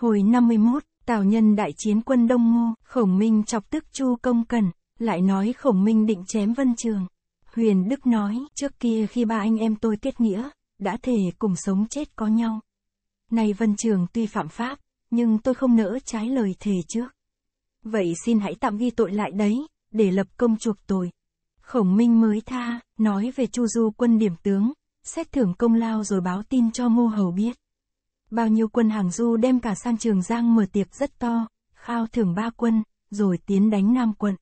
Hồi 51, Tào Nhân đại chiến quân Đông Ngô, Khổng Minh chọc tức Chu Công Cần, lại nói Khổng Minh định chém Vân Trường. Huyền Đức nói, trước kia khi ba anh em tôi kết nghĩa, đã thề cùng sống chết có nhau. nay Vân Trường tuy phạm pháp, nhưng tôi không nỡ trái lời thề trước. Vậy xin hãy tạm ghi tội lại đấy, để lập công chuộc tội. Khổng Minh mới tha, nói về Chu Du quân điểm tướng, xét thưởng công lao rồi báo tin cho Ngô Hầu biết. Bao nhiêu quân hàng du đem cả sang Trường Giang mở tiệc rất to, khao thưởng ba quân, rồi tiến đánh Nam quận.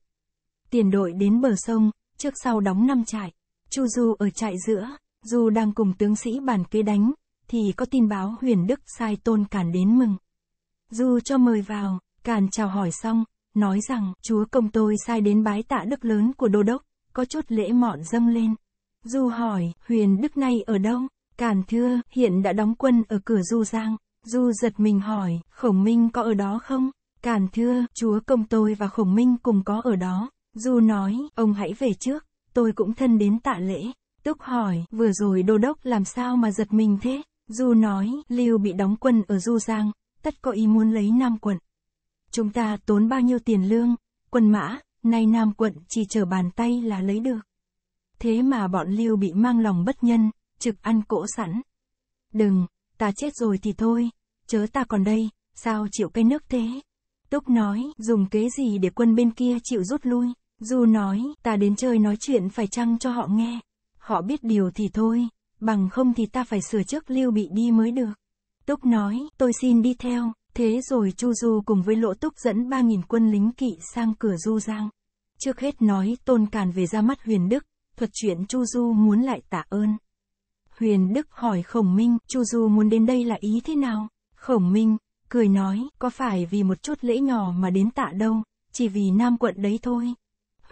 Tiền đội đến bờ sông, trước sau đóng năm trại. Chu Du ở trại giữa, Du đang cùng tướng sĩ bàn kế đánh, thì có tin báo Huyền Đức sai Tôn Cản đến mừng. Du cho mời vào, Cản chào hỏi xong, nói rằng chúa công tôi sai đến bái tạ đức lớn của đô đốc, có chút lễ mọn dâng lên. Du hỏi, Huyền Đức nay ở đâu? Cản thưa, hiện đã đóng quân ở cửa Du Giang. Du giật mình hỏi, khổng minh có ở đó không? Cản thưa, chúa công tôi và khổng minh cùng có ở đó. Du nói, ông hãy về trước, tôi cũng thân đến tạ lễ. Túc hỏi, vừa rồi đô đốc làm sao mà giật mình thế? Du nói, Lưu bị đóng quân ở Du Giang, tất có ý muốn lấy Nam quận. Chúng ta tốn bao nhiêu tiền lương, quân mã, nay Nam quận chỉ chờ bàn tay là lấy được. Thế mà bọn Lưu bị mang lòng bất nhân, trực ăn cỗ sẵn. Đừng, ta chết rồi thì thôi, chớ ta còn đây, sao chịu cái nước thế? Túc nói, dùng kế gì để quân bên kia chịu rút lui? Du nói, ta đến chơi nói chuyện phải chăng cho họ nghe. Họ biết điều thì thôi, bằng không thì ta phải sửa trước lưu bị đi mới được. Túc nói, tôi xin đi theo, thế rồi Chu Du cùng với Lỗ Túc dẫn 3.000 quân lính kỵ sang cửa Du Giang. Trước hết nói tôn càn về ra mắt huyền đức, thuật chuyện Chu Du muốn lại tạ ơn. Huyền Đức hỏi Khổng Minh, Chu Du muốn đến đây là ý thế nào? Khổng Minh, cười nói, có phải vì một chút lễ nhỏ mà đến tạ đâu, chỉ vì Nam quận đấy thôi.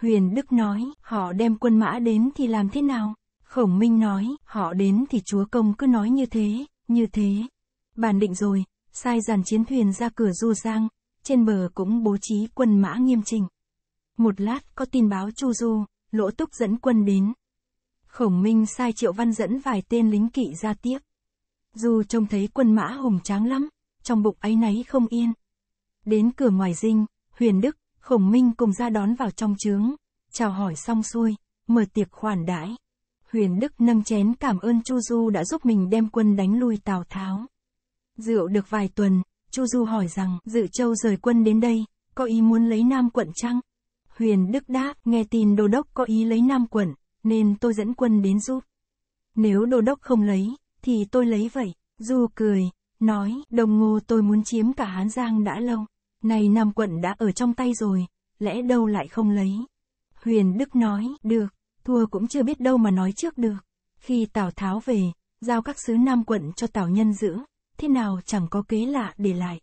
Huyền Đức nói, họ đem quân mã đến thì làm thế nào? Khổng Minh nói, họ đến thì chúa công cứ nói như thế, như thế. Bàn định rồi, sai dàn chiến thuyền ra cửa du giang, trên bờ cũng bố trí quân mã nghiêm chỉnh. Một lát có tin báo Chu Du, Lỗ Túc dẫn quân đến, Khổng Minh sai Triệu Văn dẫn vài tên lính kỵ ra tiếp. Dù trông thấy quân mã hùng tráng lắm, trong bụng ấy náy không yên. Đến cửa ngoài dinh, Huyền Đức, Khổng Minh cùng ra đón vào trong trướng, chào hỏi xong xuôi, mở tiệc khoản đãi. Huyền Đức nâng chén cảm ơn Chu Du đã giúp mình đem quân đánh lui Tào Tháo. Rượu được vài tuần, Chu Du hỏi rằng Dự Châu rời quân đến đây, có ý muốn lấy Nam quận chăng? Huyền Đức đáp, nghe tin Đô Đốc có ý lấy Nam quận, nên tôi dẫn quân đến giúp. Nếu đô đốc không lấy, thì tôi lấy vậy. Du cười, nói, đồng ngô tôi muốn chiếm cả Hán Giang đã lâu. Này Nam quận đã ở trong tay rồi, lẽ đâu lại không lấy. Huyền Đức nói, được, thua cũng chưa biết đâu mà nói trước được. Khi Tào Tháo về, giao các sứ Nam quận cho Tào Nhân giữ, thế nào chẳng có kế lạ để lại.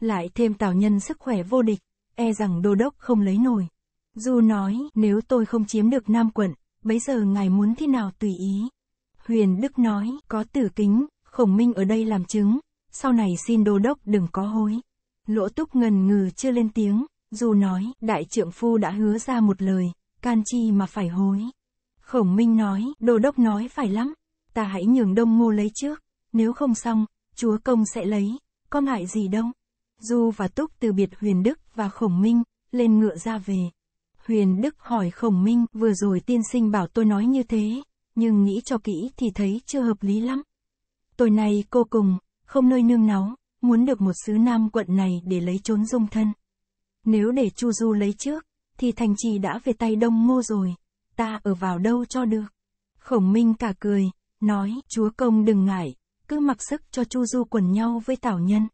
Lại thêm Tào Nhân sức khỏe vô địch, e rằng đô đốc không lấy nổi. Du nói, nếu tôi không chiếm được Nam quận, bấy giờ ngài muốn thế nào tùy ý. Huyền Đức nói, có tử kính, khổng minh ở đây làm chứng, sau này xin đô đốc đừng có hối. Lỗ túc ngần ngừ chưa lên tiếng, dù nói, đại trượng phu đã hứa ra một lời, can chi mà phải hối. Khổng minh nói, đô đốc nói phải lắm, ta hãy nhường đông ngô lấy trước, nếu không xong, chúa công sẽ lấy, có ngại gì đâu. Du và Túc từ biệt huyền đức và khổng minh, lên ngựa ra về. Huyền Đức hỏi Khổng Minh, vừa rồi tiên sinh bảo tôi nói như thế, nhưng nghĩ cho kỹ thì thấy chưa hợp lý lắm. Tôi này cô cùng, không nơi nương náu, muốn được một sứ nam quận này để lấy trốn dung thân. Nếu để Chu Du lấy trước, thì thành trì đã về tay đông ngô rồi, ta ở vào đâu cho được. Khổng Minh cả cười, nói, chúa công đừng ngại, cứ mặc sức cho Chu Du quần nhau với tảo nhân.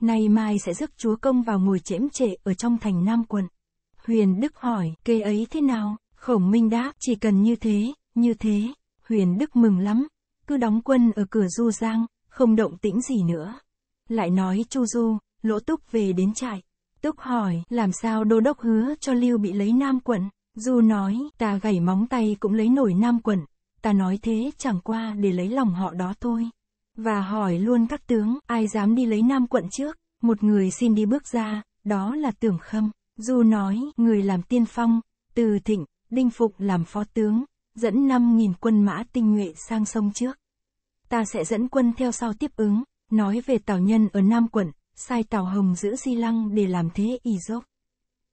Nay mai sẽ rước chúa công vào ngồi chễm trệ ở trong thành Nam quận. Huyền Đức hỏi, kê ấy thế nào? Khổng Minh đáp, chỉ cần như thế, như thế. Huyền Đức mừng lắm, cứ đóng quân ở cửa Du Giang, không động tĩnh gì nữa. Lại nói Chu Du, Lỗ Túc về đến trại. Túc hỏi, làm sao đô đốc hứa cho Lưu bị lấy Nam quận? Du nói, ta gảy móng tay cũng lấy nổi Nam quận. Ta nói thế chẳng qua để lấy lòng họ đó thôi. Và hỏi luôn các tướng, ai dám đi lấy Nam quận trước? Một người xin đi bước ra, đó là Tưởng Khâm. Du nói, người làm tiên phong, từ thịnh, đinh phục làm phó tướng, dẫn 5.000 quân mã tinh nhuệ sang sông trước. Ta sẽ dẫn quân theo sau tiếp ứng, nói về tào nhân ở Nam quận, sai tào hồng giữ di lăng để làm thế y dốc.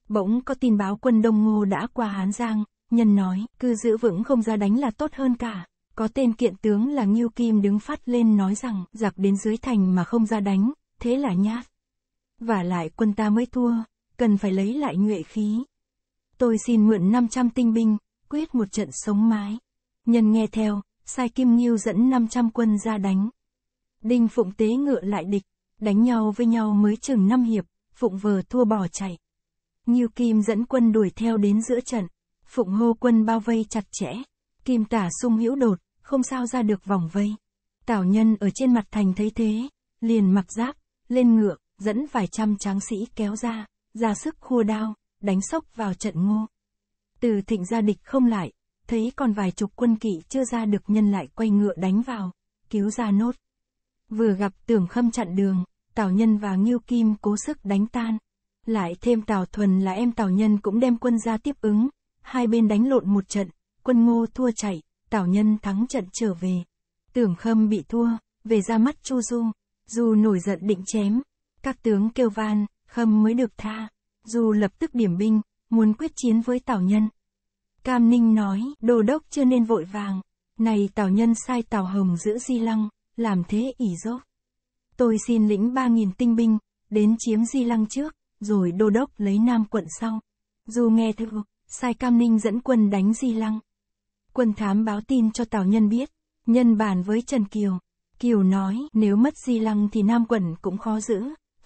Bỗng có tin báo quân Đông Ngô đã qua Hán Giang, nhân nói, cứ giữ vững không ra đánh là tốt hơn cả. Có tên kiện tướng là Ngưu Kim đứng phát lên nói rằng, giặc đến dưới thành mà không ra đánh, thế là nhát. Và lại quân ta mới thua, cần phải lấy lại nhuệ khí. Tôi xin mượn 500 tinh binh, quyết một trận sống mái. Nhân nghe theo, sai Kim Nghiêu dẫn 500 quân ra đánh. Đinh Phụng tế ngựa lại địch, đánh nhau với nhau mới chừng năm hiệp, Phụng vờ thua bỏ chạy. Nghiêu Kim dẫn quân đuổi theo đến giữa trận, Phụng hô quân bao vây chặt chẽ, Kim tả sung hữu đột, không sao ra được vòng vây. Tảo nhân ở trên mặt thành thấy thế, liền mặc giáp, lên ngựa, dẫn vài trăm tráng sĩ kéo ra ra sức khua đao, đánh sốc vào trận ngô. Từ thịnh ra địch không lại, thấy còn vài chục quân kỵ chưa ra được nhân lại quay ngựa đánh vào, cứu ra nốt. Vừa gặp tưởng khâm chặn đường, Tào Nhân và Ngưu Kim cố sức đánh tan. Lại thêm Tào Thuần là em Tào Nhân cũng đem quân ra tiếp ứng, hai bên đánh lộn một trận, quân ngô thua chạy, Tào Nhân thắng trận trở về. Tưởng Khâm bị thua, về ra mắt Chu Du, Du nổi giận định chém. Các tướng kêu van, Khâm mới được tha. Dù lập tức điểm binh, muốn quyết chiến với Tào Nhân. Cam Ninh nói, đô đốc chưa nên vội vàng. Này Tào Nhân sai Tào Hồng giữ Di Lăng, làm thế ỉ dốt Tôi xin lĩnh ba nghìn tinh binh, đến chiếm Di Lăng trước, rồi đô đốc lấy Nam quận sau. Dù nghe thư sai Cam Ninh dẫn quân đánh Di Lăng. Quân thám báo tin cho Tào Nhân biết, nhân bàn với Trần Kiều. Kiều nói, nếu mất Di Lăng thì Nam quận cũng khó giữ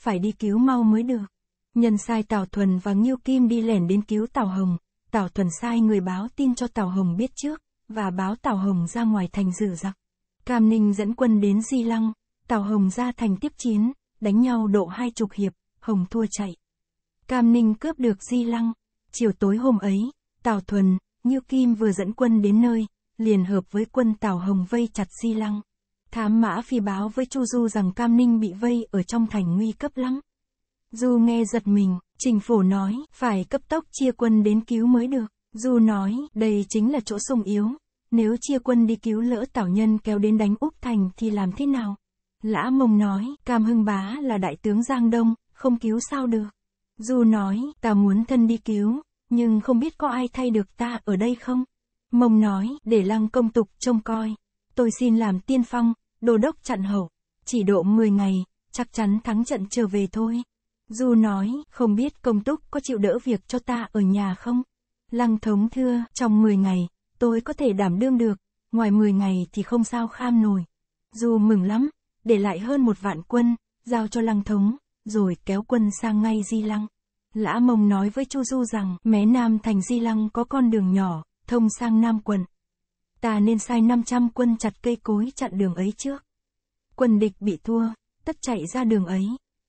phải đi cứu mau mới được. Nhân sai Tào Thuần và Nghiêu Kim đi lẻn đến cứu Tào Hồng, Tào Thuần sai người báo tin cho Tào Hồng biết trước, và báo Tào Hồng ra ngoài thành rử giặc. Cam Ninh dẫn quân đến Di Lăng, Tào Hồng ra thành tiếp chiến, đánh nhau độ hai chục hiệp, Hồng thua chạy. Cam Ninh cướp được Di Lăng. Chiều tối hôm ấy, Tào Thuần, Như Kim vừa dẫn quân đến nơi, liền hợp với quân Tào Hồng vây chặt Di Lăng. Thám mã phi báo với Chu Du rằng Cam Ninh bị vây ở trong thành nguy cấp lắm. Du nghe giật mình, trình phổ nói, phải cấp tốc chia quân đến cứu mới được. Du nói, đây chính là chỗ sung yếu. Nếu chia quân đi cứu lỡ tảo nhân kéo đến đánh Úc Thành thì làm thế nào? Lã mông nói, Cam Hưng Bá là đại tướng Giang Đông, không cứu sao được. Du nói, ta muốn thân đi cứu, nhưng không biết có ai thay được ta ở đây không? Mông nói, để lăng công tục trông coi tôi xin làm tiên phong, đô đốc chặn hậu, chỉ độ 10 ngày, chắc chắn thắng trận trở về thôi. Du nói, không biết công túc có chịu đỡ việc cho ta ở nhà không? Lăng thống thưa, trong 10 ngày, tôi có thể đảm đương được, ngoài 10 ngày thì không sao kham nổi. Du mừng lắm, để lại hơn một vạn quân, giao cho lăng thống, rồi kéo quân sang ngay Di Lăng. Lã Mông nói với Chu Du rằng, mé Nam thành Di Lăng có con đường nhỏ, thông sang Nam quận ta nên sai 500 quân chặt cây cối chặn đường ấy trước. Quân địch bị thua, tất chạy ra đường ấy,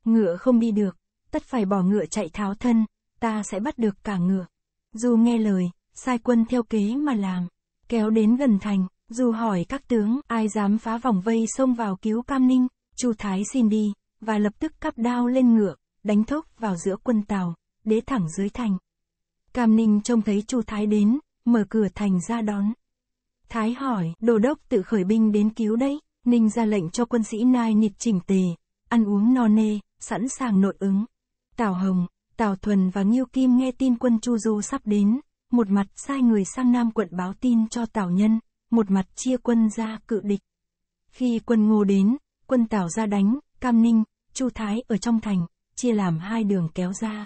ngựa không đi được, tất phải bỏ ngựa chạy tháo thân, ta sẽ bắt được cả ngựa. Du nghe lời, sai quân theo kế mà làm, kéo đến gần thành, Du hỏi các tướng ai dám phá vòng vây xông vào cứu Cam Ninh, Chu Thái xin đi, và lập tức cắp đao lên ngựa, đánh thốc vào giữa quân Tàu, đế thẳng dưới thành. Cam Ninh trông thấy Chu Thái đến, mở cửa thành ra đón. Thái hỏi, đồ đốc tự khởi binh đến cứu đấy, Ninh ra lệnh cho quân sĩ nai nịt chỉnh tề, ăn uống no nê, sẵn sàng nội ứng. Tào Hồng, Tào Thuần và Nghiêu Kim nghe tin quân Chu Du sắp đến, một mặt sai người sang Nam quận báo tin cho Tào Nhân, một mặt chia quân ra cự địch. Khi quân Ngô đến, quân Tào ra đánh, Cam Ninh, Chu Thái ở trong thành, chia làm hai đường kéo ra.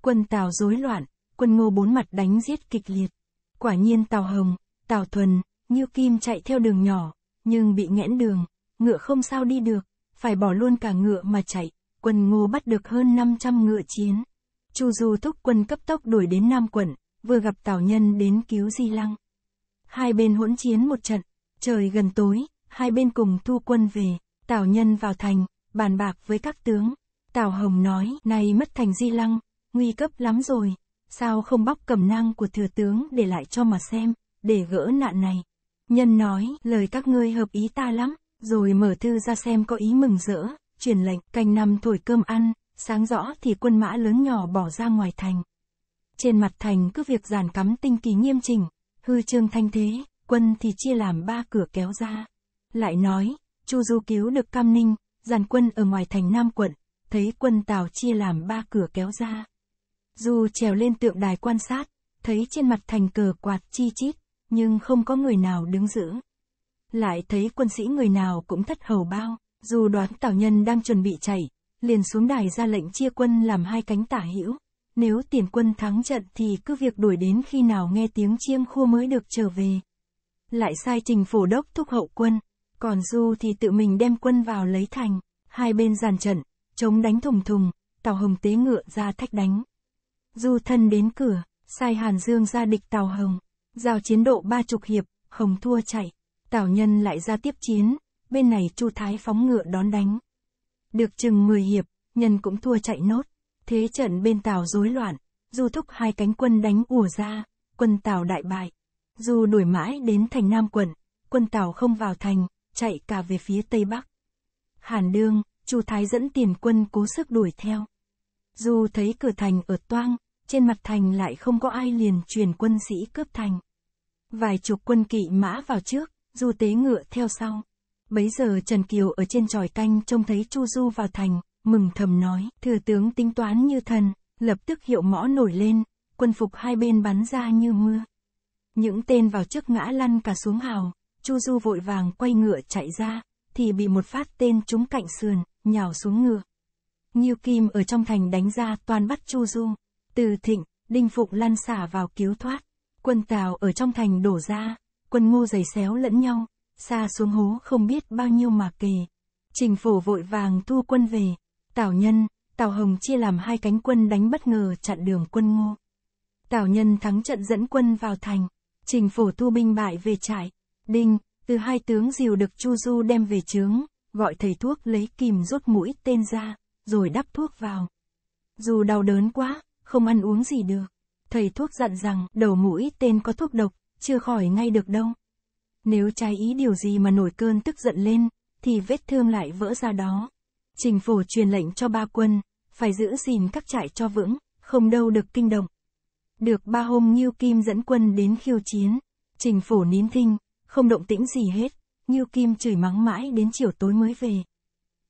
Quân Tào rối loạn, quân Ngô bốn mặt đánh giết kịch liệt. Quả nhiên Tào Hồng, Tào Thuần, Như Kim chạy theo đường nhỏ, nhưng bị nghẽn đường, ngựa không sao đi được, phải bỏ luôn cả ngựa mà chạy, quân ngô bắt được hơn 500 ngựa chiến. Chu Du thúc quân cấp tốc đuổi đến Nam quận, vừa gặp Tào Nhân đến cứu Di Lăng. Hai bên hỗn chiến một trận, trời gần tối, hai bên cùng thu quân về, Tào Nhân vào thành, bàn bạc với các tướng. Tào Hồng nói, này mất thành Di Lăng, nguy cấp lắm rồi, sao không bóc cầm năng của thừa tướng để lại cho mà xem để gỡ nạn này. Nhân nói, lời các ngươi hợp ý ta lắm, rồi mở thư ra xem có ý mừng rỡ, truyền lệnh, canh năm thổi cơm ăn, sáng rõ thì quân mã lớn nhỏ bỏ ra ngoài thành. Trên mặt thành cứ việc giàn cắm tinh kỳ nghiêm chỉnh, hư trương thanh thế, quân thì chia làm ba cửa kéo ra. Lại nói, Chu Du cứu được Cam Ninh, giàn quân ở ngoài thành Nam quận, thấy quân Tào chia làm ba cửa kéo ra. Du trèo lên tượng đài quan sát, thấy trên mặt thành cờ quạt chi chít, nhưng không có người nào đứng giữ. Lại thấy quân sĩ người nào cũng thất hầu bao, dù đoán tào nhân đang chuẩn bị chạy, liền xuống đài ra lệnh chia quân làm hai cánh tả hữu. Nếu tiền quân thắng trận thì cứ việc đuổi đến khi nào nghe tiếng chiêm khua mới được trở về. Lại sai trình phổ đốc thúc hậu quân, còn du thì tự mình đem quân vào lấy thành, hai bên giàn trận, chống đánh thùng thùng, tàu hồng tế ngựa ra thách đánh. Du thân đến cửa, sai Hàn Dương ra địch tàu hồng. Giao chiến độ ba chục hiệp, Hồng thua chạy. Tào Nhân lại ra tiếp chiến, bên này Chu Thái phóng ngựa đón đánh. Được chừng 10 hiệp, Nhân cũng thua chạy nốt. Thế trận bên Tào rối loạn, Du thúc hai cánh quân đánh ùa ra, quân Tào đại bại. Du đuổi mãi đến thành Nam quận, quân Tào không vào thành, chạy cả về phía Tây Bắc. Hàn Đương, Chu Thái dẫn tiền quân cố sức đuổi theo. Du thấy cửa thành ở toang, trên mặt thành lại không có ai liền truyền quân sĩ cướp thành. Vài chục quân kỵ mã vào trước, du tế ngựa theo sau. Bấy giờ Trần Kiều ở trên tròi canh trông thấy Chu Du vào thành, mừng thầm nói, thừa tướng tính toán như thần, lập tức hiệu mõ nổi lên, quân phục hai bên bắn ra như mưa. Những tên vào trước ngã lăn cả xuống hào, Chu Du vội vàng quay ngựa chạy ra, thì bị một phát tên trúng cạnh sườn, nhào xuống ngựa. Nhiêu Kim ở trong thành đánh ra toàn bắt Chu Du. Từ thịnh, đinh phục lăn xả vào cứu thoát. Quân tào ở trong thành đổ ra, quân ngô giày xéo lẫn nhau, xa xuống hố không biết bao nhiêu mà kề. Trình phổ vội vàng thu quân về. Tào nhân, Tào Hồng chia làm hai cánh quân đánh bất ngờ chặn đường quân ngô. Tào nhân thắng trận dẫn quân vào thành. Trình phổ thu binh bại về trại. Đinh, từ hai tướng diều được Chu Du đem về trướng, gọi thầy thuốc lấy kìm rút mũi tên ra, rồi đắp thuốc vào. Dù đau đớn quá, không ăn uống gì được. Thầy thuốc dặn rằng, đầu mũi tên có thuốc độc, chưa khỏi ngay được đâu. Nếu trái ý điều gì mà nổi cơn tức giận lên, thì vết thương lại vỡ ra đó. Trình phổ truyền lệnh cho ba quân, phải giữ gìn các trại cho vững, không đâu được kinh động. Được ba hôm Nhiêu Kim dẫn quân đến khiêu chiến, trình phổ nín thinh, không động tĩnh gì hết, Nhiêu Kim chửi mắng mãi đến chiều tối mới về.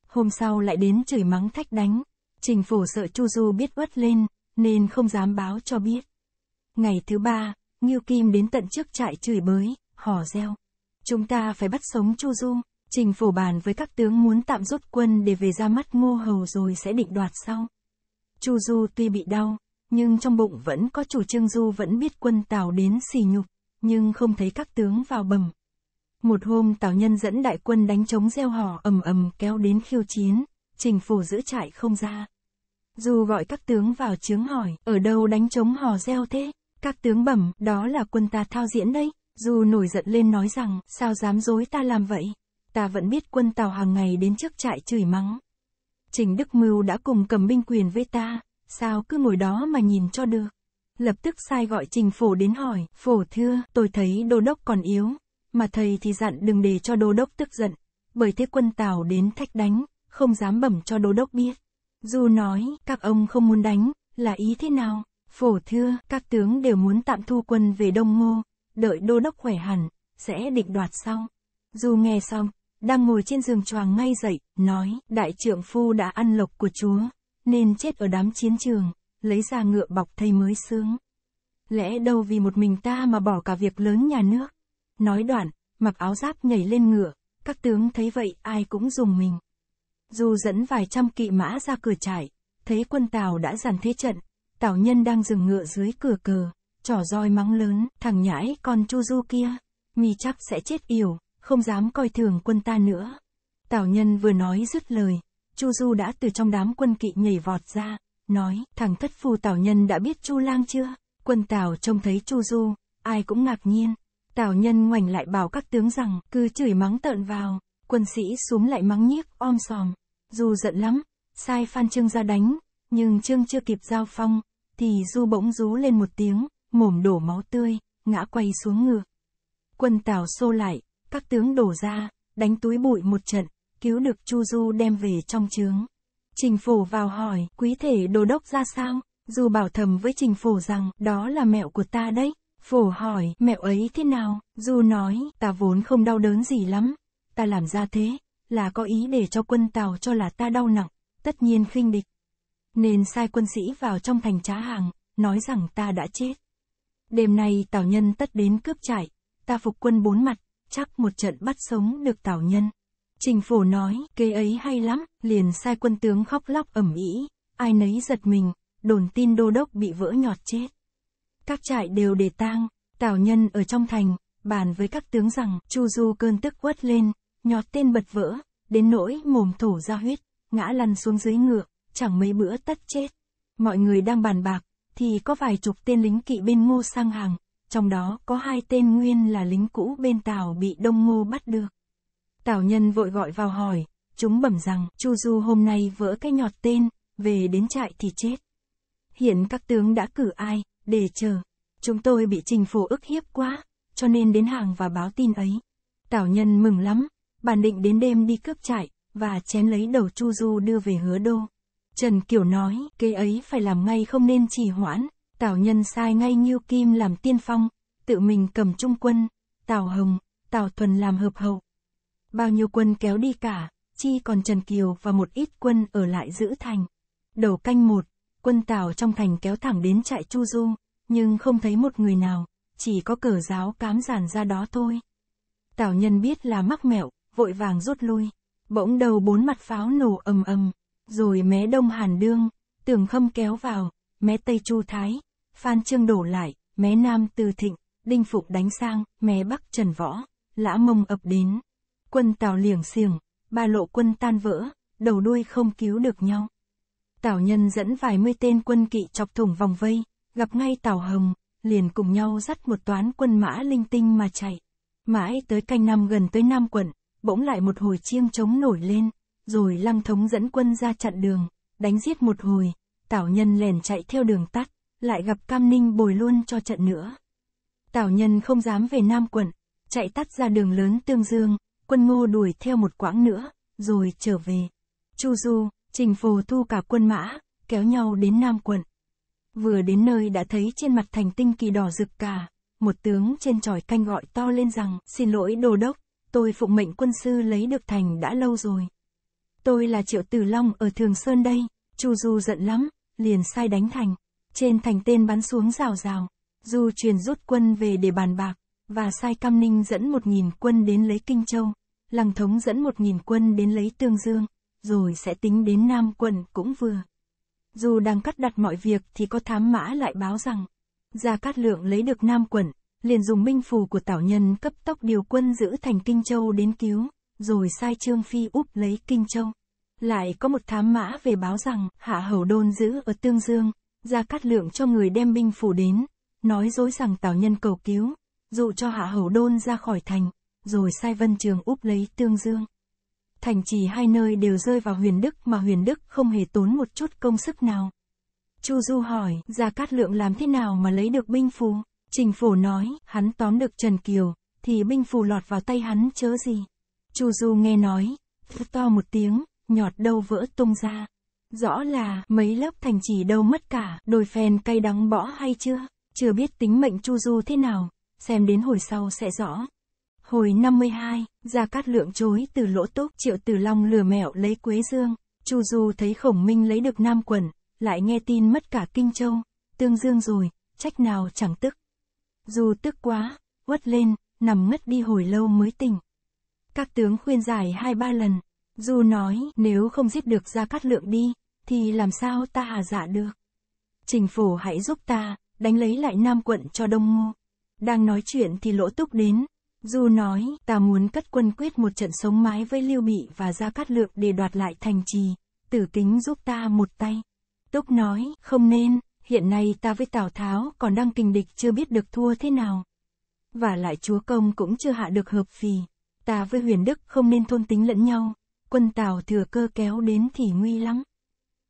Hôm sau lại đến chửi mắng thách đánh, trình phổ sợ Chu Du biết uất lên, nên không dám báo cho biết. Ngày thứ ba, Ngưu Kim đến tận trước trại chửi bới, hò reo. Chúng ta phải bắt sống Chu Du, trình phổ bàn với các tướng muốn tạm rút quân để về ra mắt ngô hầu rồi sẽ định đoạt sau. Chu Du tuy bị đau, nhưng trong bụng vẫn có chủ trương Du vẫn biết quân Tào đến xỉ nhục, nhưng không thấy các tướng vào bầm. Một hôm Tào Nhân dẫn đại quân đánh chống gieo hò ầm ầm kéo đến khiêu chiến, trình Phổ giữ trại không ra. Dù gọi các tướng vào chướng hỏi, ở đâu đánh trống hò reo thế? Các tướng bẩm, đó là quân ta thao diễn đấy. Dù nổi giận lên nói rằng, sao dám dối ta làm vậy? Ta vẫn biết quân Tàu hàng ngày đến trước trại chửi mắng. Trình Đức Mưu đã cùng cầm binh quyền với ta, sao cứ ngồi đó mà nhìn cho được. Lập tức sai gọi Trình Phổ đến hỏi, Phổ thưa, tôi thấy đô đốc còn yếu, mà thầy thì dặn đừng để cho đô đốc tức giận, bởi thế quân Tào đến thách đánh, không dám bẩm cho đô đốc biết. Du nói, các ông không muốn đánh, là ý thế nào? Phổ thưa, các tướng đều muốn tạm thu quân về Đông Ngô, đợi đô đốc khỏe hẳn, sẽ định đoạt sau. Du nghe xong, đang ngồi trên giường choàng ngay dậy, nói, đại trưởng phu đã ăn lộc của chúa, nên chết ở đám chiến trường, lấy ra ngựa bọc thây mới sướng. Lẽ đâu vì một mình ta mà bỏ cả việc lớn nhà nước. Nói đoạn, mặc áo giáp nhảy lên ngựa, các tướng thấy vậy ai cũng dùng mình. Du dẫn vài trăm kỵ mã ra cửa trại, thấy quân Tào đã dàn thế trận, Tào Nhân đang dừng ngựa dưới cửa cờ, trỏ roi mắng lớn, thằng nhãi con Chu Du kia, mi chắc sẽ chết yểu, không dám coi thường quân ta nữa. Tào Nhân vừa nói dứt lời, Chu Du đã từ trong đám quân kỵ nhảy vọt ra, nói, thằng thất phu Tào Nhân đã biết Chu Lang chưa? Quân Tào trông thấy Chu Du, ai cũng ngạc nhiên. Tào Nhân ngoảnh lại bảo các tướng rằng, cứ chửi mắng tợn vào, quân sĩ xuống lại mắng nhiếc om sòm. Du giận lắm, sai Phan Trương ra đánh, nhưng Trương chưa kịp giao phong, thì Du bỗng rú lên một tiếng, mồm đổ máu tươi, ngã quay xuống ngựa. Quân Tào xô lại, các tướng đổ ra, đánh túi bụi một trận, cứu được Chu Du đem về trong trướng. Trình Phổ vào hỏi, quý thể đồ đốc ra sao? Du bảo thầm với Trình Phổ rằng, đó là mẹo của ta đấy. Phổ hỏi, mẹo ấy thế nào? Du nói, ta vốn không đau đớn gì lắm. Ta làm ra thế, là có ý để cho quân tàu cho là ta đau nặng, tất nhiên khinh địch. Nên sai quân sĩ vào trong thành trá hàng, nói rằng ta đã chết. Đêm nay tàu Nhân tất đến cướp trại, ta phục quân bốn mặt, chắc một trận bắt sống được tàu Nhân. Trình phổ nói, kế ấy hay lắm, liền sai quân tướng khóc lóc ẩm ý, ai nấy giật mình, đồn tin đô đốc bị vỡ nhọt chết. Các trại đều để tang, Tào Nhân ở trong thành, bàn với các tướng rằng Chu Du cơn tức quất lên, nhọt tên bật vỡ, đến nỗi mồm thổ ra huyết, ngã lăn xuống dưới ngựa, chẳng mấy bữa tất chết. Mọi người đang bàn bạc, thì có vài chục tên lính kỵ bên ngô sang hàng, trong đó có hai tên nguyên là lính cũ bên Tào bị Đông Ngô bắt được. Tào Nhân vội gọi vào hỏi, chúng bẩm rằng Chu Du hôm nay vỡ cái nhọt tên, về đến trại thì chết. Hiện các tướng đã cử ai, để chờ. Chúng tôi bị trình phổ ức hiếp quá, cho nên đến hàng và báo tin ấy. Tào Nhân mừng lắm, bản định đến đêm đi cướp trại, và chén lấy đầu Chu Du đưa về hứa đô. Trần Kiều nói, kế ấy phải làm ngay không nên trì hoãn, Tào Nhân sai ngay Nghiêu Kim làm tiên phong, tự mình cầm trung quân, Tào Hồng, Tào Thuần làm hợp hậu. Bao nhiêu quân kéo đi cả, chi còn Trần Kiều và một ít quân ở lại giữ thành. Đầu canh một, quân Tào trong thành kéo thẳng đến trại Chu Du, nhưng không thấy một người nào, chỉ có cờ giáo cám giản ra đó thôi. Tào Nhân biết là mắc mẹo, vội vàng rút lui. Bỗng đầu bốn mặt pháo nổ ầm ầm, rồi mé đông Hàn Đương, Tưởng Khâm kéo vào, mé tây Chu Thái, Phan Trương đổ lại, mé nam Từ Thịnh, Đinh Phục đánh sang, mé bắc Trần Võ, Lã Mông ập đến. Quân tàu liềng xiềng, ba lộ quân tan vỡ, đầu đuôi không cứu được nhau. Tào Nhân dẫn vài mươi tên quân kỵ chọc thủng vòng vây, gặp ngay Tào Hồng, liền cùng nhau dắt một toán quân mã linh tinh mà chạy. Mãi tới canh năm gần tới Nam quận, bỗng lại một hồi chiêng trống nổi lên, rồi lăng thống dẫn quân ra chặn đường, đánh giết một hồi, tảo nhân lèn chạy theo đường tắt, lại gặp cam ninh bồi luôn cho trận nữa. Tảo nhân không dám về Nam quận, chạy tắt ra đường lớn Tương Dương, quân ngô đuổi theo một quãng nữa, rồi trở về. Chu Du, Trình Phù thu cả quân mã, kéo nhau đến Nam quận. Vừa đến nơi đã thấy trên mặt thành tinh kỳ đỏ rực cả, một tướng trên tròi canh gọi to lên rằng, xin lỗi đồ đốc, tôi phụng mệnh quân sư lấy được thành đã lâu rồi. Tôi là Triệu Tử Long ở Thường Sơn đây, Chu Du giận lắm, liền sai đánh thành. Trên thành tên bắn xuống rào rào, Du truyền rút quân về để bàn bạc, và sai Cam Ninh dẫn một nghìn quân đến lấy Kinh Châu, Lăng Thống dẫn một nghìn quân đến lấy Tương Dương, rồi sẽ tính đến Nam quận cũng vừa. Dù đang cắt đặt mọi việc thì có thám mã lại báo rằng, Gia Cát Lượng lấy được Nam quận, liền dùng minh phù của tảo nhân cấp tốc điều quân giữ thành Kinh Châu đến cứu, rồi sai Trương Phi úp lấy Kinh Châu. Lại có một thám mã về báo rằng, Hạ Hầu Đôn giữ ở Tương Dương, ra cát lượng cho người đem binh phủ đến, nói dối rằng tào nhân cầu cứu, dụ cho hạ hầu đôn ra khỏi thành, rồi sai vân trường úp lấy tương dương. Thành trì hai nơi đều rơi vào huyền đức mà huyền đức không hề tốn một chút công sức nào. Chu Du hỏi, ra cát lượng làm thế nào mà lấy được binh phù? Trình Phổ nói, hắn tóm được Trần Kiều, thì binh phù lọt vào tay hắn chớ gì. Chu Du nghe nói, to một tiếng, nhọt đâu vỡ tung ra. Rõ là, mấy lớp thành chỉ đâu mất cả, đôi phèn cay đắng bỏ hay chưa? Chưa biết tính mệnh Chu Du thế nào, xem đến hồi sau sẽ rõ. Hồi 52, Gia Cát Lượng chối từ lỗ túc triệu tử long lừa mẹo lấy Quế Dương. Chu Du thấy khổng minh lấy được Nam Quẩn, lại nghe tin mất cả Kinh Châu, Tương Dương rồi, trách nào chẳng tức dù tức quá, uất lên, nằm ngất đi hồi lâu mới tỉnh. Các tướng khuyên giải hai ba lần. dù nói, nếu không giết được ra cát lượng đi, thì làm sao ta hà dạ được. Trình phủ hãy giúp ta, đánh lấy lại Nam quận cho Đông Ngô. Đang nói chuyện thì lỗ túc đến. dù nói, ta muốn cất quân quyết một trận sống mái với Lưu Bị và Gia Cát Lượng để đoạt lại thành trì. Tử kính giúp ta một tay. Túc nói, không nên, hiện nay ta với Tào Tháo còn đang kình địch chưa biết được thua thế nào. Và lại chúa công cũng chưa hạ được hợp phì, ta với huyền đức không nên thôn tính lẫn nhau, quân Tào thừa cơ kéo đến thì nguy lắm.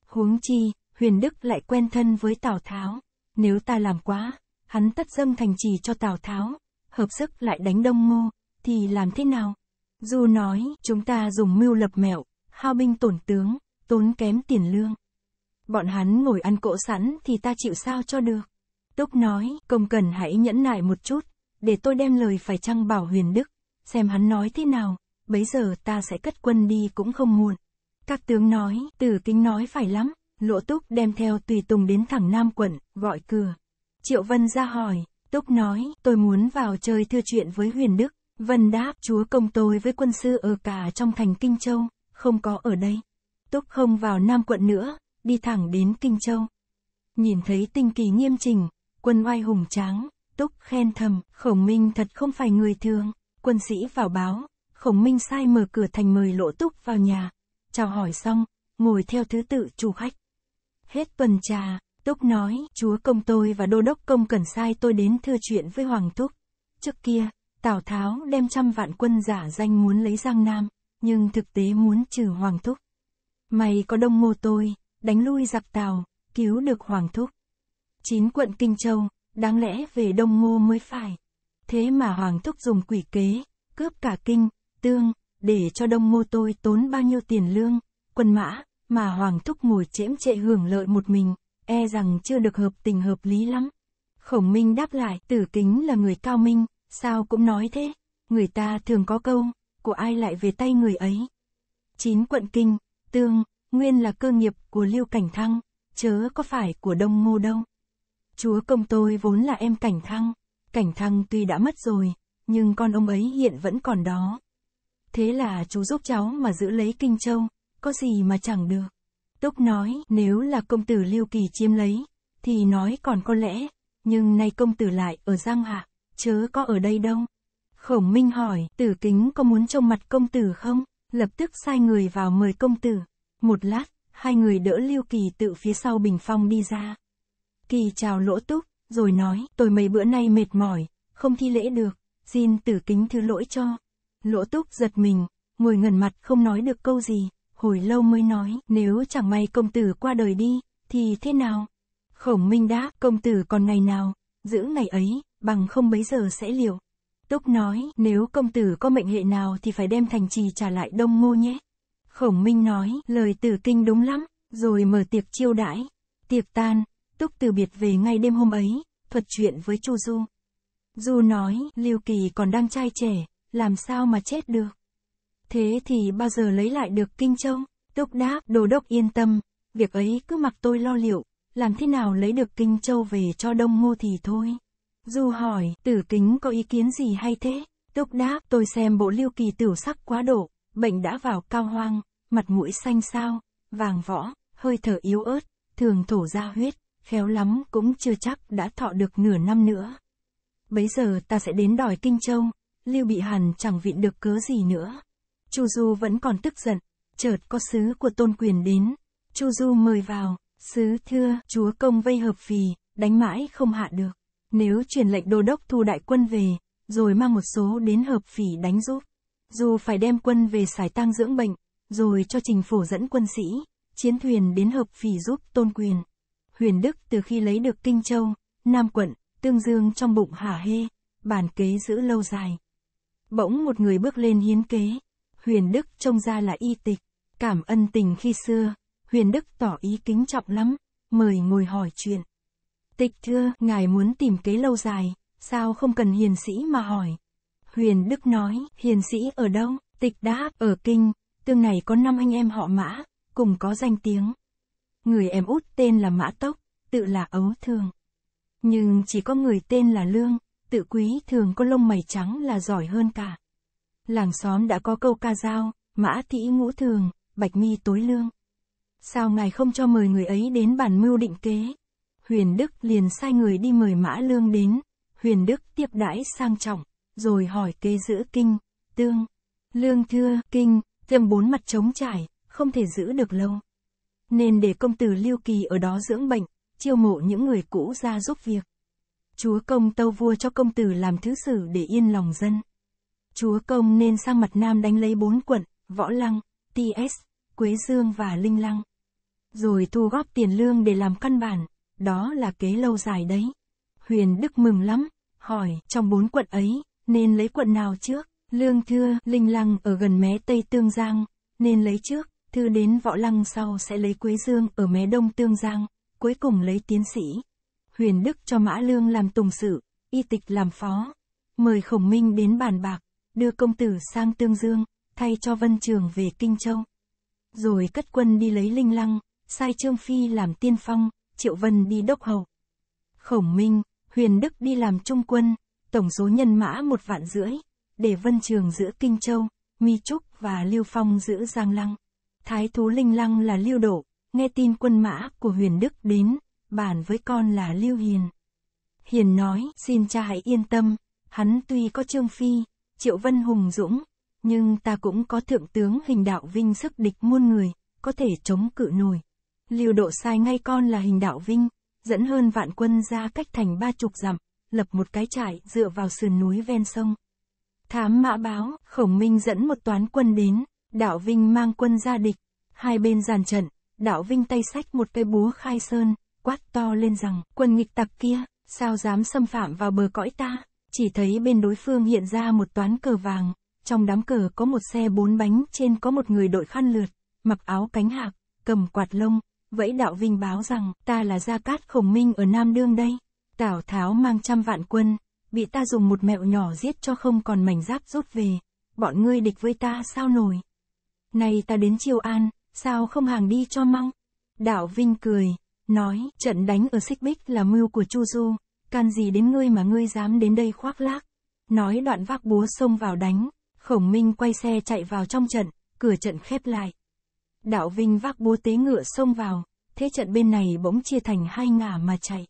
Huống chi, huyền đức lại quen thân với Tào Tháo, nếu ta làm quá, hắn tất dâng thành trì cho Tào Tháo, hợp sức lại đánh đông ngô, thì làm thế nào? Dù nói, chúng ta dùng mưu lập mẹo, hao binh tổn tướng, tốn kém tiền lương. Bọn hắn ngồi ăn cỗ sẵn thì ta chịu sao cho được. Túc nói, công cần hãy nhẫn nại một chút, để tôi đem lời phải chăng bảo huyền đức, xem hắn nói thế nào, bấy giờ ta sẽ cất quân đi cũng không muộn. Các tướng nói, tử kính nói phải lắm, lỗ túc đem theo tùy tùng đến thẳng Nam quận, gọi cửa. Triệu Vân ra hỏi, Túc nói, tôi muốn vào chơi thưa chuyện với huyền đức. Vân đáp, chúa công tôi với quân sư ở cả trong thành Kinh Châu, không có ở đây. Túc không vào Nam quận nữa, đi thẳng đến Kinh Châu. Nhìn thấy tinh kỳ nghiêm trình, quân oai hùng tráng, túc khen thầm, khổng minh thật không phải người thường, quân sĩ vào báo, khổng minh sai mở cửa thành mời lỗ túc vào nhà, chào hỏi xong, ngồi theo thứ tự chủ khách. Hết tuần trà, Túc nói, chúa công tôi và đô đốc công cần sai tôi đến thưa chuyện với Hoàng túc Trước kia, Tào Tháo đem trăm vạn quân giả danh muốn lấy Giang Nam, nhưng thực tế muốn trừ Hoàng túc Mày có đông mô tôi, đánh lui giặc Tàu, cứu được Hoàng Thúc. Chín quận Kinh Châu, đáng lẽ về Đông Ngô mới phải. Thế mà Hoàng Thúc dùng quỷ kế, cướp cả Kinh, Tương, để cho Đông Ngô tôi tốn bao nhiêu tiền lương, quân mã, mà Hoàng Thúc ngồi chễm chệ hưởng lợi một mình, e rằng chưa được hợp tình hợp lý lắm. Khổng Minh đáp lại, tử kính là người cao minh, sao cũng nói thế, người ta thường có câu, của ai lại về tay người ấy. Chín quận kinh, tương, nguyên là cơ nghiệp của Liêu Cảnh Thăng, chớ có phải của Đông Ngô đông Chúa công tôi vốn là em Cảnh Thăng, Cảnh Thăng tuy đã mất rồi, nhưng con ông ấy hiện vẫn còn đó. Thế là chú giúp cháu mà giữ lấy Kinh Châu, có gì mà chẳng được. Túc nói, nếu là công tử Liêu Kỳ chiếm lấy, thì nói còn có lẽ, nhưng nay công tử lại ở Giang Hạ, chớ có ở đây đâu. Khổng Minh hỏi, tử kính có muốn trông mặt công tử không? Lập tức sai người vào mời công tử. Một lát, hai người đỡ Lưu Kỳ tự phía sau bình phong đi ra. Kỳ chào lỗ túc, rồi nói, tôi mấy bữa nay mệt mỏi, không thi lễ được, xin tử kính thứ lỗi cho. Lỗ túc giật mình, ngồi ngẩn mặt không nói được câu gì, hồi lâu mới nói, nếu chẳng may công tử qua đời đi, thì thế nào? Khổng Minh đáp, công tử còn ngày nào, giữ ngày ấy, bằng không bấy giờ sẽ liệu. Túc nói, nếu công tử có mệnh hệ nào thì phải đem thành trì trả lại đông ngô nhé. Khổng Minh nói, lời tử kinh đúng lắm, rồi mở tiệc chiêu đãi. Tiệc tan, Túc từ biệt về ngay đêm hôm ấy, thuật chuyện với Chu Du. Du nói, Lưu Kỳ còn đang trai trẻ, làm sao mà chết được. Thế thì bao giờ lấy lại được Kinh Châu? Túc đáp, đồ đốc yên tâm, việc ấy cứ mặc tôi lo liệu, làm thế nào lấy được Kinh Châu về cho Đông Ngô thì thôi. Du hỏi, tử kính có ý kiến gì hay thế? Túc đáp, tôi xem bộ Lưu Kỳ tiểu sắc quá độ, bệnh đã vào cao hoang, mặt mũi xanh sao vàng võ, hơi thở yếu ớt, thường thổ ra huyết, khéo lắm cũng chưa chắc đã thọ được nửa năm nữa. Bấy giờ ta sẽ đến đòi Kinh Châu, Lưu Bị Hàn chẳng vịn được cớ gì nữa. Chu Du vẫn còn tức giận, chợt có sứ của tôn quyền đến, Chu Du mời vào, sứ thưa, chúa công vây hợp phì, đánh mãi không hạ được. Nếu truyền lệnh đô đốc thu đại quân về, rồi mang một số đến hợp phì đánh giúp dù phải đem quân về xài tang dưỡng bệnh, rồi cho trình phổ dẫn quân sĩ, chiến thuyền đến hợp phì giúp tôn quyền. Huyền Đức từ khi lấy được Kinh Châu, Nam Quận, Tương Dương trong bụng hả hê, bản kế giữ lâu dài. Bỗng một người bước lên hiến kế, Huyền Đức trông ra là y tịch, cảm ân tình khi xưa, Huyền Đức tỏ ý kính trọng lắm, mời ngồi hỏi chuyện. Tịch thưa, ngài muốn tìm kế lâu dài, sao không cần hiền sĩ mà hỏi, Huyền Đức nói, hiền sĩ ở đâu? Tịch đáp, ở kinh, tương này có năm anh em họ mã, cùng có danh tiếng. Người em út tên là Mã Tốc, tự là Ấu Thường. Nhưng chỉ có người tên là Lương, tự quý thường có lông mày trắng là giỏi hơn cả. Làng xóm đã có câu ca dao, mã thị ngũ thường, bạch mi tối lương. Sao ngài không cho mời người ấy đến bản mưu định kế? Huyền Đức liền sai người đi mời mã lương đến, Huyền Đức tiếp đãi sang trọng rồi hỏi kế giữ kinh, tương, lương thưa, kinh, thêm bốn mặt trống trải, không thể giữ được lâu. Nên để công tử Lưu Kỳ ở đó dưỡng bệnh, chiêu mộ những người cũ ra giúp việc. Chúa công tâu vua cho công tử làm thứ sử để yên lòng dân. Chúa công nên sang mặt nam đánh lấy bốn quận, Võ Lăng, TS, Quế Dương và Linh Lăng. Rồi thu góp tiền lương để làm căn bản, đó là kế lâu dài đấy. Huyền Đức mừng lắm, hỏi trong bốn quận ấy, nên lấy quận nào trước, Lương Thưa, Linh Lăng ở gần mé Tây Tương Giang, nên lấy trước, Thư đến Võ Lăng sau sẽ lấy Quế Dương ở mé Đông Tương Giang, cuối cùng lấy tiến sĩ. Huyền Đức cho Mã Lương làm tùng sự, y tịch làm phó, mời Khổng Minh đến bàn bạc, đưa công tử sang Tương Dương, thay cho Vân Trường về Kinh Châu. Rồi cất quân đi lấy Linh Lăng, sai Trương Phi làm tiên phong, Triệu Vân đi đốc hầu. Khổng Minh, Huyền Đức đi làm trung quân, tổng số nhân mã một vạn rưỡi, để vân trường giữa Kinh Châu, Mi Trúc và Lưu Phong giữ Giang Lăng. Thái thú Linh Lăng là Lưu độ nghe tin quân mã của huyền Đức đến, bàn với con là Lưu Hiền. Hiền nói, xin cha hãy yên tâm, hắn tuy có Trương Phi, Triệu Vân Hùng Dũng, nhưng ta cũng có thượng tướng hình đạo vinh sức địch muôn người, có thể chống cự nổi. Lưu độ sai ngay con là hình đạo vinh, dẫn hơn vạn quân ra cách thành ba chục dặm, lập một cái trại dựa vào sườn núi ven sông. Thám mã báo, Khổng Minh dẫn một toán quân đến, Đạo Vinh mang quân ra địch, hai bên giàn trận, Đạo Vinh tay sách một cây búa khai sơn, quát to lên rằng, quân nghịch tặc kia, sao dám xâm phạm vào bờ cõi ta, chỉ thấy bên đối phương hiện ra một toán cờ vàng, trong đám cờ có một xe bốn bánh trên có một người đội khăn lượt, mặc áo cánh hạc, cầm quạt lông, vẫy Đạo Vinh báo rằng, ta là Gia Cát Khổng Minh ở Nam Đương đây. Tào Tháo mang trăm vạn quân, bị ta dùng một mẹo nhỏ giết cho không còn mảnh giáp rút về, bọn ngươi địch với ta sao nổi. Này ta đến Triều An, sao không hàng đi cho mong? Đạo Vinh cười, nói, trận đánh ở Xích Bích là mưu của Chu Du, can gì đến ngươi mà ngươi dám đến đây khoác lác. Nói đoạn vác búa xông vào đánh, khổng minh quay xe chạy vào trong trận, cửa trận khép lại. Đạo Vinh vác búa tế ngựa xông vào, thế trận bên này bỗng chia thành hai ngả mà chạy.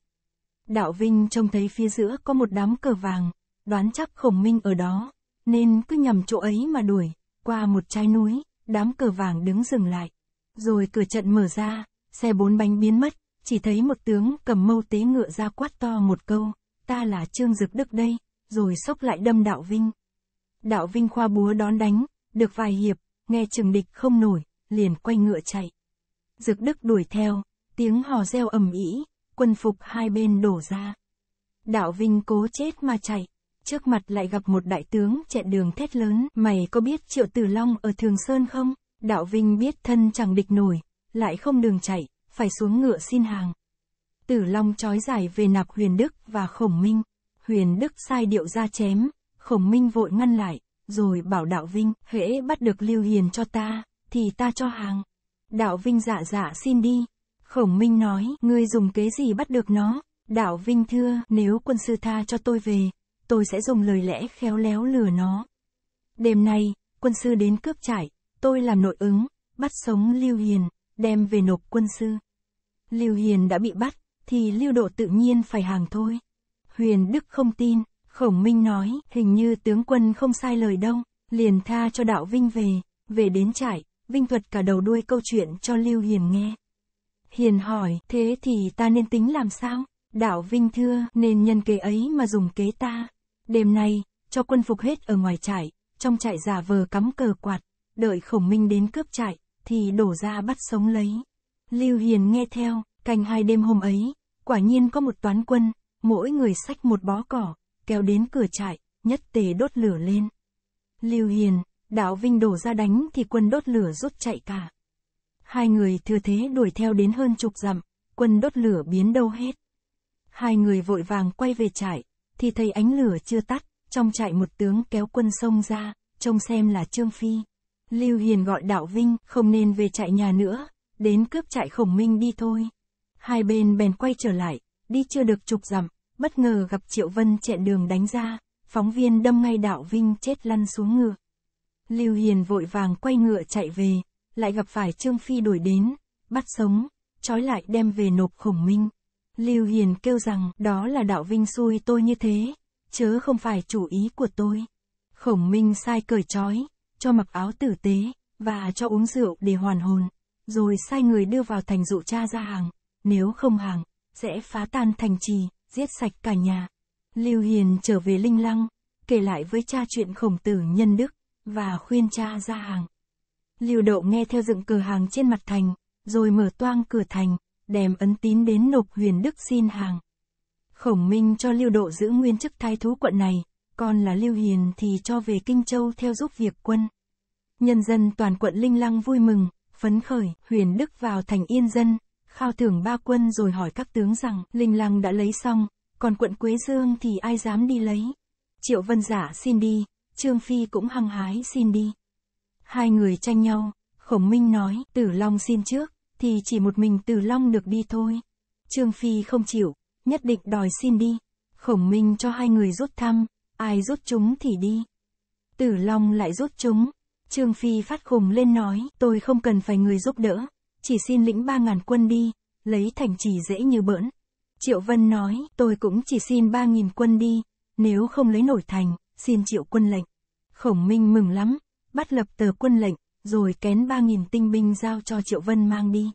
Đạo Vinh trông thấy phía giữa có một đám cờ vàng, đoán chắc khổng minh ở đó, nên cứ nhằm chỗ ấy mà đuổi, qua một trái núi, đám cờ vàng đứng dừng lại. Rồi cửa trận mở ra, xe bốn bánh biến mất, chỉ thấy một tướng cầm mâu tế ngựa ra quát to một câu, ta là Trương Dực Đức đây, rồi sốc lại đâm Đạo Vinh. Đạo Vinh khoa búa đón đánh, được vài hiệp, nghe trường địch không nổi, liền quay ngựa chạy. Dực Đức đuổi theo, tiếng hò reo ầm ĩ, quân phục hai bên đổ ra. Đạo Vinh cố chết mà chạy, trước mặt lại gặp một đại tướng chạy đường thét lớn, mày có biết Triệu Tử Long ở Thường Sơn không? Đạo Vinh biết thân chẳng địch nổi, lại không đường chạy, phải xuống ngựa xin hàng. Tử Long trói giải về nạp Huyền Đức và Khổng Minh. Huyền Đức sai điệu ra chém, Khổng Minh vội ngăn lại, rồi bảo Đạo Vinh, hễ bắt được Lưu Hiền cho ta, thì ta cho hàng. Đạo Vinh dạ dạ xin đi, Khổng Minh nói, ngươi dùng kế gì bắt được nó? Đạo Vinh thưa, nếu quân sư tha cho tôi về, tôi sẽ dùng lời lẽ khéo léo lừa nó. Đêm nay, quân sư đến cướp trại, tôi làm nội ứng, bắt sống Lưu Hiền, đem về nộp quân sư. Lưu Hiền đã bị bắt, thì Lưu Độ tự nhiên phải hàng thôi. Huyền Đức không tin, Khổng Minh nói, hình như tướng quân không sai lời đâu, liền tha cho Đạo Vinh về, về đến trại, Vinh thuật cả đầu đuôi câu chuyện cho Lưu Hiền nghe. Hiền hỏi, thế thì ta nên tính làm sao? Đạo Vinh thưa, nên nhân kế ấy mà dùng kế ta. Đêm nay, cho quân phục hết ở ngoài trại, trong trại giả vờ cắm cờ quạt, đợi khổng minh đến cướp trại, thì đổ ra bắt sống lấy. Lưu Hiền nghe theo, canh hai đêm hôm ấy, quả nhiên có một toán quân, mỗi người xách một bó cỏ, kéo đến cửa trại, nhất tề đốt lửa lên. Lưu Hiền, Đạo Vinh đổ ra đánh thì quân đốt lửa rút chạy cả. Hai người thừa thế đuổi theo đến hơn chục dặm, quân đốt lửa biến đâu hết. Hai người vội vàng quay về trại, thì thấy ánh lửa chưa tắt, trong trại một tướng kéo quân sông ra, trông xem là Trương Phi. Lưu Hiền gọi Đạo Vinh không nên về trại nhà nữa, đến cướp trại khổng minh đi thôi. Hai bên bèn quay trở lại, đi chưa được chục dặm, bất ngờ gặp Triệu Vân chẹn đường đánh ra, phóng viên đâm ngay Đạo Vinh chết lăn xuống ngựa. Lưu Hiền vội vàng quay ngựa chạy về, lại gặp phải Trương Phi đuổi đến, bắt sống, trói lại đem về nộp khổng minh. Lưu Hiền kêu rằng đó là đạo vinh xui tôi như thế, chớ không phải chủ ý của tôi. Khổng minh sai cởi trói, cho mặc áo tử tế, và cho uống rượu để hoàn hồn, rồi sai người đưa vào thành dụ cha ra hàng, nếu không hàng, sẽ phá tan thành trì, giết sạch cả nhà. Lưu Hiền trở về Linh Lăng, kể lại với cha chuyện khổng tử nhân đức, và khuyên cha ra hàng. Lưu Đậu nghe theo dựng cửa hàng trên mặt thành, rồi mở toang cửa thành, đem ấn tín đến nộp huyền đức xin hàng. Khổng Minh cho Lưu Độ giữ nguyên chức thái thú quận này, còn là Lưu Hiền thì cho về Kinh Châu theo giúp việc quân. Nhân dân toàn quận Linh Lăng vui mừng, phấn khởi, huyền đức vào thành yên dân, khao thưởng ba quân rồi hỏi các tướng rằng Linh Lăng đã lấy xong, còn quận Quế Dương thì ai dám đi lấy. Triệu Vân Giả xin đi, Trương Phi cũng hăng hái xin đi. Hai người tranh nhau, Khổng Minh nói, Tử Long xin trước, thì chỉ một mình Tử Long được đi thôi. Trương Phi không chịu, nhất định đòi xin đi. Khổng Minh cho hai người rút thăm, ai rút chúng thì đi. Tử Long lại rút chúng. Trương Phi phát khùng lên nói, tôi không cần phải người giúp đỡ, chỉ xin lĩnh ba ngàn quân đi, lấy thành trì dễ như bỡn. Triệu Vân nói, tôi cũng chỉ xin ba nghìn quân đi, nếu không lấy nổi thành, xin triệu quân lệnh. Khổng Minh mừng lắm, bắt lập tờ quân lệnh, rồi kén 3.000 tinh binh giao cho Triệu Vân mang đi.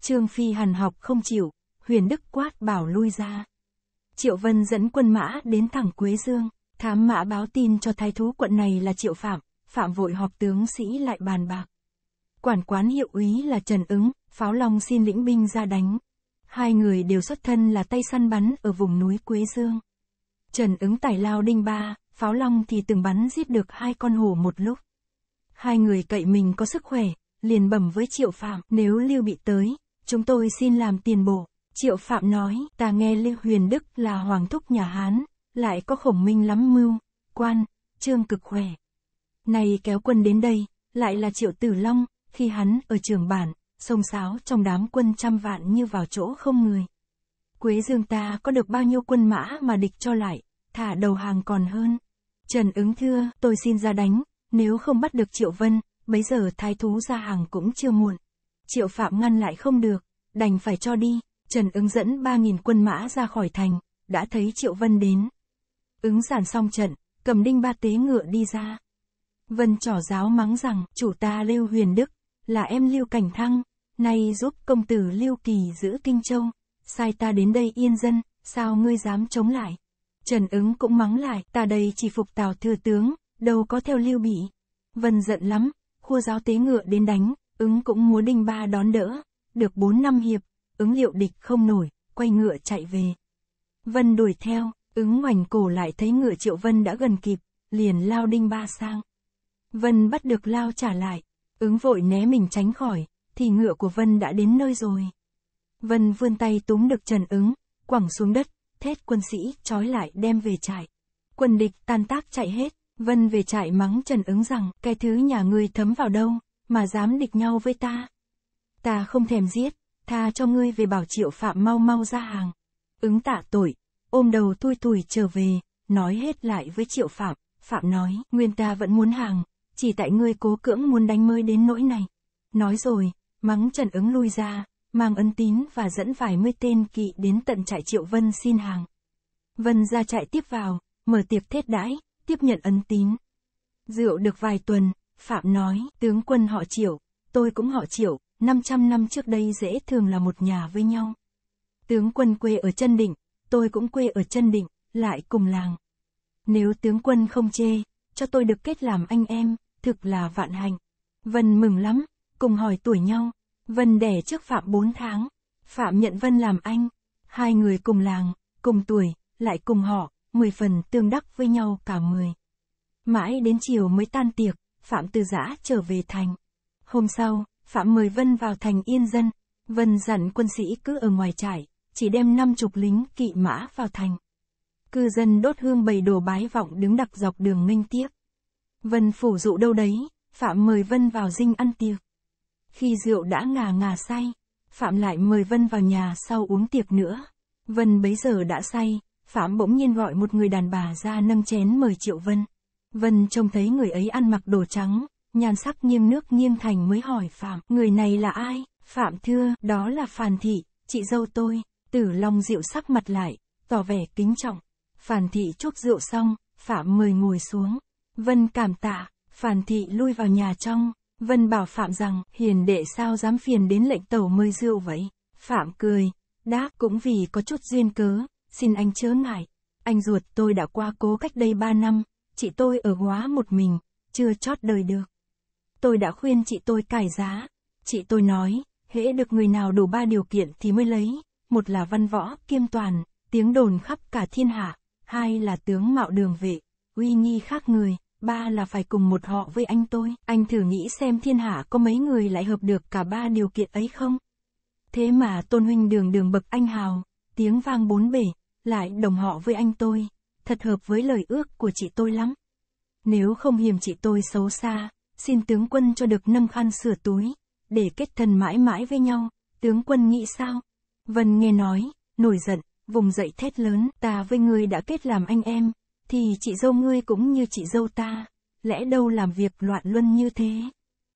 Trương Phi hằn học không chịu, huyền đức quát bảo lui ra. Triệu Vân dẫn quân mã đến thẳng Quế Dương, thám mã báo tin cho thái thú quận này là Triệu Phạm, Phạm vội họp tướng sĩ lại bàn bạc. Quản quán hiệu úy là Trần Ứng, Pháo Long xin lĩnh binh ra đánh. Hai người đều xuất thân là tay săn bắn ở vùng núi Quế Dương. Trần Ứng tải lao đinh ba, Pháo Long thì từng bắn giết được hai con hổ một lúc hai người cậy mình có sức khỏe, liền bẩm với Triệu Phạm, nếu Lưu bị tới, chúng tôi xin làm tiền bộ. Triệu Phạm nói, ta nghe Lưu Huyền Đức là hoàng thúc nhà Hán, lại có khổng minh lắm mưu, quan, trương cực khỏe. Này kéo quân đến đây, lại là Triệu Tử Long, khi hắn ở trường bản, sông sáo trong đám quân trăm vạn như vào chỗ không người. Quế Dương ta có được bao nhiêu quân mã mà địch cho lại, thả đầu hàng còn hơn. Trần ứng thưa, tôi xin ra đánh, nếu không bắt được Triệu Vân, bấy giờ thái thú ra hàng cũng chưa muộn. Triệu Phạm ngăn lại không được, đành phải cho đi, Trần ứng dẫn 3.000 quân mã ra khỏi thành, đã thấy Triệu Vân đến. Ứng giản xong trận, cầm đinh ba tế ngựa đi ra. Vân trỏ giáo mắng rằng, chủ ta Lưu Huyền Đức, là em Lưu Cảnh Thăng, nay giúp công tử Lưu Kỳ giữ Kinh Châu, sai ta đến đây yên dân, sao ngươi dám chống lại. Trần ứng cũng mắng lại, ta đây chỉ phục tào thừa tướng, đâu có theo lưu bị. Vân giận lắm, khua giáo tế ngựa đến đánh, ứng cũng múa đinh ba đón đỡ, được bốn năm hiệp, ứng liệu địch không nổi, quay ngựa chạy về. Vân đuổi theo, ứng ngoảnh cổ lại thấy ngựa triệu vân đã gần kịp, liền lao đinh ba sang. Vân bắt được lao trả lại, ứng vội né mình tránh khỏi, thì ngựa của Vân đã đến nơi rồi. Vân vươn tay túm được Trần ứng, quẳng xuống đất, thét quân sĩ, trói lại đem về trại. Quân địch tan tác chạy hết, Vân về trại mắng Trần ứng rằng, cái thứ nhà ngươi thấm vào đâu, mà dám địch nhau với ta. Ta không thèm giết, tha cho ngươi về bảo triệu phạm mau mau ra hàng. Ứng tạ tội, ôm đầu tui tủi trở về, nói hết lại với triệu phạm, phạm nói, nguyên ta vẫn muốn hàng, chỉ tại ngươi cố cưỡng muốn đánh mới đến nỗi này. Nói rồi, mắng Trần ứng lui ra, mang ân tín và dẫn vài mươi tên kỵ đến tận trại triệu vân xin hàng. Vân ra trại tiếp vào, mở tiệc thết đãi, tiếp nhận ấn tín. Rượu được vài tuần, Phạm nói, tướng quân họ triệu, tôi cũng họ triệu, 500 năm trước đây dễ thường là một nhà với nhau. Tướng quân quê ở chân định, tôi cũng quê ở chân định, lại cùng làng. Nếu tướng quân không chê, cho tôi được kết làm anh em, thực là vạn hạnh. Vân mừng lắm, cùng hỏi tuổi nhau. Vân đẻ trước Phạm 4 tháng. Phạm nhận Vân làm anh. Hai người cùng làng, cùng tuổi, lại cùng họ, mười phần tương đắc với nhau cả mười. Mãi đến chiều mới tan tiệc, Phạm Tư Giã trở về thành. Hôm sau, Phạm mời Vân vào thành yên dân. Vân dặn quân sĩ cứ ở ngoài trải, chỉ đem năm chục lính kỵ mã vào thành. Cư dân đốt hương bày đồ bái vọng đứng đặc dọc đường minh tiếc. Vân phủ dụ đâu đấy, Phạm mời Vân vào dinh ăn tiệc. Khi rượu đã ngà ngà say, Phạm lại mời Vân vào nhà sau uống tiệc nữa. Vân bấy giờ đã say, Phạm bỗng nhiên gọi một người đàn bà ra nâng chén mời Triệu Vân. Vân trông thấy người ấy ăn mặc đồ trắng, nhan sắc nghiêm nước nghiêm thành mới hỏi Phạm, người này là ai? Phạm thưa, đó là Phàn Thị, chị dâu tôi. Tử Long rượu sắc mặt lại, tỏ vẻ kính trọng. Phàn Thị chúc rượu xong, Phạm mời ngồi xuống. Vân cảm tạ, Phàn Thị lui vào nhà trong. Vân bảo Phạm rằng, hiền đệ sao dám phiền đến lệnh tẩu mời rượu vậy? Phạm cười, đáp cũng vì có chút duyên cớ, Xin anh chớ ngại. Anh ruột tôi đã qua cố cách đây ba năm, chị tôi ở hóa một mình, chưa chót đời được. Tôi đã khuyên chị tôi cải giá. Chị tôi nói, hễ được người nào đủ ba điều kiện thì mới lấy, một là văn võ, kiêm toàn, tiếng đồn khắp cả thiên hạ, hai là tướng mạo đường vệ, uy nghi khác người, ba là phải cùng một họ với anh tôi. Anh thử nghĩ xem thiên hạ có mấy người lại hợp được cả ba điều kiện ấy không? Thế mà tôn huynh đường đường bậc anh hào, tiếng vang bốn bể, lại đồng họ với anh tôi, thật hợp với lời ước của chị tôi lắm. Nếu không hiềm chị tôi xấu xa, xin tướng quân cho được nâng khăn sửa túi, để kết thân mãi mãi với nhau, tướng quân nghĩ sao? Vân nghe nói, nổi giận, vùng dậy thét lớn, ta với ngươi đã kết làm anh em, thì chị dâu ngươi cũng như chị dâu ta, lẽ đâu làm việc loạn luân như thế?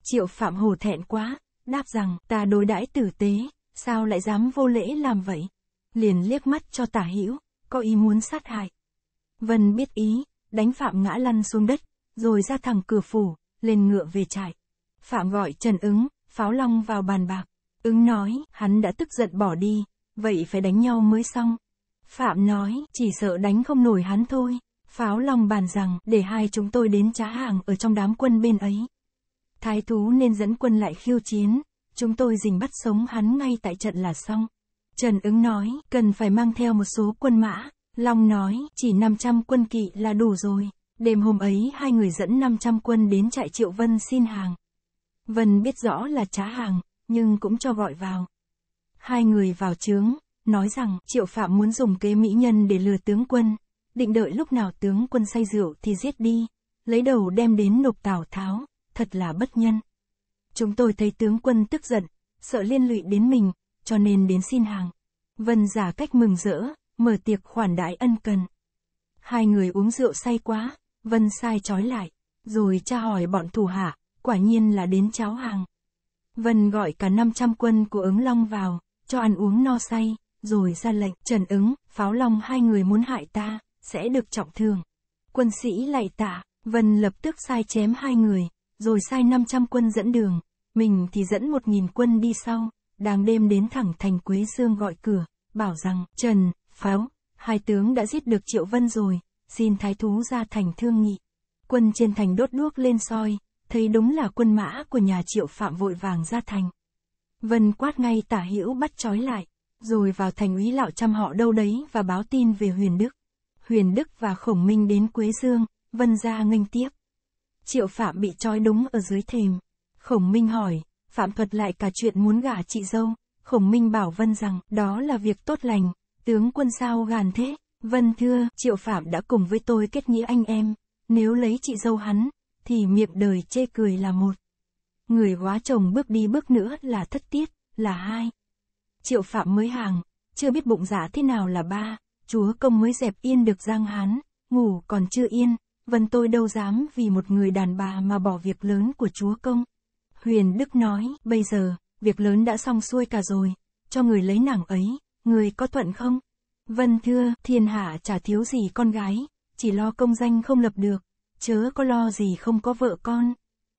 Triệu Phạm Hồ thẹn quá, đáp rằng, ta đối đãi tử tế, sao lại dám vô lễ làm vậy? liền liếc mắt cho tả hữu có ý muốn sát hại vân biết ý đánh phạm ngã lăn xuống đất rồi ra thẳng cửa phủ lên ngựa về trại phạm gọi trần ứng pháo long vào bàn bạc ứng nói hắn đã tức giận bỏ đi vậy phải đánh nhau mới xong phạm nói chỉ sợ đánh không nổi hắn thôi pháo long bàn rằng để hai chúng tôi đến trá hàng ở trong đám quân bên ấy thái thú nên dẫn quân lại khiêu chiến chúng tôi dình bắt sống hắn ngay tại trận là xong Trần ứng nói, cần phải mang theo một số quân mã. Long nói, chỉ 500 quân kỵ là đủ rồi. Đêm hôm ấy hai người dẫn 500 quân đến trại Triệu Vân xin hàng. Vân biết rõ là trá hàng, nhưng cũng cho gọi vào. Hai người vào trướng, nói rằng Triệu Phạm muốn dùng kế mỹ nhân để lừa tướng quân. Định đợi lúc nào tướng quân say rượu thì giết đi, lấy đầu đem đến nộp Tào Tháo, thật là bất nhân. Chúng tôi thấy tướng quân tức giận, sợ liên lụy đến mình, cho nên đến xin hàng. Vân giả cách mừng rỡ, mở tiệc khoản đãi ân cần. Hai người uống rượu say quá, Vân sai trói lại, rồi tra hỏi bọn thủ hạ, quả nhiên là đến cháo hàng. Vân gọi cả 500 quân của ứng long vào, cho ăn uống no say, rồi ra lệnh, Trần ứng, pháo long hai người muốn hại ta, sẽ được trọng thương. Quân sĩ lại tạ, Vân lập tức sai chém hai người, rồi sai 500 quân dẫn đường, mình thì dẫn 1.000 quân đi sau, đang đêm đến thẳng thành Quế Dương gọi cửa, bảo rằng, Trần, Pháo, hai tướng đã giết được Triệu Vân rồi, xin thái thú ra thành thương nghị. Quân trên thành đốt đuốc lên soi, thấy đúng là quân mã của nhà Triệu Phạm vội vàng ra thành. Vân quát ngay tả hữu bắt trói lại, rồi vào thành úy lão chăm họ đâu đấy và báo tin về Huyền Đức. Huyền Đức và Khổng Minh đến Quế Dương, Vân ra nghênh tiếp. Triệu Phạm bị trói đúng ở dưới thềm. Khổng Minh hỏi, Phạm Thuật lại cả chuyện muốn gả chị dâu, Khổng Minh bảo Vân rằng đó là việc tốt lành, tướng quân sao gàn thế, Vân thưa, Triệu Phạm đã cùng với tôi kết nghĩa anh em, nếu lấy chị dâu hắn, thì miệng đời chê cười là một. Người hóa chồng bước đi bước nữa là thất tiết, là hai. Triệu Phạm mới hàng, chưa biết bụng giả dạ thế nào là ba, chúa công mới dẹp yên được giang hán, ngủ còn chưa yên, vân tôi đâu dám vì một người đàn bà mà bỏ việc lớn của chúa công. Huyền Đức nói, bây giờ, việc lớn đã xong xuôi cả rồi, cho người lấy nàng ấy, người có thuận không? Vân thưa, thiên hạ chả thiếu gì con gái, chỉ lo công danh không lập được, chớ có lo gì không có vợ con.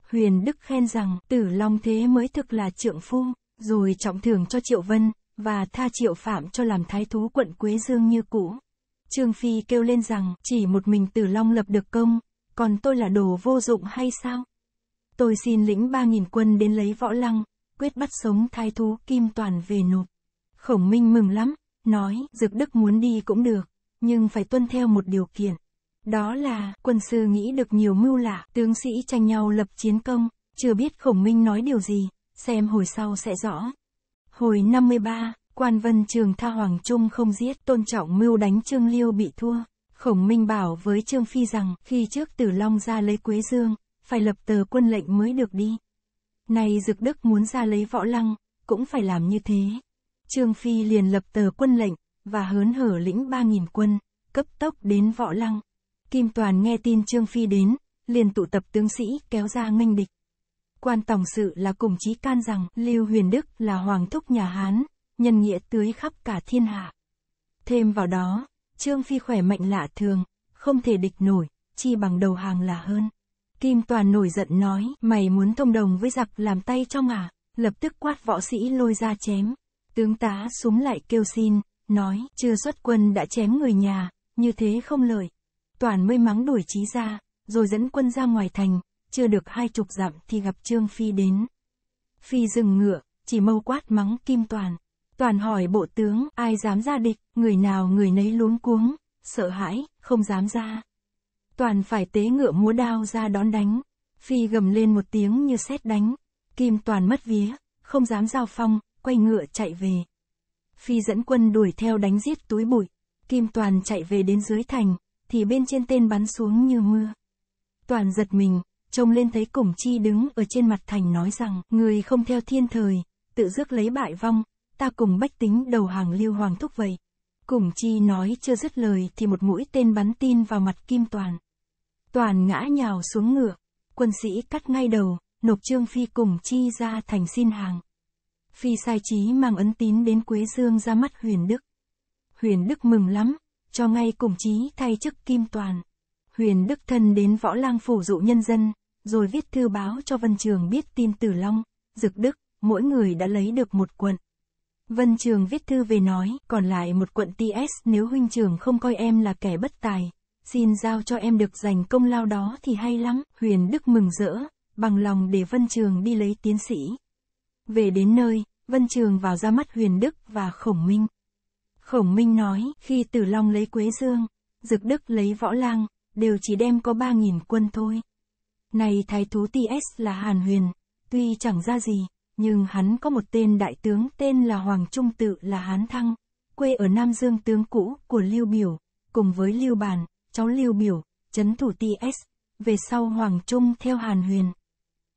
Huyền Đức khen rằng, tử long thế mới thực là trượng phu, rồi trọng thưởng cho Triệu Vân, và tha Triệu Phạm cho làm thái thú quận Quế Dương như cũ. Trương Phi kêu lên rằng, chỉ một mình tử long lập được công, còn tôi là đồ vô dụng hay sao? Tôi xin lĩnh ba nghìn quân đến lấy võ lăng, quyết bắt sống thái thú Kim Toàn về nộp. Khổng Minh mừng lắm, nói, Dực Đức muốn đi cũng được, nhưng phải tuân theo một điều kiện. Đó là, quân sư nghĩ được nhiều mưu lạ, tướng sĩ tranh nhau lập chiến công, chưa biết Khổng Minh nói điều gì, xem hồi sau sẽ rõ. Hồi 53, quan vân trường tha Hoàng Trung không giết, tôn trọng mưu đánh Trương Liêu bị thua. Khổng Minh bảo với Trương Phi rằng, khi trước Tử Long ra lấy Quế Dương, phải lập tờ quân lệnh mới được đi. Nay Dực Đức muốn ra lấy võ lăng, cũng phải làm như thế. Trương Phi liền lập tờ quân lệnh, và hớn hở lĩnh 3.000 quân, cấp tốc đến võ lăng. Kim Toàn nghe tin Trương Phi đến, liền tụ tập tướng sĩ kéo ra nghênh địch. Quan tổng sự là cùng chí can rằng Lưu Huyền Đức là hoàng thúc nhà Hán, nhân nghĩa tưới khắp cả thiên hạ. Thêm vào đó, Trương Phi khỏe mạnh lạ thường, không thể địch nổi, chi bằng đầu hàng là hơn. Kim Toàn nổi giận nói, mày muốn thông đồng với giặc làm tay trong à? Lập tức quát võ sĩ lôi ra chém. Tướng tá súng lại kêu xin, nói, chưa xuất quân đã chém người nhà, như thế không lợi. Toàn mới mắng đuổi trí ra, rồi dẫn quân ra ngoài thành, chưa được hai chục dặm thì gặp Trương Phi đến. Phi dừng ngựa, chỉ mâu quát mắng Kim Toàn. Toàn hỏi bộ tướng, ai dám ra địch, người nào người nấy luống cuống, sợ hãi, không dám ra toàn phải tế ngựa múa đao ra đón đánh. Phi gầm lên một tiếng như xét đánh. Kim toàn mất vía, không dám giao phong, quay ngựa chạy về. Phi dẫn quân đuổi theo đánh giết túi bụi. Kim toàn chạy về đến dưới thành, thì bên trên tên bắn xuống như mưa. Toàn giật mình, trông lên thấy Củng chi đứng ở trên mặt thành nói rằng, người không theo thiên thời, tự rước lấy bại vong, ta cùng bách tính đầu hàng lưu hoàng thúc vậy. Củng chi nói chưa dứt lời thì một mũi tên bắn tin vào mặt Kim Toàn toàn ngã nhào xuống ngựa. Quân sĩ cắt ngay đầu, nộp Trương Phi cùng chi ra thành xin hàng. Phi sai trí mang ấn tín đến Quế Dương ra mắt Huyền Đức. Huyền Đức mừng lắm, cho ngay cùng trí thay chức Kim Toàn. Huyền Đức thân đến võ lang phủ dụ nhân dân, rồi viết thư báo cho Vân Trường biết tin Tử Long, Dực Đức, mỗi người đã lấy được một quận. Vân Trường viết thư về nói, còn lại một quận TS nếu huynh trường không coi em là kẻ bất tài, xin giao cho em được giành công lao đó thì hay lắm, Huyền Đức mừng rỡ, bằng lòng để Vân Trường đi lấy tiến sĩ. Về đến nơi, Vân Trường vào ra mắt Huyền Đức và Khổng Minh. Khổng Minh nói, khi Tử Long lấy Quế Dương, Dực Đức lấy Võ Lang, đều chỉ đem có 3.000 quân thôi. Này thái thú TS là Hàn Huyền, tuy chẳng ra gì, nhưng hắn có một tên đại tướng tên là Hoàng Trung Tự là Hán Thăng, quê ở Nam Dương tướng cũ của Lưu Biểu, cùng với Lưu Bàn, cháu Lưu Biểu, chấn thủ TS, về sau Hoàng Trung theo Hàn Huyền.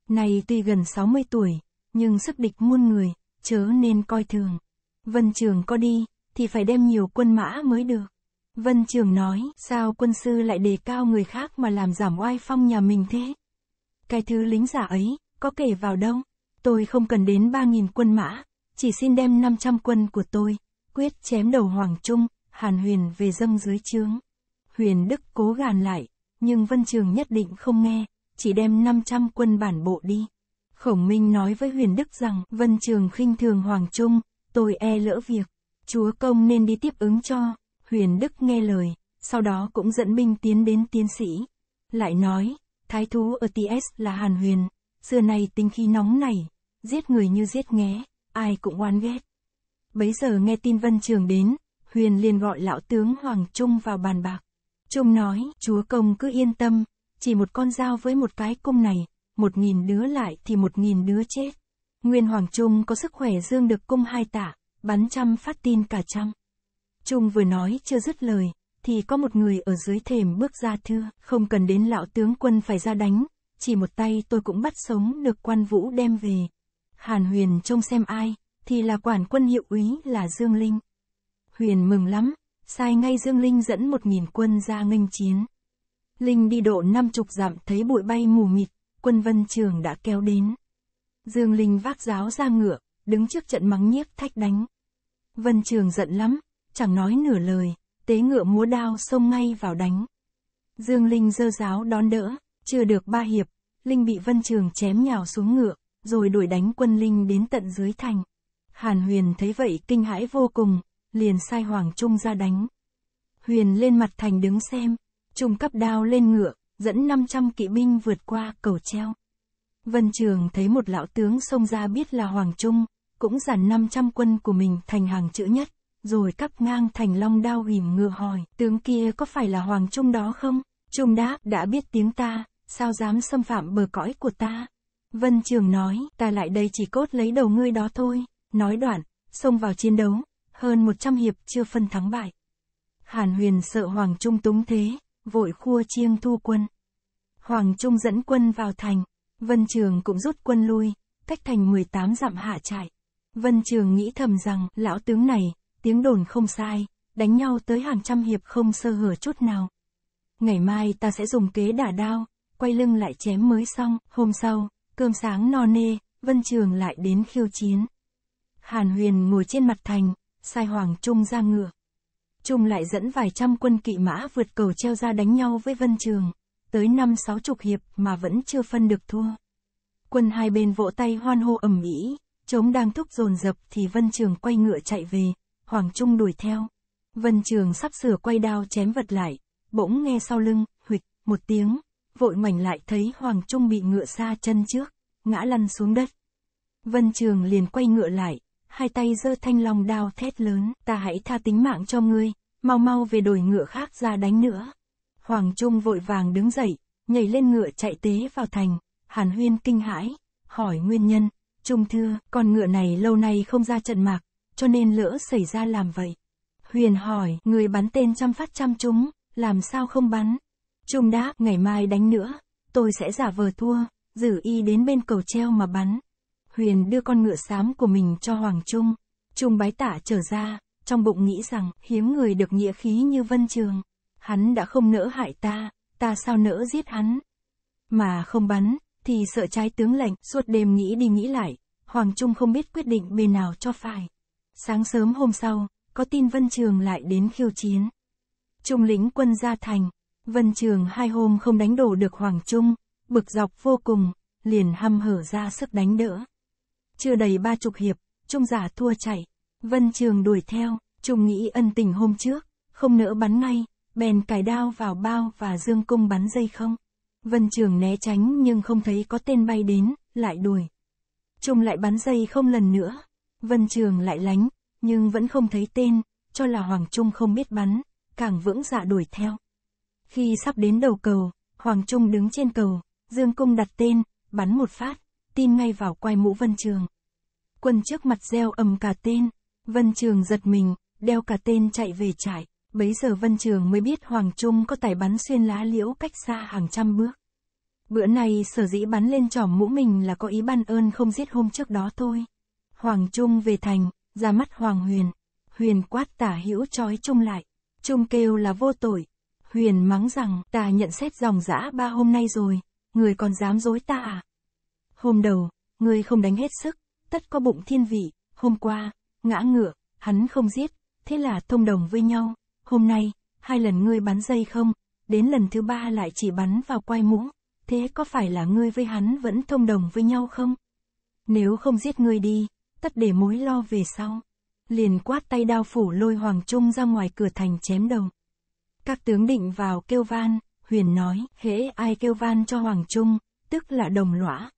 Này tuy gần 60 tuổi, nhưng sức địch muôn người, chớ nên coi thường. Vân Trường có đi, thì phải đem nhiều quân mã mới được. Vân Trường nói, sao quân sư lại đề cao người khác mà làm giảm oai phong nhà mình thế? Cái thứ lính giả ấy, có kể vào đâu? Tôi không cần đến 3.000 quân mã, chỉ xin đem 500 quân của tôi, quyết chém đầu Hoàng Trung, Hàn Huyền về dâng dưới trướng. Huyền Đức cố gàn lại, nhưng Vân Trường nhất định không nghe, chỉ đem 500 quân bản bộ đi. Khổng Minh nói với Huyền Đức rằng, Vân Trường khinh thường Hoàng Trung, tôi e lỡ việc, chúa công nên đi tiếp ứng cho. Huyền Đức nghe lời, sau đó cũng dẫn binh tiến đến tiến sĩ. Lại nói, thái thú ở TS là Hàn Huyền, xưa nay tinh khí nóng này, giết người như giết nghé, ai cũng oan ghét. Bấy giờ nghe tin Vân Trường đến, Huyền liền gọi lão tướng Hoàng Trung vào bàn bạc trung nói, chúa công cứ yên tâm, chỉ một con dao với một cái cung này, một nghìn đứa lại thì một nghìn đứa chết. Nguyên Hoàng Trung có sức khỏe dương được cung hai tả bắn trăm phát tin cả trăm. Trung vừa nói chưa dứt lời, thì có một người ở dưới thềm bước ra thưa, không cần đến lão tướng quân phải ra đánh, chỉ một tay tôi cũng bắt sống được quan vũ đem về. Hàn Huyền trông xem ai, thì là quản quân hiệu úy là Dương Linh. Huyền mừng lắm, sai ngay Dương Linh dẫn một nghìn quân ra nghênh chiến. Linh đi độ năm chục dặm thấy bụi bay mù mịt, quân vân trường đã kéo đến. Dương Linh vác giáo ra ngựa, đứng trước trận mắng nhiếc thách đánh. Vân trường giận lắm, chẳng nói nửa lời, tế ngựa múa đao xông ngay vào đánh. Dương Linh dơ giáo đón đỡ, chưa được ba hiệp, Linh bị Vân Trường chém nhào xuống ngựa, rồi đuổi đánh quân Linh đến tận dưới thành. Hàn Huyền thấy vậy kinh hãi vô cùng, liền sai Hoàng Trung ra đánh. Huyền lên mặt thành đứng xem, Trung cấp đao lên ngựa, dẫn 500 kỵ binh vượt qua cầu treo. Vân Trường thấy một lão tướng xông ra biết là Hoàng Trung, cũng dàn 500 quân của mình thành hàng chữ nhất, rồi cắp ngang thành long đao hìm ngựa hỏi, tướng kia có phải là Hoàng Trung đó không? Trung đáp, đã biết tiếng ta, sao dám xâm phạm bờ cõi của ta? Vân Trường nói, ta lại đây chỉ cốt lấy đầu ngươi đó thôi, nói đoạn, xông vào chiến đấu, hơn 100 hiệp chưa phân thắng bại. Hàn Huyền sợ Hoàng Trung túng thế, vội khua chiêng thu quân. Hoàng Trung dẫn quân vào thành, Vân Trường cũng rút quân lui, cách thành 18 dặm hạ trại. Vân Trường nghĩ thầm rằng, lão tướng này, tiếng đồn không sai, đánh nhau tới hàng trăm hiệp không sơ hở chút nào. Ngày mai ta sẽ dùng kế đả đao, quay lưng lại chém mới xong, hôm sau, cơm sáng no nê, Vân Trường lại đến khiêu chiến. Hàn Huyền ngồi trên mặt thành, sai Hoàng Trung ra ngựa. Trung lại dẫn vài trăm quân kỵ mã vượt cầu treo ra đánh nhau với Vân Trường, tới năm sáu chục hiệp mà vẫn chưa phân được thua. Quân hai bên vỗ tay hoan hô ầm ĩ, chống đang thúc dồn dập thì Vân Trường quay ngựa chạy về, Hoàng Trung đuổi theo. Vân Trường sắp sửa quay đao chém vật lại, bỗng nghe sau lưng, huỵch một tiếng, vội ngoảnh lại thấy Hoàng Trung bị ngựa xa chân trước, ngã lăn xuống đất. Vân Trường liền quay ngựa lại, hai tay giơ thanh long đao thét lớn, ta hãy tha tính mạng cho ngươi, mau mau về đổi ngựa khác ra đánh nữa. Hoàng Trung vội vàng đứng dậy, nhảy lên ngựa chạy tế vào thành, Hàn Huyên kinh hãi, hỏi nguyên nhân, Trung thưa, con ngựa này lâu nay không ra trận mạc, cho nên lỡ xảy ra làm vậy. Huyền hỏi, người bắn tên trăm phát trăm trúng, làm sao không bắn? Trung đáp, ngày mai đánh nữa, tôi sẽ giả vờ thua, giữ y đến bên cầu treo mà bắn. Huyền đưa con ngựa xám của mình cho Hoàng Trung. Trung bái tả trở ra, trong bụng nghĩ rằng, hiếm người được nghĩa khí như Vân Trường. Hắn đã không nỡ hại ta, ta sao nỡ giết hắn. Mà không bắn, thì sợ trái tướng lệnh, suốt đêm nghĩ đi nghĩ lại, Hoàng Trung không biết quyết định bên nào cho phải. Sáng sớm hôm sau, có tin Vân Trường lại đến khiêu chiến. Trung lính quân ra thành, Vân Trường hai hôm không đánh đổ được Hoàng Trung, bực dọc vô cùng, liền hăm hở ra sức đánh đỡ. Chưa đầy ba chục hiệp, Trung giả thua chạy. Vân Trường đuổi theo, Trung nghĩ ân tình hôm trước, không nỡ bắn ngay, bèn cài đao vào bao và dương cung bắn dây không. Vân Trường né tránh nhưng không thấy có tên bay đến, lại đuổi. Trung lại bắn dây không lần nữa. Vân Trường lại lánh, nhưng vẫn không thấy tên, cho là Hoàng Trung không biết bắn, càng vững dạ đuổi theo. Khi sắp đến đầu cầu, Hoàng Trung đứng trên cầu, dương cung đặt tên, bắn một phát, tin ngay vào quai mũ Vân Trường. Quân trước mặt gieo ầm cả tên, Vân Trường giật mình, đeo cả tên chạy về trại, bấy giờ Vân Trường mới biết Hoàng Trung có tài bắn xuyên lá liễu cách xa hàng trăm bước. Bữa nay sở dĩ bắn lên tròm mũ mình là có ý ban ơn không giết hôm trước đó thôi. Hoàng Trung về thành, ra mắt Hoàng Huyền. Huyền quát tả hữu trói Trung lại. Trung kêu là vô tội. Huyền mắng rằng ta nhận xét dòng dã ba hôm nay rồi, người còn dám dối ta à? Hôm đầu, ngươi không đánh hết sức, tất có bụng thiên vị, hôm qua, ngã ngựa, hắn không giết, thế là thông đồng với nhau, hôm nay, hai lần ngươi bắn dây không, đến lần thứ ba lại chỉ bắn vào quai mũ, thế có phải là ngươi với hắn vẫn thông đồng với nhau không? Nếu không giết ngươi đi, tất để mối lo về sau. Liền quát tay đao phủ lôi Hoàng Trung ra ngoài cửa thành chém đầu. Các tướng định vào kêu van, huyền nói, hễ ai kêu van cho Hoàng Trung, tức là đồng lõa,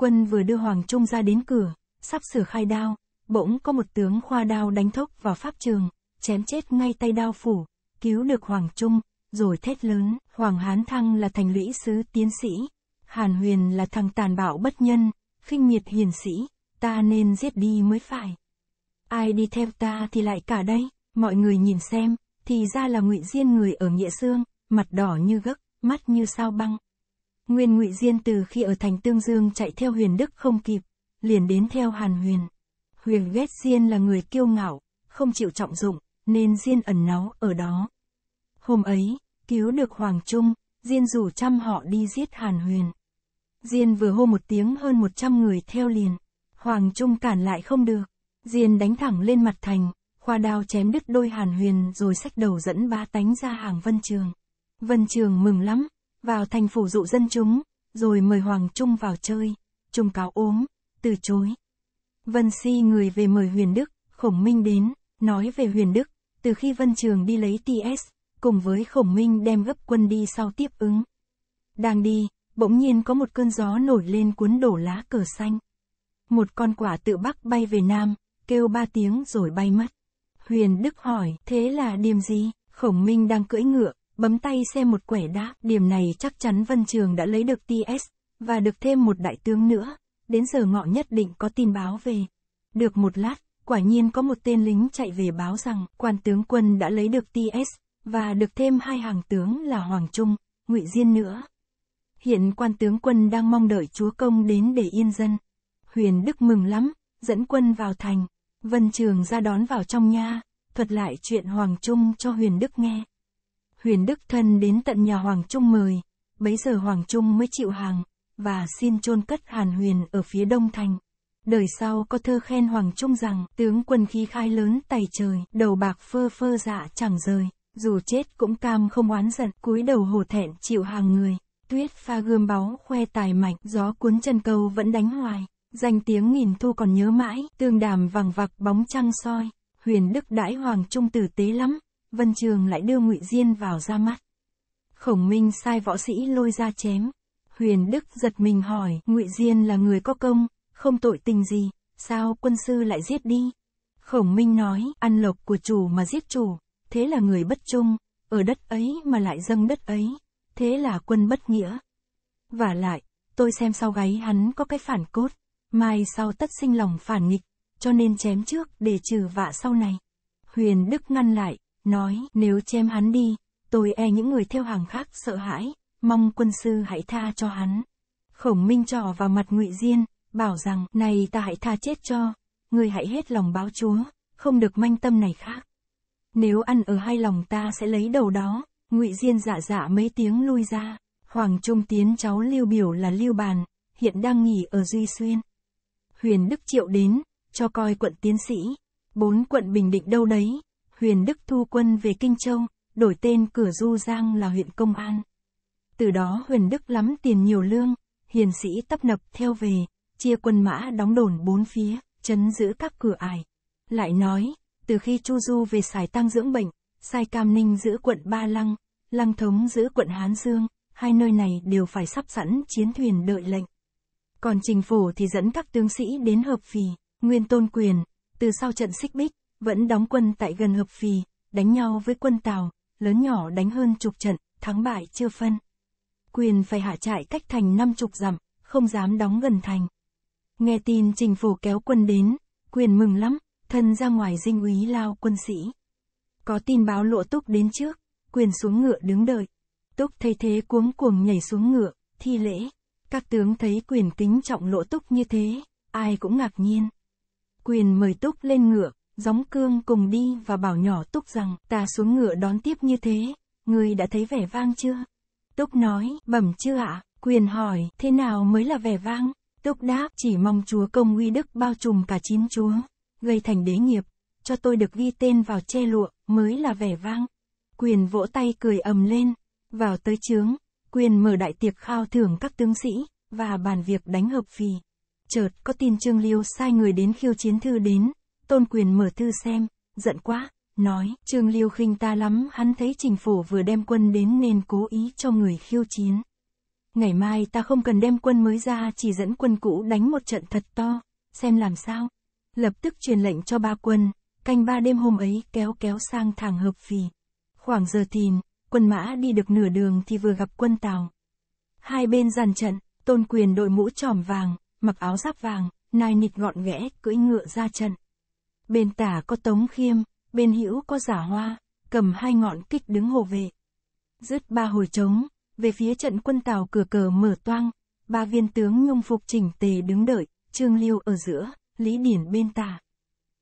Quân vừa đưa Hoàng Trung ra đến cửa, sắp sửa khai đao, bỗng có một tướng khoa đao đánh thốc vào pháp trường, chém chết ngay tay đao phủ, cứu được Hoàng Trung, rồi thét lớn, Hoàng Hán Thăng là thành lũy sứ tiến sĩ, Hàn Huyền là thằng tàn bạo bất nhân, khinh miệt hiền sĩ, ta nên giết đi mới phải. Ai đi theo ta thì lại cả đây, mọi người nhìn xem, thì ra là ngụy diên người ở Nghĩa Sương, mặt đỏ như gấc, mắt như sao băng. Nguyên Ngụy Diên từ khi ở thành Tương Dương chạy theo Huyền Đức không kịp, liền đến theo Hàn Huyền. Huyền ghét Diên là người kiêu ngạo, không chịu trọng dụng, nên Diên ẩn náu ở đó. Hôm ấy, cứu được Hoàng Trung, Diên rủ trăm họ đi giết Hàn Huyền. Diên vừa hô một tiếng hơn một trăm người theo liền. Hoàng Trung cản lại không được. Diên đánh thẳng lên mặt thành, khoa đao chém đứt đôi Hàn Huyền rồi sách đầu dẫn ba tánh ra hàng Vân Trường. Vân Trường mừng lắm, vào thành phủ dụ dân chúng, rồi mời Hoàng Trung vào chơi, Trung cáo ốm, từ chối. Vân Si người về mời Huyền Đức, Khổng Minh đến, nói về Huyền Đức, từ khi Vân Trường đi lấy TS, cùng với Khổng Minh đem gấp quân đi sau tiếp ứng. Đang đi, bỗng nhiên có một cơn gió nổi lên cuốn đổ lá cờ xanh. Một con quả tự bắc bay về nam, kêu ba tiếng rồi bay mất. Huyền Đức hỏi, thế là điềm gì? Khổng Minh đang cưỡi ngựa, bấm tay xem một quẻ đã, điểm này chắc chắn Vân Trường đã lấy được TS, và được thêm một đại tướng nữa, đến giờ ngọ nhất định có tin báo về. Được một lát, quả nhiên có một tên lính chạy về báo rằng quan tướng quân đã lấy được TS, và được thêm hai hàng tướng là Hoàng Trung, ngụy Diên nữa. Hiện quan tướng quân đang mong đợi chúa công đến để yên dân. Huyền Đức mừng lắm, dẫn quân vào thành, Vân Trường ra đón vào trong nha, thuật lại chuyện Hoàng Trung cho Huyền Đức nghe. Huyền Đức Thân đến tận nhà Hoàng Trung mời, bấy giờ Hoàng Trung mới chịu hàng, và xin chôn cất Hàn Huyền ở phía đông thành. Đời sau có thơ khen Hoàng Trung rằng, tướng quân khí khai lớn tài trời, đầu bạc phơ phơ dạ chẳng rời, dù chết cũng cam không oán giận, cúi đầu hổ thẹn chịu hàng người. Tuyết pha gươm báu khoe tài mạch, gió cuốn chân câu vẫn đánh hoài. Danh tiếng nghìn thu còn nhớ mãi, tương đàm vàng vặc bóng trăng soi. Huyền Đức đãi Hoàng Trung tử tế lắm. Vân Trường lại đưa Ngụy Diên vào ra mắt. Khổng Minh sai võ sĩ lôi ra chém. Huyền Đức giật mình hỏi, Ngụy Diên là người có công, không tội tình gì, sao quân sư lại giết đi? Khổng Minh nói, ăn lộc của chủ mà giết chủ, thế là người bất trung, ở đất ấy mà lại dâng đất ấy, thế là quân bất nghĩa. Và lại, tôi xem sau gáy hắn có cái phản cốt, mai sau tất sinh lòng phản nghịch, cho nên chém trước để trừ vạ sau này. Huyền Đức ngăn lại, nói nếu chém hắn đi, tôi e những người theo hàng khác sợ hãi, mong quân sư hãy tha cho hắn. Khổng Minh trò vào mặt ngụy Diên, bảo rằng, này ta hãy tha chết cho, người hãy hết lòng báo chúa, không được manh tâm này khác. Nếu ăn ở hai lòng ta sẽ lấy đầu đó, ngụy Diên dạ dạ mấy tiếng lui ra, Hoàng Trung tiến cháu lưu biểu là lưu bàn, hiện đang nghỉ ở Duy Xuyên. Huyền Đức Triệu đến, cho coi quận tiến sĩ, bốn quận Bình Định đâu đấy, Huyền Đức thu quân về Kinh Châu, đổi tên cửa Du Giang là huyện Công An. Từ đó Huyền Đức lắm tiền nhiều lương, hiền sĩ tấp nập theo về, chia quân mã đóng đồn bốn phía, chấn giữ các cửa ải. Lại nói, từ khi Chu Du về Sài Tăng dưỡng bệnh, Sai Cam Ninh giữ quận Ba Lăng, Lăng Thống giữ quận Hán Dương, hai nơi này đều phải sắp sẵn chiến thuyền đợi lệnh. Còn Trình Phổ thì dẫn các tướng sĩ đến hợp phì, Nguyên Tôn Quyền, từ sau trận xích bích, vẫn đóng quân tại gần hợp phì, đánh nhau với quân tàu lớn nhỏ đánh hơn chục trận, thắng bại chưa phân. Quyền phải hạ trại cách thành năm chục dặm, không dám đóng gần thành. Nghe tin trình phủ kéo quân đến, quyền mừng lắm, thân ra ngoài dinh úy lao quân sĩ. Có tin báo lộ túc đến trước, quyền xuống ngựa đứng đợi. Túc thấy thế cuống cuồng nhảy xuống ngựa, thi lễ. Các tướng thấy quyền kính trọng lộ túc như thế, ai cũng ngạc nhiên. Quyền mời túc lên ngựa, Gióng cương cùng đi và bảo nhỏ Túc rằng, ta xuống ngựa đón tiếp như thế, ngươi đã thấy vẻ vang chưa? Túc nói, bẩm chưa ạ, quyền hỏi, thế nào mới là vẻ vang? Túc đáp, chỉ mong chúa công uy đức bao trùm cả chín chúa, gây thành đế nghiệp, cho tôi được ghi tên vào che lụa, mới là vẻ vang. Quyền vỗ tay cười ầm lên, vào tới trướng, quyền mở đại tiệc khao thưởng các tướng sĩ, và bàn việc đánh hợp phì. Chợt có tin Trương Liêu sai người đến khiêu chiến thư đến, Tôn quyền mở thư xem, giận quá, nói, Trương Liêu khinh ta lắm, hắn thấy trình phủ vừa đem quân đến nên cố ý cho người khiêu chiến. Ngày mai ta không cần đem quân mới ra chỉ dẫn quân cũ đánh một trận thật to, xem làm sao. Lập tức truyền lệnh cho ba quân, canh ba đêm hôm ấy kéo kéo sang thẳng hợp phì. Khoảng giờ thìn, quân mã đi được nửa đường thì vừa gặp quân tàu. Hai bên dàn trận, tôn quyền đội mũ tròm vàng, mặc áo giáp vàng, nai nịt gọn ghẽ, cưỡi ngựa ra trận bên tả có Tống Khiêm, bên hữu có Giả Hoa, cầm hai ngọn kích đứng hộ vệ. Dứt ba hồi trống, về phía trận quân tàu cửa cờ mở toang, ba viên tướng nhung phục chỉnh tề đứng đợi, Trương Liêu ở giữa, Lý Điển bên tả.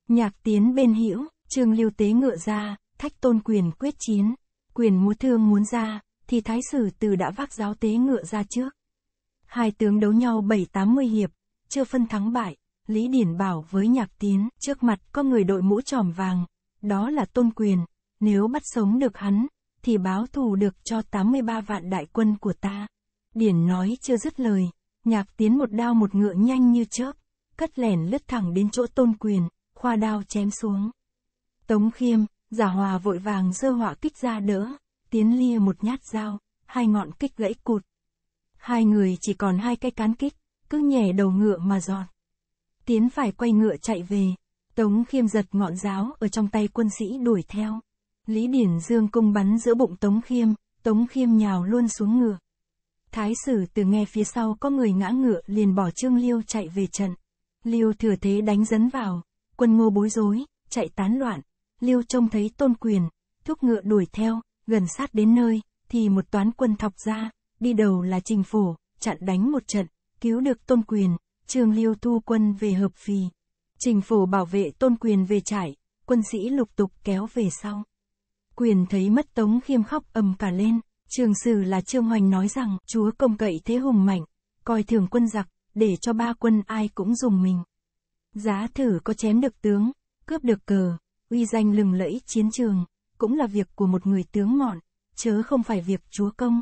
Nhạc tiến bên hữu, Trương Liêu tế ngựa ra, thách tôn quyền quyết chiến, quyền múa thương muốn ra, thì thái sử từ đã vác giáo tế ngựa ra trước. Hai tướng đấu nhau bảy tám mươi hiệp, chưa phân thắng bại, Lý Điển bảo với Nhạc Tiến, trước mặt có người đội mũ tròm vàng, đó là Tôn Quyền, nếu bắt sống được hắn, thì báo thù được cho 83 vạn đại quân của ta. Điển nói chưa dứt lời, Nhạc Tiến một đao một ngựa nhanh như chớp, cất lẻn lướt thẳng đến chỗ Tôn Quyền, khoa đao chém xuống. Tống Khiêm, giả hòa vội vàng dơ họa kích ra đỡ, Tiến lia một nhát dao, hai ngọn kích gãy cụt. Hai người chỉ còn hai cái cán kích, cứ nhảy đầu ngựa mà dọn. Tiến phải quay ngựa chạy về. Tống khiêm giật ngọn giáo ở trong tay quân sĩ đuổi theo. Lý Điển Dương cung bắn giữa bụng Tống khiêm, Tống khiêm nhào luôn xuống ngựa. Thái sử từ nghe phía sau có người ngã ngựa liền bỏ Trương Liêu chạy về trận. Liêu thừa thế đánh dấn vào, quân ngô bối rối, chạy tán loạn. Liêu trông thấy tôn quyền, thúc ngựa đuổi theo, gần sát đến nơi, thì một toán quân thọc ra, đi đầu là trình phổ, chặn đánh một trận, cứu được tôn quyền, Trương Liêu thu quân về hợp phì. Trình phủ bảo vệ tôn quyền về trải, quân sĩ lục tục kéo về sau. Quyền thấy mất tống khiêm khóc ầm cả lên, trường sử là Trương Hoành nói rằng chúa công cậy thế hùng mạnh, coi thường quân giặc, để cho ba quân ai cũng dùng mình. Giá thử có chém được tướng, cướp được cờ, uy danh lừng lẫy chiến trường, cũng là việc của một người tướng mọn chớ không phải việc chúa công.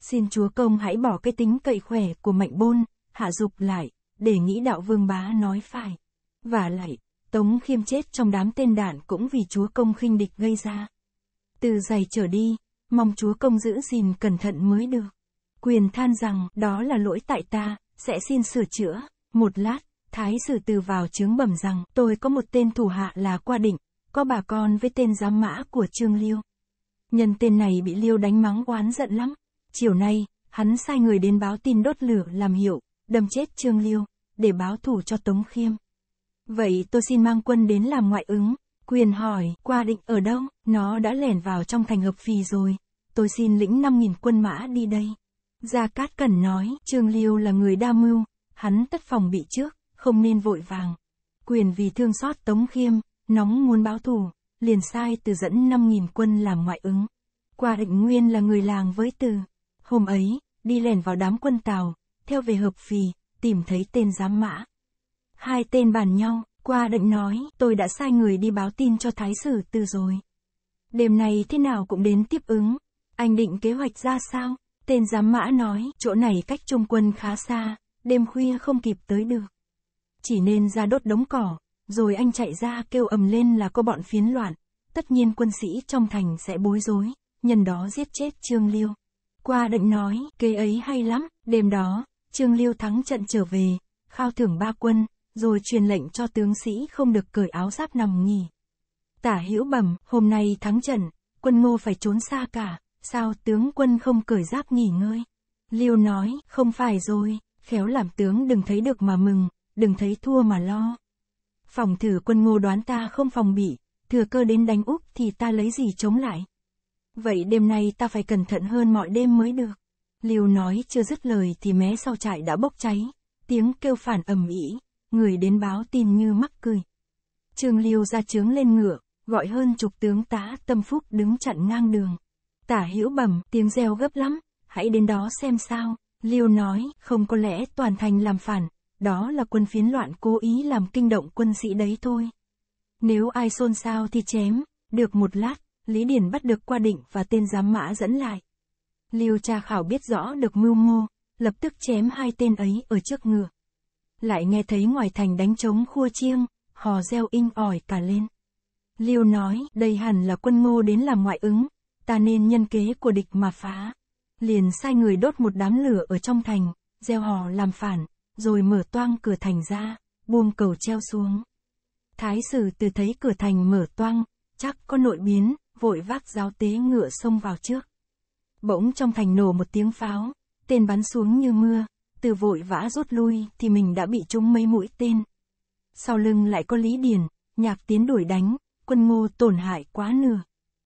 Xin chúa công hãy bỏ cái tính cậy khỏe của mạnh bôn, hạ dục lại, để nghĩ đạo vương bá nói phải. Và lại, Tống Khiêm chết trong đám tên đạn cũng vì chúa công khinh địch gây ra. Từ giày trở đi, mong chúa công giữ gìn cẩn thận mới được. Quyền than rằng, đó là lỗi tại ta, sẽ xin sửa chữa. Một lát, Thái sử từ vào chướng bẩm rằng, tôi có một tên thủ hạ là Qua Định, có bà con với tên giám mã của Trương Liêu. Nhân tên này bị Liêu đánh mắng oán giận lắm. Chiều nay, hắn sai người đến báo tin đốt lửa làm hiệu, đâm chết Trương Liêu, để báo thủ cho Tống Khiêm. Vậy tôi xin mang quân đến làm ngoại ứng, quyền hỏi, qua định ở đâu, nó đã lẻn vào trong thành hợp phì rồi, tôi xin lĩnh 5.000 quân mã đi đây. Gia Cát Cẩn nói, Trương Liêu là người đa mưu, hắn tất phòng bị trước, không nên vội vàng. Quyền vì thương xót Tống Khiêm, nóng muốn báo thù, liền sai từ dẫn 5.000 quân làm ngoại ứng. Qua định nguyên là người làng với từ. Hôm ấy, đi lẻn vào đám quân Tàu, theo về hợp phì, tìm thấy tên giám mã. Hai tên bàn nhau, qua định nói, tôi đã sai người đi báo tin cho thái sử từ rồi. Đêm này thế nào cũng đến tiếp ứng, anh định kế hoạch ra sao? Tên giám mã nói, chỗ này cách trung quân khá xa, đêm khuya không kịp tới được. Chỉ nên ra đốt đống cỏ, rồi anh chạy ra kêu ầm lên là có bọn phiến loạn. Tất nhiên quân sĩ trong thành sẽ bối rối, nhân đó giết chết Trương Liêu. Qua định nói, kế ấy hay lắm, đêm đó, Trương Lưu thắng trận trở về, khao thưởng ba quân, rồi truyền lệnh cho tướng sĩ không được cởi áo giáp nằm nghỉ. Tả hữu bẩm, hôm nay thắng trận, quân ngô phải trốn xa cả, sao tướng quân không cởi giáp nghỉ ngơi? Liêu nói, không phải rồi, khéo làm tướng đừng thấy được mà mừng, đừng thấy thua mà lo. Phòng thử quân ngô đoán ta không phòng bị, thừa cơ đến đánh Úc thì ta lấy gì chống lại. Vậy đêm nay ta phải cẩn thận hơn mọi đêm mới được. Lưu nói chưa dứt lời thì mé sau trại đã bốc cháy, tiếng kêu phản ầm ĩ, người đến báo tin như mắc cười. Trương Lưu ra trướng lên ngựa, gọi hơn chục tướng tá tâm phúc đứng chặn ngang đường. Tả hữu bẩm tiếng reo gấp lắm, hãy đến đó xem sao. Liêu nói, không có lẽ toàn thành làm phản, đó là quân phiến loạn cố ý làm kinh động quân sĩ đấy thôi. Nếu ai xôn xao thì chém, được một lát, Lý Điển bắt được qua định và tên giám mã dẫn lại. Lưu Cha Khảo biết rõ được mưu mô, lập tức chém hai tên ấy ở trước ngựa. Lại nghe thấy ngoài thành đánh trống khua chiêng, hò reo inh ỏi cả lên. Lưu nói, đây hẳn là quân ngô đến làm ngoại ứng, ta nên nhân kế của địch mà phá. Liền sai người đốt một đám lửa ở trong thành, gieo hò làm phản, rồi mở toang cửa thành ra, buông cầu treo xuống. Thái sử từ thấy cửa thành mở toang, chắc có nội biến, vội vác giáo tế ngựa xông vào trước. Bỗng trong thành nổ một tiếng pháo, tên bắn xuống như mưa, từ vội vã rút lui thì mình đã bị trúng mấy mũi tên. Sau lưng lại có Lý Điền, nhạc tiến đuổi đánh, quân ngô tổn hại quá nửa.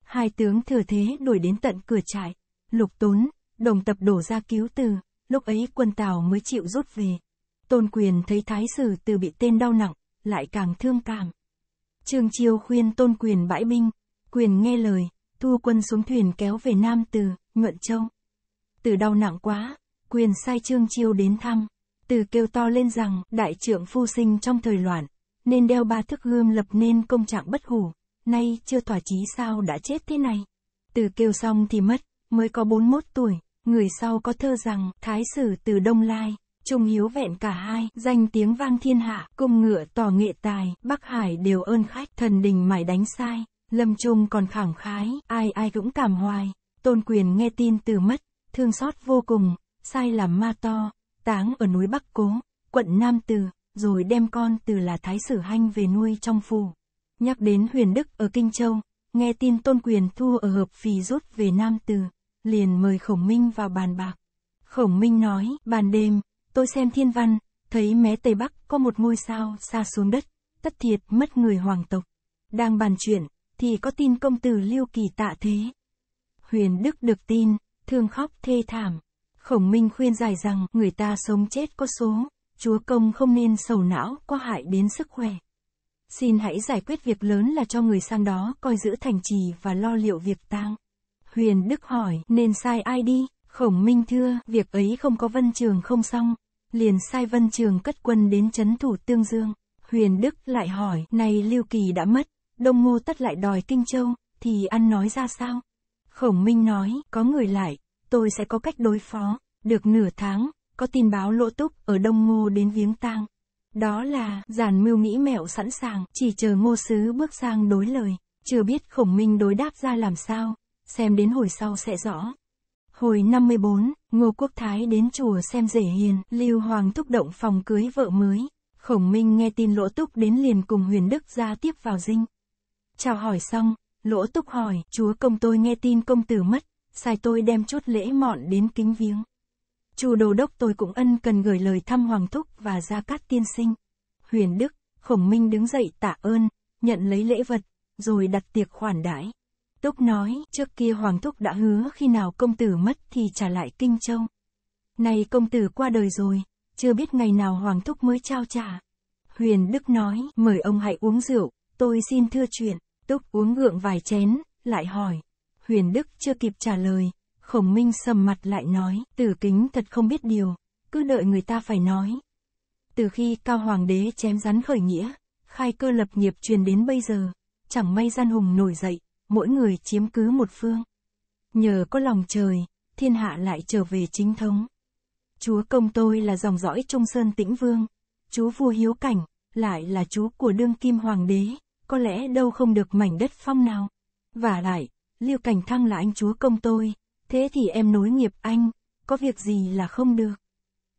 Hai tướng thừa thế đuổi đến tận cửa trại, lục tốn, đồng tập đổ ra cứu từ, lúc ấy quân tàu mới chịu rút về. Tôn quyền thấy thái sử từ bị tên đau nặng, lại càng thương cảm. Trương Chiêu khuyên tôn quyền bãi binh, quyền nghe lời, thu quân xuống thuyền kéo về Nam Từ. Ngượn Châu. Từ đau nặng quá, quyền sai trương chiêu đến thăm. Từ kêu to lên rằng, đại trưởng phu sinh trong thời loạn, nên đeo ba thước gươm lập nên công trạng bất hủ, nay chưa tỏa chí sao đã chết thế này. Từ kêu xong thì mất, mới có 41 tuổi, người sau có thơ rằng, thái sử từ Đông Lai, trung hiếu vẹn cả hai, danh tiếng vang thiên hạ, cung ngựa tỏ nghệ tài, Bắc Hải đều ơn khách, thần đình mải đánh sai, Lâm Trung còn khẳng khái, ai ai cũng cảm hoài. Tôn quyền nghe tin từ mất, thương xót vô cùng, sai làm ma to, táng ở núi Bắc Cố, quận Nam Từ, rồi đem con từ là Thái Sử Hanh về nuôi trong phủ. Nhắc đến huyền đức ở Kinh Châu, nghe tin tôn quyền thua ở hợp phì rút về Nam Từ, liền mời Khổng Minh vào bàn bạc. Khổng Minh nói, bàn đêm, tôi xem thiên văn, thấy mé Tây Bắc có một ngôi sao xa xuống đất, tất thiệt mất người hoàng tộc. Đang bàn chuyện, thì có tin công tử Liêu Kỳ tạ thế. Huyền Đức được tin, thương khóc thê thảm. Khổng Minh khuyên giải rằng người ta sống chết có số, chúa công không nên sầu não có hại đến sức khỏe. Xin hãy giải quyết việc lớn là cho người sang đó coi giữ thành trì và lo liệu việc tang. Huyền Đức hỏi nên sai ai đi, khổng minh thưa việc ấy không có vân trường không xong, liền sai vân trường cất quân đến chấn thủ tương dương. Huyền Đức lại hỏi, này Lưu Kỳ đã mất, Đông Ngô tất lại đòi Kinh Châu, thì ăn nói ra sao? Khổng Minh nói, có người lại, tôi sẽ có cách đối phó. Được nửa tháng, có tin báo lỗ túc ở Đông Ngô đến viếng tang. Đó là, giản mưu nghĩ mẹo sẵn sàng, chỉ chờ ngô sứ bước sang đối lời. Chưa biết khổng minh đối đáp ra làm sao, xem đến hồi sau sẽ rõ. Hồi 54, Ngô Quốc Thái đến chùa xem rể hiền, Lưu Hoàng thúc động phòng cưới vợ mới. Khổng Minh nghe tin lỗ túc đến liền cùng huyền đức ra tiếp vào dinh. Chào hỏi xong, Lỗ túc hỏi, chúa công tôi nghe tin công tử mất, sai tôi đem chút lễ mọn đến kính viếng. Chu đồ đốc tôi cũng ân cần gửi lời thăm Hoàng Thúc và Gia Cát Tiên Sinh. Huyền Đức, Khổng Minh đứng dậy tạ ơn, nhận lấy lễ vật, rồi đặt tiệc khoản đãi. Túc nói, trước kia Hoàng Thúc đã hứa khi nào công tử mất thì trả lại Kinh Châu. Này công tử qua đời rồi, chưa biết ngày nào Hoàng Thúc mới trao trả. Huyền Đức nói, mời ông hãy uống rượu, tôi xin thưa chuyện túc uống ngượng vài chén, lại hỏi. Huyền Đức chưa kịp trả lời, Khổng Minh sầm mặt lại nói, tử kính thật không biết điều, cứ đợi người ta phải nói. Từ khi Cao Hoàng đế chém rắn khởi nghĩa, khai cơ lập nghiệp truyền đến bây giờ, chẳng may gian hùng nổi dậy, mỗi người chiếm cứ một phương. Nhờ có lòng trời, thiên hạ lại trở về chính thống. Chúa công tôi là dòng dõi Trung Sơn Tĩnh Vương, chú vua Hiếu Cảnh, lại là chú của đương kim hoàng đế, có lẽ đâu không được mảnh đất phong nào. Và lại, Liêu Cảnh Thăng là anh chúa công tôi, thế thì em nối nghiệp anh, có việc gì là không được.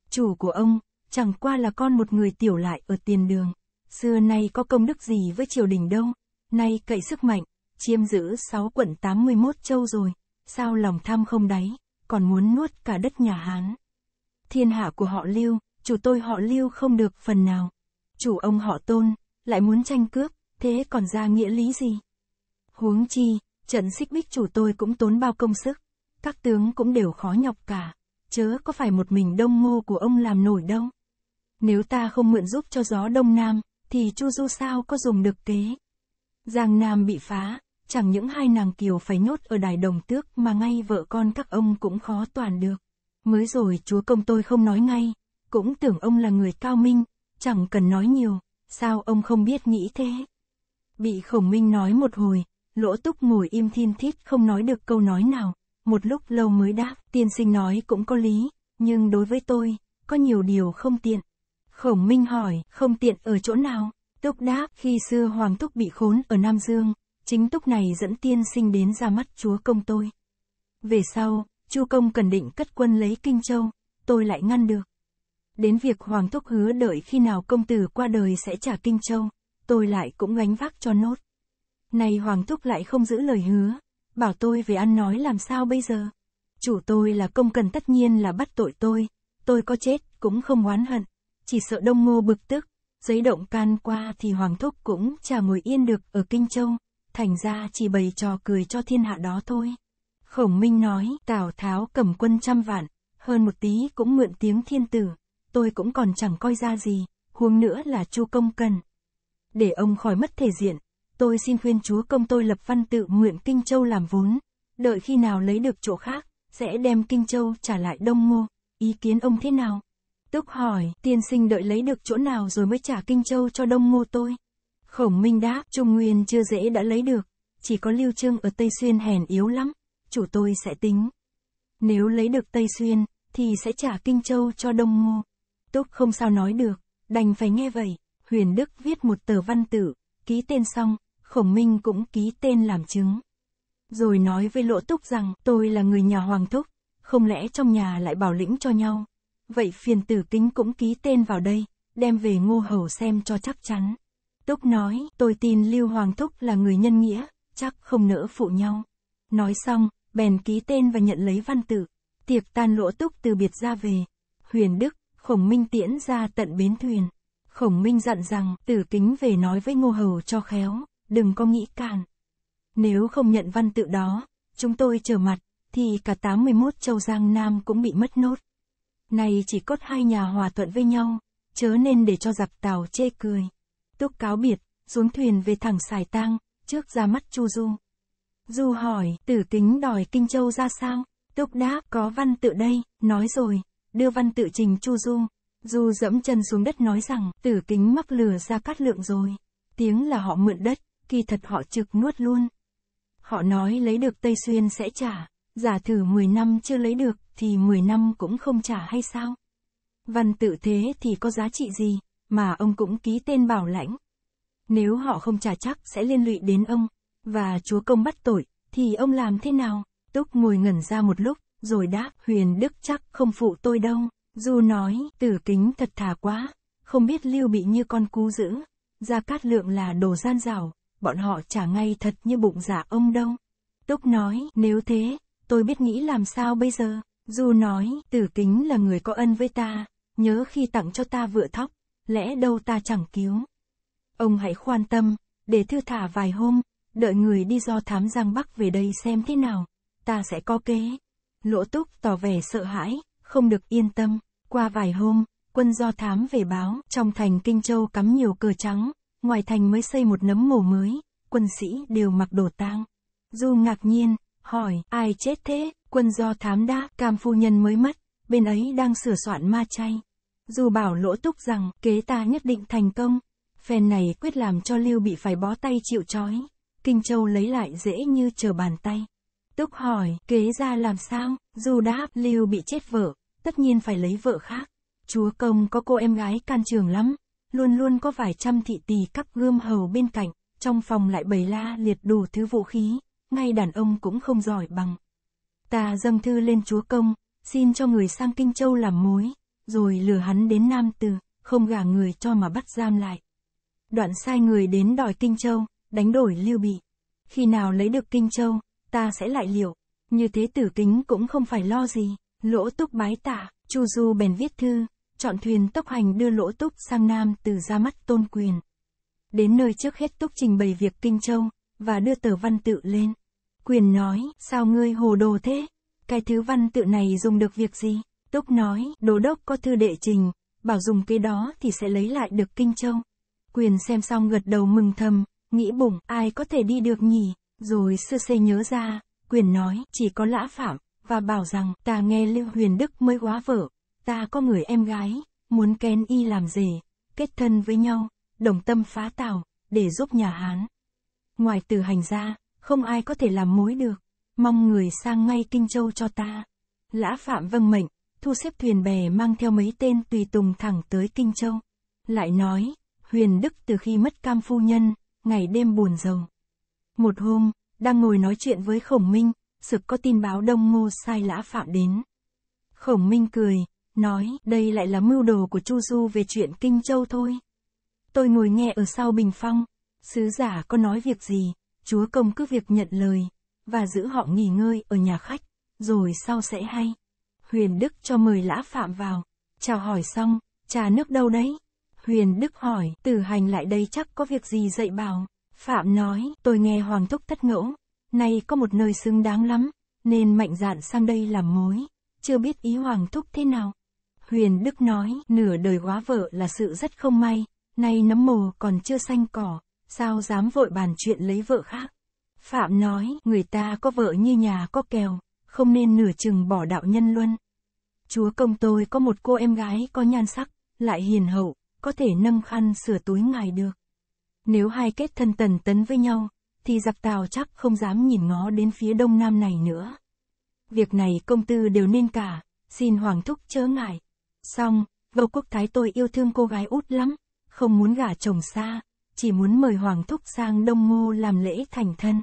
Chủ của ông, chẳng qua là con một người tiểu lại ở tiền đường, xưa nay có công đức gì với triều đình đâu, nay cậy sức mạnh, chiêm giữ 6 quận 81 châu rồi, sao lòng tham không đáy, còn muốn nuốt cả đất nhà Hán. Thiên hạ của họ Lưu, chủ tôi họ Lưu không được phần nào. Chủ ông họ Tôn, lại muốn tranh cướp, thế còn ra nghĩa lý gì? Huống chi, trận xích bích chủ tôi cũng tốn bao công sức, các tướng cũng đều khó nhọc cả, chớ có phải một mình đông ngô của ông làm nổi đâu. Nếu ta không mượn giúp cho gió đông nam, thì Chu Du sao có dùng được kế. Giang Nam bị phá, chẳng những hai nàng kiều phải nhốt ở đài đồng tước mà ngay vợ con các ông cũng khó toàn được. Mới rồi chúa công tôi không nói ngay, cũng tưởng ông là người cao minh, chẳng cần nói nhiều, sao ông không biết nghĩ thế. Bị khổng minh nói một hồi, lỗ túc ngồi im thiên thiết không nói được câu nói nào, một lúc lâu mới đáp, tiên sinh nói cũng có lý, nhưng đối với tôi, có nhiều điều không tiện. Khổng minh hỏi, không tiện ở chỗ nào? Túc đáp, khi xưa Hoàng thúc bị khốn ở Nam Dương, chính Túc này dẫn tiên sinh đến ra mắt chúa công tôi. Về sau, chu công cần định cất quân lấy Kinh Châu, tôi lại ngăn được. Đến việc Hoàng thúc hứa đợi khi nào công tử qua đời sẽ trả Kinh Châu tôi lại cũng gánh vác cho nốt. Này Hoàng Thúc lại không giữ lời hứa, bảo tôi về ăn nói làm sao bây giờ. Chủ tôi là công cần tất nhiên là bắt tội tôi, tôi có chết cũng không oán hận, chỉ sợ đông ngô bực tức, giấy động can qua thì Hoàng Thúc cũng chả ngồi yên được ở Kinh Châu, thành ra chỉ bày trò cười cho thiên hạ đó thôi. Khổng Minh nói, Tào Tháo cầm quân trăm vạn, hơn một tí cũng mượn tiếng thiên tử, tôi cũng còn chẳng coi ra gì, huống nữa là chu công cần để ông khỏi mất thể diện, tôi xin khuyên chúa công tôi lập văn tự nguyện Kinh Châu làm vốn, đợi khi nào lấy được chỗ khác, sẽ đem Kinh Châu trả lại Đông Ngô, ý kiến ông thế nào? Túc hỏi, tiên sinh đợi lấy được chỗ nào rồi mới trả Kinh Châu cho Đông Ngô tôi? Khổng Minh đáp, Trung Nguyên chưa dễ đã lấy được, chỉ có Lưu Trương ở Tây Xuyên hèn yếu lắm, chủ tôi sẽ tính. Nếu lấy được Tây Xuyên, thì sẽ trả Kinh Châu cho Đông Ngô. Túc không sao nói được, đành phải nghe vậy. Huyền Đức viết một tờ văn tử, ký tên xong, Khổng Minh cũng ký tên làm chứng. Rồi nói với Lỗ Túc rằng, tôi là người nhà Hoàng Thúc, không lẽ trong nhà lại bảo lĩnh cho nhau. Vậy phiền tử kính cũng ký tên vào đây, đem về ngô hầu xem cho chắc chắn. Túc nói, tôi tin Lưu Hoàng Thúc là người nhân nghĩa, chắc không nỡ phụ nhau. Nói xong, bèn ký tên và nhận lấy văn tự. Tiệc tan lỗ túc từ biệt ra về. Huyền Đức, Khổng Minh tiễn ra tận bến thuyền. Khổng Minh dặn rằng, tử kính về nói với ngô hầu cho khéo, đừng có nghĩ cản. Nếu không nhận văn tự đó, chúng tôi trở mặt, thì cả 81 châu Giang Nam cũng bị mất nốt. Này chỉ cốt hai nhà hòa thuận với nhau, chớ nên để cho giặc tàu chê cười. Túc cáo biệt, xuống thuyền về thẳng xài Tang, trước ra mắt Chu Du. Du hỏi, tử kính đòi Kinh Châu ra sao? Túc đáp, có văn tự đây, nói rồi, đưa văn tự trình Chu Du, Du dẫm chân xuống đất nói rằng, tử kính mắc lừa ra cát lượng rồi. Tiếng là họ mượn đất, kỳ thật họ trực nuốt luôn. Họ nói lấy được Tây Xuyên sẽ trả, giả thử 10 năm chưa lấy được thì 10 năm cũng không trả hay sao? Văn tự thế thì có giá trị gì, mà ông cũng ký tên bảo lãnh. Nếu họ không trả chắc sẽ liên lụy đến ông, và chúa công bắt tội, thì ông làm thế nào? Túc ngồi ngẩn ra một lúc, rồi đáp, huyền đức chắc không phụ tôi đâu. Du nói, tử kính thật thà quá, không biết lưu bị như con cú dữ, ra cát lượng là đồ gian rào, bọn họ trả ngay thật như bụng giả dạ ông đâu. Túc nói, nếu thế, tôi biết nghĩ làm sao bây giờ. Du nói, tử kính là người có ân với ta, nhớ khi tặng cho ta vựa thóc, lẽ đâu ta chẳng cứu. Ông hãy khoan tâm, để thư thả vài hôm, đợi người đi do thám Giang Bắc về đây xem thế nào, ta sẽ có kế. Lỗ Túc tỏ vẻ sợ hãi, không được yên tâm. Qua vài hôm, quân do thám về báo, trong thành Kinh Châu cắm nhiều cờ trắng, ngoài thành mới xây một nấm mồ mới, quân sĩ đều mặc đồ tang. Du ngạc nhiên, hỏi, ai chết thế? Quân do thám đã, cam phu nhân mới mất, bên ấy đang sửa soạn ma chay. Du bảo lỗ túc rằng, kế ta nhất định thành công. Phen này quyết làm cho Lưu bị phải bó tay chịu trói. Kinh Châu lấy lại dễ như chờ bàn tay. Túc hỏi, kế ra làm sao? Du đáp, Lưu bị chết vợ, tất nhiên phải lấy vợ khác. Chúa công có cô em gái can trường lắm, luôn luôn có vài trăm thị tỳ cắp gươm hầu bên cạnh, trong phòng lại bầy la liệt đủ thứ vũ khí, ngay đàn ông cũng không giỏi bằng. Ta dâng thư lên chúa công, xin cho người sang Kinh Châu làm mối, rồi lừa hắn đến Nam Từ, không gả người cho mà bắt giam lại. Đoạn sai người đến đòi Kinh Châu, đánh đổi lưu bị. Khi nào lấy được Kinh Châu, ta sẽ lại liệu, như thế tử kính cũng không phải lo gì. Lỗ túc bái tạ, Chu Du bèn viết thư, chọn thuyền tốc hành đưa lỗ túc sang Nam từ ra mắt tôn quyền. Đến nơi trước hết túc trình bày việc Kinh Châu, và đưa tờ văn tự lên. Quyền nói, sao ngươi hồ đồ thế? Cái thứ văn tự này dùng được việc gì? Túc nói, đồ đốc có thư đệ trình, bảo dùng cái đó thì sẽ lấy lại được Kinh Châu. Quyền xem xong gật đầu mừng thầm, nghĩ bụng, ai có thể đi được nhỉ? Rồi sơ sê nhớ ra, Quyền nói, chỉ có lã phạm, và bảo rằng ta nghe Lưu Huyền Đức mới quá vợ, ta có người em gái, muốn kén y làm gì, kết thân với nhau, đồng tâm phá tàu để giúp nhà Hán. Ngoài từ hành ra, không ai có thể làm mối được, mong người sang ngay Kinh Châu cho ta. Lã Phạm vâng mệnh, thu xếp thuyền bè mang theo mấy tên tùy tùng thẳng tới Kinh Châu. Lại nói, Huyền Đức từ khi mất cam phu nhân, ngày đêm buồn rầu. Một hôm, đang ngồi nói chuyện với Khổng Minh, sực có tin báo đông ngô sai lã phạm đến. Khổng Minh cười, nói đây lại là mưu đồ của Chu Du về chuyện Kinh Châu thôi. Tôi ngồi nghe ở sau bình phong, sứ giả có nói việc gì, chúa công cứ việc nhận lời, và giữ họ nghỉ ngơi ở nhà khách, rồi sau sẽ hay. Huyền Đức cho mời lã phạm vào, chào hỏi xong, trà nước đâu đấy? Huyền Đức hỏi, tử hành lại đây chắc có việc gì dạy bảo. Phạm nói, tôi nghe Hoàng Thúc thất ngỗ. Nay có một nơi xứng đáng lắm, nên mạnh dạn sang đây làm mối. Chưa biết ý Hoàng Thúc thế nào. Huyền Đức nói, nửa đời quá vợ là sự rất không may, nay nấm mồ còn chưa xanh cỏ, sao dám vội bàn chuyện lấy vợ khác. Phạm nói, người ta có vợ như nhà có kèo, không nên nửa chừng bỏ đạo nhân luân. Chúa công tôi có một cô em gái có nhan sắc, lại hiền hậu, có thể nâng khăn sửa túi ngài được. Nếu hai kết thân tần tấn với nhau, thì giặc tàu chắc không dám nhìn ngó đến phía đông nam này nữa. Việc này công tư đều nên cả, xin Hoàng Thúc chớ ngại. Xong, Ngô Quốc Thái tôi yêu thương cô gái út lắm, không muốn gả chồng xa, chỉ muốn mời Hoàng Thúc sang Đông Ngô làm lễ thành thân.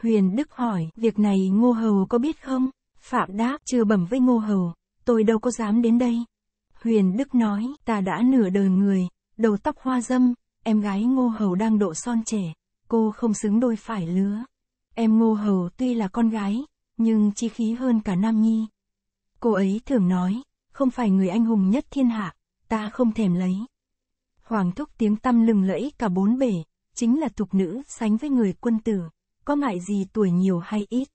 Huyền Đức hỏi, việc này Ngô Hầu có biết không? Phạm đáp, chưa bẩm với Ngô Hầu, tôi đâu có dám đến đây. Huyền Đức nói, ta đã nửa đời người, đầu tóc hoa dâm, em gái Ngô Hầu đang độ son trẻ cô không xứng đôi phải lứa. Em Ngô Hầu tuy là con gái, nhưng chi khí hơn cả Nam Nhi. Cô ấy thường nói, không phải người anh hùng nhất thiên hạ, ta không thèm lấy. Hoàng thúc tiếng tăm lừng lẫy cả bốn bể, chính là tục nữ sánh với người quân tử, có ngại gì tuổi nhiều hay ít.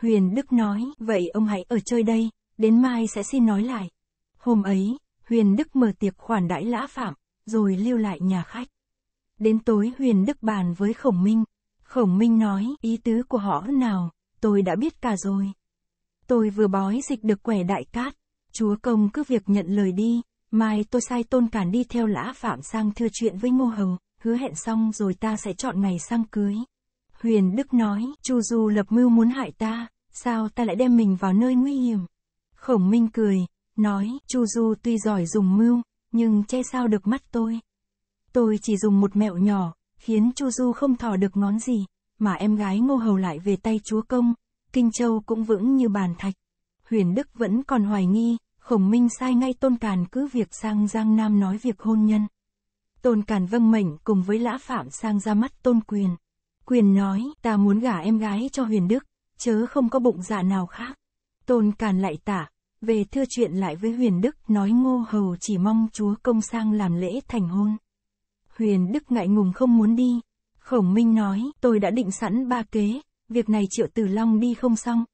Huyền Đức nói, vậy ông hãy ở chơi đây, đến mai sẽ xin nói lại. Hôm ấy, Huyền Đức mở tiệc khoản đãi lã phạm, rồi lưu lại nhà khách. Đến tối Huyền Đức bàn với Khổng Minh. Khổng Minh nói, ý tứ của họ nào, tôi đã biết cả rồi. Tôi vừa bói dịch được quẻ đại cát. Chúa công cứ việc nhận lời đi, mai tôi sai tôn cản đi theo lã phạm sang thưa chuyện với Ngô Hồng. hứa hẹn xong rồi ta sẽ chọn ngày sang cưới. Huyền Đức nói, Chu Du lập mưu muốn hại ta, sao ta lại đem mình vào nơi nguy hiểm? Khổng Minh cười, nói, Chu Du tuy giỏi dùng mưu, nhưng che sao được mắt tôi. Tôi chỉ dùng một mẹo nhỏ, khiến Chu Du không thò được ngón gì, mà em gái ngô hầu lại về tay chúa công, Kinh Châu cũng vững như bàn thạch. Huyền Đức vẫn còn hoài nghi, Khổng Minh sai ngay Tôn Càn cứ việc sang Giang Nam nói việc hôn nhân. Tôn Càn vâng mệnh cùng với Lã Phạm sang ra mắt Tôn Quyền. Quyền nói, ta muốn gả em gái cho Huyền Đức, chớ không có bụng dạ nào khác. Tôn Càn lại tả, về thưa chuyện lại với Huyền Đức nói ngô hầu chỉ mong chúa công sang làm lễ thành hôn. Huyền Đức ngại ngùng không muốn đi. Khổng Minh nói, tôi đã định sẵn ba kế, việc này Triệu Tử Long đi không xong.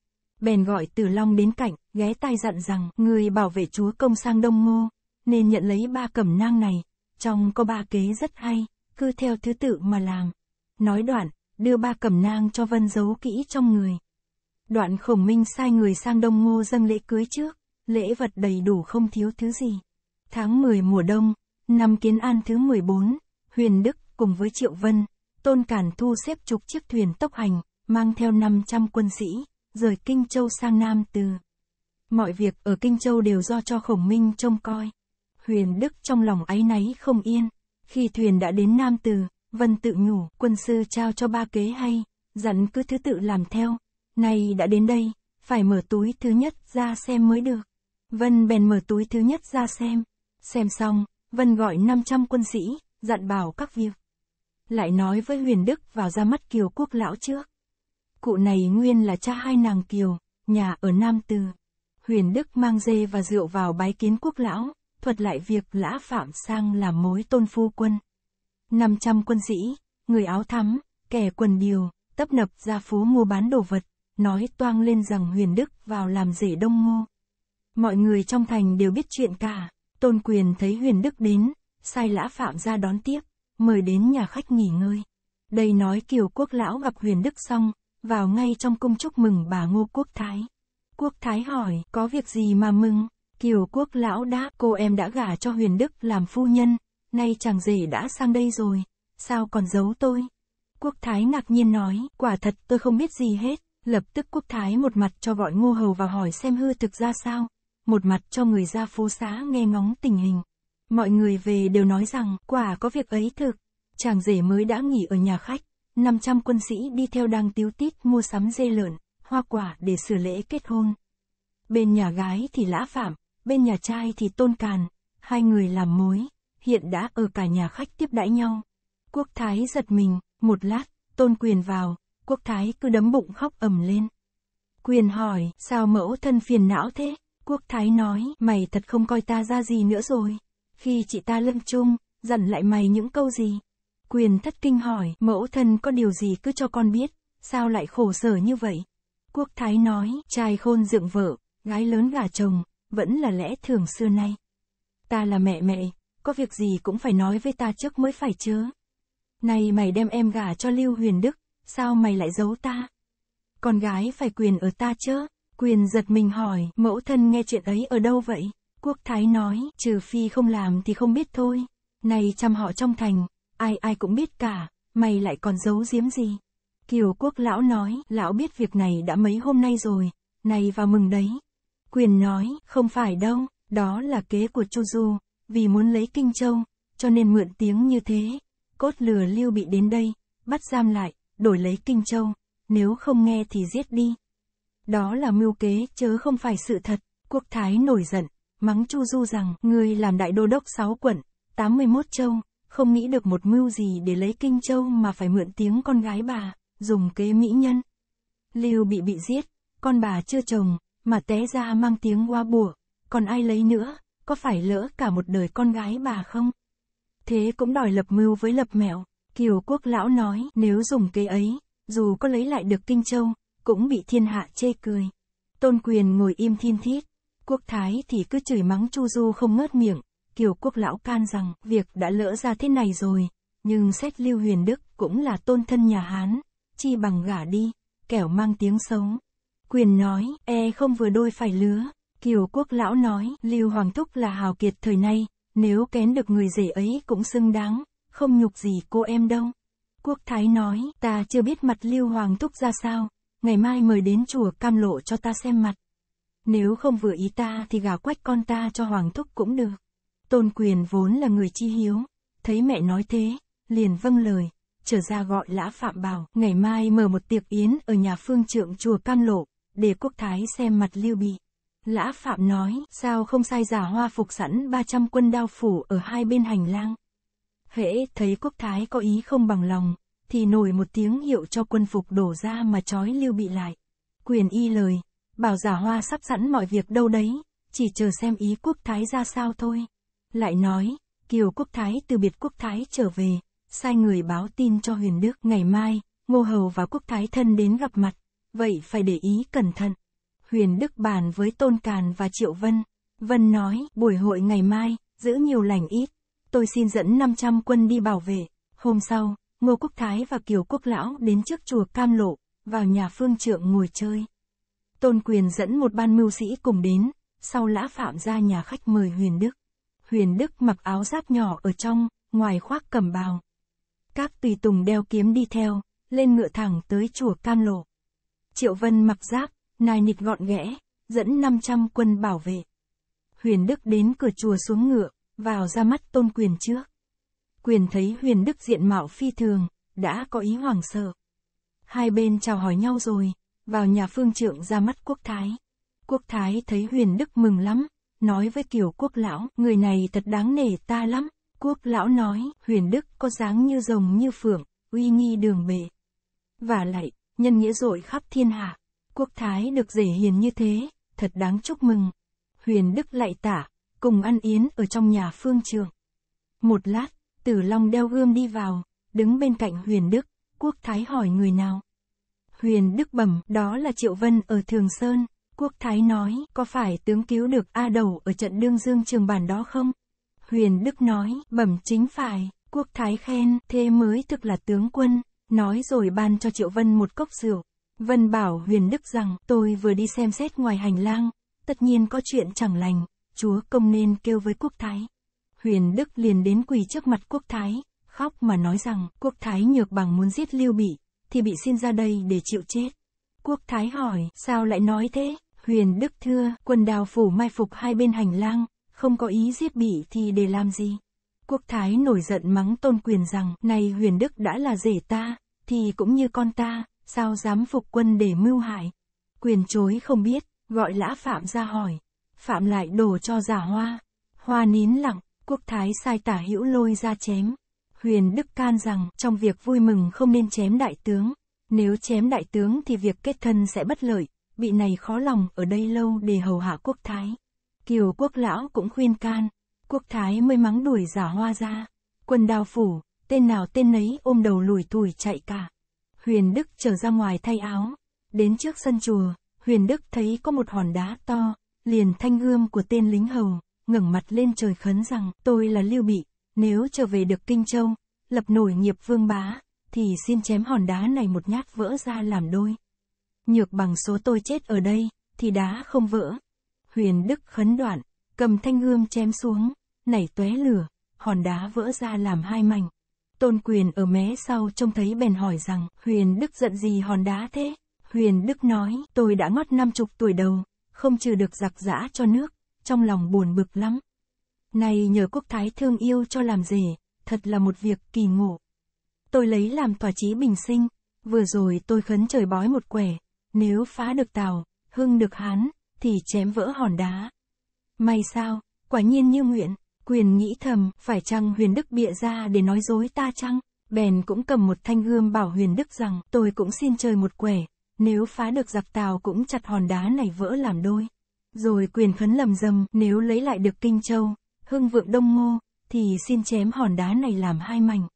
Bèn gọi Tử Long đến cạnh, ghé tai dặn rằng, người bảo vệ chúa công sang Đông Ngô, nên nhận lấy ba cẩm nang này, trong có ba kế rất hay, cứ theo thứ tự mà làm. Nói đoạn, đưa ba cẩm nang cho Vân giấu kỹ trong người. Đoạn khổng minh sai người sang Đông Ngô dâng lễ cưới trước, lễ vật đầy đủ không thiếu thứ gì. Tháng 10 mùa đông, năm Kiến An thứ 14, Huyền Đức cùng với Triệu Vân, Tôn Cản Thu xếp chục chiếc thuyền tốc hành, mang theo 500 quân sĩ, rời Kinh Châu sang Nam Từ. Mọi việc ở Kinh Châu đều do cho Khổng Minh trông coi. Huyền Đức trong lòng áy náy không yên. Khi thuyền đã đến Nam Từ, Vân tự nhủ, quân sư trao cho ba kế hay, dặn cứ thứ tự làm theo. Này đã đến đây, phải mở túi thứ nhất ra xem mới được. Vân bèn mở túi thứ nhất ra xem. Xem xong, Vân gọi 500 quân sĩ, dặn bảo các việc. Lại nói với huyền đức vào ra mắt kiều quốc lão trước. Cụ này nguyên là cha hai nàng kiều, nhà ở Nam Từ. Huyền đức mang dê và rượu vào bái kiến quốc lão, thuật lại việc lã phạm sang làm mối tôn phu quân. 500 quân sĩ, người áo thắm, kẻ quần điều, tấp nập ra phố mua bán đồ vật, nói toang lên rằng huyền đức vào làm rể đông ngô. Mọi người trong thành đều biết chuyện cả, tôn quyền thấy huyền đức đến, sai lã phạm ra đón tiếp, mời đến nhà khách nghỉ ngơi. Đây nói kiều quốc lão gặp huyền đức xong, vào ngay trong cung chúc mừng bà ngô quốc thái. Quốc thái hỏi, có việc gì mà mừng? Kiều quốc lão đã, cô em đã gả cho huyền đức làm phu nhân, nay chàng rể đã sang đây rồi, sao còn giấu tôi? Quốc thái ngạc nhiên nói, quả thật tôi không biết gì hết, lập tức quốc thái một mặt cho gọi ngô hầu vào hỏi xem hư thực ra sao, một mặt cho người ra phố xá nghe ngóng tình hình. Mọi người về đều nói rằng, quả có việc ấy thực. Chàng rể mới đã nghỉ ở nhà khách. 500 quân sĩ đi theo đang tiếu tít mua sắm dê lợn, hoa quả để sửa lễ kết hôn. Bên nhà gái thì lã phạm, bên nhà trai thì tôn càn. Hai người làm mối, hiện đã ở cả nhà khách tiếp đãi nhau. Quốc Thái giật mình, một lát, tôn quyền vào, quốc Thái cứ đấm bụng khóc ầm lên. Quyền hỏi, sao mẫu thân phiền não thế? Quốc Thái nói, mày thật không coi ta ra gì nữa rồi. Khi chị ta lâm chung, dặn lại mày những câu gì? Quyền thất kinh hỏi, mẫu thân có điều gì cứ cho con biết, sao lại khổ sở như vậy? Quốc thái nói, trai khôn dựng vợ, gái lớn gả chồng, vẫn là lẽ thường xưa nay. Ta là mẹ mẹ, có việc gì cũng phải nói với ta trước mới phải chứ. Này mày đem em gả cho Lưu Huyền Đức, sao mày lại giấu ta? Con gái phải quyền ở ta chứ? Quyền giật mình hỏi, mẫu thân nghe chuyện ấy ở đâu vậy? Quốc Thái nói, trừ phi không làm thì không biết thôi. Này chăm họ trong thành, ai ai cũng biết cả, mày lại còn giấu giếm gì. Kiều Quốc Lão nói, Lão biết việc này đã mấy hôm nay rồi, này vào mừng đấy. Quyền nói, không phải đâu, đó là kế của Chu Du, vì muốn lấy Kinh Châu, cho nên mượn tiếng như thế. Cốt lừa Lưu Bị đến đây, bắt giam lại, đổi lấy Kinh Châu, nếu không nghe thì giết đi. Đó là mưu kế, chớ không phải sự thật, quốc thái nổi giận, mắng Chu Du rằng, ngươi làm đại đô đốc 6 quận, 81 châu, không nghĩ được một mưu gì để lấy kinh châu mà phải mượn tiếng con gái bà, dùng kế mỹ nhân. Lưu bị bị giết, con bà chưa chồng, mà té ra mang tiếng hoa bùa, còn ai lấy nữa, có phải lỡ cả một đời con gái bà không? Thế cũng đòi lập mưu với lập mẹo, Kiều quốc lão nói nếu dùng kế ấy, dù có lấy lại được Kinh Châu, cũng bị thiên hạ chê cười. Tôn quyền ngồi im thiên thiết, Quốc Thái thì cứ chửi mắng Chu Du không ngớt miệng, Kiều Quốc Lão can rằng việc đã lỡ ra thế này rồi, nhưng xét Lưu Huyền Đức cũng là tôn thân nhà Hán, chi bằng gả đi, kẻo mang tiếng xấu. Quyền nói, e không vừa đôi phải lứa, Kiều Quốc Lão nói, Lưu Hoàng Thúc là hào kiệt thời nay, nếu kén được người rể ấy cũng xứng đáng, không nhục gì cô em đâu. Quốc Thái nói, ta chưa biết mặt Lưu Hoàng Thúc ra sao, ngày mai mời đến chùa cam lộ cho ta xem mặt. Nếu không vừa ý ta thì gả quách con ta cho Hoàng Thúc cũng được. Tôn quyền vốn là người chi hiếu, thấy mẹ nói thế, liền vâng lời, trở ra gọi lã Phạm bảo, ngày mai mở một tiệc yến ở nhà phương trượng chùa Cam Lộ, để quốc thái xem mặt lưu bị. Lã Phạm nói, sao không sai giả hoa phục sẵn 300 quân đao phủ ở hai bên hành lang. Hễ thấy quốc thái có ý không bằng lòng, thì nổi một tiếng hiệu cho quân phục đổ ra mà trói lưu bị lại. Quyền y lời, Bảo giả hoa sắp sẵn mọi việc đâu đấy, chỉ chờ xem ý quốc thái ra sao thôi. Lại nói, Kiều quốc thái từ biệt quốc thái trở về, sai người báo tin cho huyền đức ngày mai, ngô hầu và quốc thái thân đến gặp mặt, vậy phải để ý cẩn thận. Huyền đức bàn với Tôn Càn và Triệu Vân, Vân nói buổi hội ngày mai, giữ nhiều lành ít, tôi xin dẫn 500 quân đi bảo vệ, hôm sau, Ngô Quốc Thái và Kiều Quốc Lão đến trước chùa Cam Lộ, vào nhà phương trượng ngồi chơi. Tôn Quyền dẫn một ban mưu sĩ cùng đến, sau lã phạm ra nhà khách mời Huyền Đức. Huyền Đức mặc áo giáp nhỏ ở trong, ngoài khoác cẩm bào. Các tùy tùng đeo kiếm đi theo, lên ngựa thẳng tới chùa Cam Lộ. Triệu Vân mặc giáp, nài nịt gọn ghẽ, dẫn 500 quân bảo vệ. Huyền Đức đến cửa chùa xuống ngựa, vào ra mắt Tôn Quyền trước. Quyền thấy Huyền Đức diện mạo phi thường, đã có ý hoảng sợ. Hai bên chào hỏi nhau rồi, vào nhà phương trượng ra mắt quốc thái. Quốc thái thấy huyền đức mừng lắm, nói với kiều quốc lão, người này thật đáng nể ta lắm. Quốc lão nói, huyền đức có dáng như rồng như phượng, uy nghi đường bề. Và lại, nhân nghĩa dội khắp thiên hạ, quốc thái được dễ hiền như thế, thật đáng chúc mừng. Huyền đức lại tả, cùng ăn yến ở trong nhà phương trường. Một lát, tử long đeo gươm đi vào, đứng bên cạnh huyền đức, quốc thái hỏi người nào, Huyền Đức bẩm, đó là Triệu Vân ở Thường Sơn. Quốc Thái nói, có phải tướng cứu được A Đầu ở trận Đương Dương trường bản đó không? Huyền Đức nói, bẩm chính phải. Quốc Thái khen, thế mới thực là tướng quân. Nói rồi ban cho Triệu Vân một cốc rượu. Vân bảo Huyền Đức rằng, tôi vừa đi xem xét ngoài hành lang, tất nhiên có chuyện chẳng lành, chúa công nên kêu với quốc thái. Huyền Đức liền đến quỳ trước mặt quốc thái, khóc mà nói rằng, quốc thái nhược bằng muốn giết Lưu Bị, thì bị xin ra đây để chịu chết. Quốc Thái hỏi, sao lại nói thế? Huyền Đức thưa, quân đào phủ mai phục hai bên hành lang, không có ý giết bị thì để làm gì? Quốc Thái nổi giận mắng tôn quyền rằng, này Huyền Đức đã là rể ta, thì cũng như con ta, sao dám phục quân để mưu hại? Quyền chối không biết, gọi lã Phạm ra hỏi. Phạm lại đổ cho giả hoa. Hoa nín lặng, quốc thái sai tả hữu lôi ra chém. Huyền Đức can rằng, trong việc vui mừng không nên chém đại tướng. Nếu chém đại tướng thì việc kết thân sẽ bất lợi, bị này khó lòng ở đây lâu để hầu hạ quốc thái. Kiều quốc lão cũng khuyên can, quốc thái mới mắng đuổi giả hoa ra. Quân đào phủ, tên nào tên nấy ôm đầu lùi thủi chạy cả. Huyền Đức trở ra ngoài thay áo, đến trước sân chùa, Huyền Đức thấy có một hòn đá to, liền thanh gươm của tên lính hầu, ngẩng mặt lên trời khấn rằng tôi là Lưu Bị, nếu trở về được Kinh Châu, lập nổi nghiệp vương bá, thì xin chém hòn đá này một nhát vỡ ra làm đôi. Nhược bằng số tôi chết ở đây, thì đá không vỡ. Huyền Đức khấn đoạn, cầm thanh gươm chém xuống, nảy tóe lửa, hòn đá vỡ ra làm hai mảnh. Tôn quyền ở mé sau trông thấy bèn hỏi rằng, Huyền Đức giận gì hòn đá thế? Huyền Đức nói, tôi đã ngót năm chục tuổi đầu, không trừ được giặc giã cho nước, trong lòng buồn bực lắm. Nay nhờ quốc thái thương yêu cho làm gì? thật là một việc kỳ ngộ. Tôi lấy làm tỏa chí bình sinh, vừa rồi tôi khấn trời bói một quẻ, nếu phá được tàu, hưng được hán, thì chém vỡ hòn đá. May sao, quả nhiên như nguyện, quyền nghĩ thầm, phải chăng huyền đức bịa ra để nói dối ta chăng? Bèn cũng cầm một thanh gươm bảo huyền đức rằng, tôi cũng xin chơi một quẻ, nếu phá được giặc tàu cũng chặt hòn đá này vỡ làm đôi. Rồi quyền khấn lầm dầm, nếu lấy lại được Kinh Châu, Hưng vượng đông ngô, thì xin chém hòn đá này làm hai mảnh.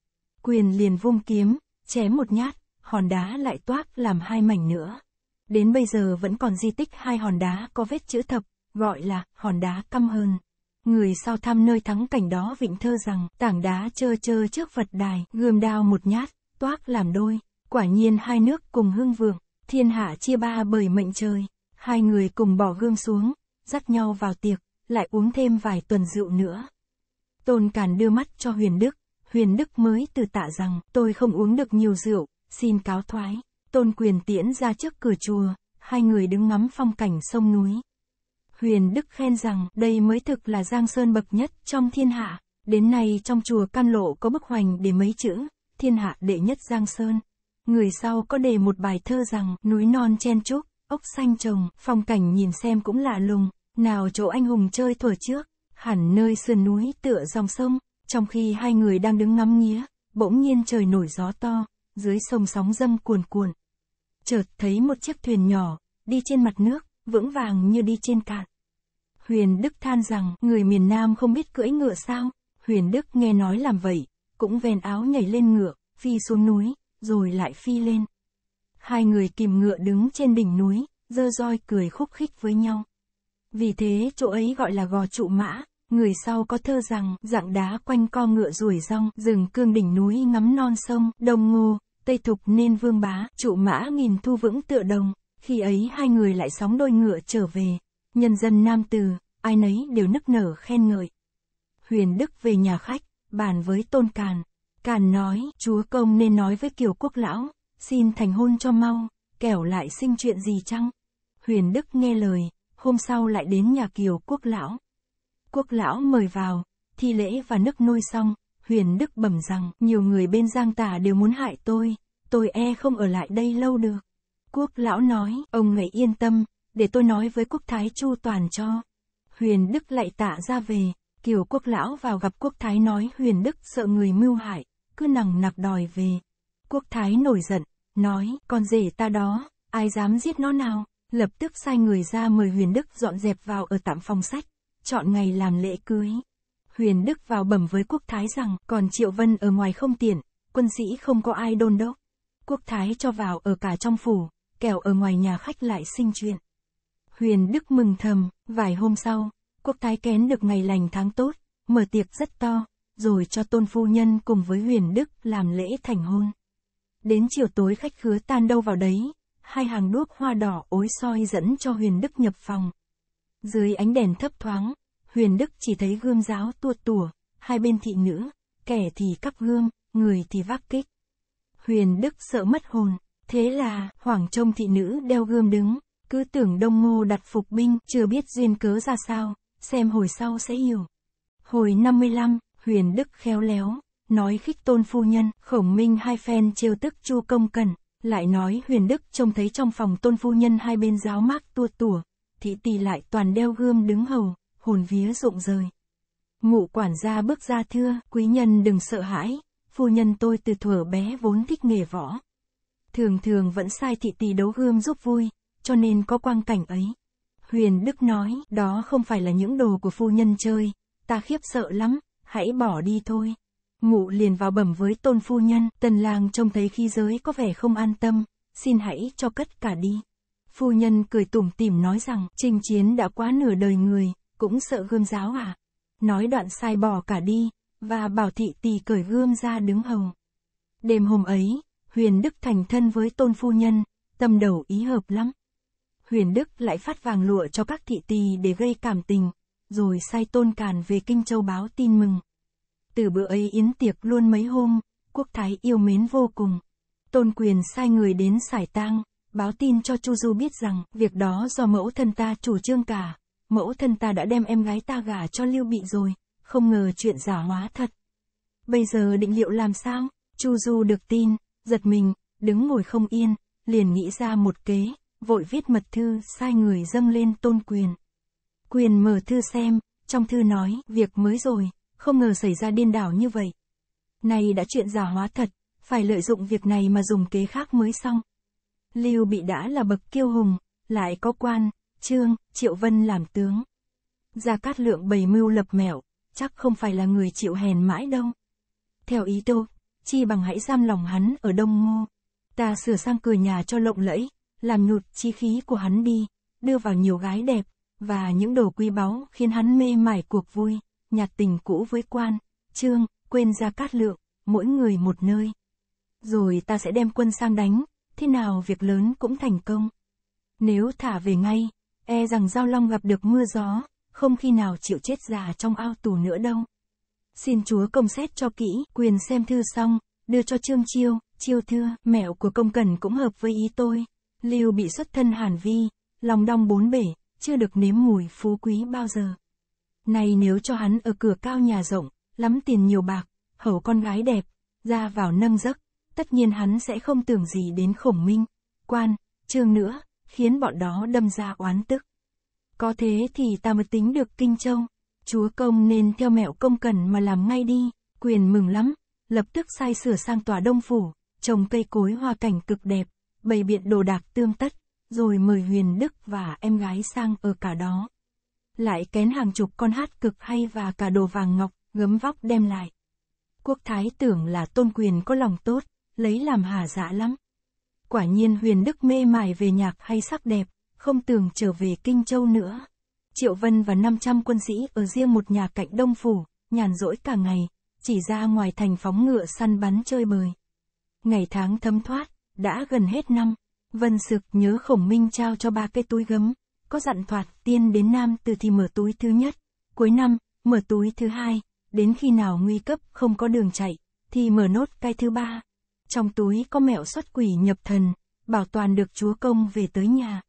Quyền liền vung kiếm, chém một nhát, hòn đá lại toác làm hai mảnh nữa. Đến bây giờ vẫn còn di tích hai hòn đá có vết chữ thập, gọi là hòn đá căm hơn. Người sau thăm nơi thắng cảnh đó vịnh thơ rằng tảng đá chơ chơ trước Phật đài, gươm đao một nhát, toác làm đôi. Quả nhiên hai nước cùng hưng vượng, thiên hạ chia ba bởi mệnh trời. Hai người cùng bỏ gương xuống, dắt nhau vào tiệc lại uống thêm vài tuần rượu nữa. Tôn Càn đưa mắt cho Huyền Đức, Huyền Đức mới từ tạ rằng, tôi không uống được nhiều rượu, xin cáo thoái. Tôn Quyền tiễn ra trước cửa chùa, hai người đứng ngắm phong cảnh sông núi. Huyền Đức khen rằng, đây mới thực là giang sơn bậc nhất trong thiên hạ, đến nay trong chùa Can Lộ có bức hoành để mấy chữ, thiên hạ đệ nhất giang sơn. Người sau có đề một bài thơ rằng, núi non chen trúc, ốc xanh trồng, phong cảnh nhìn xem cũng lạ lùng, nào chỗ anh hùng chơi thuở trước, hẳn nơi sườn núi tựa dòng sông, trong khi hai người đang đứng ngắm nghía, bỗng nhiên trời nổi gió to, dưới sông sóng dâng cuồn cuồn. Chợt thấy một chiếc thuyền nhỏ, đi trên mặt nước, vững vàng như đi trên cạn. Huyền Đức than rằng, người miền Nam không biết cưỡi ngựa sao, Huyền Đức nghe nói làm vậy, cũng vèn áo nhảy lên ngựa, phi xuống núi, rồi lại phi lên. Hai người kìm ngựa đứng trên đỉnh núi, dơ roi cười khúc khích với nhau. Vì thế chỗ ấy gọi là gò trụ mã, người sau có thơ rằng, dạng đá quanh co ngựa ruồi rong, rừng cương đỉnh núi ngắm non sông, đồng ngô, tây thục nên vương bá, trụ mã nghìn thu vững tựa đồng, khi ấy hai người lại sóng đôi ngựa trở về, nhân dân nam từ, ai nấy đều nức nở khen ngợi. Huyền Đức về nhà khách, bàn với Tôn Càn. Càn nói, chúa công nên nói với kiều quốc lão, xin thành hôn cho mau, kẻo lại sinh chuyện gì chăng? Huyền Đức nghe lời, hôm sau lại đến nhà kiều quốc lão. Quốc lão mời vào, thi lễ và nức nôi xong, huyền đức bẩm rằng nhiều người bên giang tả đều muốn hại tôi, tôi e không ở lại đây lâu được. Quốc lão nói, ông hãy yên tâm, để tôi nói với quốc thái chu toàn cho. Huyền Đức lại tạ ra về, kiều quốc lão vào gặp quốc thái nói huyền Đức sợ người mưu hại, cứ nằng nặc đòi về. Quốc thái nổi giận, nói, con rể ta đó, ai dám giết nó nào? lập tức sai người ra mời Huyền Đức dọn dẹp vào ở tạm phòng sách, chọn ngày làm lễ cưới. Huyền Đức vào bẩm với Quốc Thái rằng còn Triệu Vân ở ngoài không tiện, quân sĩ không có ai đôn đốc. Quốc Thái cho vào ở cả trong phủ, kẻo ở ngoài nhà khách lại sinh chuyện. Huyền Đức mừng thầm, vài hôm sau, Quốc Thái kén được ngày lành tháng tốt, mở tiệc rất to, rồi cho tôn phu nhân cùng với Huyền Đức làm lễ thành hôn. Đến chiều tối khách khứa tan đâu vào đấy, hai hàng đuốc hoa đỏ ối soi dẫn cho Huyền Đức nhập phòng. Dưới ánh đèn thấp thoáng, Huyền Đức chỉ thấy gươm giáo tua tủa, hai bên thị nữ, kẻ thì cắp gươm, người thì vác kích. Huyền Đức sợ mất hồn, thế là hoảng trông thị nữ đeo gươm đứng, cứ tưởng Đông Ngô đặt phục binh, chưa biết duyên cớ ra sao, xem hồi sau sẽ hiểu. Hồi 55, Huyền Đức khéo léo, nói khích tôn phu nhân, khổng minh hai phen trêu tức chu công cần, lại nói huyền đức trông thấy trong phòng tôn phu nhân hai bên giáo mát tua tủa, thị tỳ lại toàn đeo gươm đứng hầu, hồn vía rụng rời. Ngụ quản gia bước ra thưa, quý nhân đừng sợ hãi, phu nhân tôi từ thuở bé vốn thích nghề võ. Thường thường vẫn sai thị tỳ đấu gươm giúp vui, cho nên có quang cảnh ấy. Huyền Đức nói, đó không phải là những đồ của phu nhân chơi, ta khiếp sợ lắm, hãy bỏ đi thôi. Ngụ liền vào bẩm với tôn phu nhân, tần lang trông thấy khi giới có vẻ không an tâm, xin hãy cho cất cả đi. Phu nhân cười tủm tỉm nói rằng, trình chiến đã quá nửa đời người, cũng sợ gươm giáo à. Nói đoạn sai bỏ cả đi, và bảo thị tỳ cởi gươm ra đứng hầu. Đêm hôm ấy, Huyền Đức thành thân với tôn phu nhân, tâm đầu ý hợp lắm. Huyền Đức lại phát vàng lụa cho các thị tỳ để gây cảm tình, rồi sai tôn càn về Kinh Châu báo tin mừng. Từ bữa ấy yến tiệc luôn mấy hôm, quốc thái yêu mến vô cùng. Tôn quyền sai người đến sải tang, báo tin cho Chu Du biết rằng, việc đó do mẫu thân ta chủ trương cả. Mẫu thân ta đã đem em gái ta gả cho Lưu Bị rồi, không ngờ chuyện giả hóa thật. Bây giờ định liệu làm sao? Chu Du được tin, giật mình, đứng ngồi không yên, liền nghĩ ra một kế, vội viết mật thư sai người dâng lên tôn quyền. Quyền mở thư xem, trong thư nói, việc mới rồi, không ngờ xảy ra điên đảo như vậy. Này đã chuyện giả hóa thật, phải lợi dụng việc này mà dùng kế khác mới xong. Lưu Bị đã là bậc kiêu hùng, lại có quan, trương, triệu vân làm tướng. Gia Cát Lượng bày mưu lập mẹo, chắc không phải là người chịu hèn mãi đâu. Theo ý tôi, chi bằng hãy giam lòng hắn ở Đông Ngô. Ta sửa sang cửa nhà cho lộng lẫy, làm nhụt chi khí của hắn đi, đưa vào nhiều gái đẹp, và những đồ quý báu khiến hắn mê mải cuộc vui nhạt tình cũ với quan, trương, quên ra cát lượng, mỗi người một nơi. Rồi ta sẽ đem quân sang đánh, thế nào việc lớn cũng thành công. Nếu thả về ngay, e rằng Giao Long gặp được mưa gió, không khi nào chịu chết già trong ao tù nữa đâu. Xin Chúa công xét cho kỹ, quyền xem thư xong, đưa cho Trương Chiêu, Chiêu thưa, mẹo của công cần cũng hợp với ý tôi. Lưu bị xuất thân Hàn Vi, lòng đong bốn bể, chưa được nếm mùi phú quý bao giờ. Nay nếu cho hắn ở cửa cao nhà rộng, lắm tiền nhiều bạc, hầu con gái đẹp, ra vào nâng giấc, tất nhiên hắn sẽ không tưởng gì đến khổng minh, quan, trương nữa, khiến bọn đó đâm ra oán tức. Có thế thì ta mới tính được kinh châu, chúa công nên theo mẹo công cần mà làm ngay đi, quyền mừng lắm, lập tức sai sửa sang tòa đông phủ, trồng cây cối hoa cảnh cực đẹp, bày biện đồ đạc tương tất, rồi mời huyền đức và em gái sang ở cả đó lại kén hàng chục con hát cực hay và cả đồ vàng ngọc, gấm vóc đem lại. Quốc thái tưởng là tôn quyền có lòng tốt, lấy làm hà dạ lắm. Quả nhiên huyền đức mê mải về nhạc hay sắc đẹp, không tưởng trở về Kinh Châu nữa. Triệu Vân và 500 quân sĩ ở riêng một nhà cạnh Đông Phủ, nhàn rỗi cả ngày, chỉ ra ngoài thành phóng ngựa săn bắn chơi bời. Ngày tháng thấm thoát, đã gần hết năm, Vân Sực nhớ khổng minh trao cho ba cái túi gấm, có dặn thoạt tiên đến nam từ thì mở túi thứ nhất, cuối năm, mở túi thứ hai, đến khi nào nguy cấp không có đường chạy, thì mở nốt cái thứ ba. Trong túi có mẹo xuất quỷ nhập thần, bảo toàn được chúa công về tới nhà.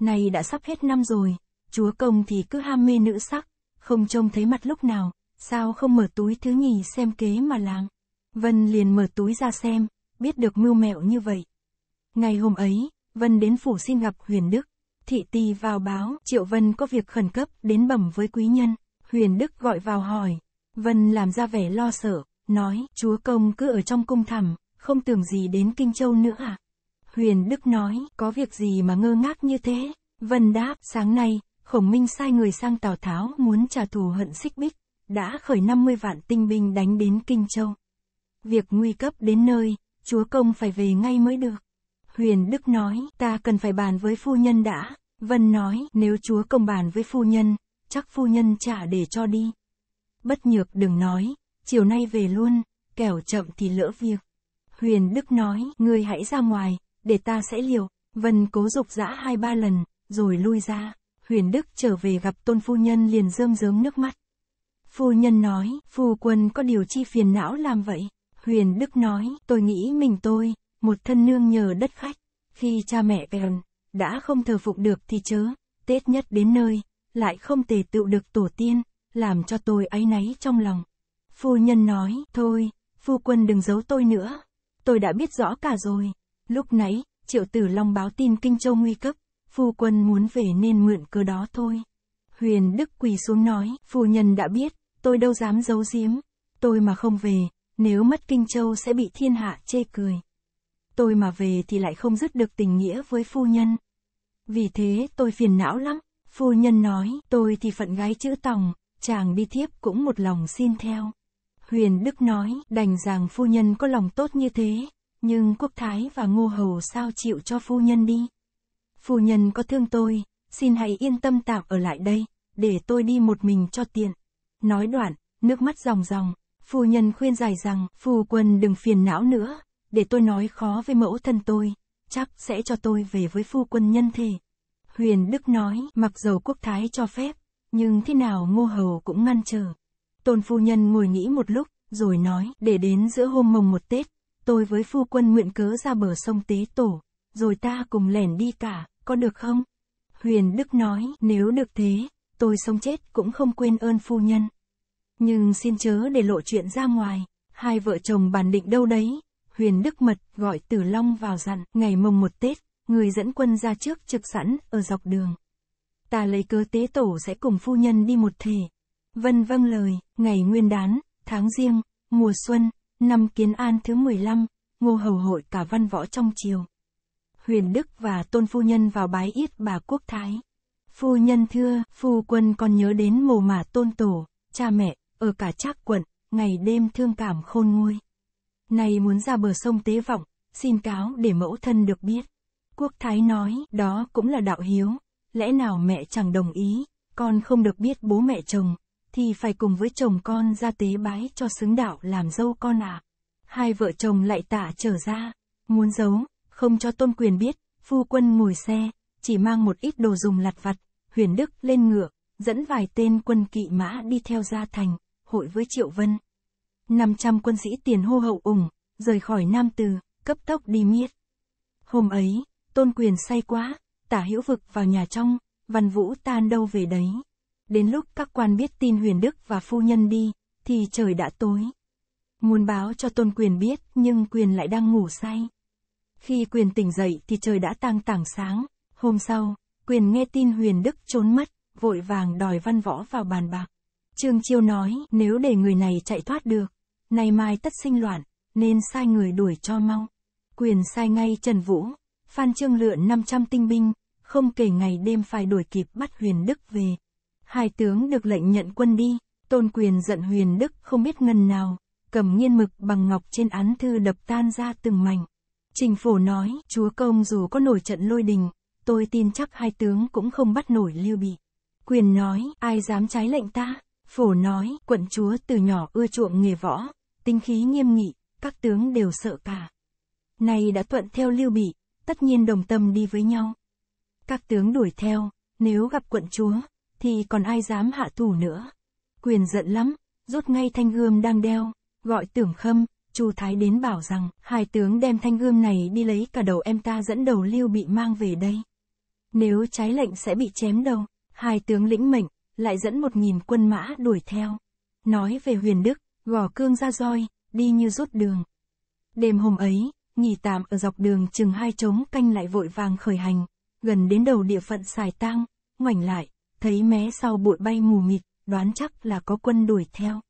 Này đã sắp hết năm rồi, chúa công thì cứ ham mê nữ sắc, không trông thấy mặt lúc nào, sao không mở túi thứ nhì xem kế mà làm. Vân liền mở túi ra xem, biết được mưu mẹo như vậy. Ngày hôm ấy, Vân đến phủ xin gặp Huyền Đức thị Tì vào báo, Triệu Vân có việc khẩn cấp, đến bẩm với quý nhân. Huyền Đức gọi vào hỏi. Vân làm ra vẻ lo sợ, nói, chúa công cứ ở trong cung thẳm, không tưởng gì đến Kinh Châu nữa à? Huyền Đức nói, có việc gì mà ngơ ngác như thế? Vân đáp, sáng nay, Khổng Minh sai người sang Tào Tháo muốn trả thù hận xích bích, đã khởi 50 vạn tinh binh đánh đến Kinh Châu. Việc nguy cấp đến nơi, chúa công phải về ngay mới được. Huyền Đức nói, ta cần phải bàn với phu nhân đã. Vân nói, nếu chúa công bàn với phu nhân, chắc phu nhân trả để cho đi. Bất nhược đừng nói, chiều nay về luôn, kẻo chậm thì lỡ việc. Huyền Đức nói, ngươi hãy ra ngoài, để ta sẽ liều. Vân cố dục dã hai ba lần, rồi lui ra. Huyền Đức trở về gặp tôn phu nhân liền rơm rớm nước mắt. Phu nhân nói, phu quân có điều chi phiền não làm vậy? Huyền Đức nói, tôi nghĩ mình tôi, một thân nương nhờ đất khách, khi cha mẹ Aaron đã không thờ phục được thì chớ, Tết nhất đến nơi, lại không tề tựu được tổ tiên, làm cho tôi ấy náy trong lòng. Phu nhân nói, thôi, phu quân đừng giấu tôi nữa, tôi đã biết rõ cả rồi. Lúc nãy, triệu tử long báo tin Kinh Châu nguy cấp, phu quân muốn về nên mượn cơ đó thôi. Huyền Đức quỳ xuống nói, phu nhân đã biết, tôi đâu dám giấu giếm, tôi mà không về, nếu mất Kinh Châu sẽ bị thiên hạ chê cười tôi mà về thì lại không dứt được tình nghĩa với phu nhân. Vì thế tôi phiền não lắm, phu nhân nói, tôi thì phận gái chữ tòng, chàng bi thiếp cũng một lòng xin theo. Huyền Đức nói, đành rằng phu nhân có lòng tốt như thế, nhưng quốc thái và ngô hầu sao chịu cho phu nhân đi. Phu nhân có thương tôi, xin hãy yên tâm tạm ở lại đây, để tôi đi một mình cho tiện. Nói đoạn, nước mắt ròng ròng, phu nhân khuyên giải rằng, phu quân đừng phiền não nữa, để tôi nói khó với mẫu thân tôi, chắc sẽ cho tôi về với phu quân nhân thể. Huyền Đức nói, mặc dầu quốc thái cho phép, nhưng thế nào ngô hầu cũng ngăn trở. Tôn phu nhân ngồi nghĩ một lúc, rồi nói, để đến giữa hôm mồng một Tết, tôi với phu quân nguyện cớ ra bờ sông tế tổ, rồi ta cùng lẻn đi cả, có được không? Huyền Đức nói, nếu được thế, tôi sống chết cũng không quên ơn phu nhân. Nhưng xin chớ để lộ chuyện ra ngoài, hai vợ chồng bàn định đâu đấy, Huyền Đức Mật gọi Tử Long vào dặn, ngày mồng một Tết, người dẫn quân ra trước trực sẵn, ở dọc đường. Ta lấy cớ tế tổ sẽ cùng phu nhân đi một thể. Vân vâng lời, ngày nguyên đán, tháng riêng, mùa xuân, năm kiến an thứ 15, ngô hầu hội cả văn võ trong triều. Huyền Đức và Tôn Phu Nhân vào bái yết bà Quốc Thái. Phu Nhân thưa, phu quân còn nhớ đến mồ mả tôn tổ, cha mẹ, ở cả trác quận, ngày đêm thương cảm khôn nguôi nay muốn ra bờ sông tế vọng, xin cáo để mẫu thân được biết. Quốc Thái nói, đó cũng là đạo hiếu, lẽ nào mẹ chẳng đồng ý, con không được biết bố mẹ chồng, thì phải cùng với chồng con ra tế bái cho xứng đạo làm dâu con à. Hai vợ chồng lại tả trở ra, muốn giấu, không cho tôn quyền biết, phu quân ngồi xe, chỉ mang một ít đồ dùng lặt vặt, huyền đức lên ngựa, dẫn vài tên quân kỵ mã đi theo ra thành, hội với Triệu Vân. 500 quân sĩ tiền hô hậu ủng, rời khỏi Nam Từ, cấp tốc đi miết. Hôm ấy, tôn quyền say quá, tả hữu vực vào nhà trong, văn vũ tan đâu về đấy. Đến lúc các quan biết tin huyền đức và phu nhân đi, thì trời đã tối. Muốn báo cho tôn quyền biết, nhưng quyền lại đang ngủ say. Khi quyền tỉnh dậy thì trời đã tăng tảng sáng, hôm sau, quyền nghe tin huyền đức trốn mất, vội vàng đòi văn võ vào bàn bạc. Trương Chiêu nói, nếu để người này chạy thoát được, nay mai tất sinh loạn, nên sai người đuổi cho mau. Quyền sai ngay Trần Vũ, Phan Trương lượn 500 tinh binh, không kể ngày đêm phải đuổi kịp bắt Huyền Đức về. Hai tướng được lệnh nhận quân đi, Tôn Quyền giận Huyền Đức không biết ngần nào, cầm nghiên mực bằng ngọc trên án thư đập tan ra từng mảnh. Trình phổ nói, chúa công dù có nổi trận lôi đình, tôi tin chắc hai tướng cũng không bắt nổi lưu bị. Quyền nói, ai dám trái lệnh ta? Phổ nói, quận chúa từ nhỏ ưa chuộng nghề võ, tinh khí nghiêm nghị, các tướng đều sợ cả. Nay đã thuận theo Lưu Bị, tất nhiên đồng tâm đi với nhau. Các tướng đuổi theo, nếu gặp quận chúa, thì còn ai dám hạ thủ nữa. Quyền giận lắm, rút ngay thanh gươm đang đeo, gọi tưởng khâm, chu thái đến bảo rằng, hai tướng đem thanh gươm này đi lấy cả đầu em ta dẫn đầu Lưu Bị mang về đây. Nếu trái lệnh sẽ bị chém đầu, hai tướng lĩnh mệnh, lại dẫn một nghìn quân mã đuổi theo. Nói về huyền đức, gò cương ra roi, đi như rút đường. Đêm hôm ấy, nghỉ tạm ở dọc đường chừng hai trống canh lại vội vàng khởi hành, gần đến đầu địa phận xài tang, ngoảnh lại, thấy mé sau bụi bay mù mịt, đoán chắc là có quân đuổi theo.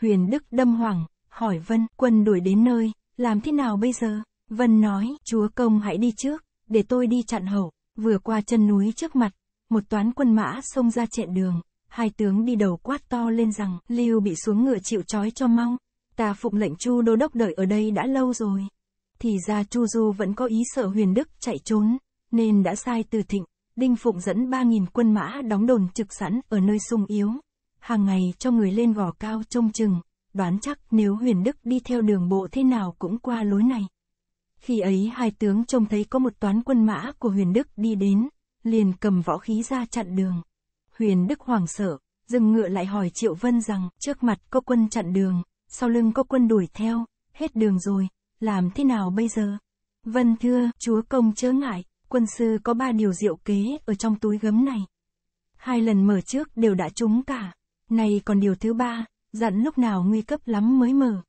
Huyền Đức đâm hoảng, hỏi Vân, quân đuổi đến nơi, làm thế nào bây giờ? Vân nói, chúa công hãy đi trước, để tôi đi chặn hậu, vừa qua chân núi trước mặt, một toán quân mã xông ra chẹn đường hai tướng đi đầu quát to lên rằng, Lưu bị xuống ngựa chịu trói cho mong ta phụng lệnh Chu Đô Đốc đợi ở đây đã lâu rồi. Thì ra Chu Du vẫn có ý sợ huyền đức chạy trốn, nên đã sai từ thịnh, Đinh Phụng dẫn ba nghìn quân mã đóng đồn trực sẵn ở nơi sung yếu. Hàng ngày cho người lên gò cao trông chừng, đoán chắc nếu huyền đức đi theo đường bộ thế nào cũng qua lối này. Khi ấy hai tướng trông thấy có một toán quân mã của huyền đức đi đến, liền cầm võ khí ra chặn đường. Huyền Đức Hoàng sợ, dừng ngựa lại hỏi Triệu Vân rằng, trước mặt có quân chặn đường, sau lưng có quân đuổi theo, hết đường rồi, làm thế nào bây giờ? Vân thưa, chúa công chớ ngại, quân sư có ba điều diệu kế ở trong túi gấm này. Hai lần mở trước đều đã trúng cả, nay còn điều thứ ba, dặn lúc nào nguy cấp lắm mới mở.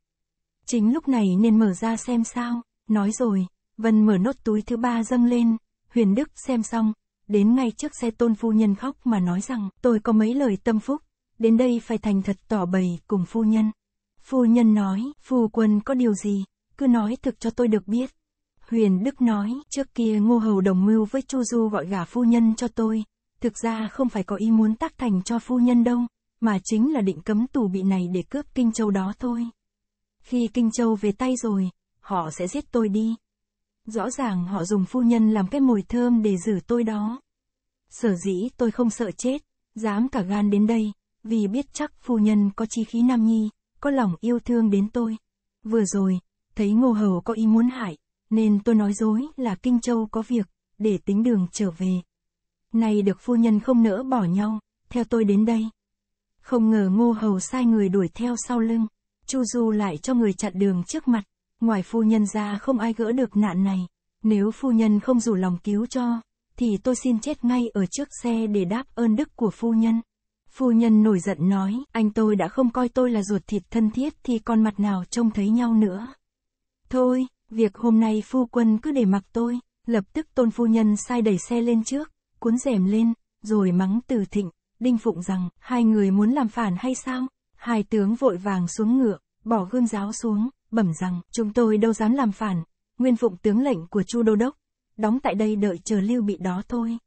Chính lúc này nên mở ra xem sao, nói rồi, Vân mở nốt túi thứ ba dâng lên, huyền đức xem xong, đến ngay trước xe tôn phu nhân khóc mà nói rằng, tôi có mấy lời tâm phúc, đến đây phải thành thật tỏ bày cùng phu nhân. Phu nhân nói, phu quân có điều gì, cứ nói thực cho tôi được biết. Huyền Đức nói, trước kia ngô hầu đồng mưu với Chu Du gọi gả phu nhân cho tôi, thực ra không phải có ý muốn tác thành cho phu nhân đâu, mà chính là định cấm tù bị này để cướp Kinh Châu đó thôi. Khi Kinh Châu về tay rồi, họ sẽ giết tôi đi. Rõ ràng họ dùng phu nhân làm cái mồi thơm để giữ tôi đó. Sở dĩ tôi không sợ chết, dám cả gan đến đây, vì biết chắc phu nhân có chi khí nam nhi, có lòng yêu thương đến tôi. Vừa rồi, thấy ngô hầu có ý muốn hại, nên tôi nói dối là Kinh Châu có việc, để tính đường trở về. Nay được phu nhân không nỡ bỏ nhau, theo tôi đến đây. Không ngờ ngô hầu sai người đuổi theo sau lưng, Chu Du lại cho người chặn đường trước mặt ngoài phu nhân ra không ai gỡ được nạn này. Nếu phu nhân không rủ lòng cứu cho, thì tôi xin chết ngay ở trước xe để đáp ơn đức của phu nhân. Phu nhân nổi giận nói, anh tôi đã không coi tôi là ruột thịt thân thiết thì còn mặt nào trông thấy nhau nữa. Thôi, việc hôm nay phu quân cứ để mặc tôi, lập tức tôn phu nhân sai đẩy xe lên trước, cuốn rèm lên, rồi mắng từ thịnh, đinh phụng rằng, hai người muốn làm phản hay sao? Hai tướng vội vàng xuống ngựa, bỏ gương giáo xuống, bẩm rằng, chúng tôi đâu dám làm phản, nguyên phụng tướng lệnh của Chu Đô Đốc, đóng tại đây đợi chờ lưu bị đó thôi.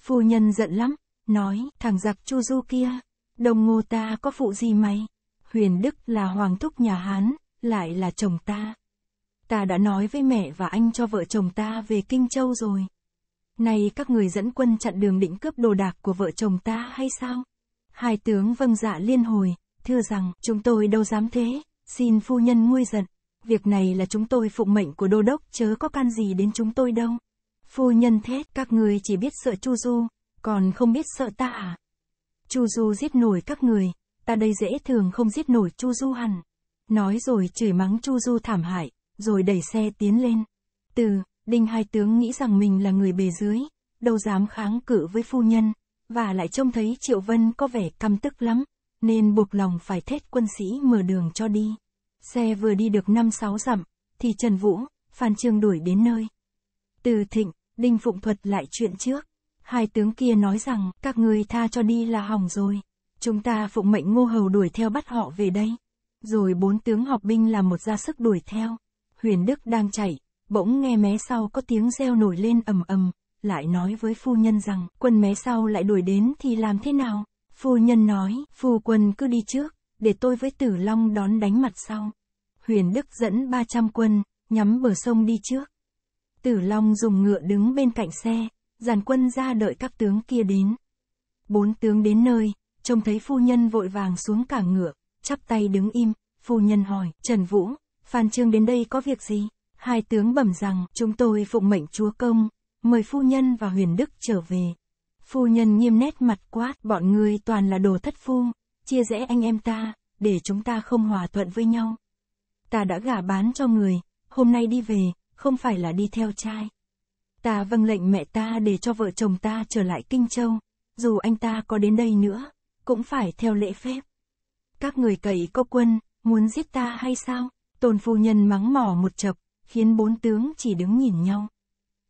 Phu nhân giận lắm, nói, thằng giặc Chu Du kia, đồng ngô ta có phụ gì mày? Huyền Đức là hoàng thúc nhà Hán, lại là chồng ta. Ta đã nói với mẹ và anh cho vợ chồng ta về Kinh Châu rồi. Nay các người dẫn quân chặn đường định cướp đồ đạc của vợ chồng ta hay sao? Hai tướng vâng dạ liên hồi, thưa rằng, chúng tôi đâu dám thế, Xin phu nhân nguôi giận, việc này là chúng tôi phụng mệnh của đô đốc chớ có can gì đến chúng tôi đâu. Phu nhân thét các người chỉ biết sợ Chu Du, còn không biết sợ ta à? Chu Du giết nổi các người, ta đây dễ thường không giết nổi Chu Du hẳn. Nói rồi chửi mắng Chu Du thảm hại, rồi đẩy xe tiến lên. Từ, Đinh Hai Tướng nghĩ rằng mình là người bề dưới, đâu dám kháng cự với phu nhân, và lại trông thấy Triệu Vân có vẻ căm tức lắm, nên buộc lòng phải thét quân sĩ mở đường cho đi. Xe vừa đi được 5-6 dặm, thì Trần Vũ, Phan Trương đuổi đến nơi. Từ Thịnh, Đinh Phụng Thuật lại chuyện trước. Hai tướng kia nói rằng, các người tha cho đi là hỏng rồi. Chúng ta phụng mệnh ngô hầu đuổi theo bắt họ về đây. Rồi bốn tướng họp binh làm một ra sức đuổi theo. Huyền Đức đang chạy, bỗng nghe mé sau có tiếng reo nổi lên ầm ầm, lại nói với phu nhân rằng, quân mé sau lại đuổi đến thì làm thế nào? Phu nhân nói, phu quân cứ đi trước, để tôi với tử long đón đánh mặt sau. Huyền Đức dẫn 300 quân, nhắm bờ sông đi trước. Tử Long dùng ngựa đứng bên cạnh xe, dàn quân ra đợi các tướng kia đến. Bốn tướng đến nơi, trông thấy phu nhân vội vàng xuống cả ngựa, chắp tay đứng im, phu nhân hỏi, Trần Vũ, Phan Trương đến đây có việc gì? Hai tướng bẩm rằng, chúng tôi phụng mệnh chúa công, mời phu nhân và huyền đức trở về. Phu nhân nghiêm nét mặt quát, bọn ngươi toàn là đồ thất phu, chia rẽ anh em ta, để chúng ta không hòa thuận với nhau. Ta đã gả bán cho người, hôm nay đi về, không phải là đi theo trai. Ta vâng lệnh mẹ ta để cho vợ chồng ta trở lại Kinh Châu, dù anh ta có đến đây nữa, cũng phải theo lễ phép. Các người cậy có quân, muốn giết ta hay sao? Tôn phu nhân mắng mỏ một chập, khiến bốn tướng chỉ đứng nhìn nhau.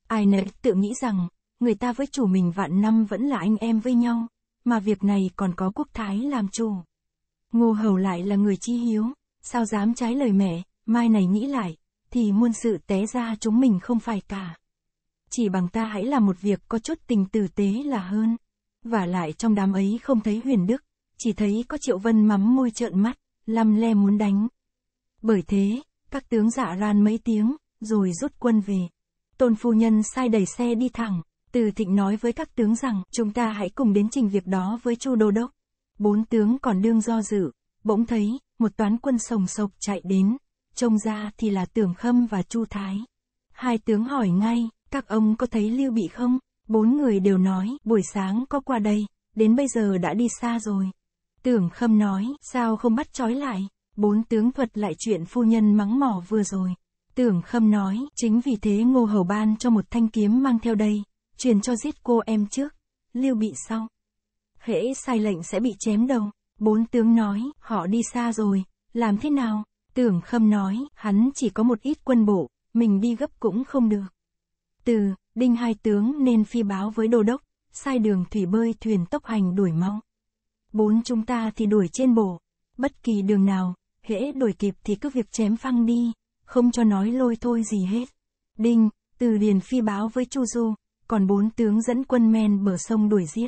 Ai nấy tự nghĩ rằng, người ta với chủ mình vạn năm vẫn là anh em với nhau, mà việc này còn có quốc thái làm chủ. Ngô Hầu lại là người chi hiếu, sao dám trái lời mẹ, mai này nghĩ lại, thì muôn sự té ra chúng mình không phải cả. Chỉ bằng ta hãy làm một việc có chút tình tử tế là hơn. Và lại trong đám ấy không thấy huyền đức, chỉ thấy có triệu vân mắm môi trợn mắt, lăm le muốn đánh. Bởi thế, các tướng giả dạ ran mấy tiếng, rồi rút quân về. Tôn phu nhân sai đẩy xe đi thẳng, từ Thịnh nói với các tướng rằng, chúng ta hãy cùng đến trình việc đó với Chu Đô Đốc. Bốn tướng còn đương do dự, bỗng thấy, một toán quân sồng sộc chạy đến, trông ra thì là Tưởng Khâm và Chu Thái. Hai tướng hỏi ngay, các ông có thấy Lưu Bị không? Bốn người đều nói, buổi sáng có qua đây, đến bây giờ đã đi xa rồi. Tưởng Khâm nói, sao không bắt trói lại? Bốn tướng thuật lại chuyện phu nhân mắng mỏ vừa rồi. Tưởng Khâm nói, chính vì thế Ngô Hầu Ban cho một thanh kiếm mang theo đây, truyền cho giết cô em trước, lưu bị sau. Hễ sai lệnh sẽ bị chém đầu, bốn tướng nói, họ đi xa rồi, làm thế nào? Tưởng khâm nói, hắn chỉ có một ít quân bộ, mình đi gấp cũng không được. Từ, đinh hai tướng nên phi báo với đô đốc, sai đường thủy bơi thuyền tốc hành đuổi mau. Bốn chúng ta thì đuổi trên bộ, bất kỳ đường nào, hễ đuổi kịp thì cứ việc chém phăng đi, không cho nói lôi thôi gì hết. Đinh, từ điền phi báo với Chu Du, còn bốn tướng dẫn quân men bờ sông đuổi giết.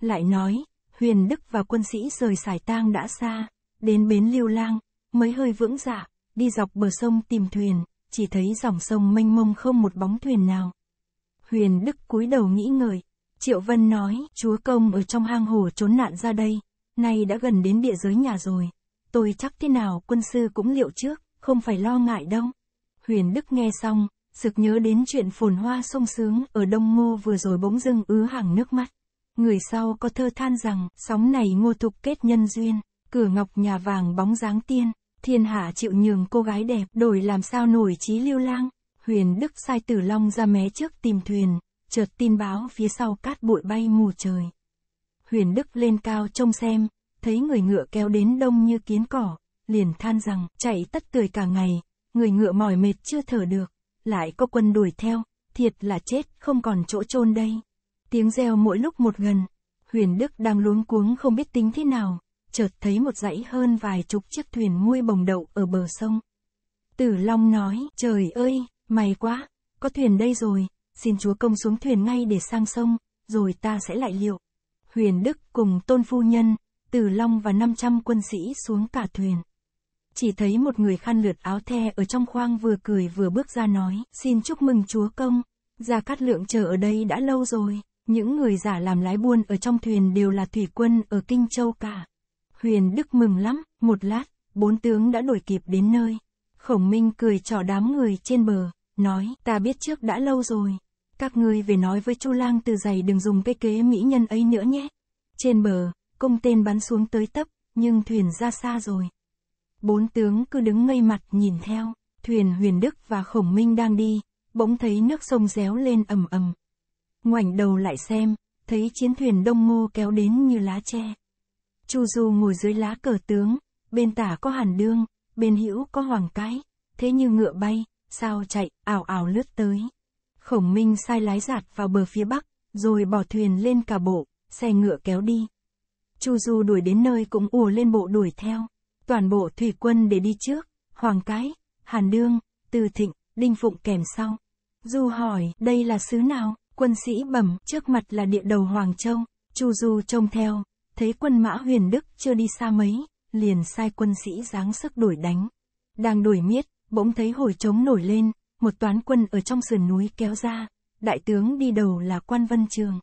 Lại nói, huyền đức và quân sĩ rời xài tang đã xa, đến bến liêu lang, mới hơi vững dạ, đi dọc bờ sông tìm thuyền, chỉ thấy dòng sông mênh mông không một bóng thuyền nào. Huyền Đức cúi đầu nghĩ ngợi, Triệu Vân nói, chúa công ở trong hang hồ trốn nạn ra đây, nay đã gần đến địa giới nhà rồi, tôi chắc thế nào quân sư cũng liệu trước, không phải lo ngại đâu. Huyền Đức nghe xong, Sực nhớ đến chuyện phồn hoa sung sướng ở Đông Ngô vừa rồi bỗng dưng ứ hàng nước mắt. Người sau có thơ than rằng, sóng này ngô thục kết nhân duyên, cửa ngọc nhà vàng bóng dáng tiên, thiên hạ chịu nhường cô gái đẹp, đổi làm sao nổi trí lưu lang. Huyền Đức sai Tử Long ra mé trước tìm thuyền, chợt tin báo phía sau cát bụi bay mù trời. Huyền Đức lên cao trông xem, thấy người ngựa kéo đến đông như kiến cỏ, liền than rằng, chạy tất tươi cả ngày, người ngựa mỏi mệt chưa thở được lại có quân đuổi theo, thiệt là chết, không còn chỗ chôn đây. Tiếng reo mỗi lúc một gần, Huyền Đức đang luống cuống không biết tính thế nào, chợt thấy một dãy hơn vài chục chiếc thuyền nguôi bồng đậu ở bờ sông. Tử Long nói, trời ơi, may quá, có thuyền đây rồi, xin chúa công xuống thuyền ngay để sang sông, rồi ta sẽ lại liệu. Huyền Đức cùng Tôn Phu Nhân, Tử Long và 500 quân sĩ xuống cả thuyền chỉ thấy một người khăn lượt áo the ở trong khoang vừa cười vừa bước ra nói, xin chúc mừng chúa công, Gia Cát Lượng chờ ở đây đã lâu rồi, những người giả làm lái buôn ở trong thuyền đều là thủy quân ở Kinh Châu cả. Huyền Đức mừng lắm, một lát, bốn tướng đã đổi kịp đến nơi. Khổng Minh cười trò đám người trên bờ, nói, ta biết trước đã lâu rồi. Các ngươi về nói với Chu Lang từ giày đừng dùng cái kế mỹ nhân ấy nữa nhé. Trên bờ, công tên bắn xuống tới tấp, nhưng thuyền ra xa rồi bốn tướng cứ đứng ngây mặt nhìn theo, thuyền Huyền Đức và Khổng Minh đang đi, bỗng thấy nước sông réo lên ầm ầm. Ngoảnh đầu lại xem, thấy chiến thuyền Đông Ngô kéo đến như lá tre. Chu Du ngồi dưới lá cờ tướng, bên tả có Hàn Đương, bên hữu có Hoàng Cái, thế như ngựa bay, sao chạy, ảo ảo lướt tới. Khổng Minh sai lái giạt vào bờ phía bắc, rồi bỏ thuyền lên cả bộ, xe ngựa kéo đi. Chu Du đuổi đến nơi cũng ùa lên bộ đuổi theo toàn bộ thủy quân để đi trước, Hoàng Cái, Hàn Đương, Từ Thịnh, Đinh Phụng kèm sau. Du hỏi, đây là xứ nào? Quân sĩ bẩm, trước mặt là địa đầu Hoàng Châu. Chu Du trông theo, thấy quân mã huyền Đức chưa đi xa mấy, liền sai quân sĩ giáng sức đuổi đánh. Đang đuổi miết, bỗng thấy hồi trống nổi lên, một toán quân ở trong sườn núi kéo ra, đại tướng đi đầu là quan Vân Trường.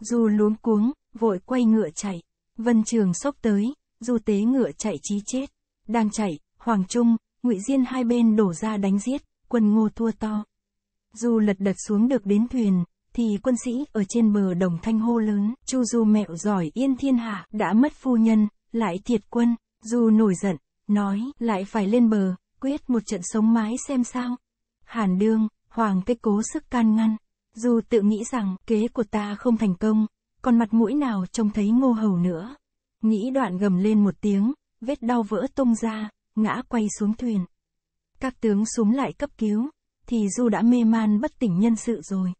Du luống cuống, vội quay ngựa chạy, Vân Trường sốc tới, Du tế ngựa chạy chí chết, đang chạy, Hoàng Trung, Ngụy Diên hai bên đổ ra đánh giết, quân Ngô thua to. Du lật đật xuống được đến thuyền, thì quân sĩ ở trên bờ đồng thanh hô lớn, Chu Du mẹo giỏi yên thiên hạ, đã mất phu nhân, lại thiệt quân, Du nổi giận, nói, lại phải lên bờ, quyết một trận sống mái xem sao. Hàn Đương, Hoàng Tích cố sức can ngăn, Du tự nghĩ rằng, kế của ta không thành công, còn mặt mũi nào trông thấy ngô hầu nữa. Nghĩ đoạn gầm lên một tiếng, vết đau vỡ tung ra, ngã quay xuống thuyền. Các tướng xuống lại cấp cứu, thì Du đã mê man bất tỉnh nhân sự rồi.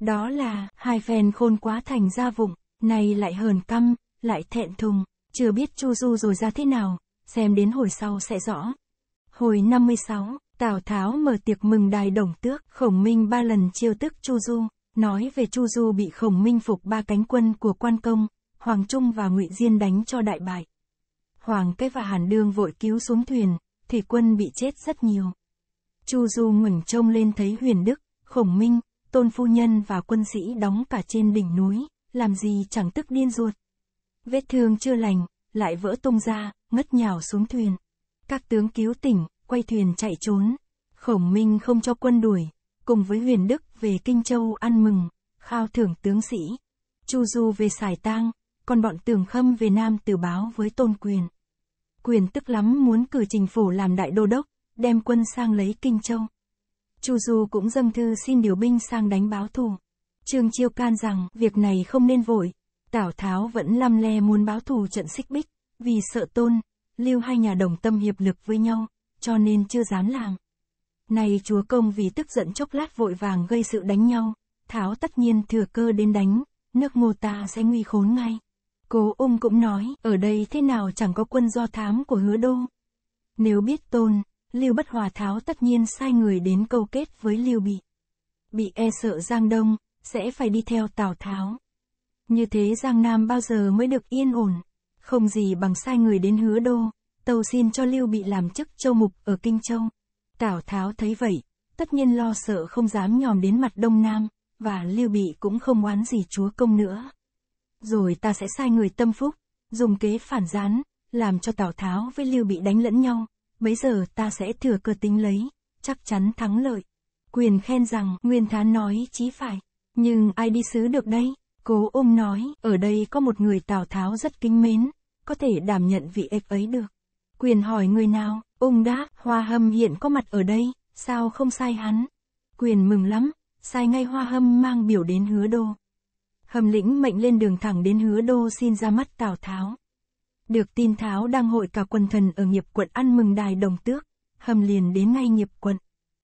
Đó là, hai phen khôn quá thành ra vụng, này lại hờn căm, lại thẹn thùng, chưa biết Chu Du rồi ra thế nào, xem đến hồi sau sẽ rõ. Hồi 56, Tào Tháo mở tiệc mừng đài đồng tước, Khổng Minh ba lần chiêu tức Chu Du, nói về Chu Du bị Khổng Minh phục ba cánh quân của quan công, Hoàng Trung và Ngụy Diên đánh cho đại bại. Hoàng Kế và Hàn Đương vội cứu xuống thuyền, thì quân bị chết rất nhiều. Chu Du ngẩng trông lên thấy Huyền Đức, Khổng Minh, Tôn Phu Nhân và quân sĩ đóng cả trên đỉnh núi, làm gì chẳng tức điên ruột. Vết thương chưa lành, lại vỡ tung ra, ngất nhào xuống thuyền. Các tướng cứu tỉnh, quay thuyền chạy trốn. Khổng Minh không cho quân đuổi, cùng với Huyền Đức về Kinh Châu ăn mừng, khao thưởng tướng sĩ. Chu Du về xài tang, còn bọn Tường Khâm về Nam từ báo với Tôn Quyền. Quyền tức lắm muốn cử trình phủ làm đại đô đốc, đem quân sang lấy Kinh Châu. Chu Du cũng dâng thư xin điều binh sang đánh báo thù. Trương Chiêu can rằng việc này không nên vội, Tào Tháo vẫn lăm le muốn báo thù trận xích bích, vì sợ tôn, lưu hai nhà đồng tâm hiệp lực với nhau, cho nên chưa dám làm. Này chúa công vì tức giận chốc lát vội vàng gây sự đánh nhau, Tháo tất nhiên thừa cơ đến đánh, nước ngô ta sẽ nguy khốn ngay cố ôm cũng nói, ở đây thế nào chẳng có quân do thám của hứa đô. Nếu biết tôn, Lưu Bất Hòa Tháo tất nhiên sai người đến câu kết với Lưu Bị. Bị e sợ Giang Đông, sẽ phải đi theo Tào Tháo. Như thế Giang Nam bao giờ mới được yên ổn, không gì bằng sai người đến hứa đô, tâu xin cho Lưu Bị làm chức châu mục ở Kinh Châu. Tào Tháo thấy vậy, tất nhiên lo sợ không dám nhòm đến mặt Đông Nam, và Lưu Bị cũng không oán gì chúa công nữa rồi ta sẽ sai người tâm phúc, dùng kế phản gián, làm cho Tào Tháo với Lưu bị đánh lẫn nhau, bấy giờ ta sẽ thừa cơ tính lấy, chắc chắn thắng lợi. Quyền khen rằng, Nguyên Thán nói chí phải, nhưng ai đi sứ được đây? Cố ôm nói, ở đây có một người Tào Tháo rất kính mến, có thể đảm nhận vị ếch ấy được. Quyền hỏi người nào, ung đáp, hoa hâm hiện có mặt ở đây, sao không sai hắn? Quyền mừng lắm, sai ngay hoa hâm mang biểu đến hứa đô hầm lĩnh mệnh lên đường thẳng đến hứa đô xin ra mắt Tào Tháo. Được tin Tháo đang hội cả quần thần ở nghiệp quận ăn mừng đài đồng tước, hầm liền đến ngay nghiệp quận.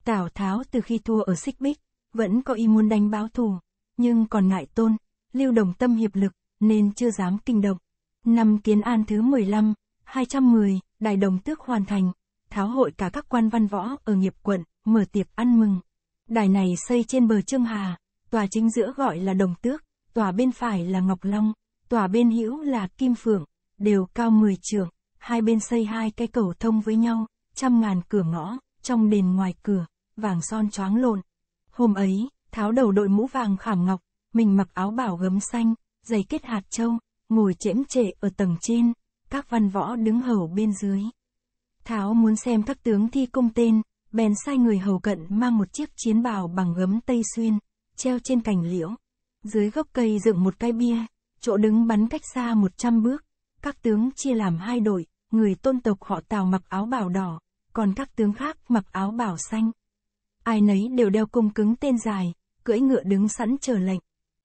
Tào Tháo từ khi thua ở xích bích, vẫn có ý muốn đánh báo thù, nhưng còn ngại tôn, lưu đồng tâm hiệp lực, nên chưa dám kinh động. Năm kiến an thứ 15, 210, đài đồng tước hoàn thành, Tháo hội cả các quan văn võ ở nghiệp quận, mở tiệc ăn mừng. Đài này xây trên bờ Trương Hà, tòa chính giữa gọi là đồng tước, tòa bên phải là Ngọc Long, tòa bên hữu là Kim Phượng, đều cao 10 trượng, hai bên xây hai cái cầu thông với nhau, trăm ngàn cửa ngõ, trong đền ngoài cửa, vàng son choáng lộn. Hôm ấy, tháo đầu đội mũ vàng khảm ngọc, mình mặc áo bảo gấm xanh, giày kết hạt châu, ngồi chễm trệ ở tầng trên, các văn võ đứng hầu bên dưới. Tháo muốn xem các tướng thi công tên, bèn sai người hầu cận mang một chiếc chiến bào bằng gấm tây xuyên, treo trên cành liễu, dưới gốc cây dựng một cái bia, chỗ đứng bắn cách xa 100 bước. Các tướng chia làm hai đội, người tôn tộc họ Tào mặc áo bào đỏ, còn các tướng khác mặc áo bào xanh. Ai nấy đều đeo cung cứng tên dài, cưỡi ngựa đứng sẵn chờ lệnh.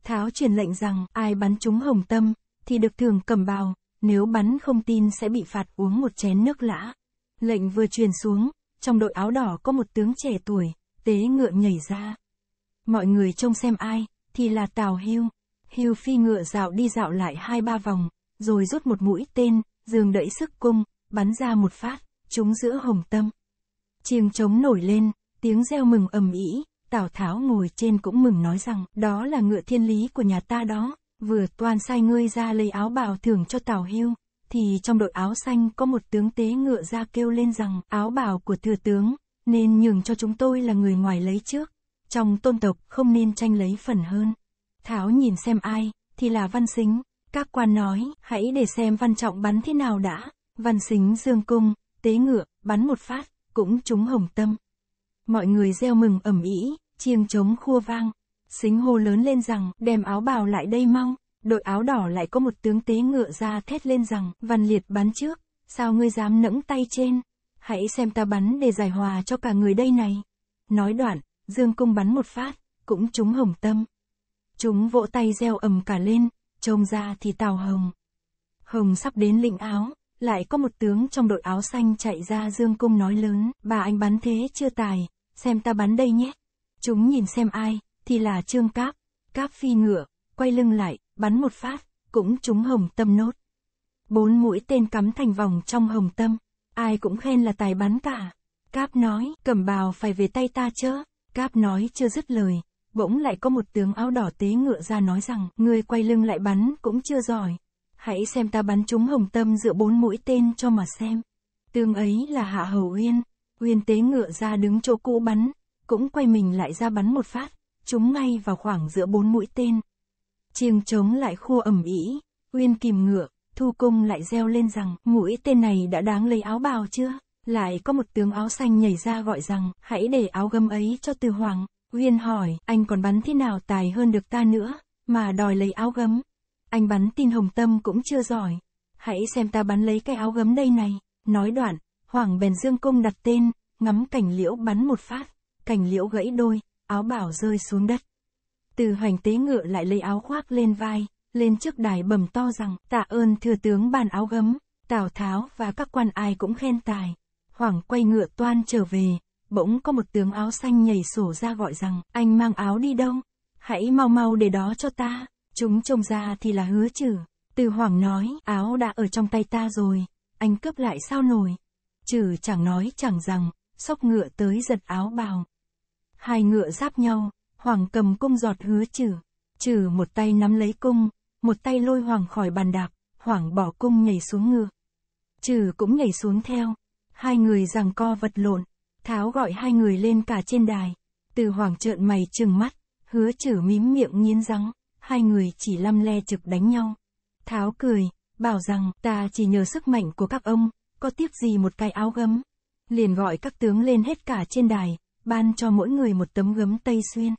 Tháo truyền lệnh rằng ai bắn trúng hồng tâm, thì được thường cầm bào, nếu bắn không tin sẽ bị phạt uống một chén nước lã. Lệnh vừa truyền xuống, trong đội áo đỏ có một tướng trẻ tuổi, tế ngựa nhảy ra. Mọi người trông xem ai, thì là tào hưu. Hưu phi ngựa dạo đi dạo lại hai ba vòng, rồi rút một mũi tên, dường đẩy sức cung, bắn ra một phát, trúng giữa hồng tâm. Chiêng trống nổi lên, tiếng reo mừng ầm ĩ, Tào Tháo ngồi trên cũng mừng nói rằng, đó là ngựa thiên lý của nhà ta đó, vừa toàn sai ngươi ra lấy áo bào thưởng cho Tào Hưu, thì trong đội áo xanh có một tướng tế ngựa ra kêu lên rằng, áo bào của thừa tướng, nên nhường cho chúng tôi là người ngoài lấy trước. Trong tôn tộc không nên tranh lấy phần hơn. Tháo nhìn xem ai, thì là văn xính. Các quan nói, hãy để xem văn trọng bắn thế nào đã. Văn xính dương cung, tế ngựa, bắn một phát, cũng trúng hồng tâm. Mọi người reo mừng ẩm ý, chiêng trống khua vang. Xính hô lớn lên rằng, đem áo bào lại đây mau. Đội áo đỏ lại có một tướng tế ngựa ra thét lên rằng, văn liệt bắn trước, sao ngươi dám nẫng tay trên. Hãy xem ta bắn để giải hòa cho cả người đây này. Nói đoạn, Dương cung bắn một phát, cũng trúng hồng tâm. Chúng vỗ tay reo ầm cả lên, trông ra thì tào hồng. Hồng sắp đến lĩnh áo, lại có một tướng trong đội áo xanh chạy ra dương cung nói lớn, bà anh bắn thế chưa tài, xem ta bắn đây nhé. Chúng nhìn xem ai, thì là trương cáp, cáp phi ngựa, quay lưng lại, bắn một phát, cũng trúng hồng tâm nốt. Bốn mũi tên cắm thành vòng trong hồng tâm, ai cũng khen là tài bắn cả. Cáp nói, cẩm bào phải về tay ta chớ. Cáp nói chưa dứt lời, bỗng lại có một tướng áo đỏ tế ngựa ra nói rằng, ngươi quay lưng lại bắn cũng chưa giỏi. Hãy xem ta bắn trúng hồng tâm giữa bốn mũi tên cho mà xem. Tương ấy là Hạ Hầu Uyên, Uyên tế ngựa ra đứng chỗ cũ bắn, cũng quay mình lại ra bắn một phát, trúng ngay vào khoảng giữa bốn mũi tên. Chiêng trống lại khua ẩm ý, Uyên kìm ngựa, thu cung lại reo lên rằng, mũi tên này đã đáng lấy áo bào chưa? Lại có một tướng áo xanh nhảy ra gọi rằng, hãy để áo gấm ấy cho từ hoàng. Uyên hỏi, anh còn bắn thế nào tài hơn được ta nữa, mà đòi lấy áo gấm. Anh bắn tin hồng tâm cũng chưa giỏi. Hãy xem ta bắn lấy cái áo gấm đây này. Nói đoạn, Hoàng bèn dương cung đặt tên, ngắm cảnh liễu bắn một phát. Cảnh liễu gãy đôi, áo bảo rơi xuống đất. Từ hoành tế ngựa lại lấy áo khoác lên vai, lên trước đài bẩm to rằng, tạ ơn thừa tướng bàn áo gấm, Tào Tháo và các quan ai cũng khen tài. Hoàng quay ngựa toan trở về, bỗng có một tướng áo xanh nhảy sổ ra gọi rằng, anh mang áo đi đâu? Hãy mau mau để đó cho ta, chúng trông ra thì là hứa chử. Từ Hoàng nói, áo đã ở trong tay ta rồi, anh cướp lại sao nổi. Chử chẳng nói chẳng rằng, sóc ngựa tới giật áo bào. Hai ngựa giáp nhau, Hoàng cầm cung giọt hứa chử. Chử một tay nắm lấy cung, một tay lôi Hoàng khỏi bàn đạp, Hoàng bỏ cung nhảy xuống ngựa. Chử cũng nhảy xuống theo, Hai người giằng co vật lộn, Tháo gọi hai người lên cả trên đài. Từ Hoàng trợn mày trừng mắt, hứa chử mím miệng nghiến răng, hai người chỉ lăm le trực đánh nhau. Tháo cười, bảo rằng ta chỉ nhờ sức mạnh của các ông, có tiếc gì một cái áo gấm. Liền gọi các tướng lên hết cả trên đài, ban cho mỗi người một tấm gấm tây xuyên.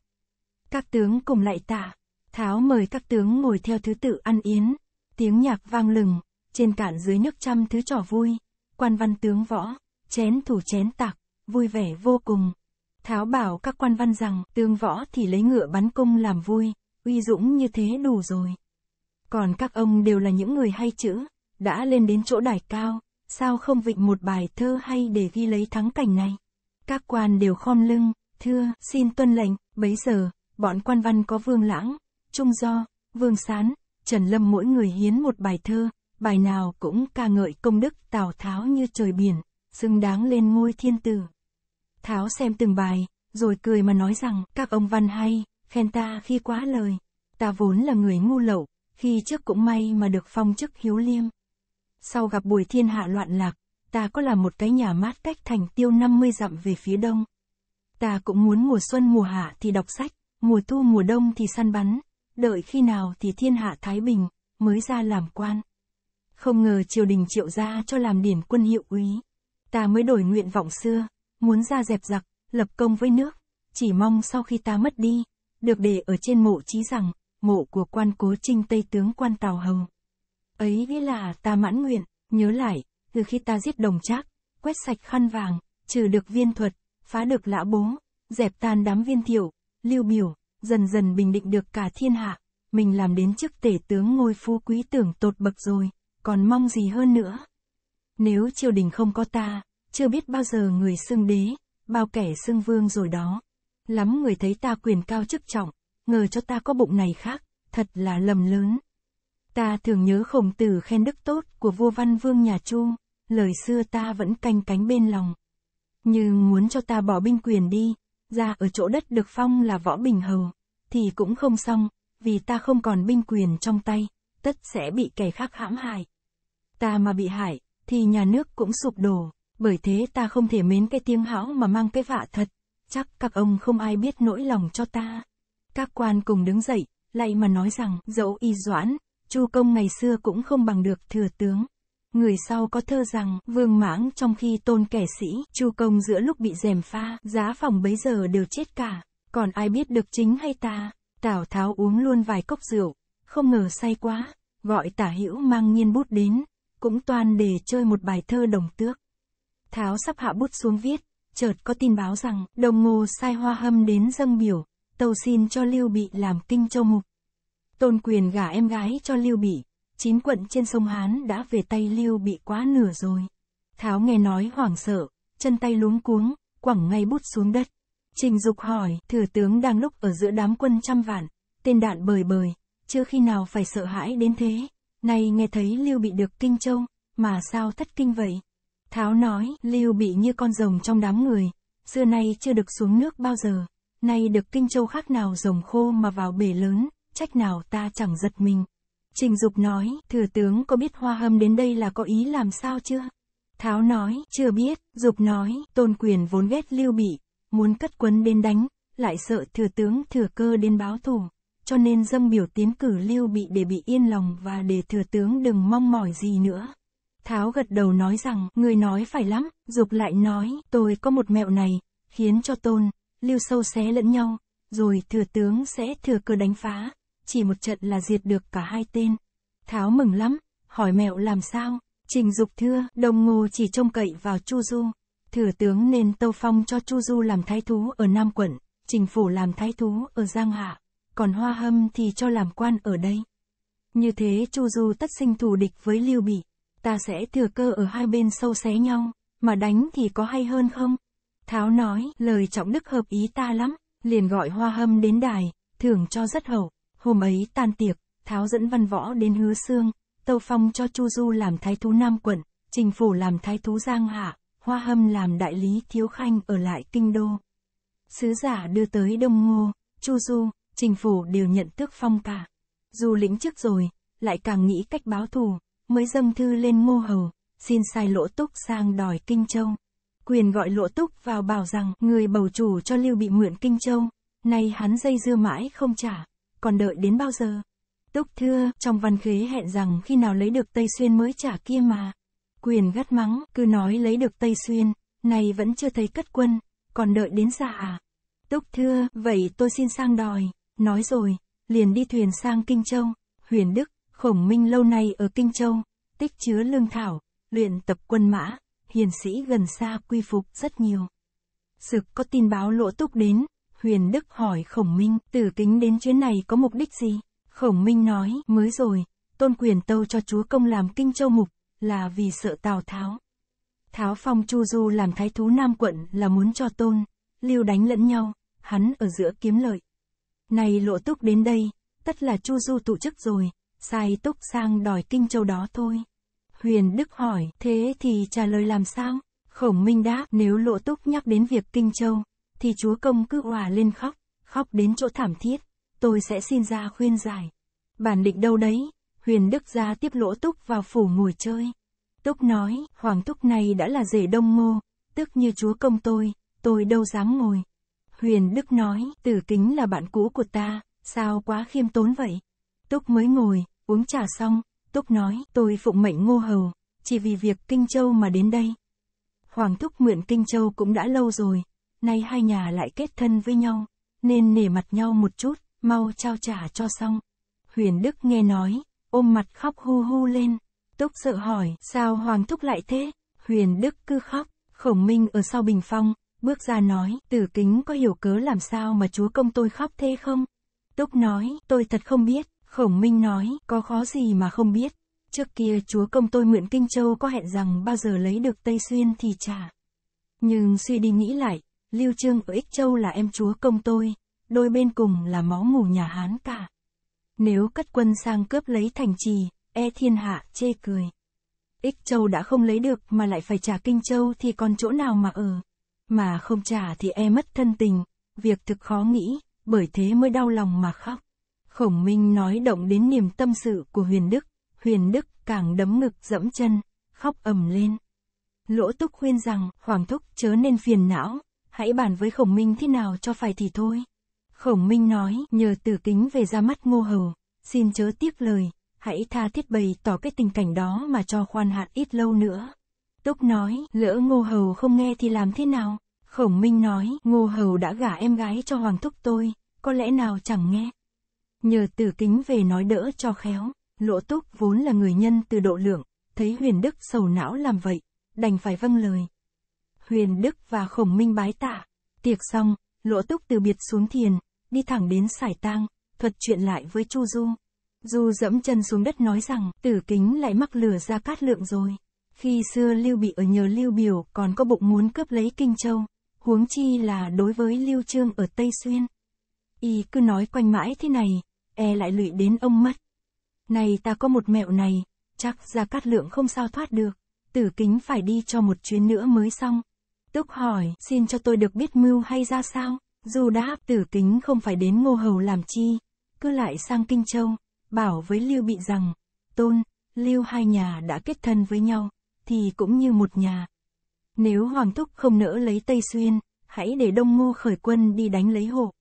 Các tướng cùng lại tạ, Tháo mời các tướng ngồi theo thứ tự ăn yến, tiếng nhạc vang lừng, trên cạn dưới nước trăm thứ trò vui quan văn tướng võ, chén thủ chén tặc vui vẻ vô cùng. Tháo bảo các quan văn rằng, tướng võ thì lấy ngựa bắn cung làm vui, uy dũng như thế đủ rồi. Còn các ông đều là những người hay chữ, đã lên đến chỗ đài cao, sao không vịnh một bài thơ hay để ghi lấy thắng cảnh này. Các quan đều khom lưng, thưa, xin tuân lệnh, bấy giờ, bọn quan văn có vương lãng, trung do, vương sán, trần lâm mỗi người hiến một bài thơ, bài nào cũng ca ngợi công đức Tào Tháo như trời biển, xứng đáng lên ngôi thiên tử. Tháo xem từng bài, rồi cười mà nói rằng, các ông văn hay, khen ta khi quá lời. Ta vốn là người ngu lậu, khi trước cũng may mà được phong chức hiếu liêm. Sau gặp buổi thiên hạ loạn lạc, ta có là một cái nhà mát cách thành tiêu 50 dặm về phía đông. Ta cũng muốn mùa xuân mùa hạ thì đọc sách, mùa thu mùa đông thì săn bắn, đợi khi nào thì thiên hạ thái bình, mới ra làm quan. Không ngờ triều đình triệu gia cho làm điển quân hiệu úy. Ta mới đổi nguyện vọng xưa, muốn ra dẹp giặc, lập công với nước. Chỉ mong sau khi ta mất đi, được để ở trên mộ trí rằng, mộ của quan cố trinh Tây tướng quan Tào hồng Ấy nghĩa là ta mãn nguyện, nhớ lại, từ khi ta giết đồng trác, quét sạch khăn vàng, trừ được viên thuật, phá được lã bố, dẹp tan đám viên thiệu, lưu biểu, dần dần bình định được cả thiên hạ, mình làm đến chức tể tướng ngôi phú quý tưởng tột bậc rồi còn mong gì hơn nữa. Nếu triều đình không có ta, chưa biết bao giờ người xưng đế, bao kẻ xưng vương rồi đó. Lắm người thấy ta quyền cao chức trọng, ngờ cho ta có bụng này khác, thật là lầm lớn. Ta thường nhớ khổng tử khen đức tốt của vua văn vương nhà Chu, lời xưa ta vẫn canh cánh bên lòng. Nhưng muốn cho ta bỏ binh quyền đi, ra ở chỗ đất được phong là võ bình hầu, thì cũng không xong, vì ta không còn binh quyền trong tay tất sẽ bị kẻ khác hãm hại. Ta mà bị hại, thì nhà nước cũng sụp đổ, bởi thế ta không thể mến cái tiếng hão mà mang cái vạ thật, chắc các ông không ai biết nỗi lòng cho ta. Các quan cùng đứng dậy, lại mà nói rằng, dẫu y doãn, chu công ngày xưa cũng không bằng được thừa tướng. Người sau có thơ rằng, vương mãng trong khi tôn kẻ sĩ, chu công giữa lúc bị dèm pha, giá phòng bấy giờ đều chết cả, còn ai biết được chính hay ta. Tào Tháo uống luôn vài cốc rượu, không ngờ say quá, gọi tả hữu mang nghiên bút đến, cũng toàn để chơi một bài thơ đồng tước. Tháo sắp hạ bút xuống viết, chợt có tin báo rằng đồng ngô sai hoa hâm đến dâng biểu, tàu xin cho Lưu Bị làm kinh châu mục. Tôn quyền gả em gái cho Lưu Bị, chín quận trên sông Hán đã về tay Lưu Bị quá nửa rồi. Tháo nghe nói hoảng sợ, chân tay luống cuống, quẳng ngay bút xuống đất. Trình Dục hỏi, thừa tướng đang lúc ở giữa đám quân trăm vạn, tên đạn bời bời, chưa khi nào phải sợ hãi đến thế. nay nghe thấy Lưu Bị được kinh châu, mà sao thất kinh vậy? Tháo nói, Lưu Bị như con rồng trong đám người, xưa nay chưa được xuống nước bao giờ, nay được kinh châu khác nào rồng khô mà vào bể lớn, trách nào ta chẳng giật mình. Trình Dục nói, thừa tướng có biết hoa hâm đến đây là có ý làm sao chưa? Tháo nói, chưa biết, Dục nói, tôn quyền vốn ghét Lưu Bị, muốn cất quân đến đánh, lại sợ thừa tướng thừa cơ đến báo thù cho nên dâm biểu tiến cử Lưu Bị để bị yên lòng và để thừa tướng đừng mong mỏi gì nữa. Tháo gật đầu nói rằng, người nói phải lắm, Dục lại nói, tôi có một mẹo này, khiến cho tôn, Lưu sâu xé lẫn nhau, rồi thừa tướng sẽ thừa cơ đánh phá, chỉ một trận là diệt được cả hai tên. Tháo mừng lắm, hỏi mẹo làm sao, trình Dục thưa, đồng ngô chỉ trông cậy vào Chu Du. Thừa tướng nên tâu phong cho Chu Du làm thái thú ở Nam Quận, trình phủ làm thái thú ở Giang Hạ còn hoa hâm thì cho làm quan ở đây. Như thế Chu Du tất sinh thù địch với Lưu Bị, ta sẽ thừa cơ ở hai bên sâu xé nhau, mà đánh thì có hay hơn không? Tháo nói, lời trọng đức hợp ý ta lắm, liền gọi hoa hâm đến đài, thưởng cho rất hậu. Hôm ấy tan tiệc, Tháo dẫn văn võ đến hứa xương, tâu phong cho Chu Du làm thái thú Nam quận, trình phủ làm thái thú Giang Hạ, hoa hâm làm đại lý thiếu khanh ở lại kinh đô. Sứ giả đưa tới Đông Ngô, Chu Du, trình phủ đều nhận tước phong cả. Dù lĩnh chức rồi, lại càng nghĩ cách báo thù, mới dâm thư lên ngô hầu, xin sai lỗ túc sang đòi Kinh Châu. Quyền gọi lỗ túc vào bảo rằng người bầu chủ cho Lưu bị mượn Kinh Châu, nay hắn dây dưa mãi không trả, còn đợi đến bao giờ? Túc thưa, trong văn khế hẹn rằng khi nào lấy được Tây Xuyên mới trả kia mà. Quyền gắt mắng, cứ nói lấy được Tây Xuyên, nay vẫn chưa thấy cất quân, còn đợi đến già à? Túc thưa, vậy tôi xin sang đòi. Nói rồi, liền đi thuyền sang Kinh Châu, Huyền Đức, Khổng Minh lâu nay ở Kinh Châu, tích chứa lương thảo, luyện tập quân mã, hiền sĩ gần xa quy phục rất nhiều. Sực có tin báo lỗ túc đến, Huyền Đức hỏi Khổng Minh, tử kính đến chuyến này có mục đích gì? Khổng Minh nói, mới rồi, tôn quyền tâu cho chúa công làm Kinh Châu mục, là vì sợ Tào Tháo. Tháo Phong Chu Du làm thái thú Nam quận là muốn cho tôn, lưu đánh lẫn nhau, hắn ở giữa kiếm lợi. Này lộ túc đến đây, tất là chu du tụ chức rồi, sai túc sang đòi kinh châu đó thôi. Huyền Đức hỏi, thế thì trả lời làm sao? Khổng Minh đáp, nếu lộ túc nhắc đến việc kinh châu, thì chúa công cứ hòa lên khóc, khóc đến chỗ thảm thiết, tôi sẽ xin ra khuyên giải. Bản định đâu đấy, Huyền Đức ra tiếp lỗ túc vào phủ ngồi chơi. Túc nói, hoàng túc này đã là rể đông ngô, tức như chúa công tôi, tôi đâu dám ngồi, Huyền Đức nói, tử kính là bạn cũ của ta, sao quá khiêm tốn vậy? Túc mới ngồi, uống trà xong, Túc nói, tôi phụng mệnh ngô hầu, chỉ vì việc Kinh Châu mà đến đây. Hoàng Thúc mượn Kinh Châu cũng đã lâu rồi, nay hai nhà lại kết thân với nhau, nên nể mặt nhau một chút, mau trao trả cho xong. Huyền Đức nghe nói, ôm mặt khóc hu hu lên. Túc sợ hỏi, sao Hoàng Thúc lại thế? Huyền Đức cứ khóc, khổng minh ở sau bình phong, Bước ra nói, tử kính có hiểu cớ làm sao mà chúa công tôi khóc thế không? Túc nói, tôi thật không biết. Khổng Minh nói, có khó gì mà không biết. Trước kia chúa công tôi mượn Kinh Châu có hẹn rằng bao giờ lấy được Tây Xuyên thì trả. Nhưng suy đi nghĩ lại, Lưu Trương ở Ích Châu là em chúa công tôi, đôi bên cùng là máu mù nhà Hán cả. Nếu cất quân sang cướp lấy thành trì, e thiên hạ chê cười. Ích Châu đã không lấy được mà lại phải trả Kinh Châu thì còn chỗ nào mà ở mà không trả thì e mất thân tình, việc thực khó nghĩ, bởi thế mới đau lòng mà khóc. Khổng Minh nói động đến niềm tâm sự của Huyền Đức, Huyền Đức càng đấm ngực dẫm chân, khóc ầm lên. Lỗ Túc khuyên rằng, Hoàng Thúc chớ nên phiền não, hãy bàn với Khổng Minh thế nào cho phải thì thôi. Khổng Minh nói, nhờ tử kính về ra mắt ngô hầu, xin chớ tiếc lời, hãy tha thiết bày tỏ cái tình cảnh đó mà cho khoan hạn ít lâu nữa. Túc nói, lỡ ngô hầu không nghe thì làm thế nào? Khổng Minh nói, ngô hầu đã gả em gái cho Hoàng Thúc tôi, có lẽ nào chẳng nghe. Nhờ tử kính về nói đỡ cho khéo, lỗ túc vốn là người nhân từ độ lượng, thấy huyền đức sầu não làm vậy, đành phải vâng lời. Huyền đức và khổng minh bái tạ, tiệc xong, lỗ túc từ biệt xuống thiền, đi thẳng đến sải tang, thuật chuyện lại với Chu Du. Du dẫm chân xuống đất nói rằng, tử kính lại mắc lừa ra cát lượng rồi. Khi xưa Lưu Bị ở nhờ Lưu Biểu còn có bụng muốn cướp lấy Kinh Châu, huống chi là đối với Lưu Trương ở Tây Xuyên. Y cứ nói quanh mãi thế này, e lại lụy đến ông mất. Này ta có một mẹo này, chắc ra cát lượng không sao thoát được, tử kính phải đi cho một chuyến nữa mới xong. Túc hỏi, xin cho tôi được biết mưu hay ra sao? Dù đáp, tử kính không phải đến ngô hầu làm chi, cứ lại sang Kinh Châu, bảo với Lưu Bị rằng, Tôn, Lưu hai nhà đã kết thân với nhau, thì cũng như một nhà. Nếu Hoàng Thúc không nỡ lấy Tây Xuyên, hãy để Đông Ngô khởi quân đi đánh lấy hộ.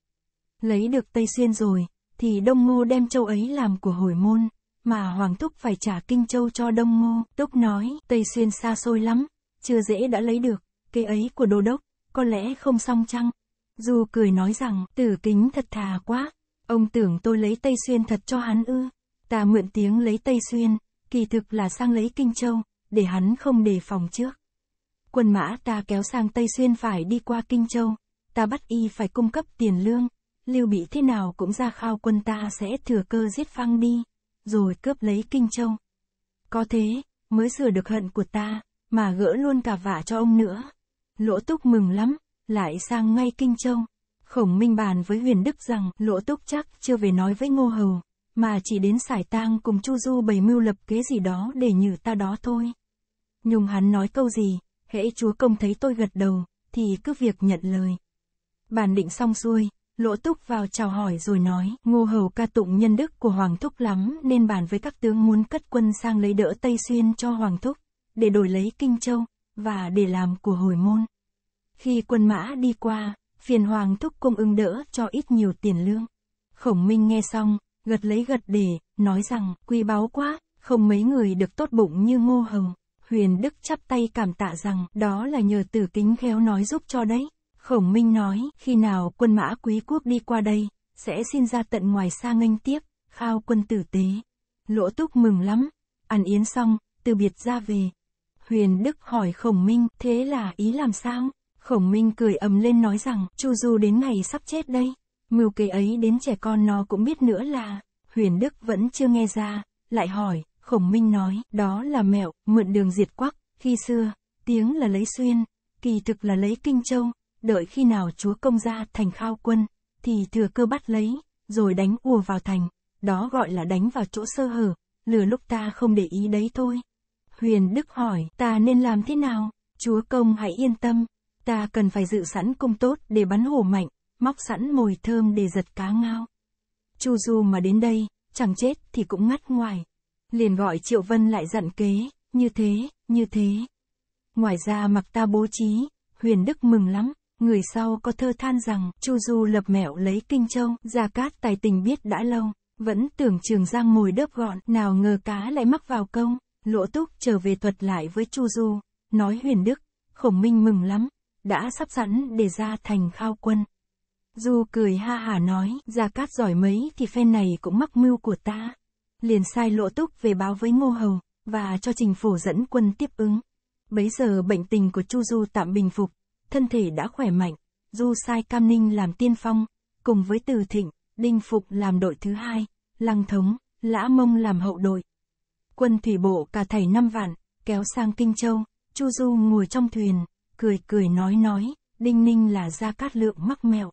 Lấy được Tây Xuyên rồi, thì Đông Ngô đem châu ấy làm của hồi môn, mà Hoàng Thúc phải trả kinh châu cho Đông Ngô. Túc nói, Tây Xuyên xa xôi lắm, chưa dễ đã lấy được, cây ấy của đô đốc, có lẽ không xong chăng? Du cười nói rằng, tử kính thật thà quá, ông tưởng tôi lấy Tây Xuyên thật cho hắn ư. Ta mượn tiếng lấy Tây Xuyên, kỳ thực là sang lấy Kinh Châu, để hắn không đề phòng trước. Quân mã ta kéo sang Tây Xuyên phải đi qua Kinh Châu, ta bắt y phải cung cấp tiền lương, lưu bị thế nào cũng ra khao quân ta sẽ thừa cơ giết phăng đi, rồi cướp lấy Kinh Châu. Có thế, mới sửa được hận của ta, mà gỡ luôn cả vả cho ông nữa. Lỗ túc mừng lắm, lại sang ngay Kinh Châu. Khổng Minh bàn với Huyền Đức rằng Lỗ Túc chắc chưa về nói với Ngô Hầu, mà chỉ đến sải tang cùng Chu Du bày mưu lập kế gì đó để nhử ta đó thôi. Nhung hắn nói câu gì, hễ chúa công thấy tôi gật đầu, thì cứ việc nhận lời. Bàn định xong xuôi, lỗ túc vào chào hỏi rồi nói, ngô hầu ca tụng nhân đức của Hoàng Thúc lắm nên bàn với các tướng muốn cất quân sang lấy đỡ Tây Xuyên cho Hoàng Thúc, để đổi lấy Kinh Châu, và để làm của hồi môn. Khi quân mã đi qua, phiền Hoàng Thúc cung ưng đỡ cho ít nhiều tiền lương. Khổng Minh nghe xong, gật lấy gật để, nói rằng, quý báu quá, không mấy người được tốt bụng như ngô hồng. Huyền Đức chắp tay cảm tạ rằng, đó là nhờ tử kính khéo nói giúp cho đấy. Khổng Minh nói, khi nào quân mã quý quốc đi qua đây, sẽ xin ra tận ngoài xa nghênh tiếp, khao quân tử tế. Lỗ túc mừng lắm, ăn yến xong, từ biệt ra về. Huyền Đức hỏi Khổng Minh, thế là ý làm sao? Khổng Minh cười ầm lên nói rằng, Chu Du đến ngày sắp chết đây. Mưu kế ấy đến trẻ con nó cũng biết nữa là, Huyền Đức vẫn chưa nghe ra, lại hỏi, Khổng Minh nói, đó là mẹo, mượn đường diệt quắc, khi xưa, tiếng là lấy xuyên, kỳ thực là lấy kinh châu, đợi khi nào chúa công ra thành khao quân, thì thừa cơ bắt lấy, rồi đánh ùa vào thành, đó gọi là đánh vào chỗ sơ hở, lừa lúc ta không để ý đấy thôi. Huyền Đức hỏi, ta nên làm thế nào? Chúa công hãy yên tâm, ta cần phải dự sẵn cung tốt để bắn hổ mạnh, móc sẵn mồi thơm để giật cá ngao. Chu Du mà đến đây, chẳng chết thì cũng ngắt ngoài, Liền gọi Triệu Vân lại dặn kế, như thế, như thế. Ngoài ra mặc ta bố trí, Huyền Đức mừng lắm, người sau có thơ than rằng, Chu Du lập mẹo lấy Kinh Châu, Gia Cát tài tình biết đã lâu, vẫn tưởng Trường Giang mồi đớp gọn, nào ngờ cá lại mắc vào câu, Lỗ Túc trở về thuật lại với Chu Du, nói Huyền Đức, Khổng Minh mừng lắm, đã sắp sẵn để ra thành khao quân. Du cười ha hà nói, Gia Cát giỏi mấy thì phen này cũng mắc mưu của ta liền sai lộ túc về báo với Ngô hầu và cho trình phổ dẫn quân tiếp ứng. Bấy giờ bệnh tình của Chu Du tạm bình phục, thân thể đã khỏe mạnh, Du sai Cam Ninh làm tiên phong, cùng với Từ Thịnh, Đinh Phục làm đội thứ hai, Lăng Thống, Lã Mông làm hậu đội. Quân thủy bộ cả thảy năm vạn, kéo sang Kinh Châu, Chu Du ngồi trong thuyền, cười cười nói nói, Đinh Ninh là Gia Cát Lượng mắc mẹo.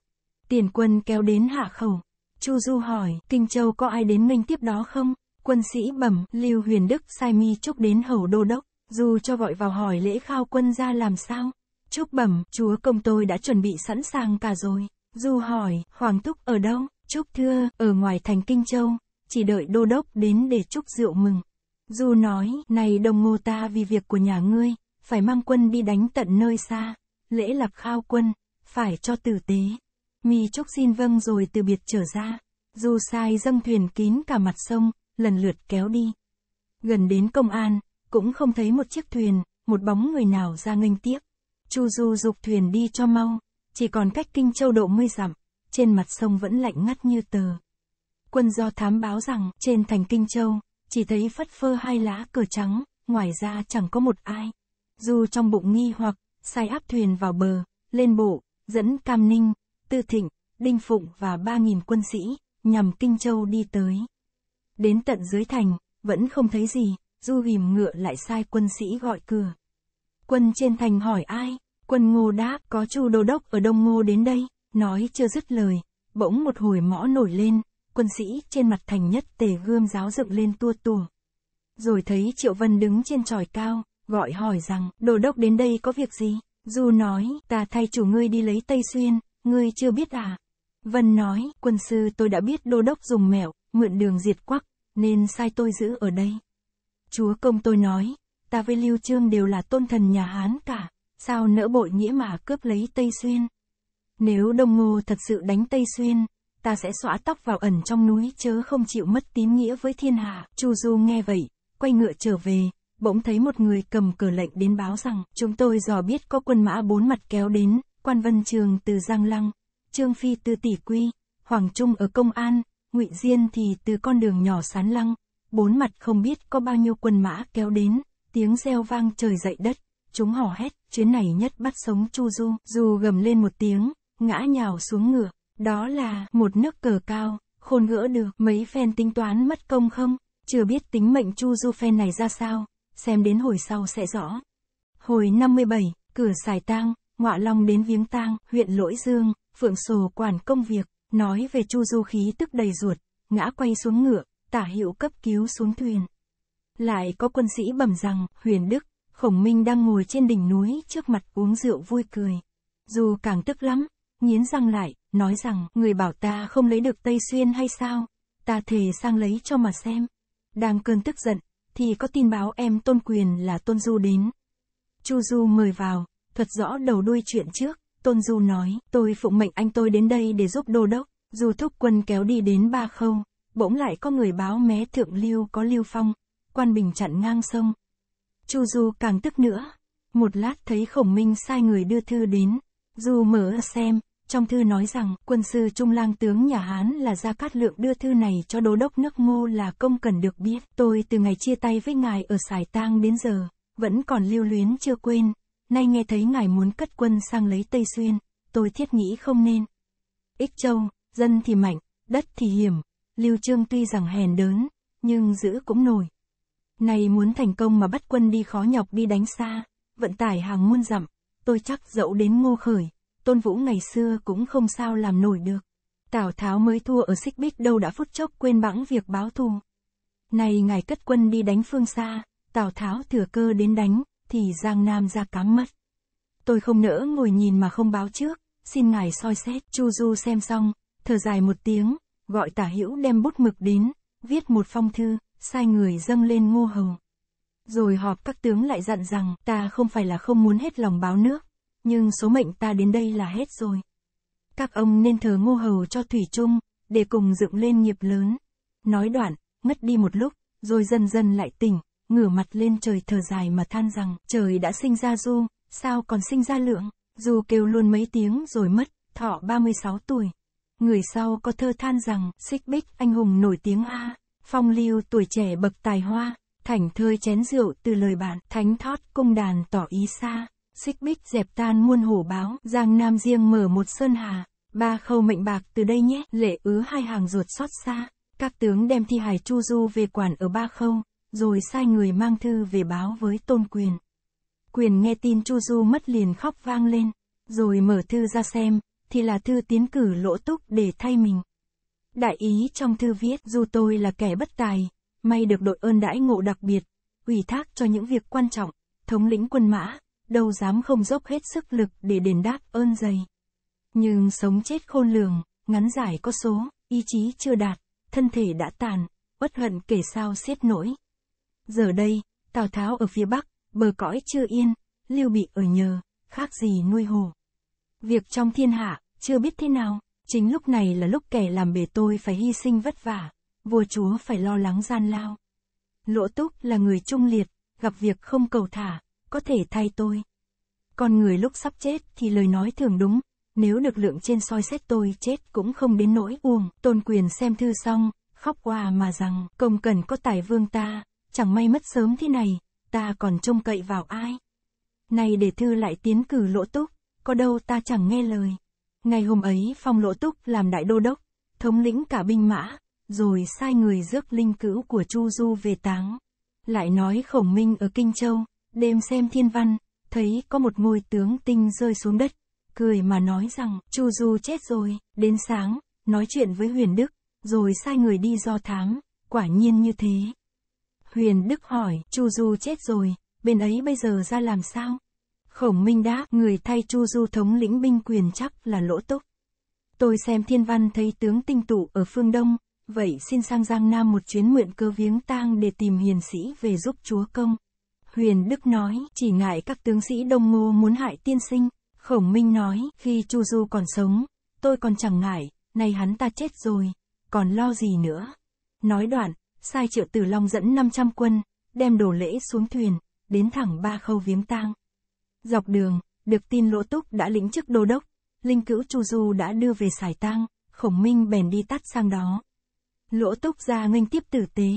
Tiền quân kéo đến hạ khẩu, Chu Du hỏi, Kinh Châu có ai đến Minh tiếp đó không? Quân sĩ bẩm, Lưu Huyền Đức sai mi chúc đến hầu đô đốc, dù cho gọi vào hỏi lễ khao quân ra làm sao. Chúc bẩm, chúa công tôi đã chuẩn bị sẵn sàng cả rồi. Du hỏi, Hoàng Túc ở đâu? Chúc thưa, ở ngoài thành Kinh Châu, chỉ đợi đô đốc đến để chúc rượu mừng. Du nói, này đồng ngô ta vì việc của nhà ngươi, phải mang quân đi đánh tận nơi xa, lễ lập khao quân, phải cho tử tế. Mi Trúc xin vâng rồi từ biệt trở ra. dù sai dâng thuyền kín cả mặt sông, lần lượt kéo đi. Gần đến công an, cũng không thấy một chiếc thuyền, một bóng người nào ra nghênh tiếp. Chu Du dục thuyền đi cho mau, chỉ còn cách kinh châu độ mươi dặm, trên mặt sông vẫn lạnh ngắt như tờ. Quân do thám báo rằng, trên thành kinh châu, chỉ thấy phất phơ hai lá cờ trắng, ngoài ra chẳng có một ai. dù trong bụng nghi hoặc, sai áp thuyền vào bờ, lên bộ, dẫn Cam Ninh, Tư Thịnh, Đinh Phụng và 3.000 quân sĩ, nhằm Kinh Châu đi tới. Đến tận dưới thành, vẫn không thấy gì, du hìm ngựa lại sai quân sĩ gọi cửa. Quân trên thành hỏi ai, quân ngô đáp có chu đô đốc ở Đông Ngô đến đây, nói chưa dứt lời, bỗng một hồi mõ nổi lên, quân sĩ trên mặt thành nhất tề gươm giáo dựng lên tua tùa. Rồi thấy Triệu Vân đứng trên tròi cao, gọi hỏi rằng, đô đốc đến đây có việc gì? Du nói, ta thay chủ ngươi đi lấy Tây Xuyên, ngươi chưa biết à? Vân nói, quân sư tôi đã biết đô đốc dùng mẹo, mượn đường diệt quắc, nên sai tôi giữ ở đây. Chúa công tôi nói, ta với Lưu Trương đều là tôn thần nhà Hán cả, sao nỡ bội nghĩa mà cướp lấy Tây Xuyên? Nếu Đông Ngô thật sự đánh Tây Xuyên, ta sẽ xóa tóc vào ẩn trong núi chớ không chịu mất tín nghĩa với thiên hạ. Chu Du nghe vậy, quay ngựa trở về, bỗng thấy một người cầm cờ lệnh đến báo rằng, chúng tôi dò biết có quân mã bốn mặt kéo đến, Quan Vân Trường từ Giang Lăng, Trương Phi từ Tỷ Quy, Hoàng Trung ở Công An, Ngụy Diên thì từ con đường nhỏ sán lăng, bốn mặt không biết có bao nhiêu quân mã kéo đến, tiếng reo vang trời dậy đất, chúng hò hét, chuyến này nhất bắt sống Chu Du, dù gầm lên một tiếng, ngã nhào xuống ngựa, đó là một nước cờ cao, khôn gỡ được, mấy phen tính toán mất công không, chưa biết tính mệnh Chu Du phen này ra sao, xem đến hồi sau sẽ rõ. Hồi 57, cửa xài tang ngọa long đến viếng tang, huyện Lỗi Dương, phượng sổ quản công việc, nói về chu du khí tức đầy ruột, ngã quay xuống ngựa, tả hiệu cấp cứu xuống thuyền. Lại có quân sĩ bẩm rằng, huyền đức, khổng minh đang ngồi trên đỉnh núi trước mặt uống rượu vui cười. Dù càng tức lắm, nghiến răng lại, nói rằng, người bảo ta không lấy được Tây Xuyên hay sao, ta thề sang lấy cho mà xem. Đang cơn tức giận, thì có tin báo em tôn quyền là tôn du đến. Chu Du mời vào, Thuật rõ đầu đuôi chuyện trước, Tôn Du nói, tôi phụng mệnh anh tôi đến đây để giúp đô đốc, Du thúc quân kéo đi đến ba khâu, bỗng lại có người báo mé thượng lưu có lưu phong, quan bình chặn ngang sông. Chu Du càng tức nữa, một lát thấy khổng minh sai người đưa thư đến, Du mở xem, trong thư nói rằng quân sư trung lang tướng nhà Hán là Gia Cát Lượng đưa thư này cho đô đốc nước ngô là công cần được biết. Tôi từ ngày chia tay với ngài ở Sài Tang đến giờ, vẫn còn lưu luyến chưa quên, nay nghe thấy ngài muốn cất quân sang lấy Tây Xuyên, tôi thiết nghĩ không nên. Ích châu, dân thì mạnh, đất thì hiểm, Lưu Trương tuy rằng hèn đớn, nhưng giữ cũng nổi. Này muốn thành công mà bắt quân đi khó nhọc đi đánh xa, vận tải hàng muôn dặm, tôi chắc dẫu đến ngô khởi, tôn vũ ngày xưa cũng không sao làm nổi được. Tào Tháo mới thua ở xích bích đâu đã phút chốc quên bẵng việc báo thù. Này ngài cất quân đi đánh phương xa, Tào Tháo thừa cơ đến đánh, thì Giang Nam ra cám mất. Tôi không nỡ ngồi nhìn mà không báo trước, xin ngài soi xét. Chu Du xem xong, thở dài một tiếng, gọi tả hữu đem bút mực đến, viết một phong thư, sai người dâng lên ngô hồng. Rồi họp các tướng lại dặn rằng ta không phải là không muốn hết lòng báo nước, nhưng số mệnh ta đến đây là hết rồi. Các ông nên thờ ngô hầu cho Thủy trung để cùng dựng lên nghiệp lớn. Nói đoạn, ngất đi một lúc, rồi dần dần lại tỉnh, ngửa mặt lên trời thở dài mà than rằng, trời đã sinh ra Du, sao còn sinh ra Lượng, Du kêu luôn mấy tiếng rồi mất, thọ 36 tuổi. Người sau có thơ than rằng, xích bích anh hùng nổi tiếng A, phong lưu tuổi trẻ bậc tài hoa, thảnh thơi chén rượu từ lời bạn, thánh thót cung đàn tỏ ý xa, xích bích dẹp tan muôn hổ báo, giang nam riêng mở một sơn hà, ba khâu mệnh bạc từ đây nhé, lệ ứ hai hàng ruột xót xa, các tướng đem thi hài chu du về quản ở ba khâu rồi sai người mang thư về báo với tôn quyền. Quyền nghe tin Chu Du mất liền khóc vang lên, rồi mở thư ra xem, thì là thư tiến cử lỗ túc để thay mình. Đại ý trong thư viết dù tôi là kẻ bất tài, may được đội ơn đãi ngộ đặc biệt, ủy thác cho những việc quan trọng, thống lĩnh quân mã, đâu dám không dốc hết sức lực để đền đáp ơn dày. Nhưng sống chết khôn lường, ngắn giải có số, ý chí chưa đạt, thân thể đã tàn, bất hận kể sao xiết nổi. Giờ đây, Tào Tháo ở phía Bắc, bờ cõi chưa yên, Lưu Bị ở nhờ, khác gì nuôi hồ. Việc trong thiên hạ, chưa biết thế nào, chính lúc này là lúc kẻ làm bề tôi phải hy sinh vất vả, vua chúa phải lo lắng gian lao. Lỗ Túc là người trung liệt, gặp việc không cầu thả, có thể thay tôi. Con người lúc sắp chết thì lời nói thường đúng, nếu được lượng trên soi xét tôi chết cũng không đến nỗi uông Tôn quyền xem thư xong, khóc qua mà rằng, công cần có tài vương ta, chẳng may mất sớm thế này, ta còn trông cậy vào ai? Nay để thư lại tiến cử lỗ túc, có đâu ta chẳng nghe lời. Ngày hôm ấy phong lỗ túc làm đại đô đốc, thống lĩnh cả binh mã, rồi sai người rước linh cữu của Chu Du về táng. Lại nói khổng minh ở Kinh Châu, đêm xem thiên văn, thấy có một ngôi tướng tinh rơi xuống đất, cười mà nói rằng Chu Du chết rồi, đến sáng, nói chuyện với huyền đức, rồi sai người đi do thám, quả nhiên như thế. Huyền Đức hỏi, Chu Du chết rồi, bên ấy bây giờ ra làm sao? Khổng Minh đáp, người thay Chu Du thống lĩnh binh quyền chắc là lỗ túc. Tôi xem thiên văn thấy tướng tinh tụ ở phương Đông, vậy xin sang Giang Nam một chuyến mượn cơ viếng tang để tìm hiền sĩ về giúp chúa công. Huyền Đức nói, chỉ ngại các tướng sĩ Đông Ngô muốn hại tiên sinh. Khổng Minh nói, khi Chu Du còn sống, tôi còn chẳng ngại, nay hắn ta chết rồi, còn lo gì nữa. Nói đoạn, sai triệu tử long dẫn 500 quân, đem đồ lễ xuống thuyền, đến thẳng ba khâu viếng tang. Dọc đường, được tin lỗ túc đã lĩnh chức đô đốc, linh cữu chu du đã đưa về sải tang, khổng minh bèn đi tắt sang đó. Lỗ túc ra nghênh tiếp tử tế,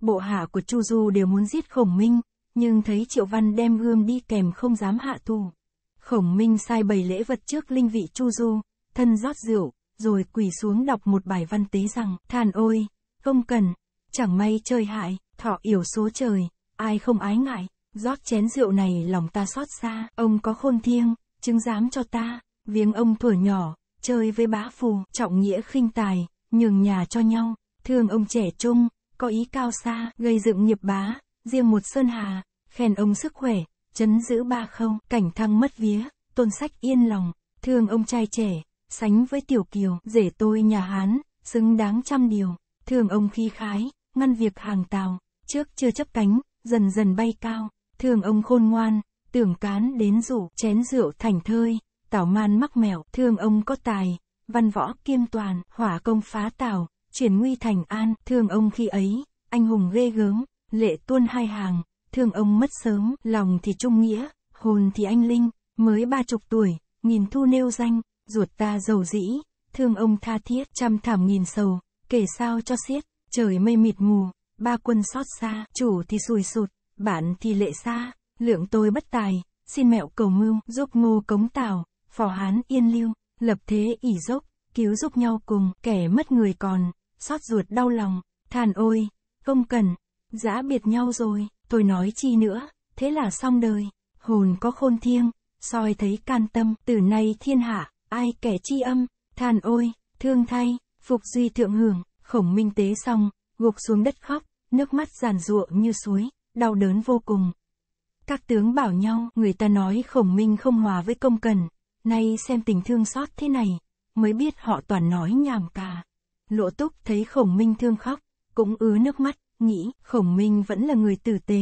bộ hạ của chu du đều muốn giết khổng minh, nhưng thấy triệu văn đem gươm đi kèm không dám hạ thù. Khổng minh sai bày lễ vật trước linh vị chu du, thân rót rượu, rồi quỳ xuống đọc một bài văn tế rằng, than ôi, không cần, chẳng may chơi hại, thọ yểu số trời, ai không ái ngại, rót chén rượu này lòng ta xót xa, ông có khôn thiêng, chứng dám cho ta, viếng ông thuở nhỏ, chơi với bá phù, trọng nghĩa khinh tài, nhường nhà cho nhau, thương ông trẻ trung, có ý cao xa, gây dựng nghiệp bá, riêng một sơn hà, khen ông sức khỏe, chấn giữ ba không, cảnh thăng mất vía, tôn sách yên lòng, thương ông trai trẻ, sánh với tiểu kiều, rể tôi nhà Hán, xứng đáng trăm điều, thương ông khi khái, ngăn việc hàng tàu, trước chưa chấp cánh, dần dần bay cao, thường ông khôn ngoan, tưởng cán đến rủ, chén rượu thành thơi, tảo man mắc mèo, thường ông có tài, văn võ kiêm toàn, hỏa công phá tàu chuyển nguy thành an, thường ông khi ấy, anh hùng ghê gớm, lệ tuôn hai hàng, thường ông mất sớm, lòng thì trung nghĩa, hồn thì anh linh, mới ba chục tuổi, nghìn thu nêu danh, ruột ta giàu dĩ, thương ông tha thiết, trăm thảm nghìn sầu, kể sao cho xiết trời mây mịt mù, ba quân xót xa, chủ thì sùi sụt, bản thì lệ xa, lượng tôi bất tài, xin mẹo cầu mưu, giúp ngô cống tào, phò hán yên lưu, lập thế ỉ dốc, cứu giúp nhau cùng, kẻ mất người còn, xót ruột đau lòng, than ôi, không cần, giã biệt nhau rồi, tôi nói chi nữa, thế là xong đời, hồn có khôn thiêng, soi thấy can tâm, từ nay thiên hạ, ai kẻ chi âm, than ôi, thương thay, phục duy thượng hưởng. Khổng Minh tế xong, gục xuống đất khóc, nước mắt giàn ruộng như suối, đau đớn vô cùng. Các tướng bảo nhau, người ta nói Khổng Minh không hòa với công cần, nay xem tình thương xót thế này, mới biết họ toàn nói nhảm cả. Lỗ Túc thấy Khổng Minh thương khóc, cũng ứa nước mắt, nghĩ Khổng Minh vẫn là người tử tế,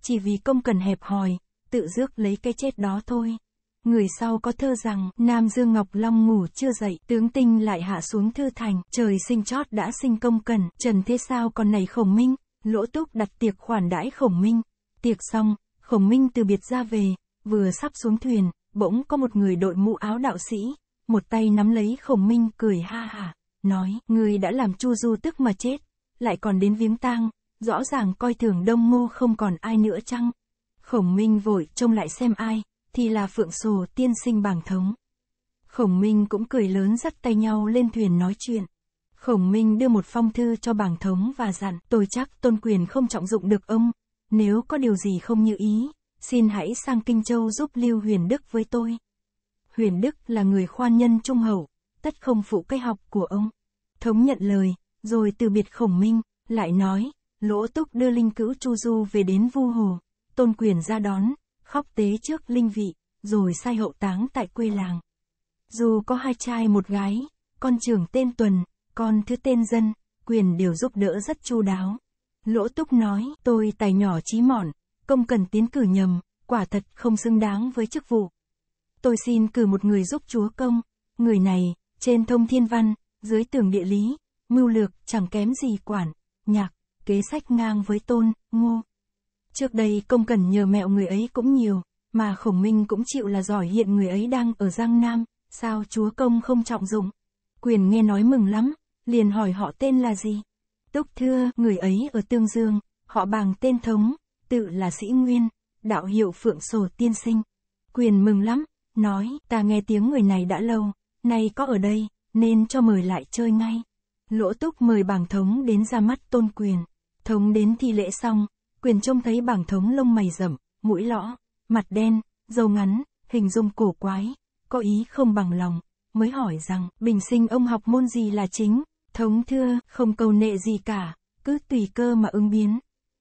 chỉ vì công cần hẹp hòi, tự rước lấy cái chết đó thôi người sau có thơ rằng, Nam Dương Ngọc Long ngủ chưa dậy, tướng tinh lại hạ xuống thư thành, trời sinh chót đã sinh công cần, trần thế sao còn này khổng minh, lỗ túc đặt tiệc khoản đãi khổng minh, tiệc xong, khổng minh từ biệt ra về, vừa sắp xuống thuyền, bỗng có một người đội mũ áo đạo sĩ, một tay nắm lấy khổng minh cười ha hả, nói, người đã làm chu du tức mà chết, lại còn đến viếng tang, rõ ràng coi thường đông ngô không còn ai nữa chăng? Khổng Minh vội trông lại xem ai, thì là phượng sổ tiên sinh bảng thống. Khổng Minh cũng cười lớn dắt tay nhau lên thuyền nói chuyện. Khổng Minh đưa một phong thư cho bảng thống và dặn, tôi chắc tôn quyền không trọng dụng được ông, nếu có điều gì không như ý, xin hãy sang Kinh Châu giúp Lưu Huyền Đức với tôi. Huyền Đức là người khoan nhân trung hậu, tất không phụ cái học của ông. Thống nhận lời, rồi từ biệt khổng minh, lại nói, lỗ túc đưa linh cữu Chu Du về đến vu hồ, tôn quyền ra đón, khóc tế trước linh vị, rồi sai hậu táng tại quê làng. Dù có hai trai một gái, con trưởng tên Tuần, con thứ tên Dân, quyền đều giúp đỡ rất chu đáo. Lỗ Túc nói, tôi tài nhỏ trí mọn, công cần tiến cử nhầm, quả thật không xứng đáng với chức vụ. Tôi xin cử một người giúp chúa công, người này, trên thông thiên văn, dưới tường địa lý, mưu lược chẳng kém gì quản, nhạc, kế sách ngang với tôn, ngô. Trước đây công cần nhờ mẹo người ấy cũng nhiều, mà khổng minh cũng chịu là giỏi hiện người ấy đang ở Giang Nam, sao chúa công không trọng dụng. Quyền nghe nói mừng lắm, liền hỏi họ tên là gì. Túc thưa, người ấy ở Tương Dương, họ bằng tên thống, tự là Sĩ Nguyên, đạo hiệu Phượng Sổ Tiên Sinh. Quyền mừng lắm, nói, ta nghe tiếng người này đã lâu, nay có ở đây, nên cho mời lại chơi ngay. Lỗ Túc mời bảng thống đến ra mắt tôn quyền. Thống đến thi lễ xong, Quyền trông thấy bảng thống lông mày rậm, mũi lõ, mặt đen, dâu ngắn, hình dung cổ quái, có ý không bằng lòng, mới hỏi rằng bình sinh ông học môn gì là chính, thống thưa, không câu nệ gì cả, cứ tùy cơ mà ứng biến.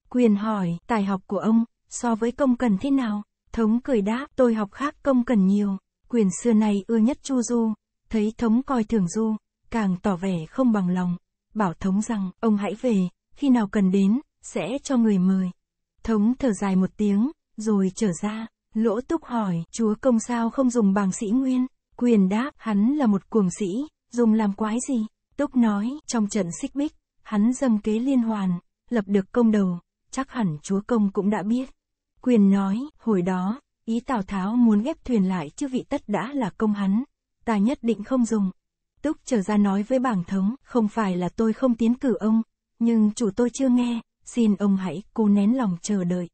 Quyền hỏi, tài học của ông, so với công cần thế nào? Thống cười đáp, tôi học khác công cần nhiều. Quyền xưa nay ưa nhất Chu Du, thấy thống coi thường Du, càng tỏ vẻ không bằng lòng, bảo thống rằng, ông hãy về, khi nào cần đến, sẽ cho người mời. Thống thở dài một tiếng, rồi trở ra, lỗ túc hỏi, chúa công sao không dùng bằng sĩ nguyên? Quyền đáp, hắn là một cuồng sĩ, dùng làm quái gì? Túc nói, trong trận xích bích, hắn dâm kế liên hoàn, lập được công đầu, chắc hẳn chúa công cũng đã biết. Quyền nói, hồi đó, ý Tào Tháo muốn ghép thuyền lại chứ vị tất đã là công hắn, ta nhất định không dùng. Túc trở ra nói với bảng thống, không phải là tôi không tiến cử ông, nhưng chủ tôi chưa nghe, xin ông hãy cố nén lòng chờ đợi.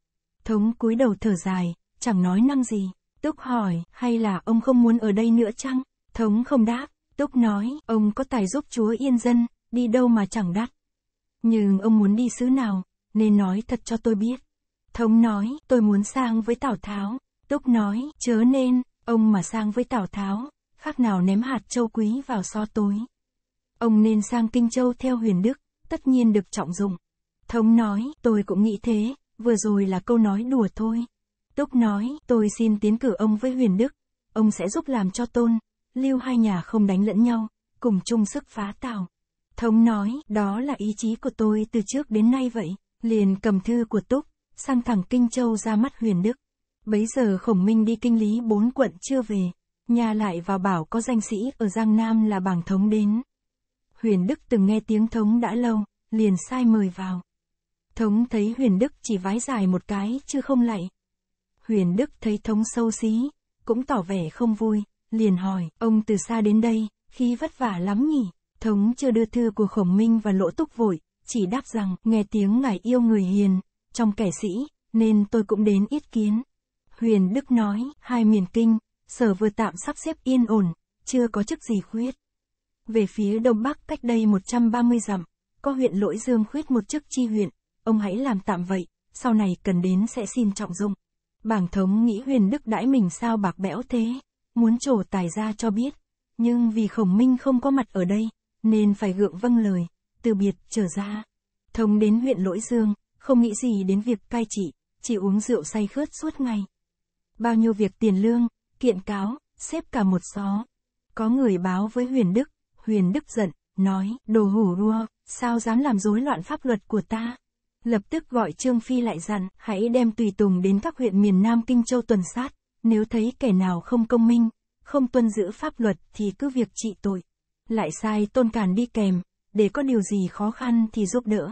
Thống cúi đầu thở dài, chẳng nói năng gì. Túc hỏi, hay là ông không muốn ở đây nữa chăng? Thống không đáp, Túc nói, ông có tài giúp chúa yên dân, đi đâu mà chẳng đắt. Nhưng ông muốn đi xứ nào, nên nói thật cho tôi biết. Thống nói, tôi muốn sang với Tào Tháo. Túc nói, chớ nên, ông mà sang với Tào Tháo, khác nào ném hạt châu quý vào so tối. Ông nên sang Kinh Châu theo huyền đức, tất nhiên được trọng dụng. Thống nói, tôi cũng nghĩ thế, vừa rồi là câu nói đùa thôi. Túc nói, tôi xin tiến cử ông với Huyền Đức, ông sẽ giúp làm cho tôn, lưu hai nhà không đánh lẫn nhau, cùng chung sức phá tào. Thống nói, đó là ý chí của tôi từ trước đến nay vậy, liền cầm thư của Túc, sang thẳng Kinh Châu ra mắt Huyền Đức. Bấy giờ Khổng Minh đi kinh lý bốn quận chưa về, nhà lại vào bảo có danh sĩ ở Giang Nam là bảng thống đến. Huyền Đức từng nghe tiếng thống đã lâu, liền sai mời vào. Thống thấy Huyền Đức chỉ vái dài một cái chứ không lạy. Huyền Đức thấy Thống sâu xí, cũng tỏ vẻ không vui, liền hỏi, ông từ xa đến đây, khi vất vả lắm nhỉ? Thống chưa đưa thư của Khổng Minh và Lỗ Túc vội, chỉ đáp rằng, nghe tiếng ngài yêu người hiền, trong kẻ sĩ, nên tôi cũng đến ít kiến. Huyền Đức nói, hai miền kinh, sở vừa tạm sắp xếp yên ổn, chưa có chức gì khuyết. Về phía đông bắc cách đây 130 dặm, có huyện Lỗi Dương khuyết một chức chi huyện, ông hãy làm tạm vậy, sau này cần đến sẽ xin trọng dụng. Bảng thống nghĩ huyền đức đãi mình sao bạc bẽo thế, muốn trổ tài ra cho biết, nhưng vì khổng minh không có mặt ở đây, nên phải gượng vâng lời, từ biệt trở ra. Thống đến huyện Lỗi Dương, không nghĩ gì đến việc cai trị, chỉ uống rượu say khướt suốt ngày. Bao nhiêu việc tiền lương, kiện cáo, xếp cả một xó. Có người báo với Huyền Đức, Huyền Đức giận, nói, đồ hủ rua, sao dám làm rối loạn pháp luật của ta. Lập tức gọi Trương Phi lại dặn, hãy đem tùy tùng đến các huyện miền Nam Kinh Châu tuần sát, nếu thấy kẻ nào không công minh, không tuân giữ pháp luật thì cứ việc trị tội. Lại sai Tôn Càn đi kèm, để có điều gì khó khăn thì giúp đỡ.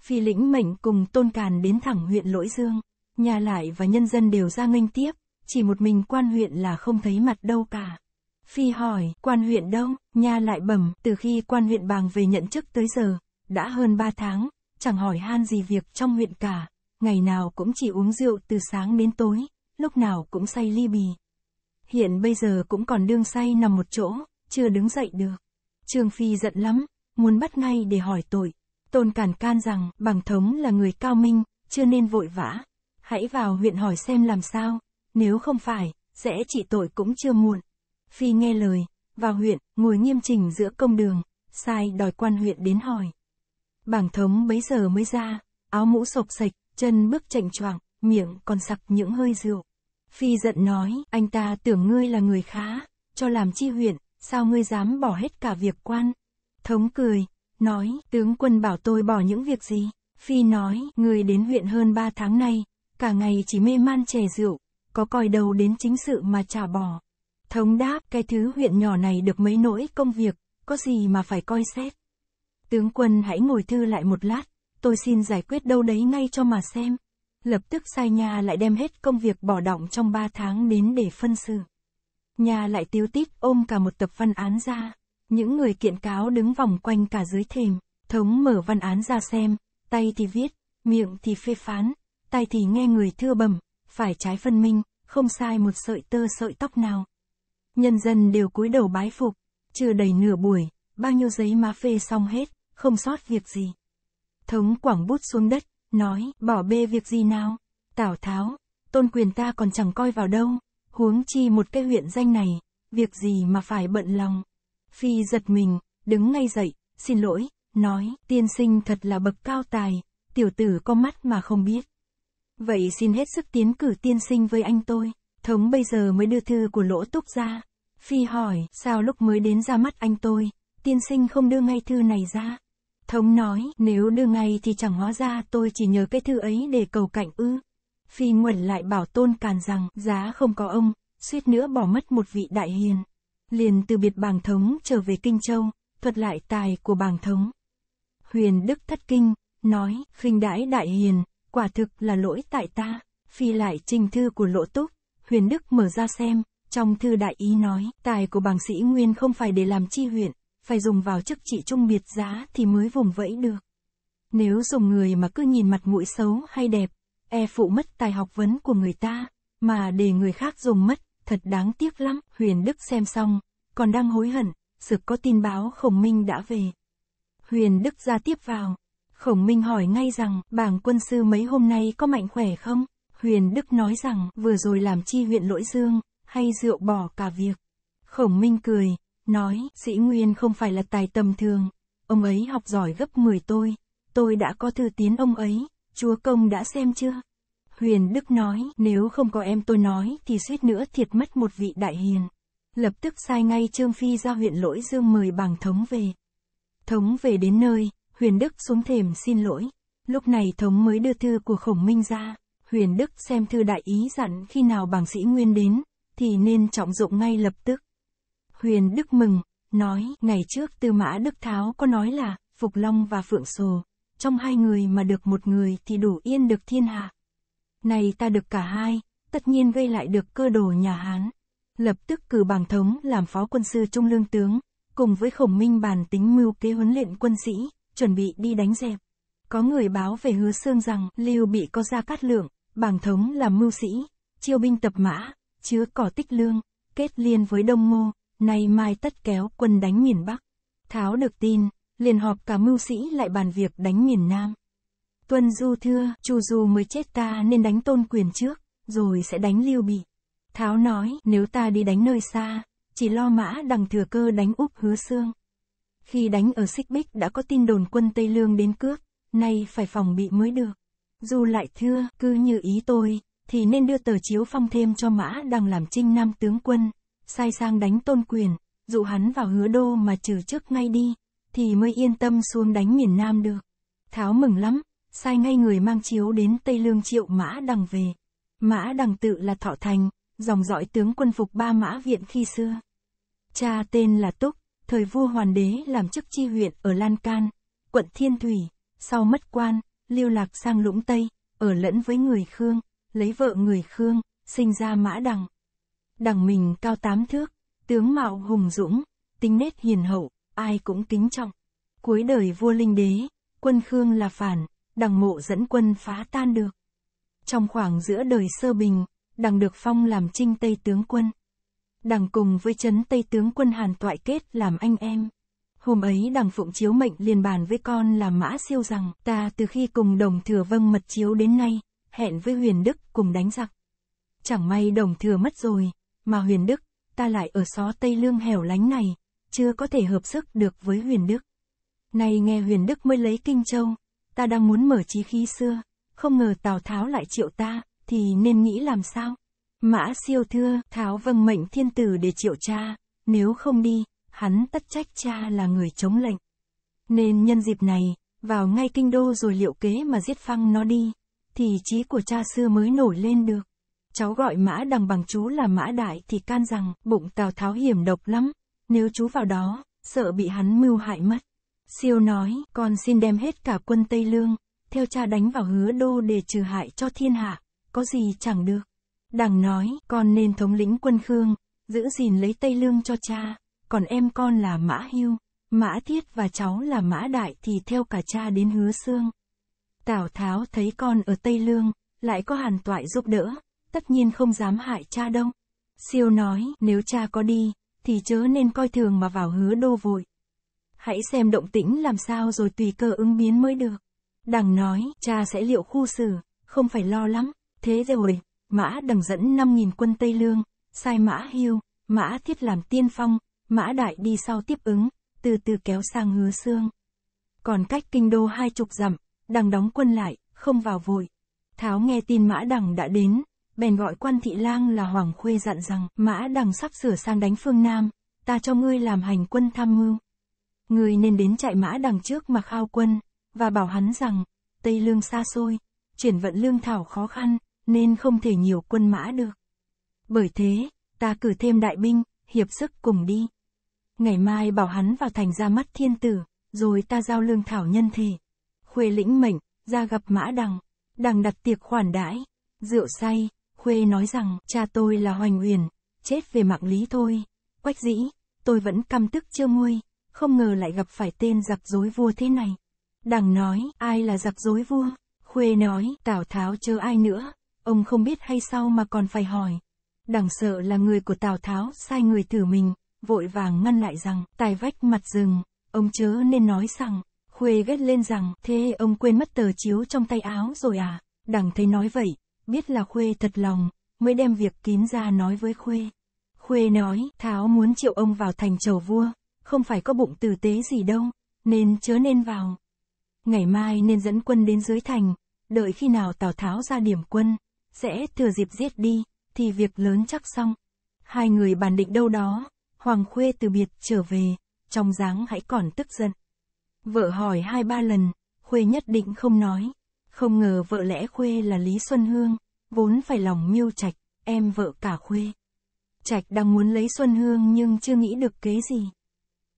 Phi lĩnh mệnh cùng Tôn Càn đến thẳng huyện Lỗi Dương, nhà lại và nhân dân đều ra nghênh tiếp, chỉ một mình quan huyện là không thấy mặt đâu cả. Phi hỏi, quan huyện đâu, nha lại bẩm, từ khi quan huyện bàng về nhận chức tới giờ, đã hơn 3 tháng, chẳng hỏi han gì việc trong huyện cả, ngày nào cũng chỉ uống rượu từ sáng đến tối, lúc nào cũng say ly bì. Hiện bây giờ cũng còn đương say nằm một chỗ, chưa đứng dậy được. Trương Phi giận lắm, muốn bắt ngay để hỏi tội. Tôn Cản Can rằng, bằng thống là người cao minh, chưa nên vội vã. Hãy vào huyện hỏi xem làm sao, nếu không phải, sẽ trị tội cũng chưa muộn. Phi nghe lời, vào huyện, ngồi nghiêm chỉnh giữa công đường, sai đòi quan huyện đến hỏi. Bảng thấm bấy giờ mới ra, áo mũ sộp sạch, chân bước chạnh choạng, miệng còn sặc những hơi rượu. Phi giận nói, anh ta tưởng ngươi là người khá, cho làm chi huyện, sao ngươi dám bỏ hết cả việc quan. Thống cười, nói, tướng quân bảo tôi bỏ những việc gì. Phi nói, ngươi đến huyện hơn ba tháng nay, cả ngày chỉ mê man chè rượu, có coi đầu đến chính sự mà trả bỏ. Thống đáp, cái thứ huyện nhỏ này được mấy nỗi công việc, có gì mà phải coi xét. Tướng quân hãy ngồi thư lại một lát, tôi xin giải quyết đâu đấy ngay cho mà xem. Lập tức sai nhà lại đem hết công việc bỏ động trong ba tháng đến để phân xử. Nhà lại tiêu tít ôm cả một tập văn án ra. Những người kiện cáo đứng vòng quanh cả dưới thềm, thống mở văn án ra xem, tay thì viết, miệng thì phê phán, tay thì nghe người thưa bẩm, phải trái phân minh, không sai một sợi tơ sợi tóc nào. Nhân dân đều cúi đầu bái phục, chưa đầy nửa buổi, bao nhiêu giấy má phê xong hết, không sót việc gì. Thống quảng bút xuống đất, nói, bỏ bê việc gì nào. Tào Tháo, tôn quyền ta còn chẳng coi vào đâu, huống chi một cái huyện danh này, việc gì mà phải bận lòng. Phi giật mình, đứng ngay dậy, xin lỗi, nói, tiên sinh thật là bậc cao tài, tiểu tử có mắt mà không biết. Vậy xin hết sức tiến cử tiên sinh với anh tôi, thống bây giờ mới đưa thư của lỗ túc ra. Phi hỏi, sao lúc mới đến ra mắt anh tôi, tiên sinh không đưa ngay thư này ra? Thống nói, nếu đưa ngay thì chẳng hóa ra tôi chỉ nhớ cái thư ấy để cầu cạnh ư. Phi Nguẩn lại bảo Tôn Càn rằng, giá không có ông, suýt nữa bỏ mất một vị đại hiền. Liền từ biệt bàng thống trở về Kinh Châu, thuật lại tài của bàng thống. Huyền Đức thất kinh, nói, khinh đãi đại hiền, quả thực là lỗi tại ta. Phi lại trình thư của Lộ Túc, Huyền Đức mở ra xem, trong thư đại ý nói, tài của bàng sĩ nguyên không phải để làm chi huyện, phải dùng vào chức chỉ trung biệt giá thì mới vùng vẫy được. Nếu dùng người mà cứ nhìn mặt mũi xấu hay đẹp, e phụ mất tài học vấn của người ta, mà để người khác dùng mất, thật đáng tiếc lắm. Huyền Đức xem xong, còn đang hối hận, sực có tin báo Khổng Minh đã về. Huyền Đức ra tiếp vào. Khổng Minh hỏi ngay rằng, bảng quân sư mấy hôm nay có mạnh khỏe không? Huyền Đức nói rằng, vừa rồi làm chi huyện lỗi dương, hay rượu bỏ cả việc. Khổng Minh cười, nói, sĩ Nguyên không phải là tài tầm thường, ông ấy học giỏi gấp 10 tôi, tôi đã có thư tiến ông ấy, chúa công đã xem chưa? Huyền Đức nói, nếu không có em tôi nói thì suýt nữa thiệt mất một vị đại hiền. Lập tức sai ngay Trương Phi ra huyện lỗi dương mời bằng thống về. Thống về đến nơi, Huyền Đức xuống thềm xin lỗi. Lúc này thống mới đưa thư của khổng minh ra. Huyền Đức xem thư đại ý dặn khi nào bằng sĩ Nguyên đến, thì nên trọng dụng ngay lập tức. Huyền Đức mừng, nói, ngày trước Tư Mã Đức Tháo có nói là, Phục Long và Phượng Sồ, trong hai người mà được một người thì đủ yên được thiên hạ. Này ta được cả hai, tất nhiên gây lại được cơ đồ nhà Hán. Lập tức cử bàng thống làm phó quân sư trung lương tướng, cùng với khổng minh bàn tính mưu kế huấn luyện quân sĩ, chuẩn bị đi đánh dẹp. Có người báo về hứa xương rằng Lưu bị có ra cát lượng, bàng thống làm mưu sĩ, chiêu binh tập mã, chứa cỏ tích lương, kết liên với đông ngô, nay mai tất kéo quân đánh miền Bắc. Tháo được tin, liền họp cả mưu sĩ lại bàn việc đánh miền Nam. Tuân Du thưa, Chu Du mới chết ta nên đánh tôn quyền trước, rồi sẽ đánh Lưu Bị. Tháo nói, nếu ta đi đánh nơi xa, chỉ lo mã đằng thừa cơ đánh úp hứa xương. Khi đánh ở Xích Bích đã có tin đồn quân Tây Lương đến cướp, nay phải phòng bị mới được. Du lại thưa, cứ như ý tôi, thì nên đưa tờ chiếu phong thêm cho mã đằng làm trinh nam tướng quân, sai sang đánh tôn quyền, dụ hắn vào hứa đô mà trừ trước ngay đi, thì mới yên tâm xuống đánh miền Nam được. Tháo mừng lắm, sai ngay người mang chiếu đến Tây Lương triệu Mã Đằng về. Mã Đằng tự là Thọ Thành, dòng dõi tướng quân phục ba mã viện khi xưa. Cha tên là Túc, thời vua Hoàn Đế làm chức chi huyện ở Lan Can, quận Thiên Thủy, sau mất quan, lưu lạc sang Lũng Tây, ở lẫn với người Khương, lấy vợ người Khương, sinh ra Mã Đằng. Đằng mình cao tám thước, tướng mạo hùng dũng, tính nết hiền hậu, ai cũng kính trọng. Cuối đời vua linh đế, quân Khương là phản, đằng mộ dẫn quân phá tan được. Trong khoảng giữa đời sơ bình, đằng được phong làm trinh Tây tướng quân. Đằng cùng với chấn Tây tướng quân Hàn toại kết làm anh em. Hôm ấy đằng Phụng Chiếu mệnh liền bàn với con là mã siêu rằng ta từ khi cùng đồng thừa vâng mật chiếu đến nay, hẹn với huyền đức cùng đánh giặc. Chẳng may đồng thừa mất rồi, mà huyền đức, ta lại ở xó Tây Lương hẻo lánh này, chưa có thể hợp sức được với huyền đức. Nay nghe huyền đức mới lấy kinh châu, ta đang muốn mở trí khí xưa, không ngờ Tào Tháo lại triệu ta, thì nên nghĩ làm sao? Mã siêu thưa, Tháo vâng mệnh thiên tử để triệu cha, nếu không đi, hắn tất trách cha là người chống lệnh. Nên nhân dịp này, vào ngay kinh đô rồi liệu kế mà giết phăng nó đi, thì trí của cha xưa mới nổi lên được cháu gọi mã đằng bằng chú là mã đại thì can rằng, bụng Tào Tháo hiểm độc lắm, nếu chú vào đó, sợ bị hắn mưu hại mất. Siêu nói, con xin đem hết cả quân Tây Lương, theo cha đánh vào hứa đô để trừ hại cho thiên hạ, có gì chẳng được. Đằng nói, con nên thống lĩnh quân Khương, giữ gìn lấy Tây Lương cho cha, còn em con là Mã Hưu, Mã Thiết và cháu là Mã Đại thì theo cả cha đến hứa xương. Tào Tháo thấy con ở Tây Lương, lại có hàn toại giúp đỡ, tất nhiên không dám hại cha đâu. Siêu nói, nếu cha có đi, thì chớ nên coi thường mà vào hứa đô vội. Hãy xem động tĩnh làm sao rồi tùy cơ ứng biến mới được. Đằng nói, cha sẽ liệu khu xử, không phải lo lắm. Thế rồi, Mã Đằng dẫn 5.000 quân Tây Lương, sai Mã Hưu, Mã Thiết làm tiên phong, Mã Đại đi sau tiếp ứng, từ từ kéo sang hứa xương. Còn cách kinh đô hai chục dặm, Đằng đóng quân lại, không vào vội. Tháo nghe tin Mã Đằng đã đến, bèn gọi quan thị lang là Hoàng Khuê dặn rằng, mã đằng sắp sửa sang đánh phương Nam, ta cho ngươi làm hành quân tham mưu. Ngươi nên đến chạy mã đằng trước mà khao quân, và bảo hắn rằng, Tây Lương xa xôi, chuyển vận lương thảo khó khăn, nên không thể nhiều quân mã được. Bởi thế, ta cử thêm đại binh, hiệp sức cùng đi. Ngày mai bảo hắn vào thành ra mắt thiên tử, rồi ta giao lương thảo nhân thể. Khuê lĩnh mệnh, ra gặp mã đằng, đằng đặt tiệc khoản đãi, rượu say, Khuê nói rằng, cha tôi là Hoành Uyển, chết về mạng lý thôi. Quách dĩ, tôi vẫn căm tức chưa nguôi, không ngờ lại gặp phải tên giặc dối vua thế này. Đằng nói, ai là giặc dối vua? Khuê nói, Tào Tháo chớ ai nữa, ông không biết hay sao mà còn phải hỏi. Đằng sợ là người của Tào Tháo sai người thử mình, vội vàng ngăn lại rằng, tài vách mặt rừng, ông chớ nên nói rằng, Khuê ghét lên rằng, thế ông quên mất tờ chiếu trong tay áo rồi à? Đằng thấy nói vậy, biết là Khuê thật lòng, mới đem việc kín ra nói với Khuê. Khuê nói, Tháo muốn triệu ông vào thành chầu vua, không phải có bụng tử tế gì đâu, nên chớ nên vào. Ngày mai nên dẫn quân đến dưới thành, đợi khi nào Tào Tháo ra điểm quân, sẽ thừa dịp giết đi, thì việc lớn chắc xong. Hai người bàn định đâu đó, Hoàng Khuê từ biệt trở về, trong dáng hãy còn tức giận. Vợ hỏi hai ba lần, Khuê nhất định không nói. Không ngờ vợ lẽ khuê là Lý Xuân Hương, vốn phải lòng miêu trạch, em vợ cả khuê. Trạch đang muốn lấy Xuân Hương nhưng chưa nghĩ được kế gì.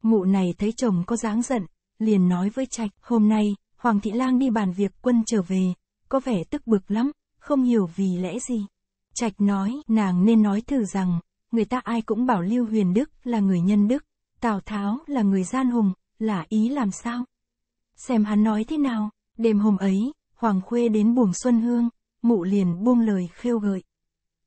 Mụ này thấy chồng có dáng giận, liền nói với Trạch, hôm nay, Hoàng Thị Lang đi bàn việc quân trở về, có vẻ tức bực lắm, không hiểu vì lẽ gì. Trạch nói, nàng nên nói thử rằng, người ta ai cũng bảo Lưu Huyền Đức là người nhân đức, Tào Tháo là người gian hùng, là ý làm sao? Xem hắn nói thế nào, đêm hôm ấy, Hoàng Khuê đến buồng Xuân Hương, mụ liền buông lời khêu gợi.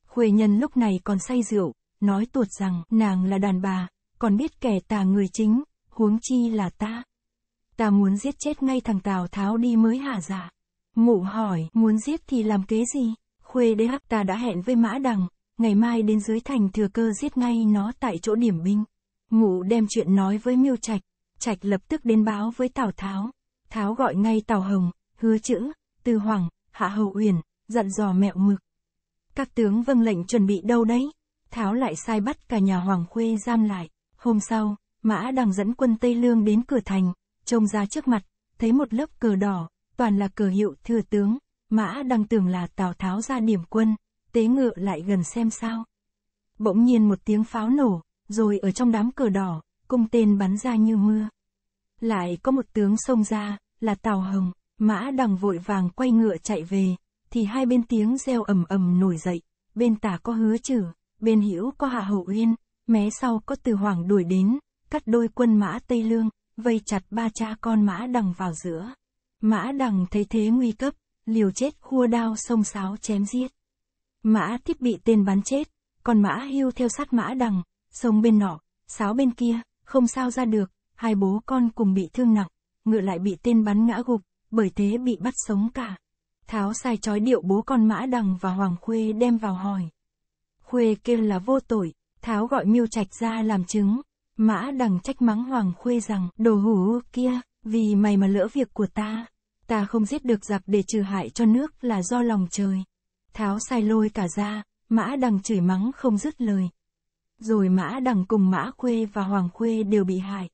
Khuê nhân lúc này còn say rượu, nói tuột rằng nàng là đàn bà, còn biết kẻ tà người chính, huống chi là ta. Ta muốn giết chết ngay thằng Tào Tháo đi mới hả giả. Dạ. Mụ hỏi, muốn giết thì làm kế gì? Khuê đế hắc ta đã hẹn với Mã Đằng, ngày mai đến dưới thành thừa cơ giết ngay nó tại chỗ điểm binh. Mụ đem chuyện nói với Miêu Trạch, Trạch lập tức đến báo với Tào Tháo. Tháo gọi ngay Tào Hồng, hứa chữ, từ Hoàng, Hạ Hầu Uyển, dặn dò mẹo mực. Các tướng vâng lệnh chuẩn bị đâu đấy? Tháo lại sai bắt cả nhà Hoàng Khuê giam lại. Hôm sau, Mã Đằng dẫn quân Tây Lương đến cửa thành, trông ra trước mặt, thấy một lớp cờ đỏ, toàn là cờ hiệu thừa tướng. Mã Đằng tưởng là Tào Tháo ra điểm quân, tế ngựa lại gần xem sao. Bỗng nhiên một tiếng pháo nổ, rồi ở trong đám cờ đỏ, cung tên bắn ra như mưa. Lại có một tướng xông ra, là Tào Hồng. Mã đằng vội vàng quay ngựa chạy về, thì hai bên tiếng reo ầm ầm nổi dậy, bên tả có hứa chử bên hữu có hạ hậu uyên, mé sau có từ hoàng đuổi đến, cắt đôi quân mã Tây Lương, vây chặt ba cha con mã đằng vào giữa. Mã đằng thấy thế nguy cấp, liều chết khua đao sông sáo chém giết. Mã thiết bị tên bắn chết, còn mã hưu theo sát mã đằng, sông bên nọ, sáo bên kia, không sao ra được, hai bố con cùng bị thương nặng, ngựa lại bị tên bắn ngã gục, bởi thế bị bắt sống cả. Tháo sai trói điệu bố con Mã Đằng và Hoàng Khuê đem vào hỏi. Khuê kêu là vô tội, Tháo gọi Miêu Trạch ra làm chứng. Mã Đằng trách mắng Hoàng Khuê rằng, đồ hủ kia, vì mày mà lỡ việc của ta. Ta không giết được giặc để trừ hại cho nước là do lòng trời. Tháo sai lôi cả ra, Mã Đằng chửi mắng không dứt lời. Rồi Mã Đằng cùng Mã Khuê và Hoàng Khuê đều bị hại.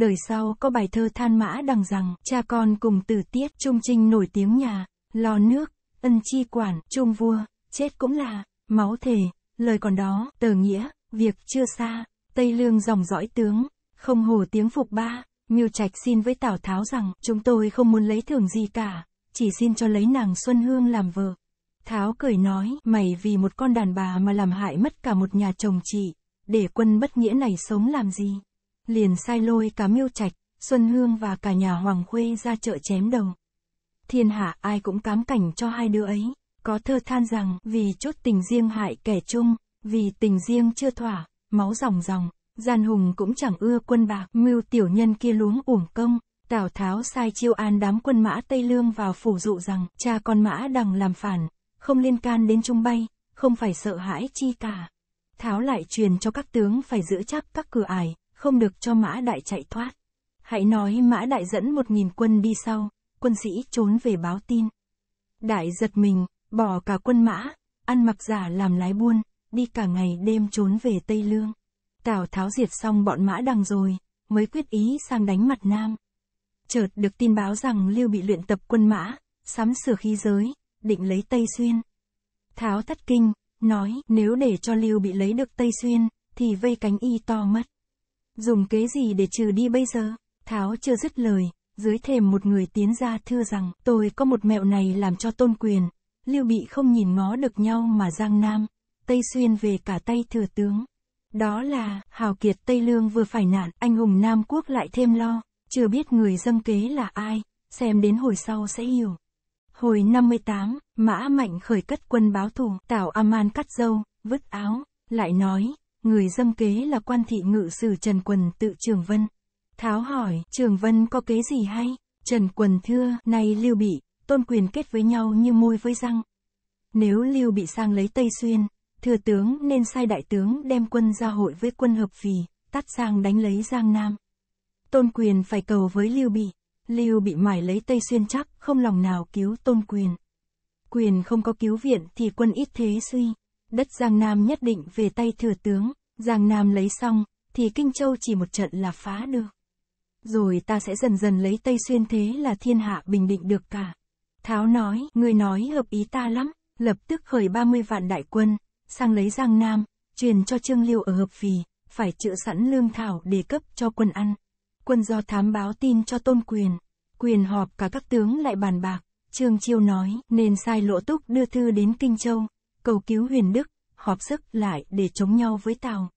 Đời sau có bài thơ than mã đằng rằng, cha con cùng tử tiết, trung trinh nổi tiếng nhà, lo nước, ân chi quản, trung vua, chết cũng là, máu thề, lời còn đó, tờ nghĩa, việc chưa xa, Tây Lương dòng dõi tướng, không hồ tiếng phục ba, Miêu Trạch xin với Tào Tháo rằng, chúng tôi không muốn lấy thưởng gì cả, chỉ xin cho lấy nàng Xuân Hương làm vợ. Tháo cười nói, mày vì một con đàn bà mà làm hại mất cả một nhà chồng chị, để quân bất nghĩa này sống làm gì? Liền sai lôi cả miêu trạch, Xuân Hương và cả nhà Hoàng Khuê ra chợ chém đầu. Thiên hạ ai cũng cám cảnh cho hai đứa ấy, có thơ than rằng vì chốt tình riêng hại kẻ chung, vì tình riêng chưa thỏa, máu ròng ròng, gian hùng cũng chẳng ưa quân bạc, mưu tiểu nhân kia luống uổng công, Tào Tháo sai chiêu an đám quân mã Tây Lương vào phủ dụ rằng, cha con mã đằng làm phản, không liên can đến trung bay, không phải sợ hãi chi cả. Tháo lại truyền cho các tướng phải giữ chắc các cửa ải, không được cho Mã Đại chạy thoát. Hãy nói Mã Đại dẫn một nghìn quân đi sau, quân sĩ trốn về báo tin. Đại giật mình, bỏ cả quân mã, ăn mặc giả làm lái buôn, đi cả ngày đêm trốn về Tây Lương. Tào Tháo diệt xong bọn mã đằng rồi, mới quyết ý sang đánh mặt Nam. Chợt được tin báo rằng Lưu bị luyện tập quân mã, sắm sửa khí giới, định lấy Tây Xuyên. Tháo thất kinh, nói nếu để cho Lưu bị lấy được Tây Xuyên, thì vây cánh y to mất. Dùng kế gì để trừ đi bây giờ? Tháo chưa dứt lời, dưới thềm một người tiến ra thưa rằng, tôi có một mẹo này làm cho tôn quyền. Lưu Bị không nhìn ngó được nhau mà Giang Nam, Tây Xuyên về cả tay thừa tướng. Đó là, hào kiệt Tây Lương vừa phải nạn, anh hùng Nam Quốc lại thêm lo, chưa biết người dâm kế là ai, xem đến hồi sau sẽ hiểu. Hồi 58, Mã Mạnh khởi cất quân báo thù, tào Aman cắt dâu, vứt áo, lại nói, người dâm kế là quan thị ngự sử Trần Quần tự Trường Vân. Tháo hỏi, Trường Vân có kế gì hay? Trần Quần thưa, nay Lưu Bị, tôn quyền kết với nhau như môi với răng. Nếu Lưu Bị sang lấy Tây Xuyên, thừa tướng nên sai đại tướng đem quân ra hội với quân hợp phì, tắt sang đánh lấy Giang Nam. Tôn quyền phải cầu với Lưu Bị, Lưu Bị mải lấy Tây Xuyên chắc, không lòng nào cứu tôn quyền. Quyền không có cứu viện thì quân ít thế suy, đất Giang Nam nhất định về tay thừa tướng, Giang Nam lấy xong, thì Kinh Châu chỉ một trận là phá được. Rồi ta sẽ dần dần lấy Tây Xuyên thế là thiên hạ bình định được cả. Tháo nói, người nói hợp ý ta lắm, lập tức khởi 30 vạn đại quân, sang lấy Giang Nam, truyền cho Trương Liêu ở Hợp Phì, phải chữa sẵn lương thảo để cấp cho quân ăn. Quân do thám báo tin cho tôn quyền, quyền họp cả các tướng lại bàn bạc, Trương Chiêu nói, nên sai lỗ túc đưa thư đến Kinh Châu, cầu cứu Huyền Đức, họp sức lại để chống nhau với tàu.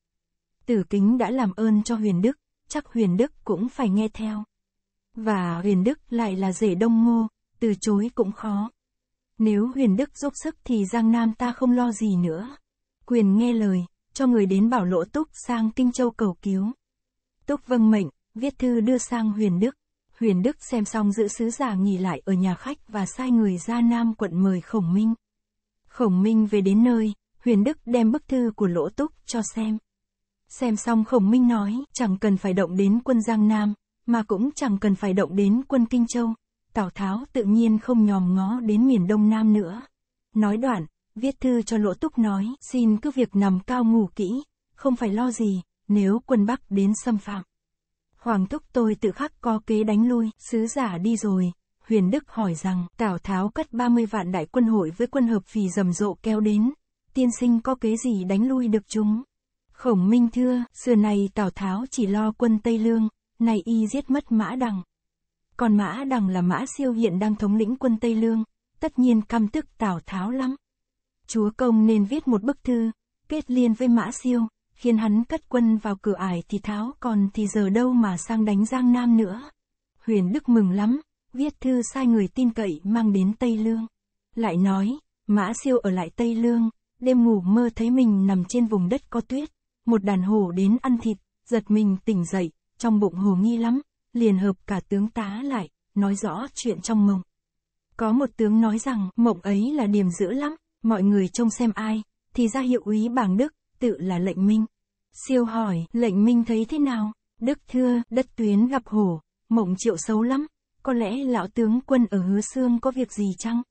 Tử Kính đã làm ơn cho Huyền Đức, chắc Huyền Đức cũng phải nghe theo. Và Huyền Đức lại là rể đông ngô, từ chối cũng khó. Nếu Huyền Đức giúp sức thì Giang Nam ta không lo gì nữa. Quyền nghe lời, cho người đến bảo lỗ Túc sang Kinh Châu cầu cứu. Túc vâng mệnh, viết thư đưa sang Huyền Đức. Huyền Đức xem xong giữ sứ giả nghỉ lại ở nhà khách và sai người ra Nam quận mời Khổng Minh. Khổng Minh về đến nơi, Huyền Đức đem bức thư của Lỗ Túc cho xem. Xem xong Khổng Minh nói, chẳng cần phải động đến quân Giang Nam, mà cũng chẳng cần phải động đến quân Kinh Châu. Tào Tháo tự nhiên không nhòm ngó đến miền Đông Nam nữa. Nói đoạn, viết thư cho Lỗ Túc nói, xin cứ việc nằm cao ngủ kỹ, không phải lo gì, nếu quân Bắc đến xâm phạm. Hoàng thúc tôi tự khắc có kế đánh lui, sứ giả đi rồi, Huyền Đức hỏi rằng, Tào Tháo cất 30 vạn đại quân hội với quân hợp phì rầm rộ kéo đến, tiên sinh có kế gì đánh lui được chúng? Khổng Minh thưa, xưa nay Tào Tháo chỉ lo quân Tây Lương, nay y giết mất Mã Đằng. Còn Mã Đằng là Mã Siêu hiện đang thống lĩnh quân Tây Lương, tất nhiên căm tức Tào Tháo lắm. Chúa Công nên viết một bức thư, kết liên với Mã Siêu, khiến hắn cất quân vào cửa ải thì Tháo còn thì giờ đâu mà sang đánh Giang Nam nữa. Huyền Đức mừng lắm, viết thư sai người tin cậy mang đến Tây Lương. Lại nói, Mã Siêu ở lại Tây Lương, đêm ngủ mơ thấy mình nằm trên vùng đất có tuyết, một đàn hổ đến ăn thịt, giật mình tỉnh dậy, trong bụng hồ nghi lắm, liền hợp cả tướng tá lại, nói rõ chuyện trong mộng. Có một tướng nói rằng mộng ấy là điềm dữ lắm, mọi người trông xem ai, thì ra hiệu úy bảng Đức, tự là lệnh minh. Siêu hỏi, lệnh minh thấy thế nào? Đức thưa, đất tuyến gặp hổ, mộng triệu xấu lắm, có lẽ lão tướng quân ở hứa xương có việc gì chăng?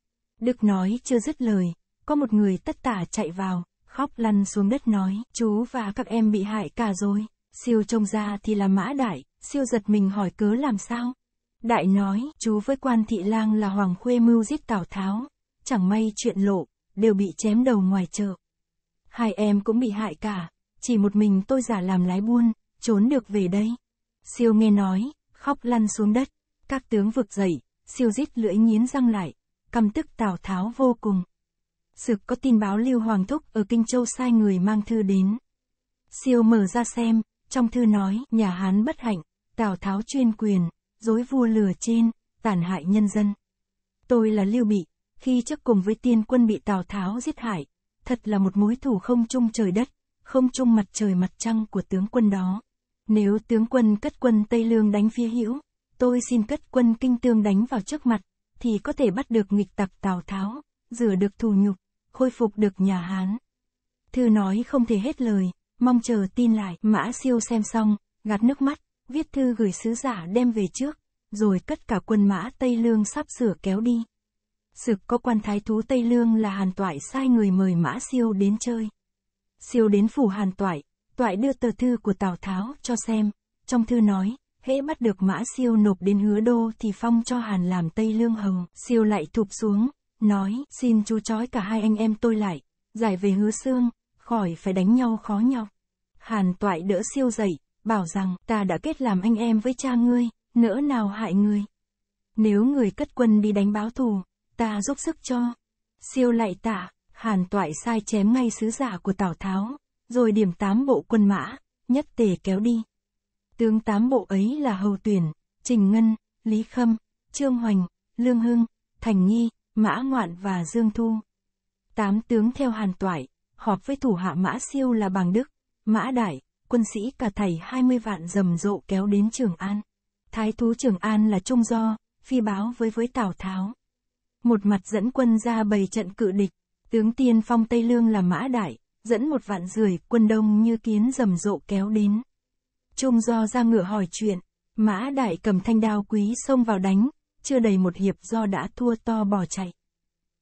Đức nói chưa dứt lời, có một người tất tả chạy vào, khóc lăn xuống đất nói, chú và các em bị hại cả rồi. Siêu trông ra thì là mã đại, siêu giật mình hỏi cớ làm sao. Đại nói, chú với quan thị lang là hoàng khuê mưu giết Tào Tháo, chẳng may chuyện lộ, đều bị chém đầu ngoài chợ. Hai em cũng bị hại cả, chỉ một mình tôi giả làm lái buôn, trốn được về đây. Siêu nghe nói, khóc lăn xuống đất, các tướng vực dậy, siêu giết lưỡi nghiến răng lại, căm tức Tào Tháo vô cùng. Sực có tin báo Lưu Hoàng Thúc ở Kinh Châu sai người mang thư đến. Siêu mở ra xem, trong thư nói, nhà Hán bất hạnh, Tào Tháo chuyên quyền, dối vua lừa trên, tàn hại nhân dân. Tôi là Lưu Bị, khi trước cùng với tiên quân bị Tào Tháo giết hại, thật là một mối thủ không chung trời đất, không chung mặt trời mặt trăng của tướng quân đó. Nếu tướng quân cất quân Tây Lương đánh phía hữu, tôi xin cất quân kinh tương đánh vào trước mặt, thì có thể bắt được nghịch tập Tào Tháo, rửa được thù nhục, khôi phục được nhà Hán. Thư nói không thể hết lời, mong chờ tin lại, mã siêu xem xong, gạt nước mắt, viết thư gửi sứ giả đem về trước, rồi cất cả quân mã Tây Lương sắp sửa kéo đi. Sực có quan thái thú Tây Lương là Hàn Toại sai người mời mã siêu đến chơi. Siêu đến phủ Hàn Toại, Toại đưa tờ thư của Tào Tháo cho xem, trong thư nói, hễ bắt được mã siêu nộp đến hứa đô thì phong cho hàn làm tây lương hồng siêu lại thụp xuống nói xin chú trói cả hai anh em tôi lại giải về hứa xương khỏi phải đánh nhau khó nhọc hàn toại đỡ siêu dậy bảo rằng ta đã kết làm anh em với cha ngươi nỡ nào hại ngươi nếu người cất quân đi đánh báo thù ta giúp sức cho siêu lại tạ hàn toại sai chém ngay sứ giả của tào tháo rồi điểm tám bộ quân mã nhất tề kéo đi Tướng tám bộ ấy là Hầu Tuyển, Trình Ngân, Lý Khâm, Trương Hoành, Lương Hưng, Thành Nghi, Mã Ngoạn và Dương Thu. Tám tướng theo Hàn Toại, họp với thủ hạ Mã Siêu là Bàng Đức, Mã Đại, quân sĩ cả thầy 20 vạn rầm rộ kéo đến Trường An. Thái thú Trường An là Trung Do, phi báo với với Tào Tháo. Một mặt dẫn quân ra bày trận cự địch, tướng tiên phong Tây Lương là Mã Đại, dẫn một vạn rưỡi quân đông như kiến rầm rộ kéo đến. Trung do ra ngựa hỏi chuyện, Mã Đại cầm thanh đao quý xông vào đánh, chưa đầy một hiệp do đã thua to bỏ chạy.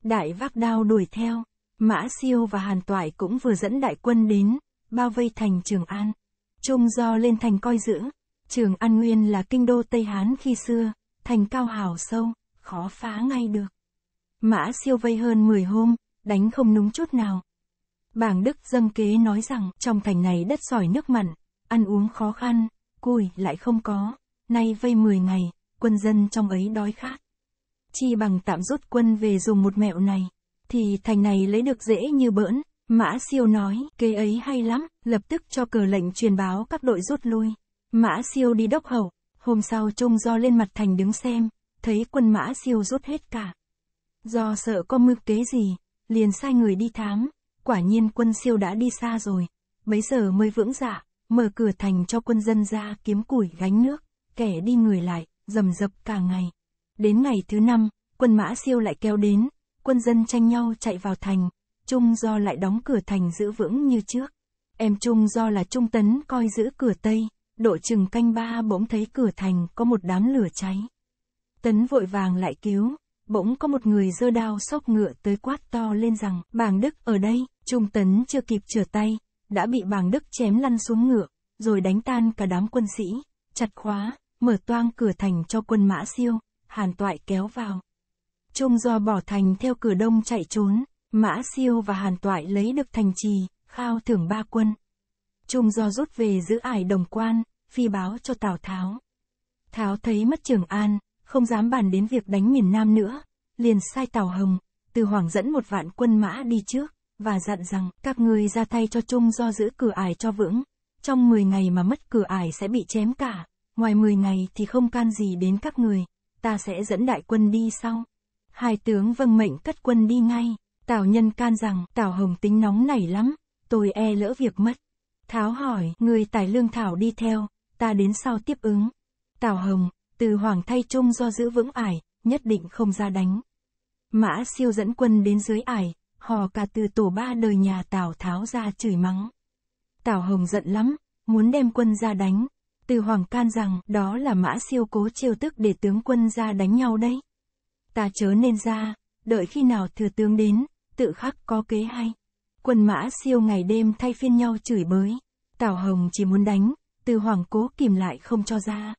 Đại vác đao đuổi theo, Mã Siêu và Hàn Toại cũng vừa dẫn đại quân đến, bao vây thành Trường An. Trung do lên thành coi giữ, Trường An Nguyên là kinh đô Tây Hán khi xưa, thành cao hào sâu, khó phá ngay được. Mã Siêu vây hơn 10 hôm, đánh không núng chút nào. Bảng Đức dâng kế nói rằng trong thành này đất sỏi nước mặn, ăn uống khó khăn, cùi lại không có, nay vây 10 ngày, quân dân trong ấy đói khát. Chi bằng tạm rút quân về dùng một mẹo này, thì thành này lấy được dễ như bỡn, Mã siêu nói, kế ấy hay lắm, lập tức cho cờ lệnh truyền báo các đội rút lui. Mã siêu đi đốc hậu, hôm sau trông do lên mặt thành đứng xem, thấy quân mã siêu rút hết cả. Do sợ có mưu kế gì, liền sai người đi thám, quả nhiên quân siêu đã đi xa rồi, bấy giờ mới vững dạ mở cửa thành cho quân dân ra kiếm củi gánh nước, kẻ đi người lại, rầm rập cả ngày. Đến ngày thứ năm, quân mã siêu lại kéo đến, quân dân tranh nhau chạy vào thành, Trung Do lại đóng cửa thành giữ vững như trước. Em Trung Do là Trung Tấn coi giữ cửa Tây, độ chừng canh ba bỗng thấy cửa thành có một đám lửa cháy. Tấn vội vàng lại cứu, bỗng có một người giơ đao sốc ngựa tới quát to lên rằng, bảng Đức ở đây, Trung Tấn chưa kịp trở tay, đã bị bàng đức chém lăn xuống ngựa, rồi đánh tan cả đám quân sĩ, chặt khóa, mở toang cửa thành cho quân mã siêu, hàn toại kéo vào. Trung do bỏ thành theo cửa đông chạy trốn, mã siêu và hàn toại lấy được thành trì, khao thưởng ba quân. Trung do rút về giữ ải đồng quan, phi báo cho Tào Tháo. Tháo thấy mất Trường An, không dám bàn đến việc đánh miền Nam nữa, liền sai Tào Hồng, từ Hoàng dẫn một vạn quân mã đi trước và dặn rằng, các ngươi ra tay cho chung do giữ cửa ải cho vững. Trong 10 ngày mà mất cửa ải sẽ bị chém cả, ngoài 10 ngày thì không can gì đến các người, ta sẽ dẫn đại quân đi sau. Hai tướng vâng mệnh cất quân đi ngay, Tào Nhân can rằng, Tào Hồng tính nóng nảy lắm, tôi e lỡ việc mất. Tháo hỏi, người tài lương thảo đi theo, ta đến sau tiếp ứng. Tào Hồng, từ Hoàng thay Trung do giữ vững ải, nhất định không ra đánh. Mã siêu dẫn quân đến dưới ải, hò cả từ tổ ba đời nhà Tào Tháo ra chửi mắng. Tào Hồng giận lắm, muốn đem quân ra đánh. Từ Hoàng Can rằng đó là mã siêu cố chiêu tức để tướng quân ra đánh nhau đấy. Ta chớ nên ra, đợi khi nào thừa tướng đến, tự khắc có kế hay. Quân mã siêu ngày đêm thay phiên nhau chửi bới. Tào Hồng chỉ muốn đánh, từ Hoàng cố kìm lại không cho ra.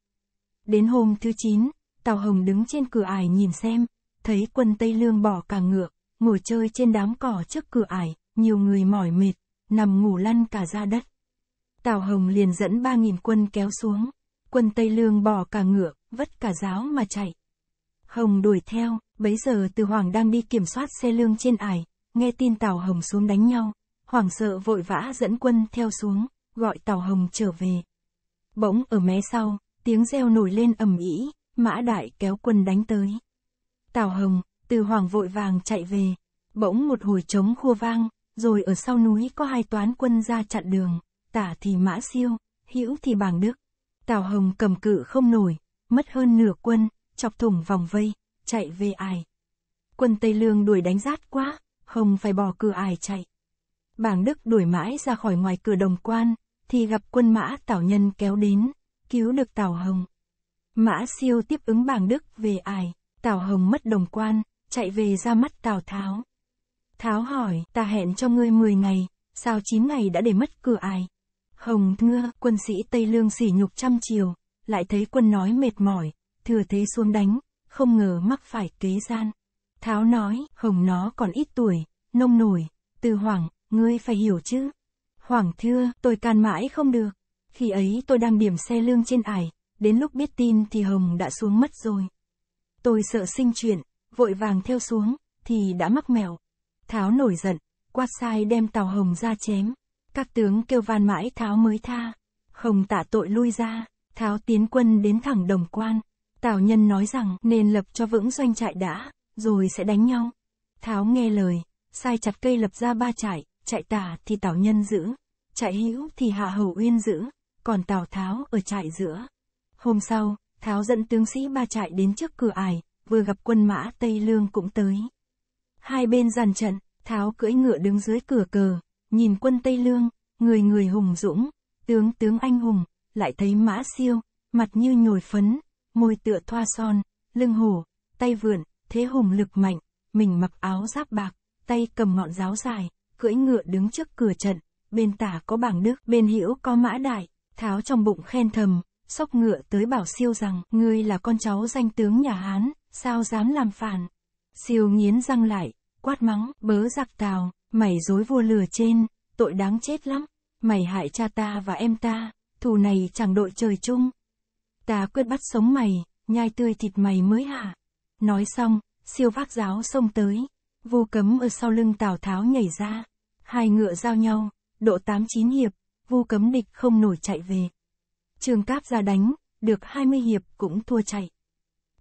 Đến hôm thứ 9, Tào Hồng đứng trên cửa ải nhìn xem, thấy quân Tây Lương bỏ càng ngược ngồi chơi trên đám cỏ trước cửa ải, nhiều người mỏi mệt, nằm ngủ lăn cả ra đất. Tào Hồng liền dẫn 3.000 quân kéo xuống, quân Tây Lương bỏ cả ngựa, vất cả giáo mà chạy. Hồng đuổi theo, bấy giờ từ Hoàng đang đi kiểm soát xe lương trên ải, nghe tin Tào Hồng xuống đánh nhau, Hoàng sợ vội vã dẫn quân theo xuống, gọi Tào Hồng trở về. Bỗng ở mé sau, tiếng reo nổi lên ầm ĩ, Mã Đại kéo quân đánh tới. Tào Hồng, từ Hoàng vội vàng chạy về, bỗng một hồi trống khua vang, rồi ở sau núi có hai toán quân ra chặn đường, tả thì mã siêu, hữu thì bảng đức. Tào Hồng cầm cự không nổi, mất hơn nửa quân, chọc thủng vòng vây, chạy về ải. Quân Tây Lương đuổi đánh rát quá, Hồng phải bỏ cửa ải chạy. bảng Đức đuổi mãi ra khỏi ngoài cửa đồng quan, thì gặp quân mã Tào Nhân kéo đến, cứu được Tào Hồng. Mã siêu tiếp ứng bảng Đức về ải, Tào Hồng mất đồng quan, chạy về ra mắt Tào Tháo. Tháo hỏi, ta hẹn cho ngươi 10 ngày, sao 9 ngày đã để mất cửa ai? Hồng Ngưa, quân sĩ Tây Lương sỉ nhục trăm chiều, lại thấy quân nói mệt mỏi, thừa thế xuống đánh, không ngờ mắc phải kế gian. Tháo nói, Hồng nó còn ít tuổi, nông nổi, từ Hoàng, ngươi phải hiểu chứ. Hoàng thưa, tôi can mãi không được. Khi ấy tôi đang điểm xe lương trên ải, đến lúc biết tin thì Hồng đã xuống mất rồi. Tôi sợ sinh chuyện, vội vàng theo xuống, thì đã mắc mèo. Tháo nổi giận, quát sai đem tàu Hồng ra chém. Các tướng kêu van mãi Tháo mới tha. Hồng tạ tội lui ra, Tháo tiến quân đến thẳng đồng quan. Tào Nhân nói rằng nên lập cho vững doanh trại đã, rồi sẽ đánh nhau. Tháo nghe lời, sai chặt cây lập ra ba trại, trại tả thì Tào Nhân giữ, trại hữu thì Hạ Hầu Uyên giữ, còn Tào Tháo ở trại giữa. Hôm sau, Tháo dẫn tướng sĩ ba trại đến trước cửa ải, vừa gặp quân mã Tây Lương cũng tới. Hai bên dàn trận, Tháo cưỡi ngựa đứng dưới cửa cờ, nhìn quân Tây Lương, người người hùng dũng, tướng tướng anh hùng, lại thấy mã siêu, mặt như nhồi phấn, môi tựa thoa son, lưng hổ, tay vượn, thế hùng lực mạnh, mình mặc áo giáp bạc, tay cầm ngọn giáo dài, cưỡi ngựa đứng trước cửa trận, bên tả có bảng đức, bên hữu có mã đại, tháo trong bụng khen thầm, sóc ngựa tới bảo siêu rằng, ngươi là con cháu danh tướng nhà Hán, sao dám làm phản. Siêu nghiến răng lại, quát mắng, bớ giặc tào, mày dối vua lừa trên, tội đáng chết lắm, mày hại cha ta và em ta, thù này chẳng đội trời chung. Ta quyết bắt sống mày, nhai tươi thịt mày mới hả. Nói xong, siêu vác giáo xông tới, vu cấm ở sau lưng Tào Tháo nhảy ra, hai ngựa giao nhau, độ tám chín hiệp, vu cấm địch không nổi chạy về. Trường cáp ra đánh, được 20 hiệp cũng thua chạy.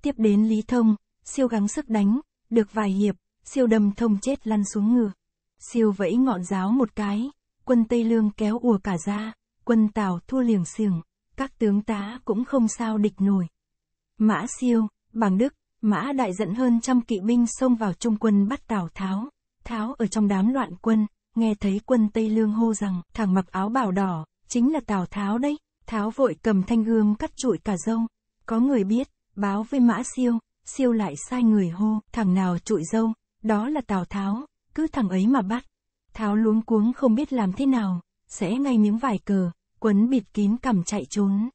Tiếp đến Lý Thông, siêu gắng sức đánh, được vài hiệp, siêu đâm thông chết lăn xuống ngựa. Siêu vẫy ngọn giáo một cái, quân Tây Lương kéo ùa cả ra, quân Tào thua liềng xiềng, các tướng tá cũng không sao địch nổi. Mã siêu, bằng Đức, Mã Đại dẫn hơn trăm kỵ binh xông vào trung quân bắt Tào Tháo. Tháo ở trong đám loạn quân, nghe thấy quân Tây Lương hô rằng thằng mặc áo bảo đỏ, chính là Tào Tháo đấy. Tháo vội cầm thanh gươm cắt trụi cả râu. Có người biết, báo với mã siêu, siêu lại sai người hô, thằng nào trụi dâu, đó là Tào Tháo, cứ thằng ấy mà bắt. Tháo luống cuống không biết làm thế nào, sẽ ngay miếng vải cờ, quấn bịt kín cầm chạy trốn.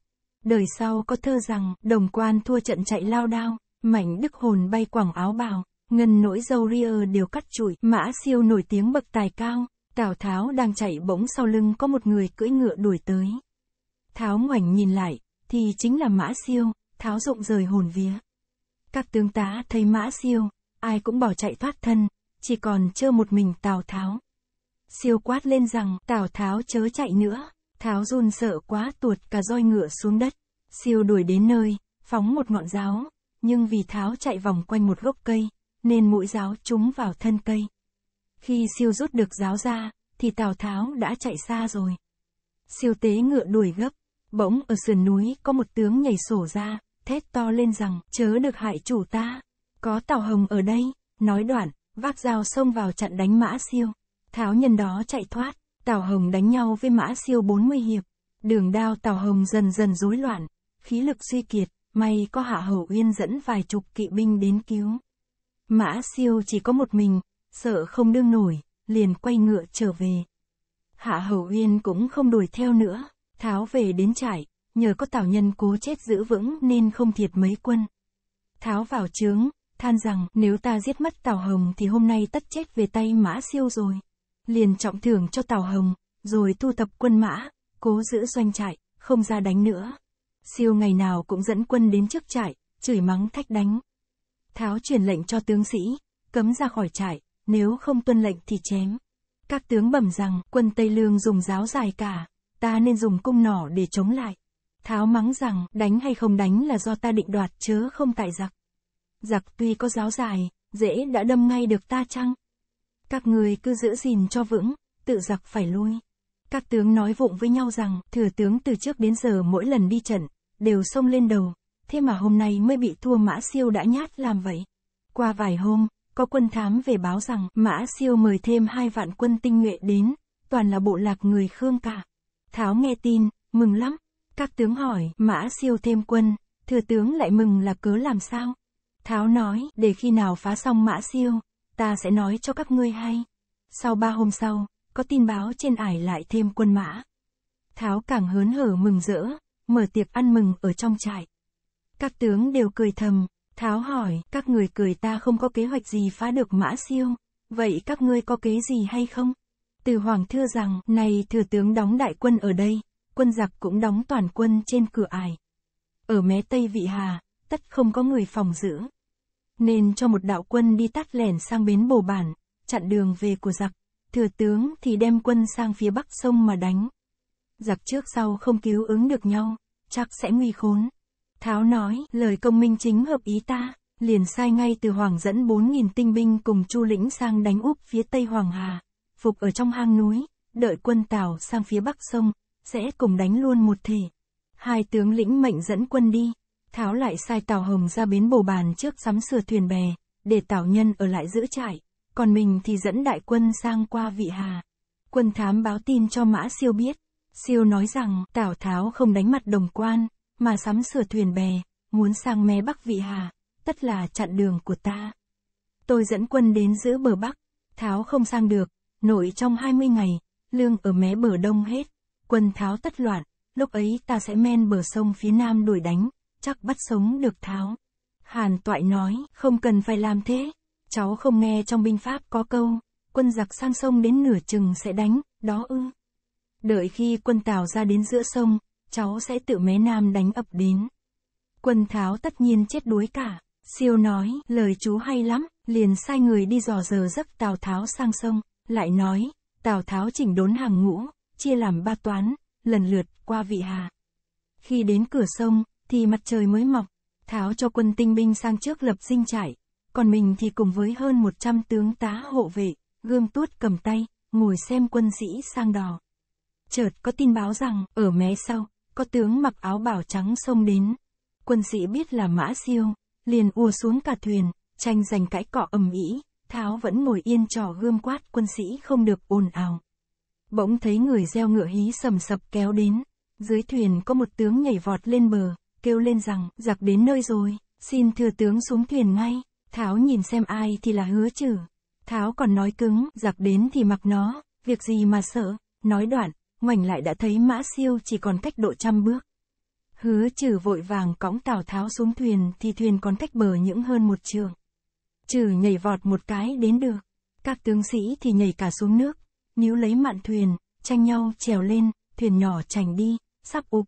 Đời sau có thơ rằng, đồng quan thua trận chạy lao đao, mảnh đức hồn bay quảng áo bào, ngân nỗi dâu ria đều cắt trụi mã siêu nổi tiếng bậc tài cao, Tào Tháo đang chạy bỗng sau lưng có một người cưỡi ngựa đuổi tới. Tháo ngoảnh nhìn lại, thì chính là mã siêu, tháo rộng rời hồn vía. Các tướng tá thấy mã siêu, ai cũng bỏ chạy thoát thân, chỉ còn trơ một mình Tào Tháo. Siêu quát lên rằng Tào Tháo chớ chạy nữa, Tháo run sợ quá tuột cả roi ngựa xuống đất. Siêu đuổi đến nơi, phóng một ngọn giáo, nhưng vì Tháo chạy vòng quanh một gốc cây, nên mũi giáo trúng vào thân cây. Khi siêu rút được giáo ra, thì Tào Tháo đã chạy xa rồi. Siêu tế ngựa đuổi gấp, bỗng ở sườn núi có một tướng nhảy sổ ra, thét to lên rằng, chớ được hại chủ ta. Có Tào Hồng ở đây, nói đoạn, vác dao xông vào chặn đánh Mã Siêu. Tháo nhân đó chạy thoát, Tào Hồng đánh nhau với Mã Siêu 40 hiệp. Đường đao Tào Hồng dần dần rối loạn, khí lực suy kiệt, may có Hạ Hầu Uyên dẫn vài chục kỵ binh đến cứu. Mã Siêu chỉ có một mình, sợ không đương nổi, liền quay ngựa trở về. Hạ Hầu Uyên cũng không đuổi theo nữa, tháo về đến trại, nhờ có tào nhân cố chết giữ vững nên không thiệt mấy quân. Tháo vào trướng, than rằng nếu ta giết mất tào hồng thì hôm nay tất chết về tay mã siêu rồi. Liền trọng thưởng cho tào hồng, rồi thu tập quân mã, cố giữ doanh trại, không ra đánh nữa. Siêu ngày nào cũng dẫn quân đến trước trại, chửi mắng thách đánh. Tháo truyền lệnh cho tướng sĩ, cấm ra khỏi trại, nếu không tuân lệnh thì chém. Các tướng bẩm rằng quân Tây Lương dùng giáo dài cả, ta nên dùng cung nỏ để chống lại. Tháo mắng rằng, đánh hay không đánh là do ta định đoạt chớ không tại giặc. Giặc tuy có giáo dài, dễ đã đâm ngay được ta chăng? Các người cứ giữ gìn cho vững, tự giặc phải lui. Các tướng nói vụng với nhau rằng, thừa tướng từ trước đến giờ mỗi lần đi trận, đều xông lên đầu, thế mà hôm nay mới bị thua mã siêu đã nhát làm vậy. Qua vài hôm, có quân thám về báo rằng mã siêu mời thêm hai vạn quân tinh nhuệ đến, toàn là bộ lạc người Khương cả. Tháo nghe tin, mừng lắm, các tướng hỏi, mã siêu thêm quân, thừa tướng lại mừng là cớ làm sao? Tháo nói, để khi nào phá xong mã siêu, ta sẽ nói cho các ngươi hay. Sau ba hôm sau, có tin báo trên ải lại thêm quân mã. Tháo càng hớn hở mừng rỡ, mở tiệc ăn mừng ở trong trại. Các tướng đều cười thầm, Tháo hỏi, các người cười ta không có kế hoạch gì phá được mã siêu, vậy các ngươi có kế gì hay không? Từ Hoàng thưa rằng, này thừa tướng đóng đại quân ở đây, quân giặc cũng đóng toàn quân trên cửa ải. Ở mé Tây Vị Hà, tất không có người phòng giữ. Nên cho một đạo quân đi tắt lẻn sang bến Bồ Bản, chặn đường về của giặc, thừa tướng thì đem quân sang phía bắc sông mà đánh. Giặc trước sau không cứu ứng được nhau, chắc sẽ nguy khốn. Tháo nói, lời công minh chính hợp ý ta, liền sai ngay từ Hoàng dẫn 4.000 tinh binh cùng Chu Lĩnh sang đánh úp phía Tây Hoàng Hà, phục ở trong hang núi, đợi quân Tào sang phía bắc sông, sẽ cùng đánh luôn một thể. Hai tướng lĩnh mệnh dẫn quân đi, tháo lại sai tàu Hồng ra bến bồ bàn trước sắm sửa thuyền bè, để tàu Nhân ở lại giữ trại, còn mình thì dẫn đại quân sang qua vị hà. Quân thám báo tin cho Mã Siêu biết, Siêu nói rằng Tào Tháo không đánh mặt đồng quan, mà sắm sửa thuyền bè, muốn sang mé Bắc vị hà, tất là chặn đường của ta. Tôi dẫn quân đến giữ bờ Bắc, Tháo không sang được, nội trong 20 ngày, lương ở mé bờ Đông hết quân tháo tất loạn, lúc ấy ta sẽ men bờ sông phía nam đuổi đánh, chắc bắt sống được tháo. Hàn toại nói, không cần phải làm thế. Cháu không nghe trong binh pháp có câu, quân giặc sang sông đến nửa chừng sẽ đánh, đó ư. Đợi khi quân tào ra đến giữa sông, cháu sẽ tự mé nam đánh ập đến. Quân tháo tất nhiên chết đuối cả. Siêu nói, lời chú hay lắm, liền sai người đi dò giờ giấc Tào Tháo sang sông, lại nói, Tào Tháo chỉnh đốn hàng ngũ, chia làm ba toán, lần lượt qua vị hà. Khi đến cửa sông, thì mặt trời mới mọc, tháo cho quân tinh binh sang trước lập dinh trải, còn mình thì cùng với hơn 100 tướng tá hộ vệ, gươm tuốt cầm tay, ngồi xem quân sĩ sang đò. Chợt có tin báo rằng, ở mé sau, có tướng mặc áo bảo trắng xông đến. Quân sĩ biết là mã siêu, liền ùa xuống cả thuyền, tranh giành cãi cọ ầm ĩ, Tháo vẫn ngồi yên trò gươm quát quân sĩ không được ồn ào. Bỗng thấy người gieo ngựa hí sầm sập kéo đến. Dưới thuyền có một tướng nhảy vọt lên bờ, kêu lên rằng, giặc đến nơi rồi, xin thừa tướng xuống thuyền ngay. Tháo nhìn xem ai thì là hứa chử Tháo còn nói cứng, giặc đến thì mặc nó, việc gì mà sợ, nói đoạn, ngoảnh lại đã thấy mã siêu chỉ còn cách độ trăm bước. Hứa chử vội vàng cõng Tào Tháo xuống thuyền thì thuyền còn cách bờ những hơn một trường. chử nhảy vọt một cái đến được. Các tướng sĩ thì nhảy cả xuống nước, níu lấy mạn thuyền, tranh nhau trèo lên, thuyền nhỏ chành đi, sắp úp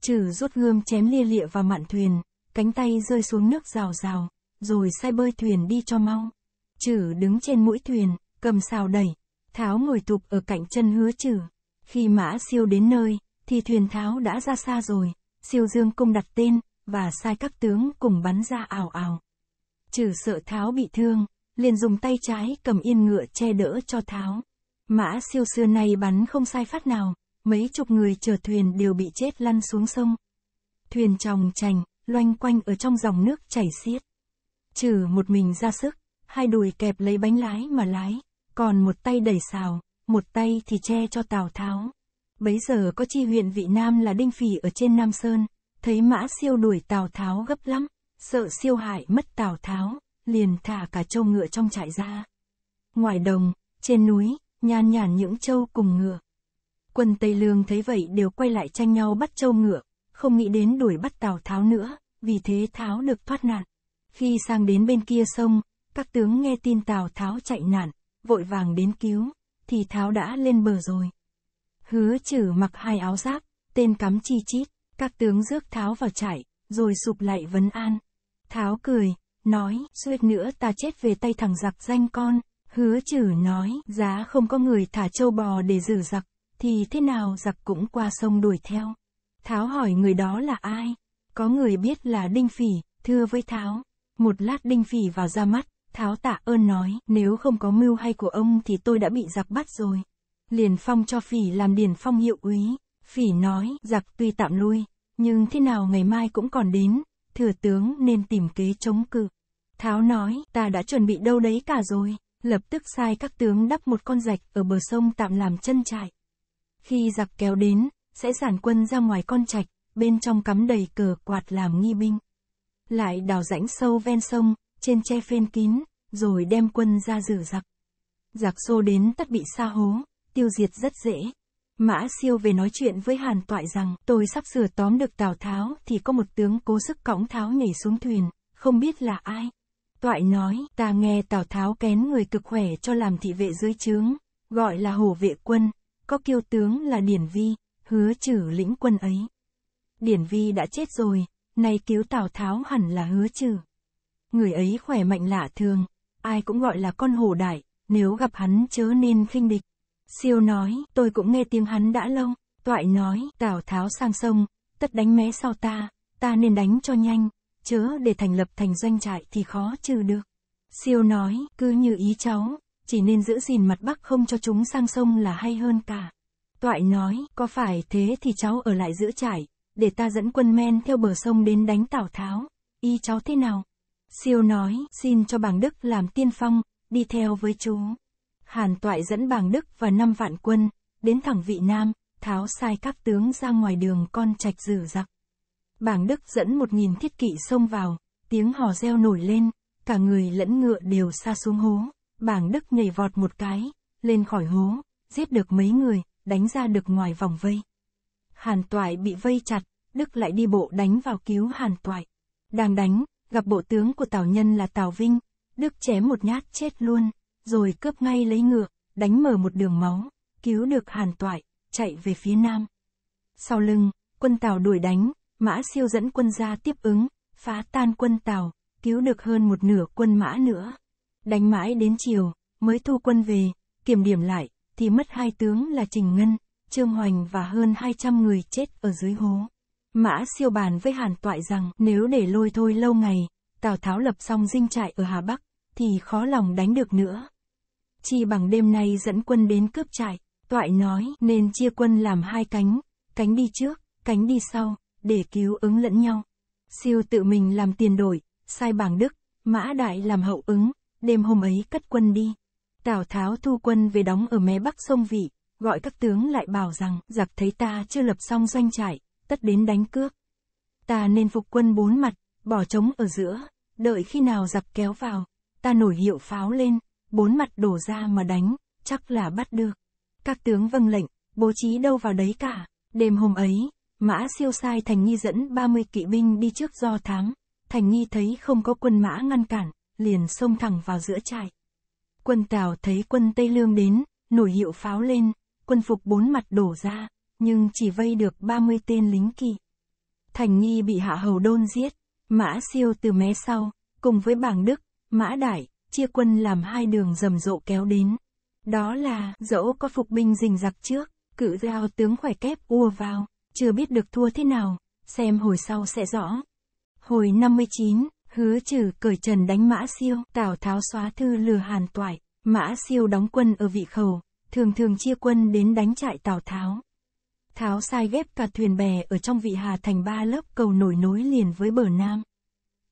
Trừ rút gươm chém lia lịa vào mạn thuyền, cánh tay rơi xuống nước rào rào, rồi sai bơi thuyền đi cho mau. Trừ đứng trên mũi thuyền, cầm xào đẩy, Tháo ngồi tụp ở cạnh chân hứa trừ. Khi mã siêu đến nơi, thì thuyền Tháo đã ra xa rồi, siêu dương cung đặt tên, và sai các tướng cùng bắn ra ảo ảo. Trừ sợ Tháo bị thương, liền dùng tay trái cầm yên ngựa che đỡ cho Tháo. Mã siêu xưa nay bắn không sai phát nào, mấy chục người chở thuyền đều bị chết lăn xuống sông. Thuyền tròng trành, loanh quanh ở trong dòng nước chảy xiết. Trừ một mình ra sức, hai đùi kẹp lấy bánh lái mà lái, còn một tay đẩy xào, một tay thì che cho Tào Tháo. Bấy giờ có chi huyện vị Nam là Đinh Phỉ ở trên Nam Sơn, thấy mã siêu đuổi Tào Tháo gấp lắm, sợ siêu hại mất Tào Tháo, liền thả cả trâu ngựa trong trại ra. Ngoài đồng, trên núi, nhàn nhản những trâu cùng ngựa. Quân Tây Lương thấy vậy đều quay lại tranh nhau bắt trâu ngựa, không nghĩ đến đuổi bắt Tào Tháo nữa, vì thế Tháo được thoát nạn. Khi sang đến bên kia sông, các tướng nghe tin Tào Tháo chạy nạn, vội vàng đến cứu, thì Tháo đã lên bờ rồi. Hứa chử mặc hai áo giáp, tên cắm chi chít, các tướng rước Tháo vào chạy rồi sụp lại vấn an. Tháo cười, nói, suýt nữa ta chết về tay thằng giặc danh con. Hứa trừ nói, giá không có người thả châu bò để giữ giặc, thì thế nào giặc cũng qua sông đuổi theo. Tháo hỏi người đó là ai? Có người biết là Đinh Phỉ, thưa với Tháo. Một lát Đinh Phỉ vào ra mắt, Tháo tạ ơn nói, nếu không có mưu hay của ông thì tôi đã bị giặc bắt rồi. Liền phong cho Phỉ làm điền phong hiệu úy. Phỉ nói, giặc tuy tạm lui, nhưng thế nào ngày mai cũng còn đến, thừa tướng nên tìm kế chống cự. Tháo nói, ta đã chuẩn bị đâu đấy cả rồi lập tức sai các tướng đắp một con rạch ở bờ sông tạm làm chân trại. Khi giặc kéo đến, sẽ sản quân ra ngoài con trạch, bên trong cắm đầy cờ quạt làm nghi binh. Lại đào rãnh sâu ven sông, trên che phên kín, rồi đem quân ra rửa giặc. Giặc xô đến tất bị xa hố, tiêu diệt rất dễ. Mã siêu về nói chuyện với Hàn Toại rằng tôi sắp sửa tóm được Tào Tháo thì có một tướng cố sức cõng Tháo nhảy xuống thuyền, không biết là ai. Toại nói, ta nghe Tào Tháo kén người cực khỏe cho làm thị vệ dưới trướng, gọi là hổ vệ quân, có kiêu tướng là Điển Vi, hứa trừ lĩnh quân ấy. Điển Vi đã chết rồi, nay cứu Tào Tháo hẳn là hứa trừ. Người ấy khỏe mạnh lạ thường, ai cũng gọi là con hổ đại, nếu gặp hắn chớ nên khinh địch. Siêu nói, tôi cũng nghe tiếng hắn đã lâu, toại nói, Tào Tháo sang sông, tất đánh mé sau ta, ta nên đánh cho nhanh, chớ để thành lập thành doanh trại thì khó trừ được. Siêu nói, cứ như ý cháu, chỉ nên giữ gìn mặt bắc không cho chúng sang sông là hay hơn cả. Toại nói, có phải thế thì cháu ở lại giữ trại để ta dẫn quân men theo bờ sông đến đánh Tào Tháo, y cháu thế nào? Siêu nói, xin cho bàng Đức làm tiên phong, đi theo với chú. Hàn Toại dẫn bàng Đức và năm vạn quân, đến thẳng vị Nam, Tháo sai các tướng ra ngoài đường con trạch rử giặc. Bảng Đức dẫn một nghìn thiết kỵ xông vào, tiếng hò reo nổi lên, cả người lẫn ngựa đều xa xuống hố. Bảng Đức nhảy vọt một cái, lên khỏi hố, giết được mấy người, đánh ra được ngoài vòng vây. Hàn Toại bị vây chặt, Đức lại đi bộ đánh vào cứu Hàn Toại. Đang đánh, gặp bộ tướng của Tào Nhân là Tào Vinh, Đức chém một nhát chết luôn, rồi cướp ngay lấy ngựa, đánh mở một đường máu, cứu được Hàn Toại, chạy về phía nam. Sau lưng, quân Tào đuổi đánh, Mã siêu dẫn quân ra tiếp ứng, phá tan quân tàu, cứu được hơn một nửa quân mã nữa. Đánh mãi đến chiều, mới thu quân về, kiểm điểm lại, thì mất hai tướng là Trình Ngân, Trương Hoành và hơn 200 người chết ở dưới hố. Mã siêu bàn với Hàn Toại rằng nếu để lôi thôi lâu ngày, Tào Tháo lập xong dinh trại ở Hà Bắc, thì khó lòng đánh được nữa. Chi bằng đêm nay dẫn quân đến cướp trại, Toại nói nên chia quân làm hai cánh, cánh đi trước, cánh đi sau, để cứu ứng lẫn nhau. Siêu tự mình làm tiền đổi, sai bảng Đức, Mã Đại làm hậu ứng, đêm hôm ấy cất quân đi. Tào Tháo thu quân về đóng ở mé bắc sông Vị, gọi các tướng lại bảo rằng, giặc thấy ta chưa lập xong doanh trại, tất đến đánh cướp. Ta nên phục quân bốn mặt, bỏ trống ở giữa, đợi khi nào giặc kéo vào, ta nổi hiệu pháo lên, bốn mặt đổ ra mà đánh, chắc là bắt được. Các tướng vâng lệnh, bố trí đâu vào đấy cả, đêm hôm ấy, Mã siêu sai Thành Nghi dẫn 30 kỵ binh đi trước do thám, Thành Nghi thấy không có quân mã ngăn cản, liền xông thẳng vào giữa trại. Quân Tào thấy quân Tây Lương đến, nổi hiệu pháo lên, quân phục bốn mặt đổ ra, nhưng chỉ vây được 30 tên lính kỵ Thành Nghi bị Hạ Hầu Đôn giết, Mã Siêu từ mé sau, cùng với bảng Đức, Mã Đại, chia quân làm hai đường rầm rộ kéo đến. Đó là, dẫu có phục binh rình giặc trước, cự giao tướng khỏe kép ua vào chưa biết được thua thế nào, xem hồi sau sẽ rõ. Hồi 59, hứa trừ cởi trần đánh mã siêu, tào tháo xóa thư lừa hàn toại, mã siêu đóng quân ở vị khẩu, thường thường chia quân đến đánh trại tào tháo. Tháo sai ghép cả thuyền bè ở trong vị hà thành ba lớp cầu nổi nối liền với bờ nam.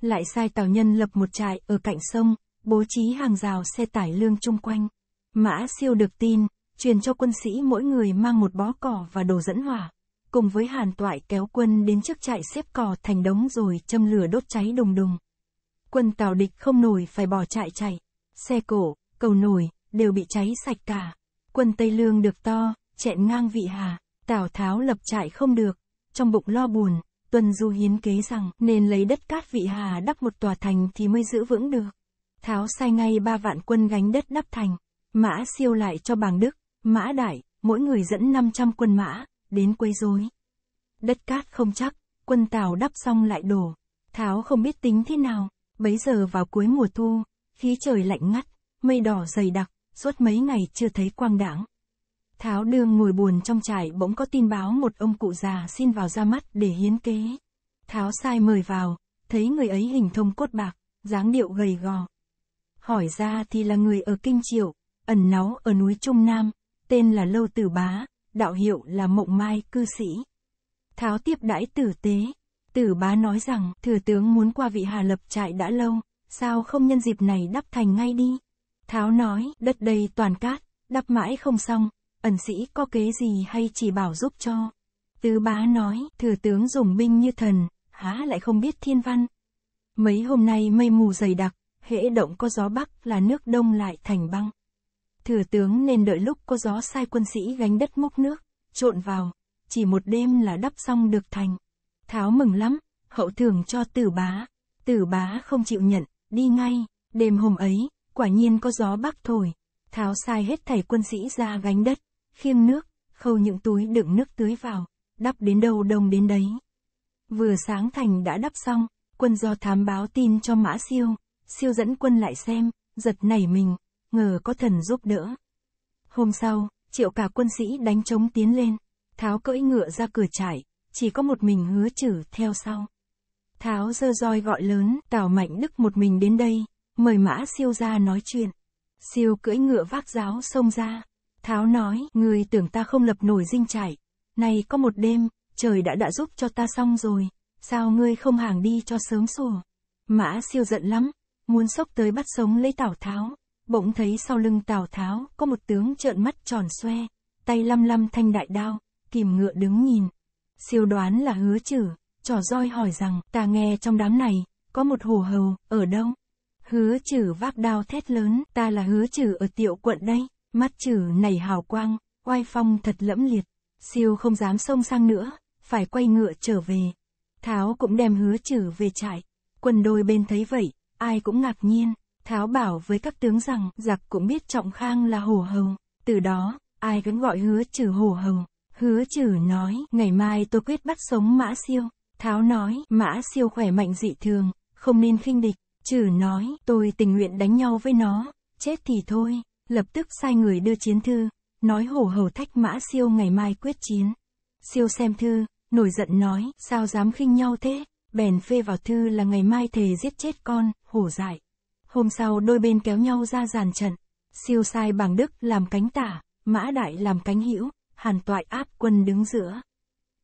Lại sai tào nhân lập một trại ở cạnh sông, bố trí hàng rào xe tải lương chung quanh. Mã siêu được tin, truyền cho quân sĩ mỗi người mang một bó cỏ và đồ dẫn hỏa cùng với hàn toại kéo quân đến trước trại xếp cò thành đống rồi châm lửa đốt cháy đùng đùng. Quân tào địch không nổi phải bỏ trại chạy, xe cổ, cầu nổi, đều bị cháy sạch cả. Quân Tây Lương được to, chẹn ngang vị hà, Tào Tháo lập trại không được, trong bụng lo buồn, Tuần Du hiến kế rằng nên lấy đất cát vị hà đắp một tòa thành thì mới giữ vững được. Tháo sai ngay ba vạn quân gánh đất đắp thành, mã siêu lại cho bàng Đức, mã đại, mỗi người dẫn 500 quân mã, đến quấy rối. Đất cát không chắc, quân tàu đắp xong lại đổ. Tháo không biết tính thế nào, bấy giờ vào cuối mùa thu, khí trời lạnh ngắt, mây đỏ dày đặc, suốt mấy ngày chưa thấy quang đảng. Tháo đương ngồi buồn trong trại bỗng có tin báo một ông cụ già xin vào ra mắt để hiến kế. Tháo sai mời vào, thấy người ấy hình thông cốt bạc, dáng điệu gầy gò. Hỏi ra thì là người ở Kinh Triệu, ẩn náu ở núi Trung Nam, tên là Lâu Tử Bá, đạo hiệu là Mộng Mai cư sĩ. Tháo tiếp đãi tử tế, tử bá nói rằng thừa tướng muốn qua vị Hà Lập trại đã lâu, sao không nhân dịp này đắp thành ngay đi. Tháo nói, đất đây toàn cát, đắp mãi không xong, ẩn sĩ có kế gì hay chỉ bảo giúp cho. Tứ bá nói, thừa tướng dùng binh như thần, há lại không biết thiên văn. Mấy hôm nay mây mù dày đặc, hễ động có gió bắc là nước đông lại thành băng. Thừa tướng nên đợi lúc có gió sai quân sĩ gánh đất mốc nước, trộn vào, chỉ một đêm là đắp xong được thành. Tháo mừng lắm, hậu thưởng cho tử bá. Tử bá không chịu nhận, đi ngay, đêm hôm ấy, quả nhiên có gió bắc thổi. Tháo sai hết thảy quân sĩ ra gánh đất, khiêng nước, khâu những túi đựng nước tưới vào, đắp đến đâu đông đến đấy. Vừa sáng thành đã đắp xong, quân do thám báo tin cho mã siêu, siêu dẫn quân lại xem, giật nảy mình, ngờ có thần giúp đỡ. Hôm sau, triệu cả quân sĩ đánh trống tiến lên, tháo cưỡi ngựa ra cửa trại, chỉ có một mình hứa chử theo sau. Tháo dơ roi gọi lớn, tào mạnh đức một mình đến đây, mời mã siêu ra nói chuyện. Siêu cưỡi ngựa vác giáo xông ra. Tháo nói, người tưởng ta không lập nổi dinh trải. Này có một đêm, trời đã đã giúp cho ta xong rồi, sao ngươi không hàng đi cho sớm sủa. Mã siêu giận lắm, muốn sốc tới bắt sống lấy Tào tháo bỗng thấy sau lưng Tào Tháo có một tướng trợn mắt tròn xoe, tay lăm lăm thanh đại đao, kìm ngựa đứng nhìn. Siêu đoán là hứa chử, trò roi hỏi rằng, ta nghe trong đám này, có một hồ hầu, ở đâu? Hứa chử vác đao thét lớn, ta là hứa chử ở tiệu quận đây, mắt chử nảy hào quang, oai phong thật lẫm liệt. Siêu không dám xông sang nữa, phải quay ngựa trở về. Tháo cũng đem hứa chử về trại, quân đôi bên thấy vậy, ai cũng ngạc nhiên. Tháo bảo với các tướng rằng, giặc cũng biết Trọng Khang là hổ hầu. Từ đó, ai vẫn gọi hứa trừ hổ hầu. Hứa trừ nói, ngày mai tôi quyết bắt sống Mã Siêu. Tháo nói, Mã Siêu khỏe mạnh dị thường, không nên khinh địch. Trừ nói, tôi tình nguyện đánh nhau với nó, chết thì thôi. Lập tức sai người đưa chiến thư, nói hổ hầu thách Mã Siêu ngày mai quyết chiến. Siêu xem thư, nổi giận nói, sao dám khinh nhau thế? Bèn phê vào thư là ngày mai thề giết chết con, hổ dại. Hôm sau đôi bên kéo nhau ra giàn trận. Siêu sai bảng Đức làm cánh tả, Mã Đại làm cánh hữu, Hàn Toại áp quân đứng giữa.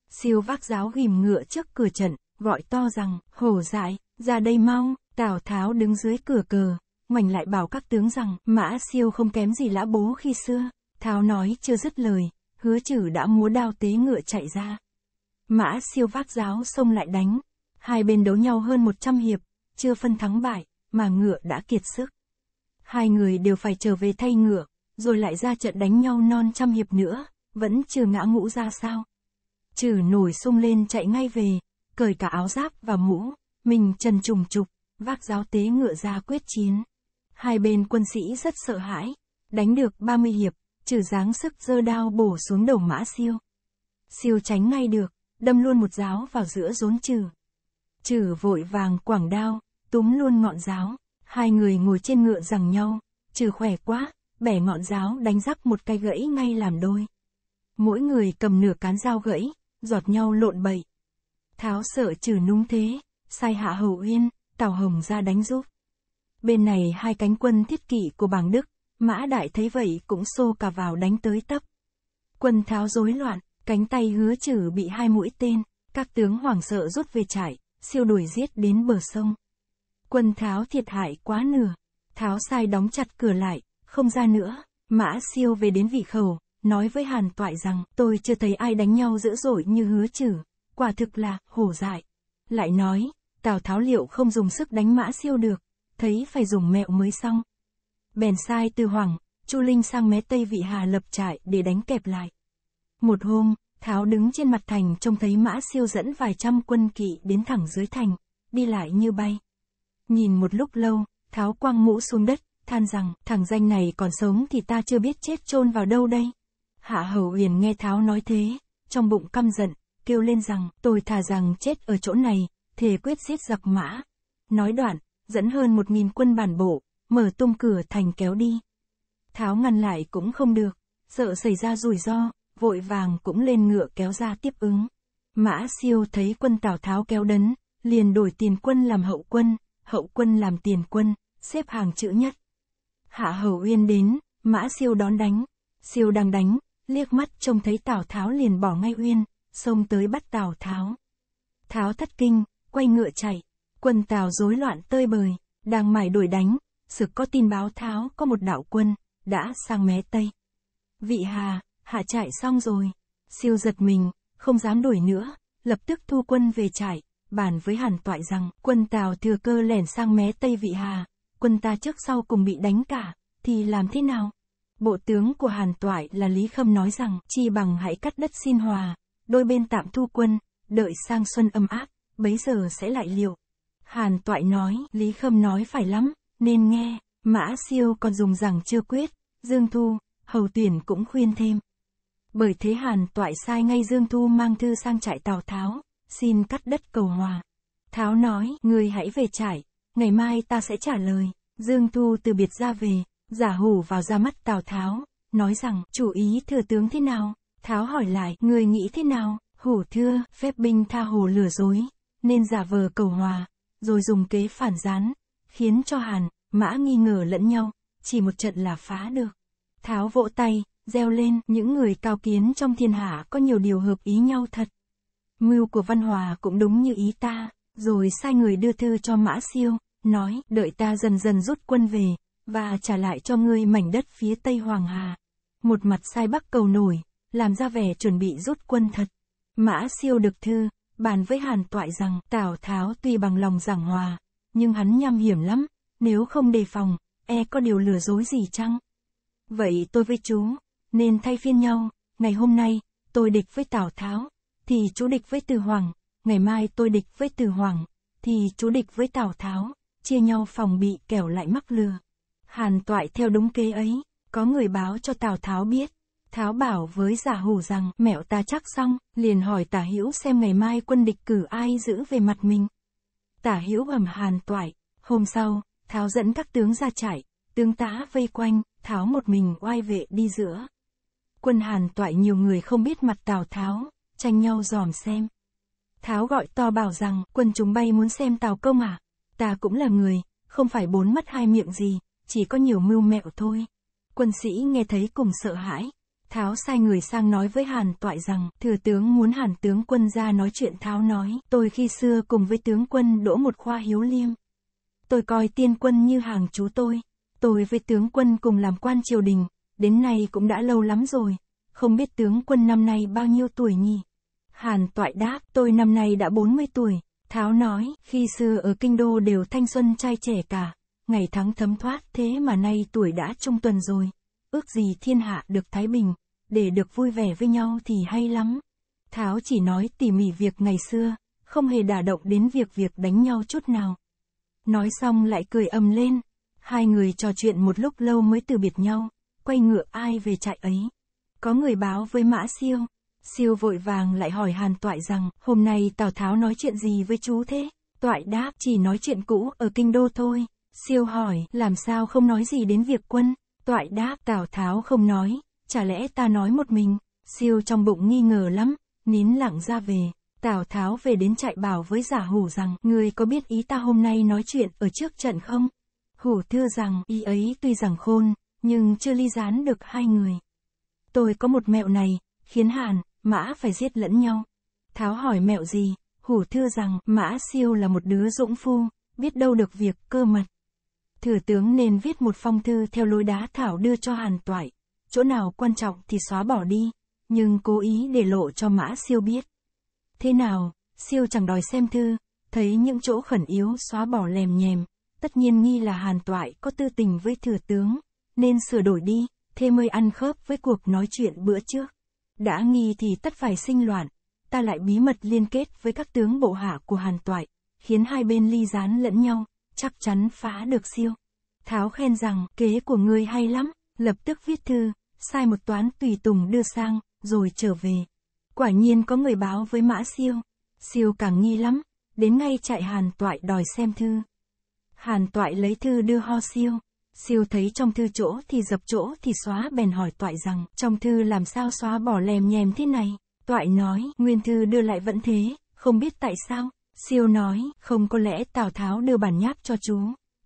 Siêu vác giáo ghìm ngựa trước cửa trận, gọi to rằng, hổ dại, ra đây mau, Tào Tháo đứng dưới cửa cờ, ngoảnh lại bảo các tướng rằng, mã siêu không kém gì lã bố khi xưa. Tháo nói chưa dứt lời, hứa chử đã múa đao tế ngựa chạy ra. Mã siêu vác giáo xông lại đánh, hai bên đấu nhau hơn 100 hiệp, chưa phân thắng bại mà ngựa đã kiệt sức. Hai người đều phải trở về thay ngựa, rồi lại ra trận đánh nhau non trăm hiệp nữa, vẫn chưa ngã ngũ ra sao. Trừ nổi sung lên chạy ngay về, cởi cả áo giáp và mũ, mình trần trùng trục, vác giáo tế ngựa ra quyết chiến. Hai bên quân sĩ rất sợ hãi, đánh được 30 hiệp, trừ dáng sức dơ đao bổ xuống đầu mã siêu. Siêu tránh ngay được, đâm luôn một giáo vào giữa rốn trừ. Trừ vội vàng quảng đao, túm luôn ngọn giáo, hai người ngồi trên ngựa rằng nhau, trừ khỏe quá, bẻ ngọn giáo đánh rắc một cây gãy ngay làm đôi. Mỗi người cầm nửa cán dao gãy, giọt nhau lộn bậy. Tháo sợ trừ núng thế, sai hạ hầu uyên, tào hồng ra đánh giúp. Bên này hai cánh quân thiết kỵ của bảng Đức, mã đại thấy vậy cũng xô cả vào đánh tới tấp. Quân tháo rối loạn, cánh tay hứa trừ bị hai mũi tên, các tướng hoảng sợ rút về trại, siêu đuổi giết đến bờ sông. Quân Tháo thiệt hại quá nửa. Tháo sai đóng chặt cửa lại, không ra nữa. Mã siêu về đến vị khẩu, nói với Hàn Toại rằng tôi chưa thấy ai đánh nhau dữ dội như hứa chử. Quả thực là, hổ dại. Lại nói, Tào Tháo liệu không dùng sức đánh mã siêu được, thấy phải dùng mẹo mới xong. Bèn sai từ Hoàng, Chu Linh sang mé Tây Vị Hà lập trại để đánh kẹp lại. Một hôm, Tháo đứng trên mặt thành trông thấy mã siêu dẫn vài trăm quân kỵ đến thẳng dưới thành, đi lại như bay nhìn một lúc lâu, tháo quăng mũ xuống đất, than rằng, thằng danh này còn sống thì ta chưa biết chết chôn vào đâu đây. Hạ Hầu Uyển nghe Tháo nói thế, trong bụng căm giận, kêu lên rằng, tôi thà rằng chết ở chỗ này, thề quyết giết giặc mã. Nói đoạn, dẫn hơn một nghìn quân bản bộ, mở tung cửa thành kéo đi. Tháo ngăn lại cũng không được, sợ xảy ra rủi ro, vội vàng cũng lên ngựa kéo ra tiếp ứng. Mã siêu thấy quân Tào Tháo kéo đấn, liền đổi tiền quân làm hậu quân, hậu quân làm tiền quân, xếp hàng chữ nhất. Hạ Hầu Uyên đến, Mã Siêu đón đánh, Siêu đang đánh, liếc mắt trông thấy Tào Tháo liền bỏ ngay Uyên, xông tới bắt Tào Tháo. Tháo thất kinh, quay ngựa chạy, quân Tào rối loạn tơi bời, đang mải đuổi đánh, sực có tin báo Tháo có một đạo quân, đã sang mé Tây. Vị Hà, hạ chạy xong rồi, siêu giật mình, không dám đuổi nữa, lập tức thu quân về chạy bàn với Hàn Toại rằng, quân Tào thừa cơ lẻn sang mé Tây Vị Hà, quân ta trước sau cùng bị đánh cả, thì làm thế nào? Bộ tướng của Hàn Toại là Lý Khâm nói rằng, chi bằng hãy cắt đất xin hòa, đôi bên tạm thu quân, đợi sang xuân âm áp, bấy giờ sẽ lại liệu. Hàn Toại nói, Lý Khâm nói phải lắm, nên nghe, Mã Siêu còn dùng rằng chưa quyết, Dương Thu, Hầu Tuyển cũng khuyên thêm. Bởi thế Hàn Toại sai ngay Dương Thu mang thư sang trại Tào Tháo, xin cắt đất cầu hòa. Tháo nói, ngươi hãy về trải, ngày mai ta sẽ trả lời. Dương Thu từ biệt ra về, giả hủ vào ra mắt Tào Tháo, nói rằng, chủ ý thừa tướng thế nào? Tháo hỏi lại, người nghĩ thế nào? Hủ thưa, phép binh tha hồ lừa dối, nên giả vờ cầu hòa, rồi dùng kế phản gián, khiến cho Hàn, Mã nghi ngờ lẫn nhau, chỉ một trận là phá được. Tháo vỗ tay, reo lên, những người cao kiến trong thiên hạ có nhiều điều hợp ý nhau thật. Mưu của Văn Hòa cũng đúng như ý ta, rồi sai người đưa thư cho Mã Siêu, nói, đợi ta dần dần rút quân về, và trả lại cho ngươi mảnh đất phía Tây Hoàng Hà. Một mặt sai bắc cầu nổi, làm ra vẻ chuẩn bị rút quân thật. Mã Siêu được thư, bàn với Hàn Toại rằng Tào Tháo tuy bằng lòng giảng hòa, nhưng hắn nham hiểm lắm, nếu không đề phòng, e có điều lừa dối gì chăng? Vậy tôi với chú, nên thay phiên nhau, ngày hôm nay, tôi địch với Tào Tháo, thì chú địch với Từ Hoàng, ngày mai tôi địch với Từ Hoàng, thì chú địch với Tào Tháo, chia nhau phòng bị kẻo lại mắc lừa. Hàn toại theo đúng kế ấy, có người báo cho Tào Tháo biết. Tháo bảo với giả hủ rằng mẹo ta chắc xong, liền hỏi tả hữu xem ngày mai quân địch cử ai giữ về mặt mình. Tả hữu bẩm hàn toại, hôm sau, Tháo dẫn các tướng ra trại, tướng tá vây quanh, Tháo một mình oai vệ đi giữa. Quân hàn toại nhiều người không biết mặt Tào Tháo, tranh nhau dòm xem. Tháo gọi to bảo rằng, quân chúng bay muốn xem tàu Công à? Ta cũng là người, không phải bốn mắt hai miệng gì, chỉ có nhiều mưu mẹo thôi. Quân sĩ nghe thấy cùng sợ hãi. Tháo sai người sang nói với Hàn Toại rằng, thừa tướng muốn Hàn tướng quân ra nói chuyện Tháo nói, tôi khi xưa cùng với tướng quân đỗ một khoa hiếu liêm. Tôi coi tiên quân như hàng chú tôi, tôi với tướng quân cùng làm quan triều đình, đến nay cũng đã lâu lắm rồi, không biết tướng quân năm nay bao nhiêu tuổi nhỉ? Hàn Toại đáp, tôi năm nay đã 40 tuổi. Tháo nói, khi xưa ở kinh đô đều thanh xuân trai trẻ cả, ngày tháng thấm thoát thế mà nay tuổi đã trung tuần rồi. Ước gì thiên hạ được thái bình, để được vui vẻ với nhau thì hay lắm. Tháo chỉ nói tỉ mỉ việc ngày xưa, không hề đả động đến việc việc đánh nhau chút nào. Nói xong lại cười âm lên, hai người trò chuyện một lúc lâu mới từ biệt nhau, quay ngựa ai về trại ấy. Có người báo với Mã Siêu, Siêu vội vàng lại hỏi Hàn Toại rằng, hôm nay Tào Tháo nói chuyện gì với chú thế? Toại đáp, chỉ nói chuyện cũ, ở kinh đô thôi. Siêu hỏi, làm sao không nói gì đến việc quân? Toại đáp, Tào Tháo không nói, chả lẽ ta nói một mình? Siêu trong bụng nghi ngờ lắm, nín lặng ra về. Tào Tháo về đến trại bảo với giả hủ rằng, người có biết ý ta hôm nay nói chuyện ở trước trận không? Hủ thưa rằng, ý ấy tuy rằng khôn, nhưng chưa ly gián được hai người. Tôi có một mẹo này, khiến Hàn, mã phải giết lẫn nhau. Tháo hỏi mẹo gì, hủ thưa rằng mã siêu là một đứa dũng phu, biết đâu được việc cơ mật. Thừa tướng nên viết một phong thư theo lối đá thảo đưa cho hàn toại, chỗ nào quan trọng thì xóa bỏ đi, nhưng cố ý để lộ cho mã siêu biết. Thế nào, siêu chẳng đòi xem thư, thấy những chỗ khẩn yếu xóa bỏ lèm nhèm, tất nhiên nghi là hàn toại có tư tình với thừa tướng, nên sửa đổi đi, thế mới ăn khớp với cuộc nói chuyện bữa trước. Đã nghi thì tất phải sinh loạn, ta lại bí mật liên kết với các tướng bộ hạ của Hàn Toại, khiến hai bên ly gián lẫn nhau, chắc chắn phá được siêu. Tháo khen rằng, kế của ngươi hay lắm, lập tức viết thư, sai một toán tùy tùng đưa sang, rồi trở về. Quả nhiên có người báo với mã siêu. Siêu càng nghi lắm, đến ngay chạy Hàn Toại đòi xem thư. Hàn Toại lấy thư đưa ho siêu. Siêu thấy trong thư chỗ thì dập chỗ thì xóa bèn hỏi toại rằng, trong thư làm sao xóa bỏ lèm nhèm thế này? Toại nói, nguyên thư đưa lại vẫn thế, không biết tại sao. Siêu nói, không có lẽ Tào Tháo đưa bản nháp cho chú.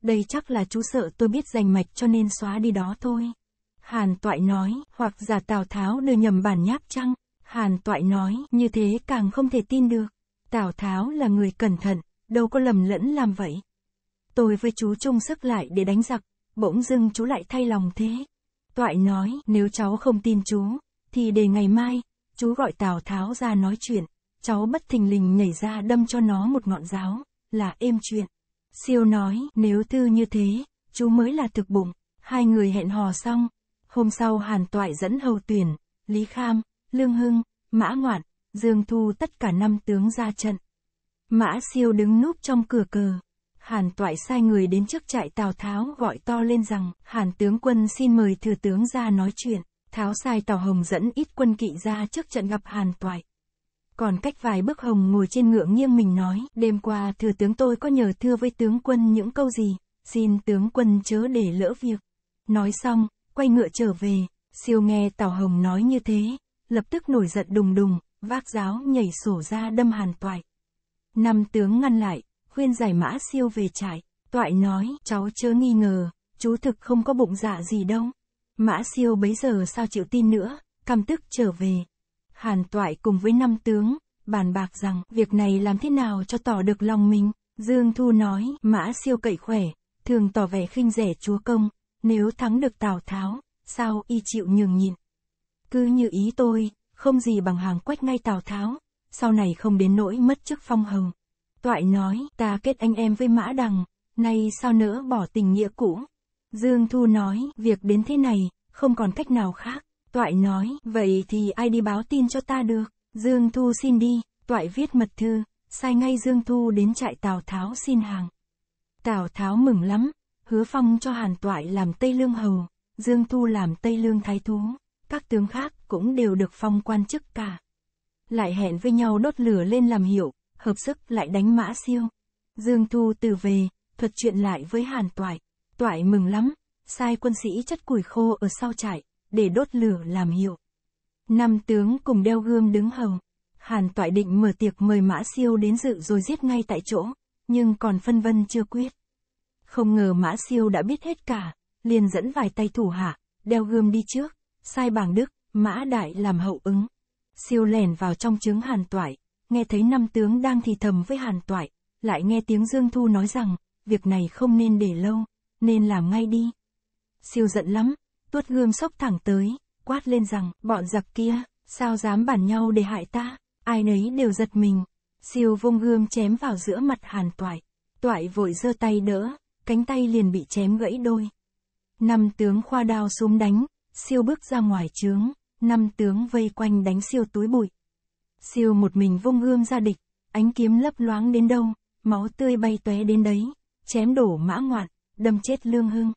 Đây chắc là chú sợ tôi biết rành mạch cho nên xóa đi đó thôi. Hàn toại nói, hoặc giả Tào Tháo đưa nhầm bản nháp chăng? Hàn toại nói, như thế càng không thể tin được. Tào Tháo là người cẩn thận, đâu có lầm lẫn làm vậy. Tôi với chú chung sức lại để đánh giặc bỗng dưng chú lại thay lòng thế. Toại nói, nếu cháu không tin chú, thì để ngày mai, chú gọi Tào Tháo ra nói chuyện, cháu bất thình lình nhảy ra đâm cho nó một ngọn giáo, là êm chuyện. Siêu nói, nếu tư như thế, chú mới là thực bụng, hai người hẹn hò xong, hôm sau Hàn Toại dẫn Hầu Tuyển, Lý Kham, Lương Hưng, Mã Ngoạn, Dương Thu tất cả năm tướng ra trận. Mã siêu đứng núp trong cửa cờ, Hàn Toại sai người đến trước trại Tào Tháo gọi to lên rằng, Hàn tướng quân xin mời thừa tướng ra nói chuyện. Tháo sai Tào Hồng dẫn ít quân kỵ ra trước trận gặp Hàn Toại. Còn cách vài bước Hồng ngồi trên ngựa nghiêng mình nói, đêm qua thừa tướng tôi có nhờ thưa với tướng quân những câu gì, xin tướng quân chớ để lỡ việc. Nói xong, quay ngựa trở về, siêu nghe Tào Hồng nói như thế, lập tức nổi giận đùng đùng, vác giáo nhảy sổ ra đâm Hàn Toại. Năm tướng ngăn lại, khuyên giải mã siêu về trại. Toại nói, cháu chớ nghi ngờ, chú thực không có bụng dạ gì đâu. Mã siêu bấy giờ sao chịu tin nữa, căm tức trở về. Hàn Toại cùng với năm tướng, bàn bạc rằng việc này làm thế nào cho tỏ được lòng mình. Dương Thu nói, mã siêu cậy khỏe, thường tỏ vẻ khinh rẻ chúa công, nếu thắng được Tào Tháo, sao y chịu nhường nhịn. Cứ như ý tôi, không gì bằng hàng quách ngay Tào Tháo, sau này không đến nỗi mất chức phong hầu. Toại nói, ta kết anh em với Mã Đằng, nay sao nữa bỏ tình nghĩa cũ. Dương Thu nói, việc đến thế này, không còn cách nào khác. Toại nói, vậy thì ai đi báo tin cho ta được. Dương Thu xin đi, Toại viết mật thư, sai ngay Dương Thu đến trại Tào Tháo xin hàng. Tào Tháo mừng lắm, hứa phong cho Hàn Toại làm Tây Lương Hầu, Dương Thu làm Tây Lương Thái Thú, các tướng khác cũng đều được phong quan chức cả. Lại hẹn với nhau đốt lửa lên làm hiệu, hợp sức lại đánh mã siêu. Dương Thu từ về, thuật chuyện lại với Hàn Toại. Toại mừng lắm, sai quân sĩ chất củi khô ở sau trại, để đốt lửa làm hiệu. Năm tướng cùng đeo gươm đứng hầu. Hàn Toại định mở tiệc mời Mã Siêu đến dự rồi giết ngay tại chỗ, nhưng còn phân vân chưa quyết. Không ngờ Mã Siêu đã biết hết cả, liền dẫn vài tay thủ hạ, đeo gươm đi trước, sai bảng Đức, Mã Đại làm hậu ứng. Siêu lèn vào trong chứng Hàn Toại, nghe thấy năm tướng đang thì thầm với Hàn Toại, lại nghe tiếng Dương Thu nói rằng, việc này không nên để lâu, nên làm ngay đi. Siêu giận lắm, tuốt gươm sốc thẳng tới, quát lên rằng, bọn giặc kia, sao dám bản nhau để hại ta, ai nấy đều giật mình. Siêu vung gươm chém vào giữa mặt Hàn Toại, Toại vội giơ tay đỡ, cánh tay liền bị chém gãy đôi. Năm tướng khoa đao xuống đánh, siêu bước ra ngoài trướng, năm tướng vây quanh đánh siêu túi bụi siêu một mình vung gươm ra địch, ánh kiếm lấp loáng đến đâu, máu tươi bay tóe đến đấy, chém đổ mã ngoạn, đâm chết lương hưng.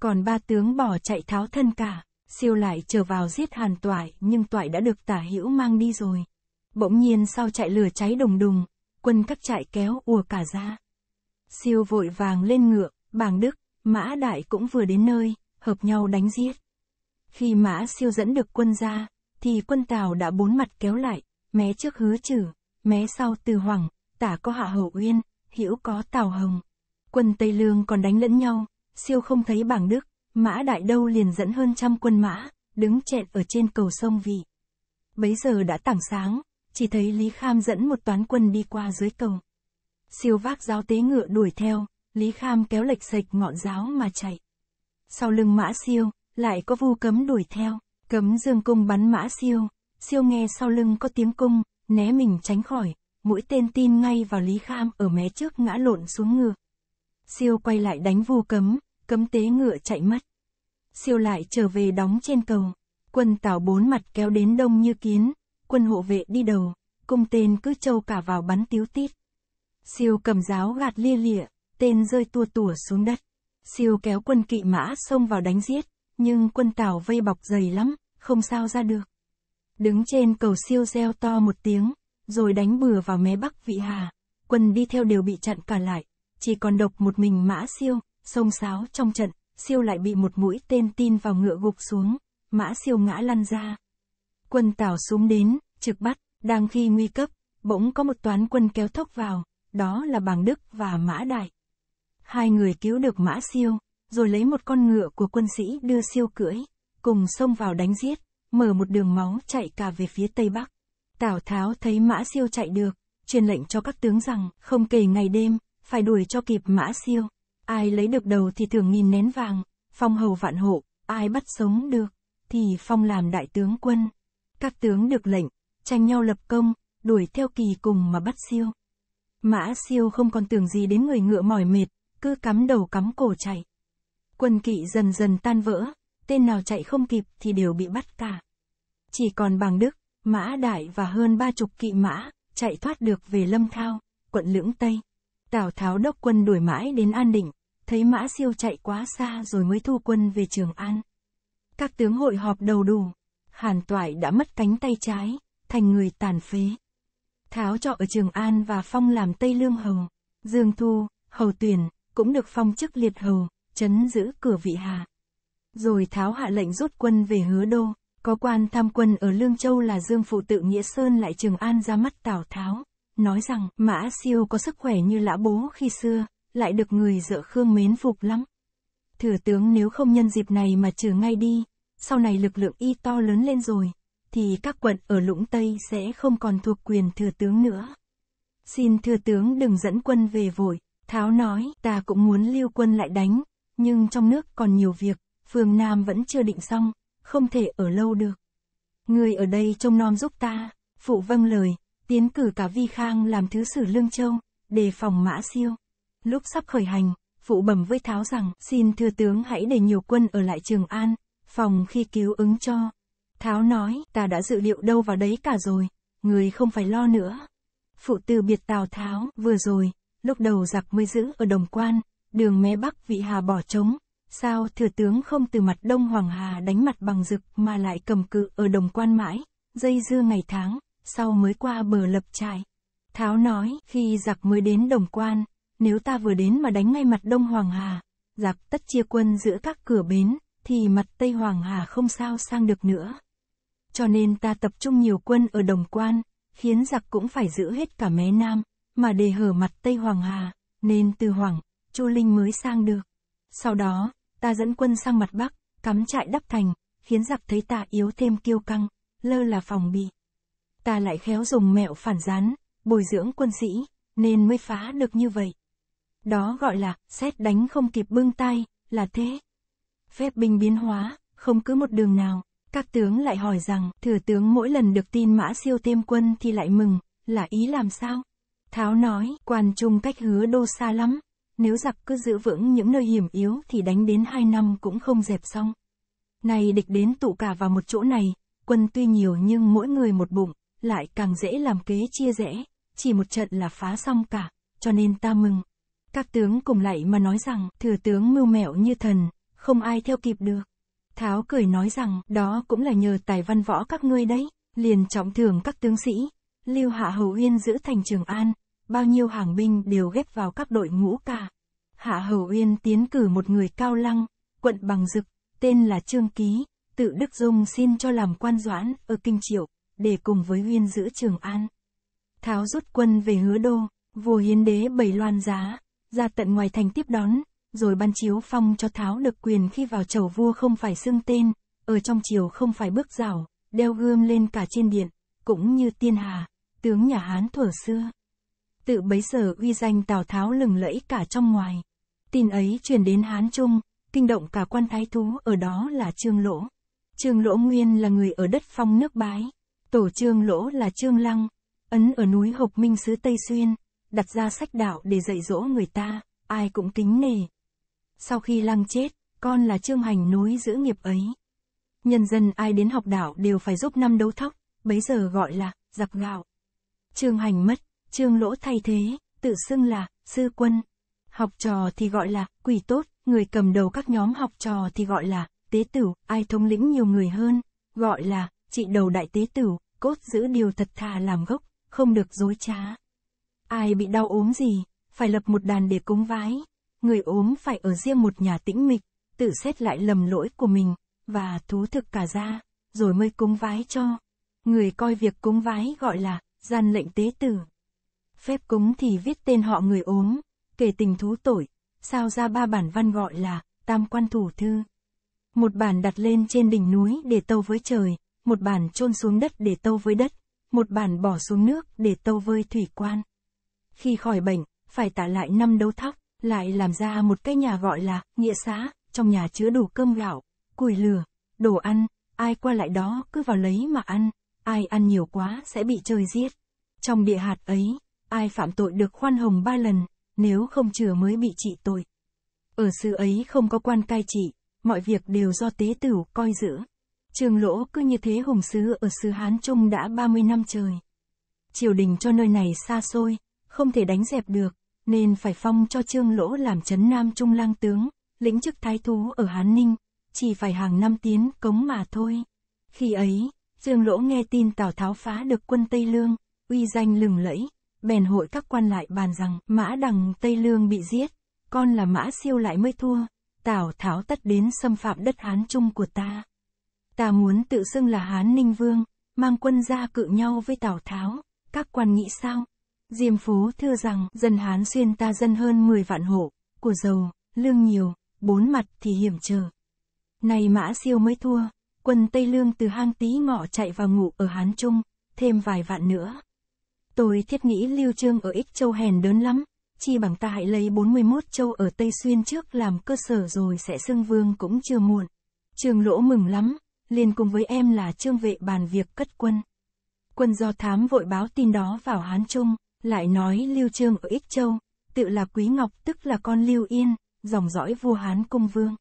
Còn ba tướng bỏ chạy tháo thân cả, siêu lại trở vào giết hàn toại nhưng toại đã được tả hữu mang đi rồi. Bỗng nhiên sau chạy lửa cháy đùng đùng, quân các trại kéo ùa cả ra. Siêu vội vàng lên ngựa, bàng đức, mã đại cũng vừa đến nơi, hợp nhau đánh giết. Khi mã siêu dẫn được quân ra, thì quân Tào đã bốn mặt kéo lại, mé trước hứa chử, mé sau từ hoàng, tả có hạ hậu uyên, hữu có tào hồng. Quân Tây Lương còn đánh lẫn nhau, siêu không thấy bảng Đức, Mã Đại Đâu liền dẫn hơn trăm quân mã, đứng chẹn ở trên cầu sông Vị. Bấy giờ đã tảng sáng, chỉ thấy Lý Kham dẫn một toán quân đi qua dưới cầu. Siêu vác giáo tế ngựa đuổi theo, Lý Kham kéo lệch sạch ngọn giáo mà chạy. Sau lưng mã siêu, lại có vu cấm đuổi theo, cấm dương cung bắn mã siêu, siêu nghe sau lưng có tiếng cung, né mình tránh khỏi, mũi tên tin ngay vào Lý Kham ở mé trước ngã lộn xuống ngựa. Siêu quay lại đánh vu cấm, cấm tế ngựa chạy mất. Siêu lại trở về đóng trên cầu, quân tảo bốn mặt kéo đến đông như kiến, quân hộ vệ đi đầu, cung tên cứ trâu cả vào bắn tiếu tít. Siêu cầm giáo gạt lia lịa, tên rơi tua tủa xuống đất. Siêu kéo quân kỵ mã xông vào đánh giết, nhưng quân tảo vây bọc dày lắm, không sao ra được. Đứng trên cầu siêu reo to một tiếng, rồi đánh bừa vào mé bắc vị hà. Quân đi theo đều bị chặn cả lại, chỉ còn độc một mình mã siêu, xông sáo trong trận, siêu lại bị một mũi tên tin vào ngựa gục xuống, mã siêu ngã lăn ra. Quân tảo xuống đến, trực bắt, đang khi nguy cấp, bỗng có một toán quân kéo thốc vào, đó là bàng Đức và mã đại. Hai người cứu được mã siêu, rồi lấy một con ngựa của quân sĩ đưa siêu cưỡi, cùng xông vào đánh giết mở một đường máu chạy cả về phía Tây Bắc. Tào Tháo thấy Mã Siêu chạy được, truyền lệnh cho các tướng rằng, không kể ngày đêm, phải đuổi cho kịp Mã Siêu. Ai lấy được đầu thì thưởng nghìn nén vàng, phong hầu vạn hộ, ai bắt sống được, thì phong làm đại tướng quân. Các tướng được lệnh, tranh nhau lập công, đuổi theo kỳ cùng mà bắt Siêu. Mã Siêu không còn tưởng gì đến người ngựa mỏi mệt, cứ cắm đầu cắm cổ chạy. Quân kỵ dần dần tan vỡ, tên nào chạy không kịp thì đều bị bắt cả. Chỉ còn bằng Đức, Mã Đại và hơn ba chục kỵ mã, chạy thoát được về Lâm Thao, quận Lưỡng Tây. Tào Tháo đốc quân đuổi mãi đến An Định, thấy Mã Siêu chạy quá xa rồi mới thu quân về Trường An. Các tướng hội họp đầu đủ, Hàn Toại đã mất cánh tay trái, thành người tàn phế. Tháo cho ở Trường An và phong làm Tây Lương Hầu, Dương Thu, Hầu tuyền cũng được phong chức liệt hầu, chấn giữ cửa vị hà rồi tháo hạ lệnh rút quân về hứa đô. Có quan tham quân ở Lương Châu là Dương Phụ tự Nghĩa Sơn lại Trường An ra mắt Tào Tháo, nói rằng Mã Siêu có sức khỏe như lã bố khi xưa, lại được người dợ khương mến phục lắm. Thừa tướng nếu không nhân dịp này mà trừ ngay đi, sau này lực lượng y to lớn lên rồi, thì các quận ở Lũng Tây sẽ không còn thuộc quyền thừa tướng nữa. Xin thừa tướng đừng dẫn quân về vội, Tháo nói ta cũng muốn lưu quân lại đánh, nhưng trong nước còn nhiều việc, phương Nam vẫn chưa định xong, không thể ở lâu được. Người ở đây trông nom giúp ta, phụ vâng lời, tiến cử cả Vi Khang làm thứ sử Lương Châu, đề phòng mã siêu. Lúc sắp khởi hành, phụ bẩm với Tháo rằng, xin thưa tướng hãy để nhiều quân ở lại Trường An, phòng khi cứu ứng cho. Tháo nói, ta đã dự liệu đâu vào đấy cả rồi, người không phải lo nữa. Phụ từ biệt Tào Tháo, vừa rồi, lúc đầu giặc mới giữ ở Đồng Quan, đường mé Bắc vị Hà bỏ trống, sao thừa tướng không từ mặt Đông Hoàng Hà đánh mặt bằng rực mà lại cầm cự ở đồng quan mãi, dây dưa ngày tháng, sau mới qua bờ lập trại. Tháo nói, khi giặc mới đến đồng quan, nếu ta vừa đến mà đánh ngay mặt Đông Hoàng Hà, giặc tất chia quân giữa các cửa bến, thì mặt Tây Hoàng Hà không sao sang được nữa. Cho nên ta tập trung nhiều quân ở đồng quan, khiến giặc cũng phải giữ hết cả mé Nam, mà để hở mặt Tây Hoàng Hà, nên từ Hoàng, Chu Linh mới sang được. Sau đó, ta dẫn quân sang mặt Bắc, cắm trại đắp thành, khiến giặc thấy ta yếu thêm kiêu căng, lơ là phòng bị. Ta lại khéo dùng mẹo phản gián, bồi dưỡng quân sĩ, nên mới phá được như vậy. Đó gọi là, xét đánh không kịp bưng tay, là thế. Phép binh biến hóa, không cứ một đường nào. Các tướng lại hỏi rằng, thừa tướng mỗi lần được tin mã siêu thêm quân thì lại mừng, là ý làm sao? Tháo nói, quan trung cách hứa đô xa lắm, nếu giặc cứ giữ vững những nơi hiểm yếu thì đánh đến hai năm cũng không dẹp xong. Này địch đến tụ cả vào một chỗ này, quân tuy nhiều nhưng mỗi người một bụng, lại càng dễ làm kế chia rẽ, chỉ một trận là phá xong cả, cho nên ta mừng. Các tướng cùng lại mà nói rằng, thừa tướng mưu mẹo như thần, không ai theo kịp được. Tháo cười nói rằng, đó cũng là nhờ tài văn võ các ngươi đấy, liền trọng thưởng các tướng sĩ. Lưu Hạ Hầu Uyên giữ thành Trường An, bao nhiêu hàng binh đều ghép vào các đội ngũ cả. Hạ Hầu Uyên tiến cử một người cao lăng, quận Bằng Dực, tên là Trương Ký, tự Đức Dung xin cho làm quan doãn ở Kinh Triệu, để cùng với Uyên giữ Trường An. Tháo rút quân về hứa đô, vua hiến đế bày loan giá, ra tận ngoài thành tiếp đón, rồi ban chiếu phong cho Tháo được quyền khi vào chầu vua không phải xưng tên, ở trong triều không phải bước rào, đeo gươm lên cả trên điện, cũng như tiên hà, tướng nhà Hán thuở xưa tự bấy giờ uy danh Tào Tháo lừng lẫy cả trong ngoài. Tin ấy truyền đến Hán Trung, kinh động cả quan thái thú ở đó là Trương Lỗ. Trương Lỗ Nguyên là người ở đất phong nước bái. Tổ Trương Lỗ là Trương Lăng, ấn ở núi Hộc Minh xứ Tây Xuyên, đặt ra sách đạo để dạy dỗ người ta, ai cũng kính nề Sau khi Lăng chết, con là Trương Hành nối giữ nghiệp ấy. Nhân dân ai đến học đạo đều phải giúp năm đấu thóc, bấy giờ gọi là, giặc gạo. Trương Hành mất, Trương Lỗ thay thế, tự xưng là sư quân. Học trò thì gọi là quỷ tốt, người cầm đầu các nhóm học trò thì gọi là tế tửu, ai thống lĩnh nhiều người hơn, gọi là trị đầu đại tế tửu, cốt giữ điều thật thà làm gốc, không được dối trá. Ai bị đau ốm gì, phải lập một đàn để cúng vái. Người ốm phải ở riêng một nhà tĩnh mịch, tự xét lại lầm lỗi của mình, và thú thực cả ra, rồi mới cúng vái cho. Người coi việc cúng vái gọi là, gian lệnh tế tử. Phép cúng thì viết tên họ người ốm, kể tình thú tội, sao ra ba bản văn gọi là Tam Quan Thủ Thư. Một bản đặt lên trên đỉnh núi để tâu với trời, một bản chôn xuống đất để tâu với đất, một bản bỏ xuống nước để tâu với thủy quan. Khi khỏi bệnh, phải tả lại năm đấu thóc, lại làm ra một cái nhà gọi là nghĩa xã, trong nhà chứa đủ cơm gạo, củi lửa, đồ ăn, ai qua lại đó cứ vào lấy mà ăn, ai ăn nhiều quá sẽ bị trời giết. Trong địa hạt ấy, ai phạm tội được khoan hồng ba lần, nếu không chừa mới bị trị tội. Ở xứ ấy không có quan cai trị, mọi việc đều do tế tửu coi giữ. Trường lỗ cứ như thế hùng sứ ở xứ Hán Trung đã 30 năm trời. Triều đình cho nơi này xa xôi, không thể đánh dẹp được, nên phải phong cho trương lỗ làm chấn nam trung lang tướng, lĩnh chức thái thú ở Hán Ninh, chỉ phải hàng năm tiến cống mà thôi. Khi ấy, trương lỗ nghe tin Tào Tháo phá được quân Tây Lương, uy danh lừng lẫy, bèn hội các quan lại bàn rằng mã đằng Tây Lương bị giết, con là mã siêu lại mới thua, Tào Tháo tất đến xâm phạm đất Hán Trung của ta. Ta muốn tự xưng là Hán Ninh Vương, mang quân ra cự nhau với Tào Tháo, các quan nghĩ sao? Diêm Phú thưa rằng dân Hán xuyên ta dân hơn 10 vạn hộ, của giàu, lương nhiều, bốn mặt thì hiểm trở. nay mã siêu mới thua, quân Tây Lương từ hang tí ngọ chạy vào ngủ ở Hán Trung, thêm vài vạn nữa. Tôi thiết nghĩ Lưu Trương ở Ích Châu hèn đớn lắm, chi bằng ta hãy lấy 41 châu ở Tây Xuyên trước làm cơ sở rồi sẽ xưng vương cũng chưa muộn. Trương Lỗ mừng lắm, liền cùng với em là Trương Vệ bàn việc cất quân. Quân do thám vội báo tin đó vào Hán Trung, lại nói Lưu Trương ở Ích Châu, tự là Quý Ngọc tức là con Lưu Yên, dòng dõi vua Hán Cung Vương.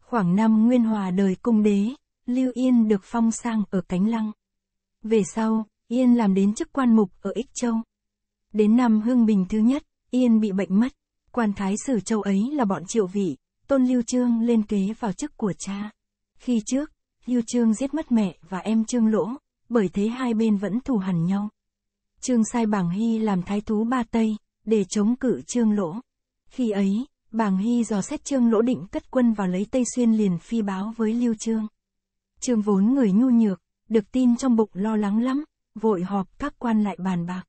Khoảng năm Nguyên Hòa đời Cung Đế, Lưu Yên được phong sang ở Cánh Lăng. Về sau, Yên làm đến chức quan mục ở Ích Châu. Đến năm Hương Bình thứ nhất, Yên bị bệnh mất. Quan thái sử châu ấy là bọn triệu vị, tôn Lưu Trương lên kế vào chức của cha. Khi trước, Lưu Trương giết mất mẹ và em Trương Lỗ, bởi thế hai bên vẫn thù hằn nhau. Trương sai Bàng Hy làm thái thú Ba Tây, để chống cự Trương Lỗ. Khi ấy, Bàng Hy dò xét Trương Lỗ định cất quân vào lấy Tây Xuyên liền phi báo với Lưu Trương. Trương vốn người nhu nhược, được tin trong bụng lo lắng lắm, vội họp các quan lại bàn bạc.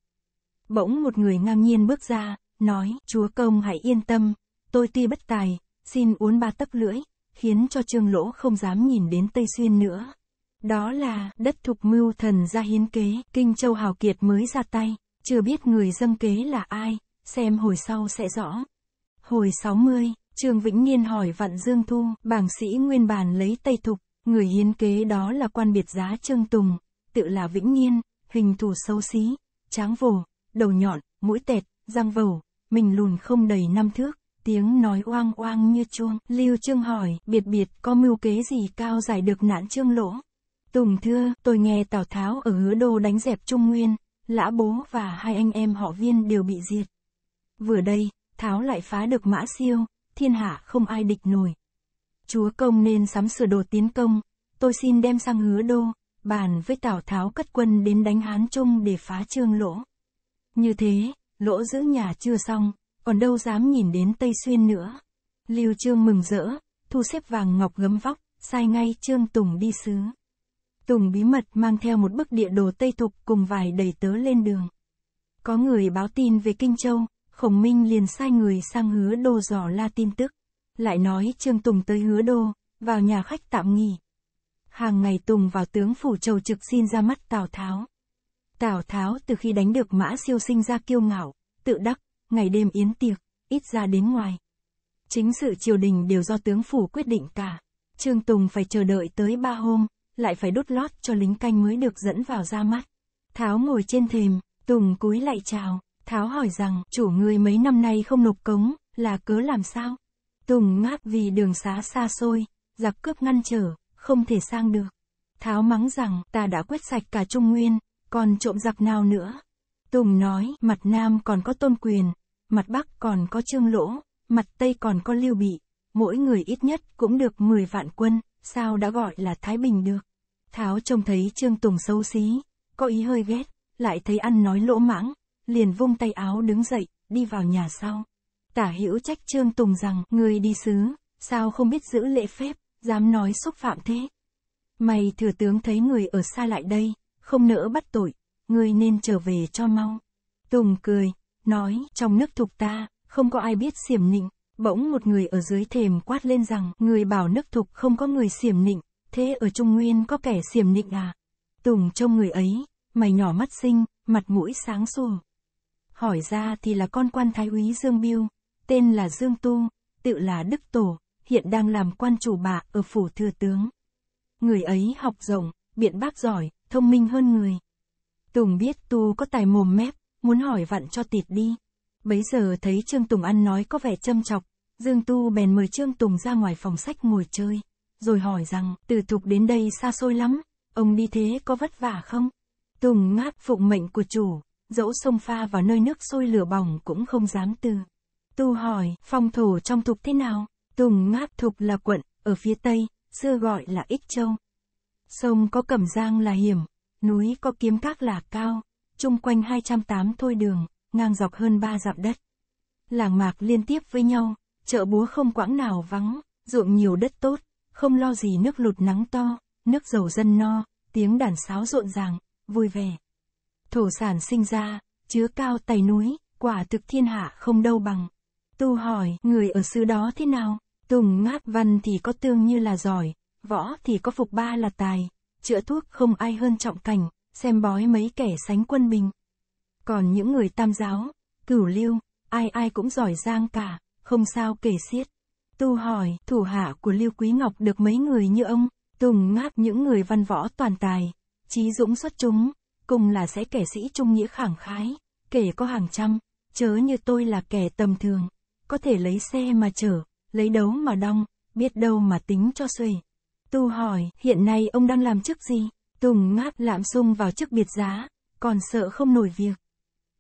Bỗng một người ngang nhiên bước ra, nói, chúa công hãy yên tâm, tôi tuy bất tài, xin uốn ba tấc lưỡi, khiến cho trương lỗ không dám nhìn đến Tây Xuyên nữa. Đó là, đất thục mưu thần ra hiến kế, kinh châu hào kiệt mới ra tay, chưa biết người dâng kế là ai, xem hồi sau sẽ rõ. Hồi 60, Trương Vĩnh Niên hỏi Vạn Dương Thu, bảng sĩ nguyên bản lấy Tây Thục, người hiến kế đó là quan biệt giá Trương Tùng, tự là Vĩnh Niên, hình thù xấu xí, tráng vồ, đầu nhọn, mũi tẹt, răng vầu, mình lùn không đầy năm thước, tiếng nói oang oang như chuông. Lưu Trương hỏi, biệt biệt có mưu kế gì cao giải được nạn trương lỗ? Tùng thưa, tôi nghe Tào Tháo ở hứa đô đánh dẹp Trung Nguyên, lã bố và hai anh em họ viên đều bị diệt. Vừa đây, Tháo lại phá được mã siêu, thiên hạ không ai địch nổi. Chúa công nên sắm sửa đồ tiến công, tôi xin đem sang hứa đô, bàn với Tào Tháo cất quân đến đánh Hán Trung để phá trương lỗ. Như thế, lỗ giữ nhà chưa xong, còn đâu dám nhìn đến Tây Xuyên nữa. Lưu Trương mừng rỡ, thu xếp vàng ngọc gấm vóc, sai ngay Trương Tùng đi sứ. Tùng bí mật mang theo một bức địa đồ Tây Thục cùng vài đầy tớ lên đường. Có người báo tin về Kinh Châu, Khổng Minh liền sai người sang hứa đô dò la tin tức. Lại nói Trương Tùng tới hứa đô, vào nhà khách tạm nghỉ, hàng ngày Tùng vào tướng phủ trầu trực xin ra mắt Tào Tháo. Tào Tháo từ khi đánh được mã siêu sinh ra kiêu ngạo, tự đắc, ngày đêm yến tiệc, ít ra đến ngoài. Chính sự triều đình đều do tướng phủ quyết định cả. Trương Tùng phải chờ đợi tới ba hôm, lại phải đốt lót cho lính canh mới được dẫn vào ra mắt. Tháo ngồi trên thềm, Tùng cúi lại chào, Tháo hỏi rằng chủ người mấy năm nay không nộp cống, là cớ làm sao? Tùng ngáp vì đường xá xa xôi, giặc cướp ngăn trở, không thể sang được. Tháo mắng rằng, ta đã quét sạch cả Trung Nguyên, còn trộm giặc nào nữa. Tùng nói, mặt Nam còn có Tôn Quyền, mặt Bắc còn có Trương Lỗ, mặt Tây còn có Lưu Bị, mỗi người ít nhất cũng được 10 vạn quân, sao đã gọi là Thái Bình được. Tháo trông thấy Trương Tùng xấu xí, có ý hơi ghét, lại thấy ăn nói lỗ mãng, liền vung tay áo đứng dậy, đi vào nhà sau. Tả hữu trách Trương Tùng rằng, người đi xứ, sao không biết giữ lễ phép, dám nói xúc phạm thế. Mày thừa tướng thấy người ở xa lại đây, không nỡ bắt tội, ngươi nên trở về cho mau. Tùng cười, nói, trong nước thục ta, không có ai biết xiểm nịnh, bỗng một người ở dưới thềm quát lên rằng, người bảo nước thục không có người xiểm nịnh, thế ở Trung Nguyên có kẻ xiểm nịnh à? Tùng trông người ấy, mày nhỏ mắt xinh, mặt mũi sáng sủa. Hỏi ra thì là con quan thái úy Dương Biêu, tên là Dương Tu, tự là Đức Tổ, hiện đang làm quan chủ bạ ở phủ thừa tướng. Người ấy học rộng, biện bác giỏi, thông minh hơn người. Tùng biết Tu có tài mồm mép, muốn hỏi vặn cho tiệt đi. Bấy giờ thấy Trương Tùng ăn nói có vẻ châm chọc, Dương Tu bèn mời Trương Tùng ra ngoài phòng sách ngồi chơi, rồi hỏi rằng từ thục đến đây xa xôi lắm, ông đi thế có vất vả không? Tùng ngáp phụng mệnh của chủ, dẫu sông pha vào nơi nước sôi lửa bỏng cũng không dám từ. Tu hỏi, phong thổ trong thục thế nào? Tùng Ngáp Thục là quận, ở phía Tây, xưa gọi là Ích Châu. Sông có Cẩm Giang là hiểm, núi có Kiếm Các là cao, chung quanh 208 thôi đường, ngang dọc hơn 3 dặm đất. Làng mạc liên tiếp với nhau, chợ búa không quãng nào vắng, ruộng nhiều đất tốt, không lo gì nước lụt nắng to, nước giàu dân no, tiếng đàn sáo rộn ràng, vui vẻ. Thổ sản sinh ra, chứa cao tài núi, quả thực thiên hạ không đâu bằng. Tu hỏi, người ở xứ đó thế nào? Tùng ngát văn thì có tương như là giỏi, võ thì có phục ba là tài, chữa thuốc không ai hơn trọng cảnh, xem bói mấy kẻ sánh quân bình. Còn những người tam giáo, cửu lưu, ai ai cũng giỏi giang cả, không sao kể xiết. Tu hỏi, thủ hạ của Lưu Quý Ngọc được mấy người như ông, Tùng ngát những người văn võ toàn tài, trí dũng xuất chúng, cùng là sẽ kẻ sĩ trung nghĩa khẳng khái, kể có hàng trăm, chớ như tôi là kẻ tầm thường, có thể lấy xe mà chở, lấy đấu mà đong, biết đâu mà tính cho xuề Tu hỏi, hiện nay ông đang làm chức gì? Tùng ngáp lạm sung vào chức biệt giá, còn sợ không nổi việc.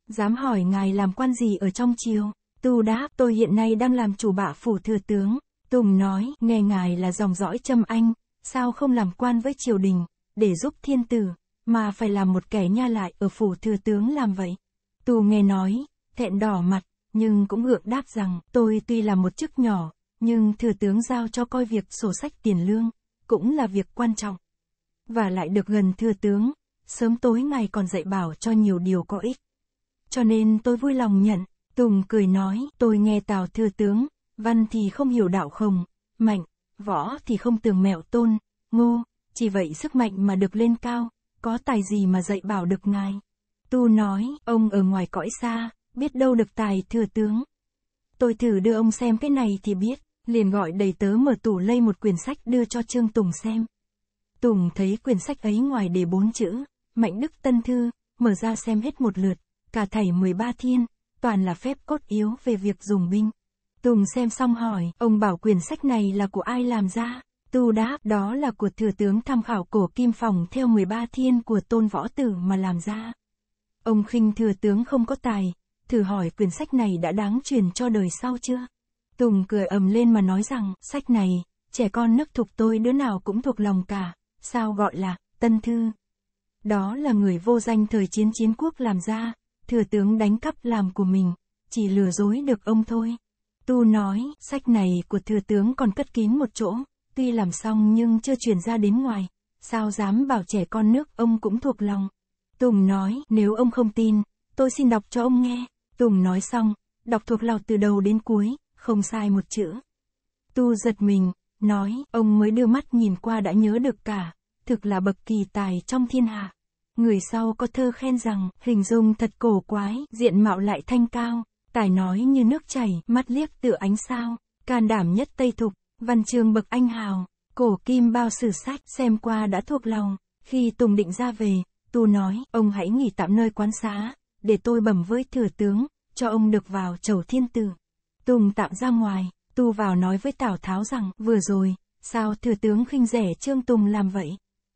Dám hỏi ngài làm quan gì ở trong triều? Tu đáp, tôi hiện nay đang làm chủ bạ phủ thừa tướng. Tùng nói, nghe ngài là dòng dõi châm anh, sao không làm quan với triều đình, để giúp thiên tử, mà phải làm một kẻ nha lại ở phủ thừa tướng làm vậy. tu nghe nói, thẹn đỏ mặt, nhưng cũng ngượng đáp rằng, tôi tuy là một chức nhỏ, nhưng thừa tướng giao cho coi việc sổ sách tiền lương, cũng là việc quan trọng. Và lại được gần thừa tướng, sớm tối ngày còn dạy bảo cho nhiều điều có ích. Cho nên tôi vui lòng nhận, Tùng cười nói, tôi nghe Tào thừa tướng, văn thì không hiểu đạo không mạnh, võ thì không tường mẹo tôn, ngô, chỉ vậy sức mạnh mà được lên cao, có tài gì mà dạy bảo được ngài. Tu nói, ông ở ngoài cõi xa, biết đâu được tài thừa tướng. Tôi thử đưa ông xem cái này thì biết. Liền gọi đầy tớ mở tủ lây một quyển sách đưa cho Trương Tùng xem. Tùng thấy quyển sách ấy ngoài đề bốn chữ, Mạnh Đức Tân Thư, mở ra xem hết một lượt, cả thảy 13 thiên, toàn là phép cốt yếu về việc dùng binh. Tùng xem xong hỏi, ông bảo quyển sách này là của ai làm ra? Tu đáp, đó là của thừa tướng tham khảo cổ kim phòng theo 13 thiên của tôn võ tử mà làm ra. Ông khinh thừa tướng không có tài, thử hỏi quyển sách này đã đáng truyền cho đời sau chưa? Tùng cười ầm lên mà nói rằng, sách này, trẻ con nấc thuộc tôi đứa nào cũng thuộc lòng cả, sao gọi là, tân thư. Đó là người vô danh thời chiến chiến quốc làm ra, thừa tướng đánh cắp làm của mình, chỉ lừa dối được ông thôi. Tu nói, sách này của thừa tướng còn cất kín một chỗ, tuy làm xong nhưng chưa truyền ra đến ngoài, sao dám bảo trẻ con nước ông cũng thuộc lòng. Tùng nói, nếu ông không tin, tôi xin đọc cho ông nghe. Tùng nói xong, đọc thuộc lòng từ đầu đến cuối, không sai một chữ. Tu giật mình, nói, ông mới đưa mắt nhìn qua đã nhớ được cả, thực là bậc kỳ tài trong thiên hạ. Người sau có thơ khen rằng, hình dung thật cổ quái, diện mạo lại thanh cao, tài nói như nước chảy, mắt liếc tựa ánh sao, can đảm nhất Tây Thục, văn chương bậc anh hào, cổ kim bao sử sách xem qua đã thuộc lòng, khi Tùng định ra về, Tu nói, ông hãy nghỉ tạm nơi quán xá, để tôi bẩm với thừa tướng, cho ông được vào chầu thiên tử. Tùng tạm ra ngoài, tu vào nói với Tào Tháo rằng, vừa rồi, sao thừa tướng khinh rẻ Trương Tùng làm vậy?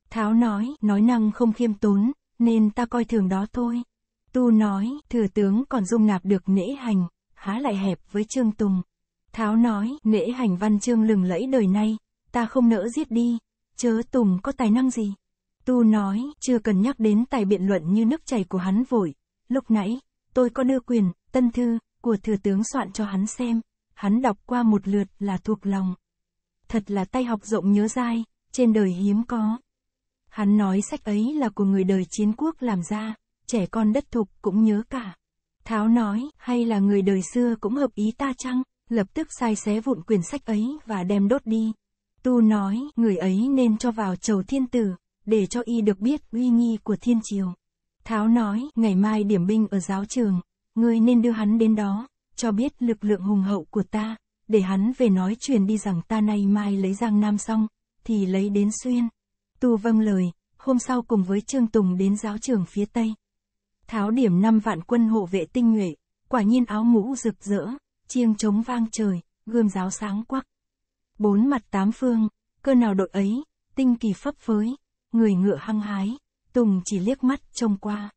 Tháo nói, nói năng không khiêm tốn, nên ta coi thường đó thôi. Tu nói, thừa tướng còn dung nạp được nễ hành, há lại hẹp với Trương Tùng. Tháo nói, nễ hành văn chương lừng lẫy đời nay, ta không nỡ giết đi, chớ Tùng có tài năng gì. Tu nói, chưa cần nhắc đến tài biện luận như nước chảy của hắn vội, lúc nãy, tôi có đưa quyền, tân thư, của thừa tướng soạn cho hắn xem, hắn đọc qua một lượt là thuộc lòng. Thật là tay học rộng nhớ dai, trên đời hiếm có. Hắn nói sách ấy là của người đời chiến quốc làm ra, trẻ con đất thục cũng nhớ cả. Tháo nói, hay là người đời xưa cũng hợp ý ta chăng, lập tức sai xé vụn quyển sách ấy và đem đốt đi. Tu nói, người ấy nên cho vào chầu thiên tử, để cho y được biết uy nghi của thiên triều. Tháo nói, ngày mai điểm binh ở giáo trường, ngươi nên đưa hắn đến đó, cho biết lực lượng hùng hậu của ta, để hắn về nói truyền đi rằng ta nay mai lấy Giang Nam xong, thì lấy đến Xuyên. Tu vâng lời, hôm sau cùng với Trương Tùng đến giáo trường phía Tây. Tháo điểm năm vạn quân hộ vệ tinh nhuệ, quả nhiên áo mũ rực rỡ, chiêng trống vang trời, gươm giáo sáng quắc. Bốn mặt tám phương, cơ nào đội ấy, tinh kỳ phấp phới, người ngựa hăng hái, Tùng chỉ liếc mắt trông qua.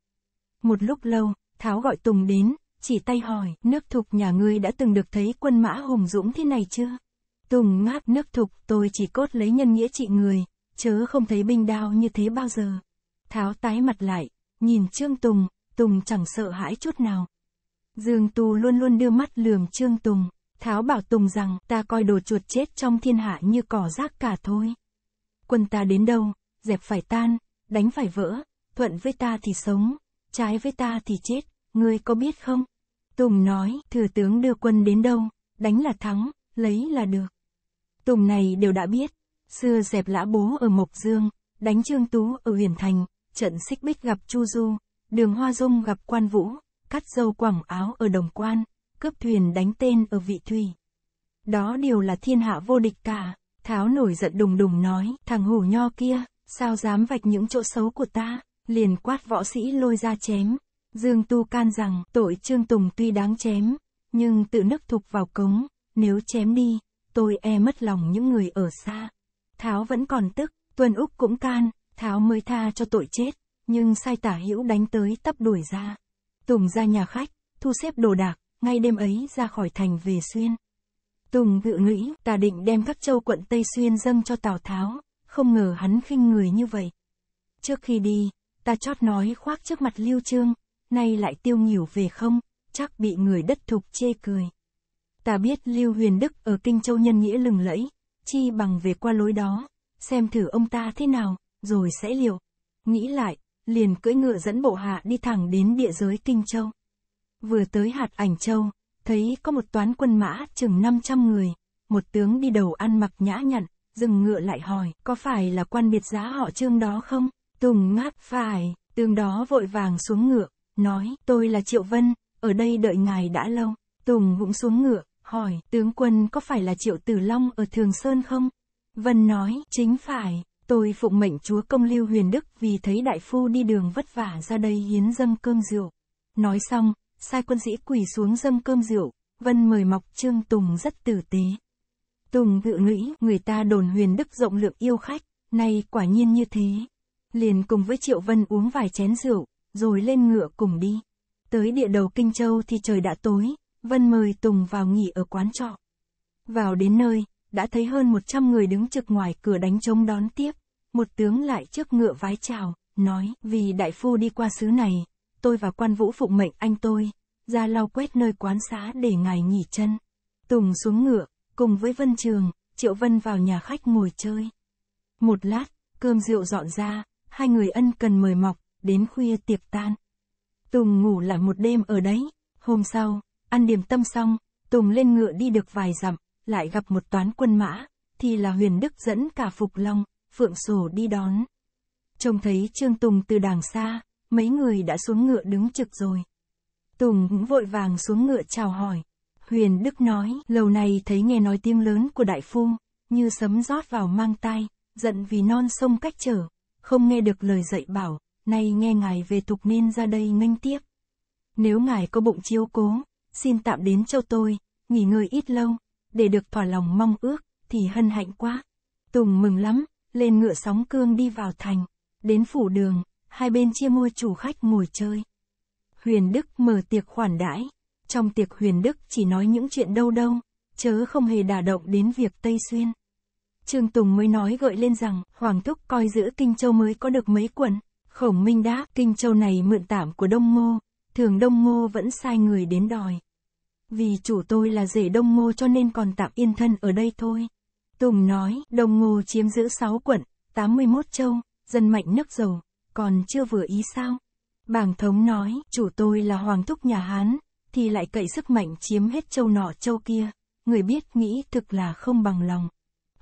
Một lúc lâu, Tháo gọi Tùng đến, chỉ tay hỏi, nước thục nhà ngươi đã từng được thấy quân mã hùng dũng thế này chưa? Tùng ngáp nước thục, tôi chỉ cốt lấy nhân nghĩa trị người, chớ không thấy binh đao như thế bao giờ. Tháo tái mặt lại, nhìn Trương Tùng, Tùng chẳng sợ hãi chút nào. Dương Tu luôn luôn đưa mắt lườm Trương Tùng, Tháo bảo Tùng rằng, ta coi đồ chuột chết trong thiên hạ như cỏ rác cả thôi. Quân ta đến đâu, dẹp phải tan, đánh phải vỡ, thuận với ta thì sống, trái với ta thì chết, ngươi có biết không? Tùng nói, thừa tướng đưa quân đến đâu, đánh là thắng, lấy là được. Tùng này đều đã biết, xưa dẹp lã bố ở Mộc Dương, đánh Trương Tú ở Huyền Thành, trận xích bích gặp Chu Du, đường Hoa Dung gặp Quan Vũ, cắt dâu quảng áo ở Đồng Quan, cướp thuyền đánh tên ở Vị Thủy. Đó đều là thiên hạ vô địch cả, Tháo nổi giận đùng đùng nói, thằng hủ nho kia, sao dám vạch những chỗ xấu của ta? liền quát võ sĩ lôi ra chém. Dương Tu can rằng, tội Trương Tùng tuy đáng chém, nhưng tự nức thục vào cống, nếu chém đi, tôi e mất lòng những người ở xa. Tháo vẫn còn tức, Tuân Úc cũng can, Tháo mới tha cho tội chết, nhưng sai tả hữu đánh tới tấp đuổi ra. Tùng ra nhà khách, thu xếp đồ đạc, ngay đêm ấy ra khỏi thành về xuyên. Tùng ngự nghĩ, ta định đem các châu quận Tây Xuyên dâng cho Tào Tháo, không ngờ hắn khinh người như vậy. Trước khi đi, Ta chót nói khoác trước mặt Lưu Trương, nay lại tiêu nghỉu về không, chắc bị người đất thục chê cười. Ta biết Lưu Huyền Đức ở Kinh Châu nhân nghĩa lừng lẫy, chi bằng về qua lối đó, xem thử ông ta thế nào, rồi sẽ liệu. Nghĩ lại, liền cưỡi ngựa dẫn bộ hạ đi thẳng đến địa giới Kinh Châu. Vừa tới hạt ảnh Châu, thấy có một toán quân mã chừng 500 người, một tướng đi đầu ăn mặc nhã nhặn, dừng ngựa lại hỏi, có phải là quan biệt giá họ trương đó không? Tùng ngáp phải, tương đó vội vàng xuống ngựa, nói, tôi là Triệu Vân, ở đây đợi ngài đã lâu. Tùng cũng xuống ngựa, hỏi, tướng quân có phải là Triệu Tử Long ở Thường Sơn không? Vân nói, chính phải, tôi phụng mệnh chúa công lưu huyền đức vì thấy đại phu đi đường vất vả ra đây hiến dâng cơm rượu. Nói xong, sai quân sĩ quỳ xuống dâng cơm rượu, Vân mời mọc Trương Tùng rất tử tế. Tùng tự nghĩ người ta đồn huyền đức rộng lượng yêu khách, nay quả nhiên như thế. Liền cùng với Triệu Vân uống vài chén rượu, rồi lên ngựa cùng đi. Tới địa đầu Kinh Châu thì trời đã tối, Vân mời Tùng vào nghỉ ở quán trọ. Vào đến nơi, đã thấy hơn 100 người đứng trực ngoài cửa đánh trống đón tiếp. Một tướng lại trước ngựa vái chào, nói, vì đại phu đi qua xứ này, tôi và quan vũ phụng mệnh anh tôi, ra lau quét nơi quán xá để ngài nghỉ chân. Tùng xuống ngựa, cùng với Vân Trường, Triệu Vân vào nhà khách ngồi chơi. Một lát, cơm rượu dọn ra, hai người ân cần mời mọc, đến khuya tiệc tan. Tùng ngủ lại một đêm ở đấy, hôm sau, ăn điểm tâm xong, Tùng lên ngựa đi được vài dặm, lại gặp một toán quân mã, thì là huyền đức dẫn cả Phục Long, Phượng Sổ đi đón. Trông thấy Trương Tùng từ đàng xa, mấy người đã xuống ngựa đứng trực rồi. Tùng vội vàng xuống ngựa chào hỏi. Huyền Đức nói, lâu nay thấy nghe nói tiếng lớn của đại phu, như sấm rót vào mang tai, giận vì non sông cách trở, không nghe được lời dạy bảo, nay nghe ngài về tục nên ra đây nghênh tiếp. Nếu ngài có bụng chiếu cố, xin tạm đến châu tôi, nghỉ ngơi ít lâu, để được thỏa lòng mong ước, thì hân hạnh quá. Tùng mừng lắm, lên ngựa sóng cương đi vào thành, đến phủ đường, hai bên chia mua chủ khách ngồi chơi. Huyền Đức mở tiệc khoản đãi, trong tiệc Huyền Đức chỉ nói những chuyện đâu đâu, chớ không hề đả động đến việc Tây Xuyên. Trương Tùng mới nói gợi lên rằng, Hoàng Thúc coi giữ Kinh Châu mới có được mấy quận. Khổng Minh đáp, Kinh Châu này mượn tạm của Đông Ngô, thường Đông Ngô vẫn sai người đến đòi. Vì chủ tôi là rể Đông Ngô cho nên còn tạm yên thân ở đây thôi. Tùng nói, Đông Ngô chiếm giữ 6 quận, 81 châu, dân mạnh nước giàu, còn chưa vừa ý sao? Bàng thống nói, chủ tôi là Hoàng Thúc nhà Hán, thì lại cậy sức mạnh chiếm hết châu nọ châu kia. Người biết nghĩ thực là không bằng lòng.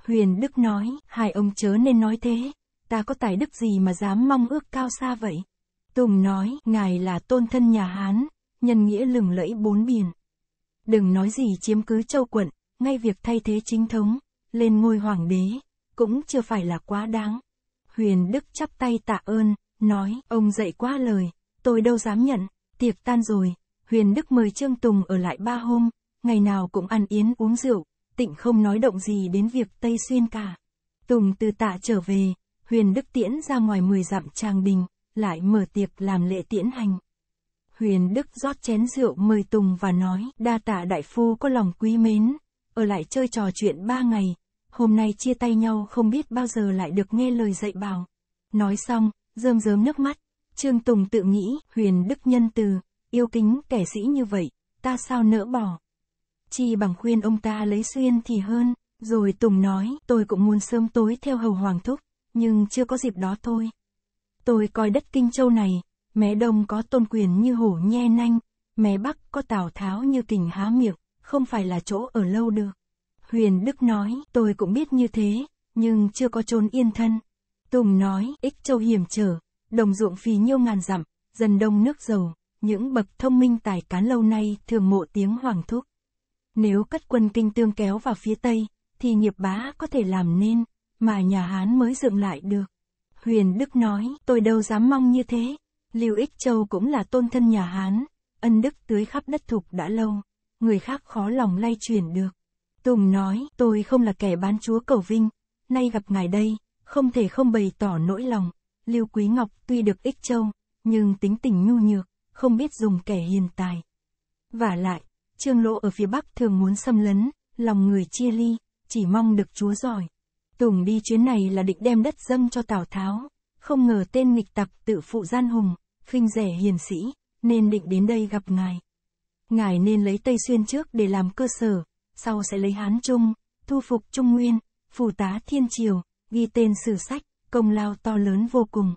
Huyền Đức nói, hai ông chớ nên nói thế, ta có tài đức gì mà dám mong ước cao xa vậy? Tùng nói, ngài là tôn thân nhà Hán, nhân nghĩa lừng lẫy bốn biển. Đừng nói gì chiếm cứ châu quận, ngay việc thay thế chính thống, lên ngôi hoàng đế, cũng chưa phải là quá đáng. Huyền Đức chắp tay tạ ơn, nói, ông dạy quá lời, tôi đâu dám nhận, tiệc tan rồi, Huyền Đức mời Trương Tùng ở lại ba hôm, ngày nào cũng ăn yến uống rượu, tịnh không nói động gì đến việc Tây Xuyên cả. Tùng từ tạ trở về, Huyền Đức Tiễn ra ngoài 10 dặm Tràng đình lại mở tiệc làm lễ tiễn hành. Huyền Đức rót chén rượu mời Tùng và nói, đa tạ đại phu có lòng quý mến, ở lại chơi trò chuyện ba ngày, hôm nay chia tay nhau không biết bao giờ lại được nghe lời dạy bảo. Nói xong, rơm rớm nước mắt, Trương Tùng tự nghĩ, Huyền Đức nhân từ, yêu kính kẻ sĩ như vậy, ta sao nỡ bỏ chi bằng khuyên ông ta lấy xuyên thì hơn. Rồi Tùng nói, tôi cũng muốn sớm tối theo hầu hoàng thúc, nhưng chưa có dịp đó thôi. Tôi coi đất Kinh Châu này, mé đông có tôn quyền như hổ nhe nanh, mé bắc có tào tháo như kình há miệng, không phải là chỗ ở lâu được. Huyền Đức nói, tôi cũng biết như thế, nhưng chưa có trốn yên thân. Tùng nói, ích châu hiểm trở, đồng ruộng phì nhiêu ngàn dặm, dần đông nước giàu, những bậc thông minh tài cán lâu nay thường mộ tiếng hoàng thúc. Nếu cất quân kinh tương kéo vào phía Tây, thì nghiệp bá có thể làm nên, mà nhà Hán mới dựng lại được. Huyền Đức nói, tôi đâu dám mong như thế. Lưu Ích Châu cũng là tôn thân nhà Hán, ân đức tưới khắp đất thục đã lâu, người khác khó lòng lay chuyển được. Tùng nói, tôi không là kẻ bán chúa cầu vinh, nay gặp ngài đây, không thể không bày tỏ nỗi lòng. Lưu Quý Ngọc tuy được Ích Châu, nhưng tính tình nhu nhược, không biết dùng kẻ hiền tài. Và lại, Trương Lộ ở phía Bắc thường muốn xâm lấn, lòng người chia ly, chỉ mong được chúa giỏi. Tùng đi chuyến này là định đem đất dâng cho Tào Tháo, không ngờ tên nghịch tặc tự phụ gian hùng, khinh rẻ hiền sĩ, nên định đến đây gặp ngài. Ngài nên lấy Tây Xuyên trước để làm cơ sở, sau sẽ lấy Hán Trung, thu phục Trung Nguyên, phù tá Thiên Triều, ghi tên sử sách, công lao to lớn vô cùng.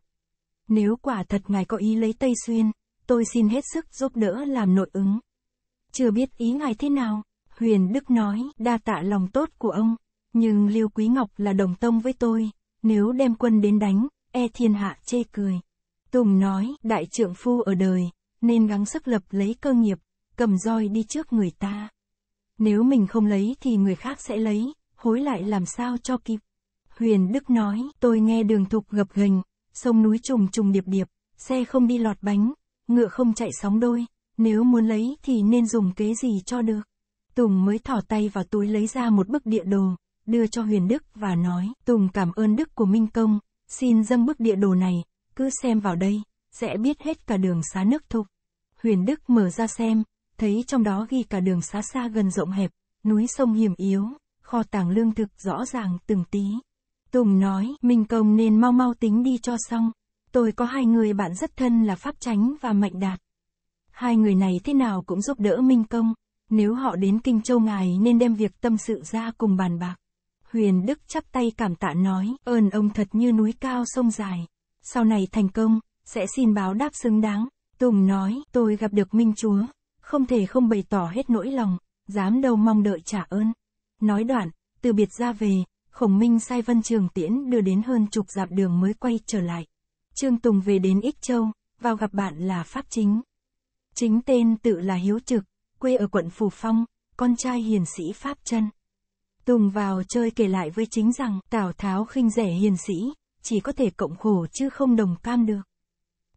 Nếu quả thật ngài có ý lấy Tây Xuyên, tôi xin hết sức giúp đỡ làm nội ứng chưa biết ý ngài thế nào. Huyền Đức nói, đa tạ lòng tốt của ông, nhưng Lưu Quý Ngọc là đồng tông với tôi, nếu đem quân đến đánh, e thiên hạ chê cười. Tùng nói, đại trượng phu ở đời, nên gắng sức lập lấy cơ nghiệp, cầm roi đi trước người ta. Nếu mình không lấy thì người khác sẽ lấy, hối lại làm sao cho kịp. Huyền Đức nói, tôi nghe đường thục gập ghềnh, sông núi trùng trùng điệp điệp, xe không đi lọt bánh, ngựa không chạy sóng đôi, nếu muốn lấy thì nên dùng kế gì cho được. Tùng mới thỏ tay vào túi lấy ra một bức địa đồ, đưa cho Huyền Đức và nói, Tùng cảm ơn Đức của Minh Công, xin dâng bức địa đồ này, cứ xem vào đây, sẽ biết hết cả đường xá nước thục. Huyền Đức mở ra xem, thấy trong đó ghi cả đường xá xa gần rộng hẹp, núi sông hiểm yếu, kho tàng lương thực rõ ràng từng tí. Tùng nói, Minh Công nên mau mau tính đi cho xong. Tôi có hai người bạn rất thân là Pháp Chánh và Mạnh Đạt. Hai người này thế nào cũng giúp đỡ Minh Công, nếu họ đến Kinh Châu Ngài nên đem việc tâm sự ra cùng bàn bạc. Huyền Đức chắp tay cảm tạ nói, ơn ông thật như núi cao sông dài. Sau này thành công, sẽ xin báo đáp xứng đáng. Tùng nói, tôi gặp được Minh Chúa, không thể không bày tỏ hết nỗi lòng, dám đâu mong đợi trả ơn. Nói đoạn, từ biệt ra về, Khổng Minh sai Vân Trường Tiễn đưa đến hơn chục dặm đường mới quay trở lại. Trương Tùng về đến Ích Châu, vào gặp bạn là Pháp Chính. Chính tên tự là Hiếu Trực, quê ở quận Phù Phong, con trai hiền sĩ Pháp chân. Tùng vào chơi kể lại với chính rằng Tào Tháo khinh rẻ hiền sĩ, chỉ có thể cộng khổ chứ không đồng cam được.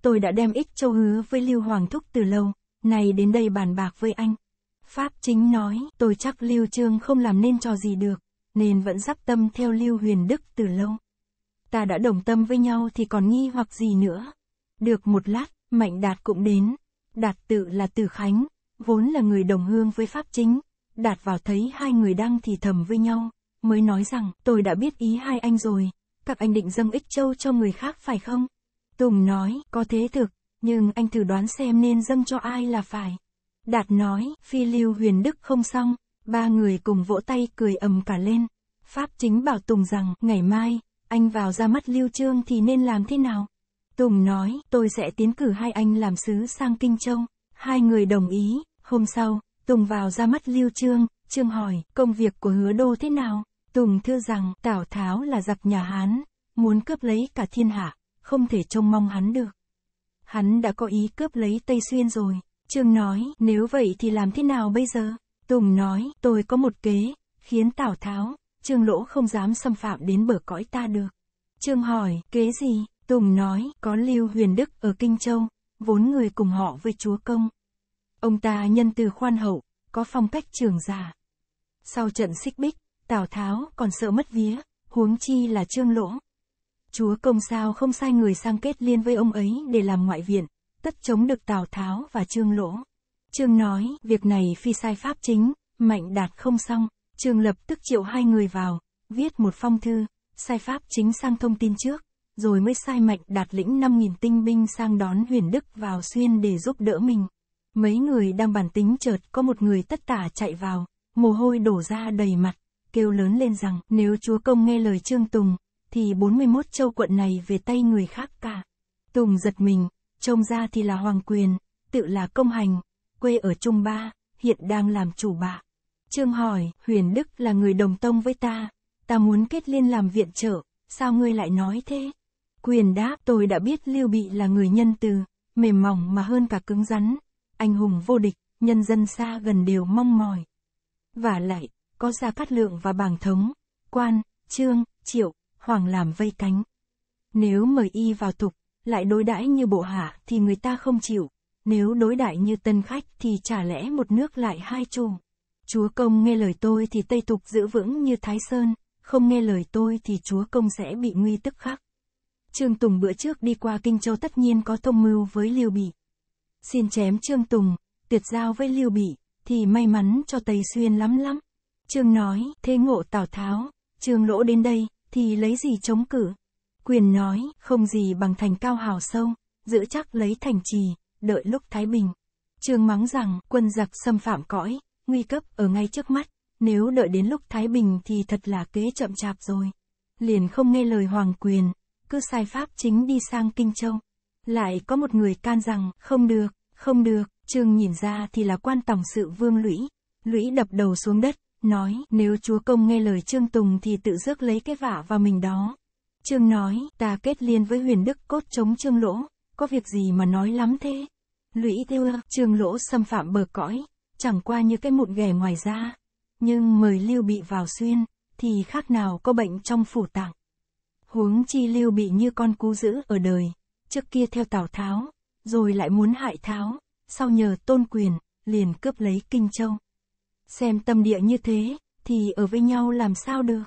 Tôi đã đem ích châu hứa với Lưu Hoàng Thúc từ lâu, nay đến đây bàn bạc với anh. Pháp chính nói, tôi chắc Lưu Trương không làm nên trò gì được, nên vẫn dắp tâm theo Lưu Huyền Đức từ lâu. Ta đã đồng tâm với nhau thì còn nghi hoặc gì nữa. Được một lát, Mạnh Đạt cũng đến, Đạt tự là Từ Khánh, vốn là người đồng hương với Pháp Chính. Đạt vào thấy hai người đang thì thầm với nhau, mới nói rằng tôi đã biết ý hai anh rồi, các anh định dâng ích châu cho người khác phải không? Tùng nói, có thế thực, nhưng anh thử đoán xem nên dâng cho ai là phải. Đạt nói, phi lưu huyền đức không xong, ba người cùng vỗ tay cười ầm cả lên. Pháp chính bảo Tùng rằng, ngày mai, anh vào ra mắt lưu trương thì nên làm thế nào? Tùng nói, tôi sẽ tiến cử hai anh làm sứ sang Kinh Châu. Hai người đồng ý, hôm sau, Tùng vào ra mắt Lưu Trương, Trương hỏi, công việc của hứa đô thế nào? Tùng thưa rằng, Tào Tháo là giặc nhà Hán, muốn cướp lấy cả thiên hạ, không thể trông mong hắn được. Hắn đã có ý cướp lấy Tây Xuyên rồi. Trương nói, nếu vậy thì làm thế nào bây giờ? Tùng nói, tôi có một kế, khiến Tào Tháo, Trương Lỗ không dám xâm phạm đến bờ cõi ta được. Trương hỏi, kế gì? Tùng nói, có Lưu Huyền Đức ở Kinh Châu, vốn người cùng họ với chúa công. Ông ta nhân từ khoan hậu, có phong cách trường giả. Sau trận xích bích, Tào Tháo còn sợ mất vía, huống chi là trương lỗ. Chúa công sao không sai người sang kết liên với ông ấy để làm ngoại viện, tất chống được Tào Tháo và trương lỗ. Trương nói, việc này phi sai pháp chính, mạnh đạt không xong, trương lập tức triệu hai người vào, viết một phong thư, sai pháp chính sang thông tin trước rồi mới sai mạnh đạt lĩnh 5.000 tinh binh sang đón huyền đức vào xuyên để giúp đỡ mình. Mấy người đang bàn tính chợt có một người tất tả chạy vào, mồ hôi đổ ra đầy mặt, kêu lớn lên rằng nếu chúa công nghe lời Trương Tùng, thì 41 châu quận này về tay người khác cả. Tùng giật mình, trông ra thì là Hoàng Quyền, tự là Công Hành, quê ở Trung Ba, hiện đang làm chủ bạ. Trương hỏi, Huyền Đức là người đồng tông với ta, ta muốn kết liên làm viện trợ, sao ngươi lại nói thế? Quyền đáp tôi đã biết Lưu Bị là người nhân từ, mềm mỏng mà hơn cả cứng rắn, anh hùng vô địch, nhân dân xa gần đều mong mỏi. Và lại, có Gia Cát Lượng và bảng Thống, Quan, Trương, Triệu, Hoàng làm vây cánh. Nếu mời y vào tục, lại đối đãi như bộ hạ thì người ta không chịu, nếu đối đãi như tân khách thì chả lẽ một nước lại hai chủ. Chúa công nghe lời tôi thì Tây tục giữ vững như Thái Sơn, không nghe lời tôi thì chúa công sẽ bị nguy tức khắc. Trương Tùng bữa trước đi qua Kinh Châu tất nhiên có thông mưu với Lưu Bị. Xin chém Trương Tùng, tuyệt giao với Lưu Bị, thì may mắn cho Tây Xuyên lắm lắm. Trương nói, thế ngộ Tào Tháo, Trương Lỗ đến đây, thì lấy gì chống cử? Quyền nói, không gì bằng thành cao hào sâu, giữ chắc lấy thành trì, đợi lúc Thái Bình. Trương mắng rằng, quân giặc xâm phạm cõi, nguy cấp ở ngay trước mắt, nếu đợi đến lúc Thái Bình thì thật là kế chậm chạp rồi. Liền không nghe lời Hoàng Quyền, cứ sai pháp chính đi sang Kinh Châu. Lại có một người can rằng, không được, không được, trương nhìn ra thì là quan tổng sự vương lũy. Lũy đập đầu xuống đất, nói, nếu chúa công nghe lời trương tùng thì tự rước lấy cái vả vào mình đó. Trương nói, ta kết liên với huyền đức cốt chống trương lỗ, có việc gì mà nói lắm thế? Lũy tiêu trương lỗ xâm phạm bờ cõi, chẳng qua như cái mụn ghẻ ngoài da. Nhưng mời lưu bị vào xuyên, thì khác nào có bệnh trong phủ tạng. Huống chi lưu bị như con cú giữ ở đời, trước kia theo Tào Tháo, rồi lại muốn hại Tháo, sau nhờ tôn quyền, liền cướp lấy Kinh Châu. Xem tâm địa như thế, thì ở với nhau làm sao được.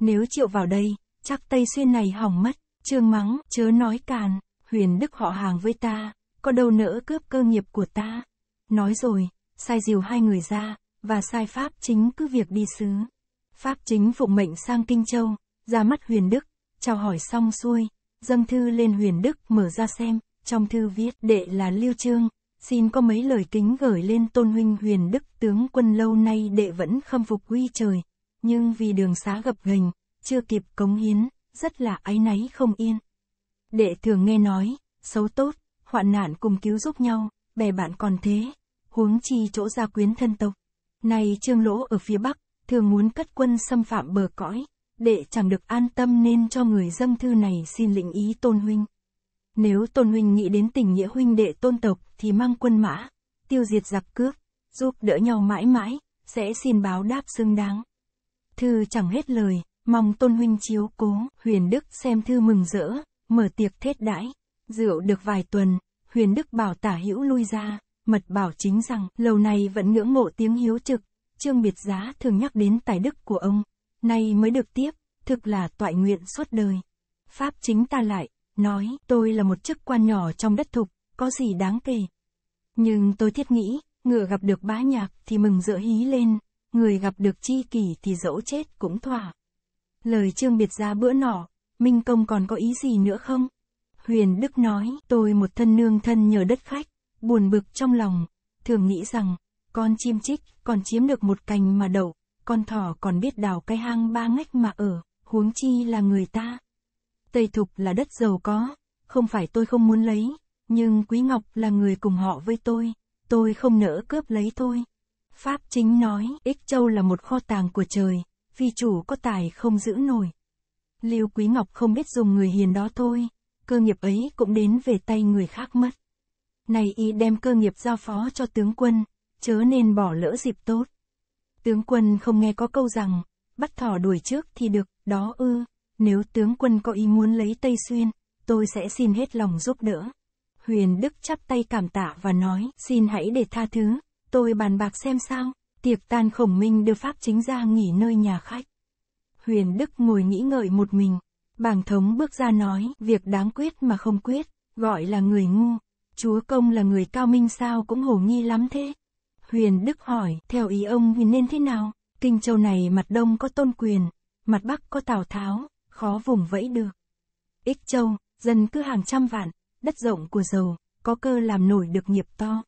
Nếu chịu vào đây, chắc Tây Xuyên này hỏng mất, trương mắng, chớ nói càn, huyền đức họ hàng với ta, có đâu nỡ cướp cơ nghiệp của ta. Nói rồi, sai diều hai người ra, và sai Pháp chính cứ việc đi xứ. Pháp chính phụng mệnh sang Kinh Châu, ra mắt huyền đức, chào hỏi xong xuôi, dâng thư lên huyền đức mở ra xem, trong thư viết đệ là Lưu Trương, xin có mấy lời kính gửi lên tôn huynh huyền đức tướng quân lâu nay đệ vẫn khâm phục uy trời, nhưng vì đường xá gập ghềnh, chưa kịp cống hiến, rất là áy náy không yên. Đệ thường nghe nói, xấu tốt, hoạn nạn cùng cứu giúp nhau, bè bạn còn thế, huống chi chỗ gia quyến thân tộc. Này trương lỗ ở phía Bắc, thường muốn cất quân xâm phạm bờ cõi, đệ chẳng được an tâm nên cho người dâm thư này xin lĩnh ý tôn huynh. Nếu tôn huynh nghĩ đến tình nghĩa huynh đệ tôn tộc thì mang quân mã, tiêu diệt giặc cướp, giúp đỡ nhau mãi mãi, sẽ xin báo đáp xứng đáng. Thư chẳng hết lời, mong tôn huynh chiếu cố, huyền đức xem thư mừng rỡ, mở tiệc thết đãi, rượu được vài tuần, huyền đức bảo tả hữu lui ra, mật bảo chính rằng, lầu này vẫn ngưỡng mộ tiếng hiếu trực, trương biệt giá thường nhắc đến tài đức của ông, nay mới được tiếp, thực là toại nguyện suốt đời. Pháp chính ta lại, nói, tôi là một chức quan nhỏ trong đất thục, có gì đáng kể. Nhưng tôi thiết nghĩ, ngựa gặp được bá nhạc thì mừng rỡ hí lên, người gặp được chi kỷ thì dẫu chết cũng thỏa. Lời trương biệt ra bữa nọ, Minh Công còn có ý gì nữa không? Huyền Đức nói, tôi một thân nương thân nhờ đất khách, buồn bực trong lòng, thường nghĩ rằng, con chim chích còn chiếm được một cành mà đậu, con thỏ còn biết đào cái hang ba ngách mà ở, huống chi là người ta. Tây Thục là đất giàu có, không phải tôi không muốn lấy, nhưng Quý Ngọc là người cùng họ với tôi, tôi không nỡ cướp lấy thôi. Pháp chính nói, Ích Châu là một kho tàng của trời, phi chủ có tài không giữ nổi. Lưu Quý Ngọc không biết dùng người hiền đó thôi, cơ nghiệp ấy cũng đến về tay người khác mất. Này y đem cơ nghiệp giao phó cho tướng quân, chớ nên bỏ lỡ dịp tốt. Tướng quân không nghe có câu rằng, bắt thỏ đuổi trước thì được, đó ư, nếu tướng quân có ý muốn lấy Tây Xuyên, tôi sẽ xin hết lòng giúp đỡ. Huyền Đức chắp tay cảm tạ và nói, xin hãy để tha thứ, tôi bàn bạc xem sao, tiệc tan khổng minh đưa Pháp chính ra nghỉ nơi nhà khách. Huyền Đức ngồi nghĩ ngợi một mình, bảng thống bước ra nói, việc đáng quyết mà không quyết, gọi là người ngu, chúa công là người cao minh sao cũng hổ nghi lắm thế. Huyền Đức hỏi, theo ý ông thì nên thế nào? Kinh châu này mặt đông có tôn quyền, mặt bắc có tào tháo, khó vùng vẫy được. Ích châu, dân cứ hàng trăm vạn, đất rộng của giàu, có cơ làm nổi được nghiệp to.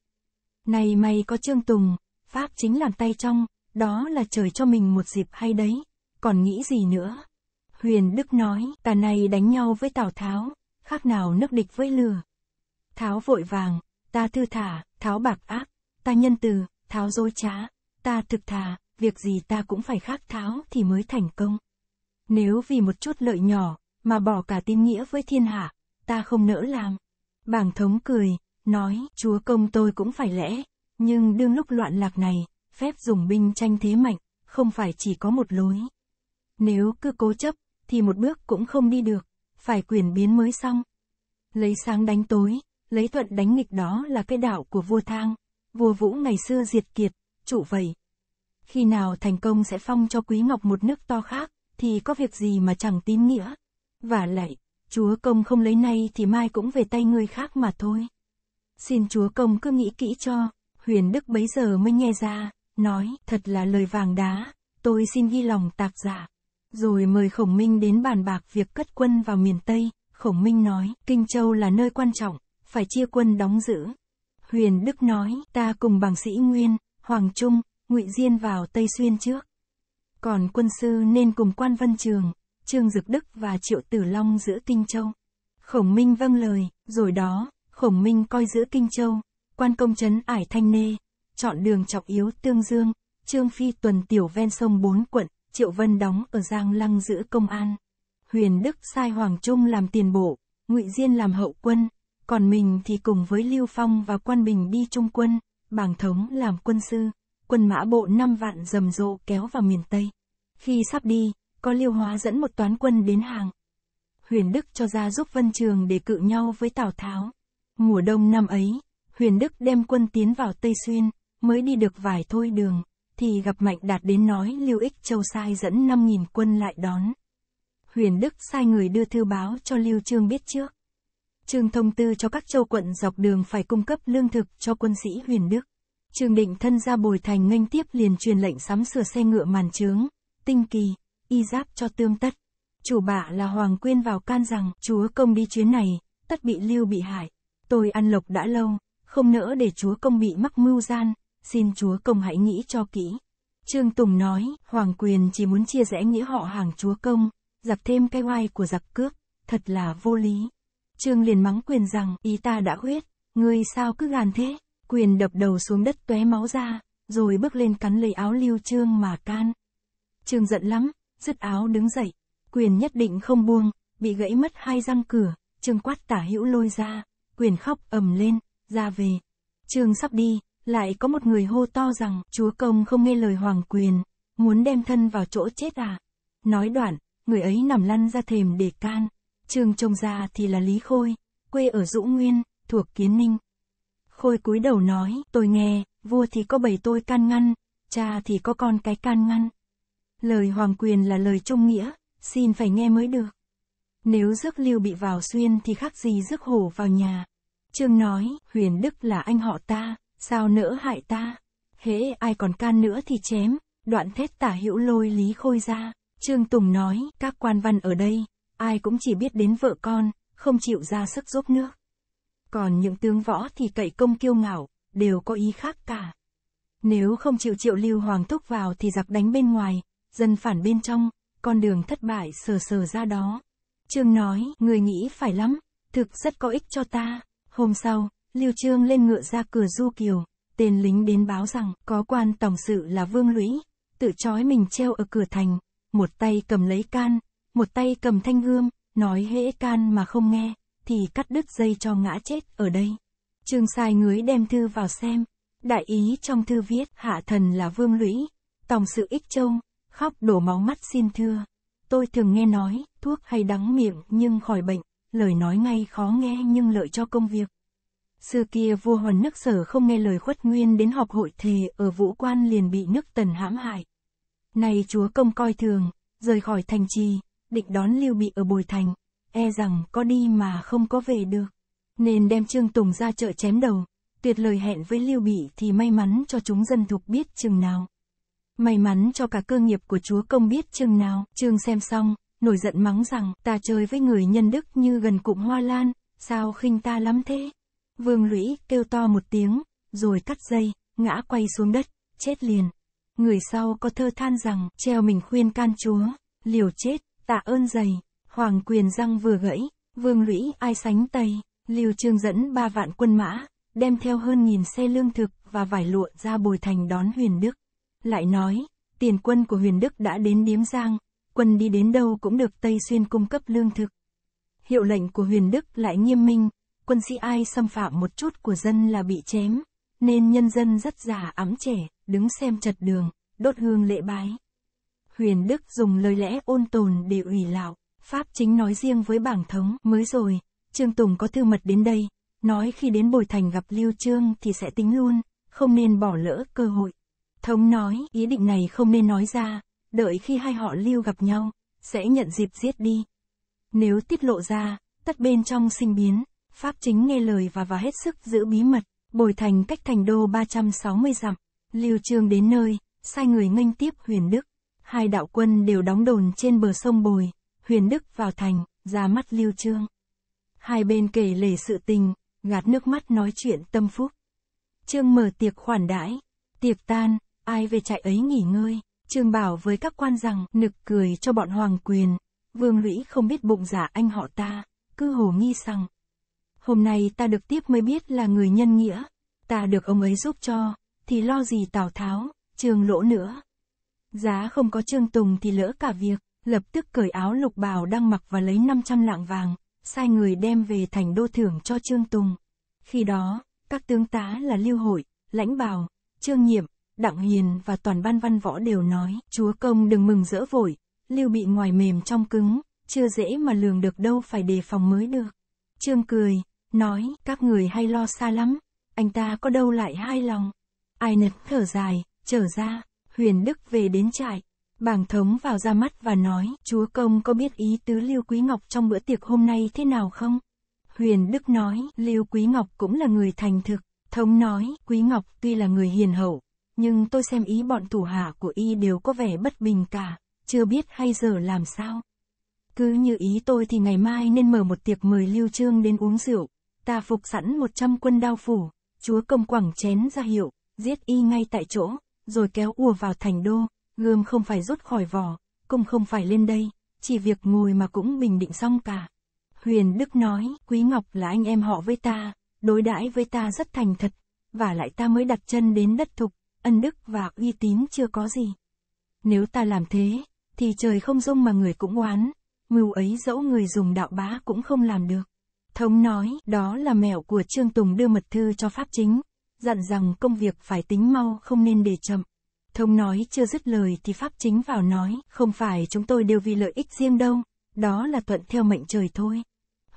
Này mày có Trương Tùng, Pháp chính làm tay trong, đó là trời cho mình một dịp hay đấy, còn nghĩ gì nữa. Huyền Đức nói, Tà này đánh nhau với Tào Tháo, khác nào nước địch với lừa. Tháo vội vàng, ta thư thả, Tháo bạc ác, ta nhân từ, tháo dối trá, ta thực thà, việc gì ta cũng phải khắc tháo thì mới thành công. Nếu vì một chút lợi nhỏ, mà bỏ cả tin nghĩa với thiên hạ, ta không nỡ làm. Bảng thống cười, nói, chúa công tôi cũng phải lẽ, nhưng đương lúc loạn lạc này, phép dùng binh tranh thế mạnh, không phải chỉ có một lối. Nếu cứ cố chấp, thì một bước cũng không đi được, phải quyền biến mới xong. Lấy sáng đánh tối, lấy thuận đánh nghịch đó là cái đạo của vua thang vua Vũ ngày xưa diệt kiệt, trụ vậy. Khi nào thành công sẽ phong cho Quý Ngọc một nước to khác, thì có việc gì mà chẳng tín nghĩa. Và lại, chúa công không lấy nay thì mai cũng về tay người khác mà thôi. Xin chúa công cứ nghĩ kỹ cho, huyền đức bấy giờ mới nghe ra, nói thật là lời vàng đá, tôi xin ghi lòng tạc giả. Rồi mời Khổng Minh đến bàn bạc việc cất quân vào miền Tây, Khổng Minh nói, Kinh Châu là nơi quan trọng, phải chia quân đóng giữ, Huyền Đức nói, ta cùng bằng sĩ Nguyên, Hoàng Trung, Ngụy Diên vào Tây Xuyên trước. Còn quân sư nên cùng quan vân trường, Trương Dực Đức và Triệu Tử Long giữa Kinh Châu. Khổng Minh vâng lời, rồi đó, Khổng Minh coi giữa Kinh Châu, quan công trấn Ải Thanh Nê, chọn đường trọng yếu Tương Dương, Trương Phi tuần tiểu ven sông bốn quận, Triệu Vân đóng ở Giang Lăng giữ công an. Huyền Đức sai Hoàng Trung làm tiền bộ, Ngụy Diên làm hậu quân, còn mình thì cùng với Lưu Phong và Quan Bình đi trung quân, bảng thống làm quân sư, quân mã bộ 5 vạn rầm rộ kéo vào miền Tây. Khi sắp đi, có Lưu Hóa dẫn một toán quân đến hàng. Huyền Đức cho ra giúp Vân Trường để cự nhau với Tào Tháo. Mùa đông năm ấy, Huyền Đức đem quân tiến vào Tây Xuyên, mới đi được vài thôi đường, thì gặp Mạnh Đạt đến nói Lưu Ích Châu sai dẫn 5.000 quân lại đón. Huyền Đức sai người đưa thư báo cho Lưu Trương biết trước. Trương thông tư cho các châu quận dọc đường phải cung cấp lương thực cho quân sĩ huyền Đức. Trương định thân ra bồi thành nghênh tiếp liền truyền lệnh sắm sửa xe ngựa màn trướng, tinh kỳ, y giáp cho tương tất. Chủ bạ là Hoàng Quyên vào can rằng, chúa công đi chuyến này, tất bị lưu bị hại. Tôi ăn lộc đã lâu, không nỡ để chúa công bị mắc mưu gian, xin chúa công hãy nghĩ cho kỹ. Trương Tùng nói, Hoàng Quyền chỉ muốn chia rẽ nghĩa họ hàng chúa công, giặc thêm cái oai của giặc cướp, thật là vô lý. Trương liền mắng quyền rằng, ý ta đã huyết, ngươi sao cứ gàn thế, quyền đập đầu xuống đất tóe máu ra, rồi bước lên cắn lấy áo lưu trương mà can. Trương giận lắm, dứt áo đứng dậy, quyền nhất định không buông, bị gãy mất hai răng cửa, trương quát tả hữu lôi ra, quyền khóc ầm lên, ra về. Trương sắp đi, lại có một người hô to rằng, chúa công không nghe lời hoàng quyền, muốn đem thân vào chỗ chết à. Nói đoạn, người ấy nằm lăn ra thềm để can. Trương trông ra thì là Lý Khôi, quê ở Dũ Nguyên, thuộc Kiến Ninh. Khôi cúi đầu nói, tôi nghe, vua thì có bầy tôi can ngăn, cha thì có con cái can ngăn. Lời hoàng quyền là lời trung nghĩa, xin phải nghe mới được. Nếu rước lưu bị vào xuyên thì khác gì rước hổ vào nhà. Trương nói, huyền đức là anh họ ta, sao nỡ hại ta. Hễ ai còn can nữa thì chém, đoạn thét tả hữu lôi lý khôi ra. Trương Tùng nói, các quan văn ở đây, ai cũng chỉ biết đến vợ con, không chịu ra sức giúp nước. Còn những tướng võ thì cậy công kiêu ngạo, đều có ý khác cả. Nếu không chịu triệu lưu hoàng thúc vào thì giặc đánh bên ngoài, dân phản bên trong, con đường thất bại sờ sờ ra đó. Trương nói, người nghĩ phải lắm, thực rất có ích cho ta. Hôm sau, Lưu Trương lên ngựa ra cửa Du Kiều, tên lính đến báo rằng có quan tổng sự là Vương Lũy, tự trói mình treo ở cửa thành, một tay cầm lấy can, một tay cầm thanh gươm, nói hễ can mà không nghe, thì cắt đứt dây cho ngã chết ở đây. Trương Sai ngưới đem thư vào xem, đại ý trong thư viết hạ thần là vương lũy, tòng sự ích châu, khóc đổ máu mắt xin thưa. Tôi thường nghe nói, thuốc hay đắng miệng nhưng khỏi bệnh, lời nói ngay khó nghe nhưng lợi cho công việc. Xưa kia vua Hoàn nước sở không nghe lời khuất nguyên đến họp hội thề ở vũ quan liền bị nước tần hãm hại. Này chúa công coi thường, rời khỏi thành trì, địch đón Lưu Bị ở Bồi Thành, e rằng có đi mà không có về được, nên đem Trương Tùng ra chợ chém đầu, tuyệt lời hẹn với Lưu Bị thì may mắn cho chúng dân thuộc biết chừng nào. May mắn cho cả cơ nghiệp của chúa công biết chừng nào, Trương xem xong, nổi giận mắng rằng ta chơi với người nhân đức như gần cụm hoa lan, sao khinh ta lắm thế. Vương lũy kêu to một tiếng, rồi cắt dây, ngã quay xuống đất, chết liền. Người sau có thơ than rằng, treo mình khuyên can chúa, liều chết, tạ ơn dày, hoàng quyền răng vừa gãy, vương lũy ai sánh tây liều Trương dẫn ba vạn quân mã, đem theo hơn nghìn xe lương thực và vải lụa ra bồi thành đón Huyền Đức. Lại nói, tiền quân của Huyền Đức đã đến Điếm Giang, quân đi đến đâu cũng được Tây Xuyên cung cấp lương thực. Hiệu lệnh của Huyền Đức lại nghiêm minh, quân sĩ ai xâm phạm một chút của dân là bị chém, nên nhân dân rất già ấm trẻ, đứng xem chật đường, đốt hương lễ bái. Huyền Đức dùng lời lẽ ôn tồn để ủy lạo. Pháp chính nói riêng với bảng thống, mới rồi, Trương Tùng có thư mật đến đây, nói khi đến Bồi Thành gặp Lưu Trương thì sẽ tính luôn, không nên bỏ lỡ cơ hội. Thống nói, ý định này không nên nói ra, đợi khi hai họ Lưu gặp nhau, sẽ nhận dịp giết đi. Nếu tiết lộ ra, tất bên trong sinh biến, Pháp chính nghe lời và và hết sức giữ bí mật, Bồi Thành cách thành đô 360 dặm, Lưu Trương đến nơi, sai người nghênh tiếp Huyền Đức hai đạo quân đều đóng đồn trên bờ sông Bồi, Huyền Đức vào thành, ra mắt Lưu Trương. Hai bên kể lể sự tình, gạt nước mắt nói chuyện tâm phúc. Trương mở tiệc khoản đãi, tiệc tan, ai về chạy ấy nghỉ ngơi, Trương bảo với các quan rằng nực cười cho bọn hoàng quyền, vương lũy không biết bụng giả dạ anh họ ta, cứ hồ nghi rằng. Hôm nay ta được tiếp mới biết là người nhân nghĩa, ta được ông ấy giúp cho, thì lo gì Tào Tháo, Trương lỗ nữa. Giá không có Trương Tùng thì lỡ cả việc, lập tức cởi áo lục bào đang mặc và lấy 500 lạng vàng, sai người đem về thành đô thưởng cho Trương Tùng. Khi đó, các tướng tá là Lưu Hội, Lãnh Bào, Trương Nhiệm, Đặng Hiền và toàn ban văn võ đều nói, chúa công đừng mừng rỡ vội, Lưu bị ngoài mềm trong cứng, chưa dễ mà lường được đâu phải đề phòng mới được. Trương cười, nói, các người hay lo xa lắm, anh ta có đâu lại hai lòng. Ai nật thở dài, trở ra. Huyền Đức về đến trại, bảng thống vào ra mắt và nói, chúa công có biết ý tứ Lưu Quý Ngọc trong bữa tiệc hôm nay thế nào không? Huyền Đức nói, Lưu Quý Ngọc cũng là người thành thực, thống nói, Quý Ngọc tuy là người hiền hậu, nhưng tôi xem ý bọn thủ hạ của y đều có vẻ bất bình cả, chưa biết hay giờ làm sao. Cứ như ý tôi thì ngày mai nên mở một tiệc mời Lưu Trương đến uống rượu, ta phục sẵn 100 quân đao phủ, chúa công quẳng chén ra hiệu, giết y ngay tại chỗ rồi kéo ùa vào thành đô, gươm không phải rút khỏi vỏ, cung không phải lên đây, chỉ việc ngồi mà cũng bình định xong cả. Huyền Đức nói, Quý Ngọc là anh em họ với ta, đối đãi với ta rất thành thật, và lại ta mới đặt chân đến đất thục, ân đức và uy tín chưa có gì. Nếu ta làm thế, thì trời không dung mà người cũng oán, mưu ấy dẫu người dùng đạo bá cũng không làm được. Thống nói, đó là mẹo của Trương Tùng đưa mật thư cho Pháp Chính, dặn rằng công việc phải tính mau không nên để chậm. Thông nói chưa dứt lời thì Pháp Chính vào nói, không phải chúng tôi đều vì lợi ích riêng đâu, đó là thuận theo mệnh trời thôi.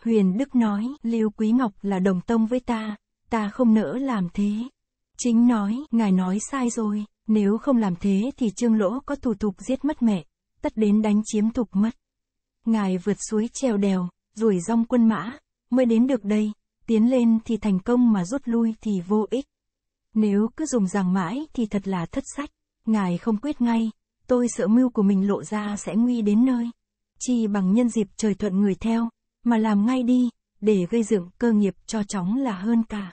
Huyền Đức nói, Lưu Quý Ngọc là đồng tông với ta, ta không nỡ làm thế. Chính nói, ngài nói sai rồi, nếu không làm thế thì trương lỗ có thủ tục giết mất mẹ, tất đến đánh chiếm tục mất. Ngài vượt suối treo đèo, rủi rong quân mã, mới đến được đây, tiến lên thì thành công mà rút lui thì vô ích. Nếu cứ dùng rằng mãi thì thật là thất sách, ngài không quyết ngay, tôi sợ mưu của mình lộ ra sẽ nguy đến nơi. Chi bằng nhân dịp trời thuận người theo, mà làm ngay đi, để gây dựng cơ nghiệp cho chóng là hơn cả.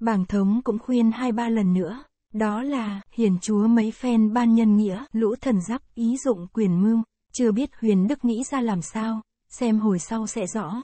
Bảng thống cũng khuyên hai ba lần nữa, đó là hiền chúa mấy phen ban nhân nghĩa, lũ thần giáp ý dụng quyền mưu, chưa biết huyền đức nghĩ ra làm sao, xem hồi sau sẽ rõ.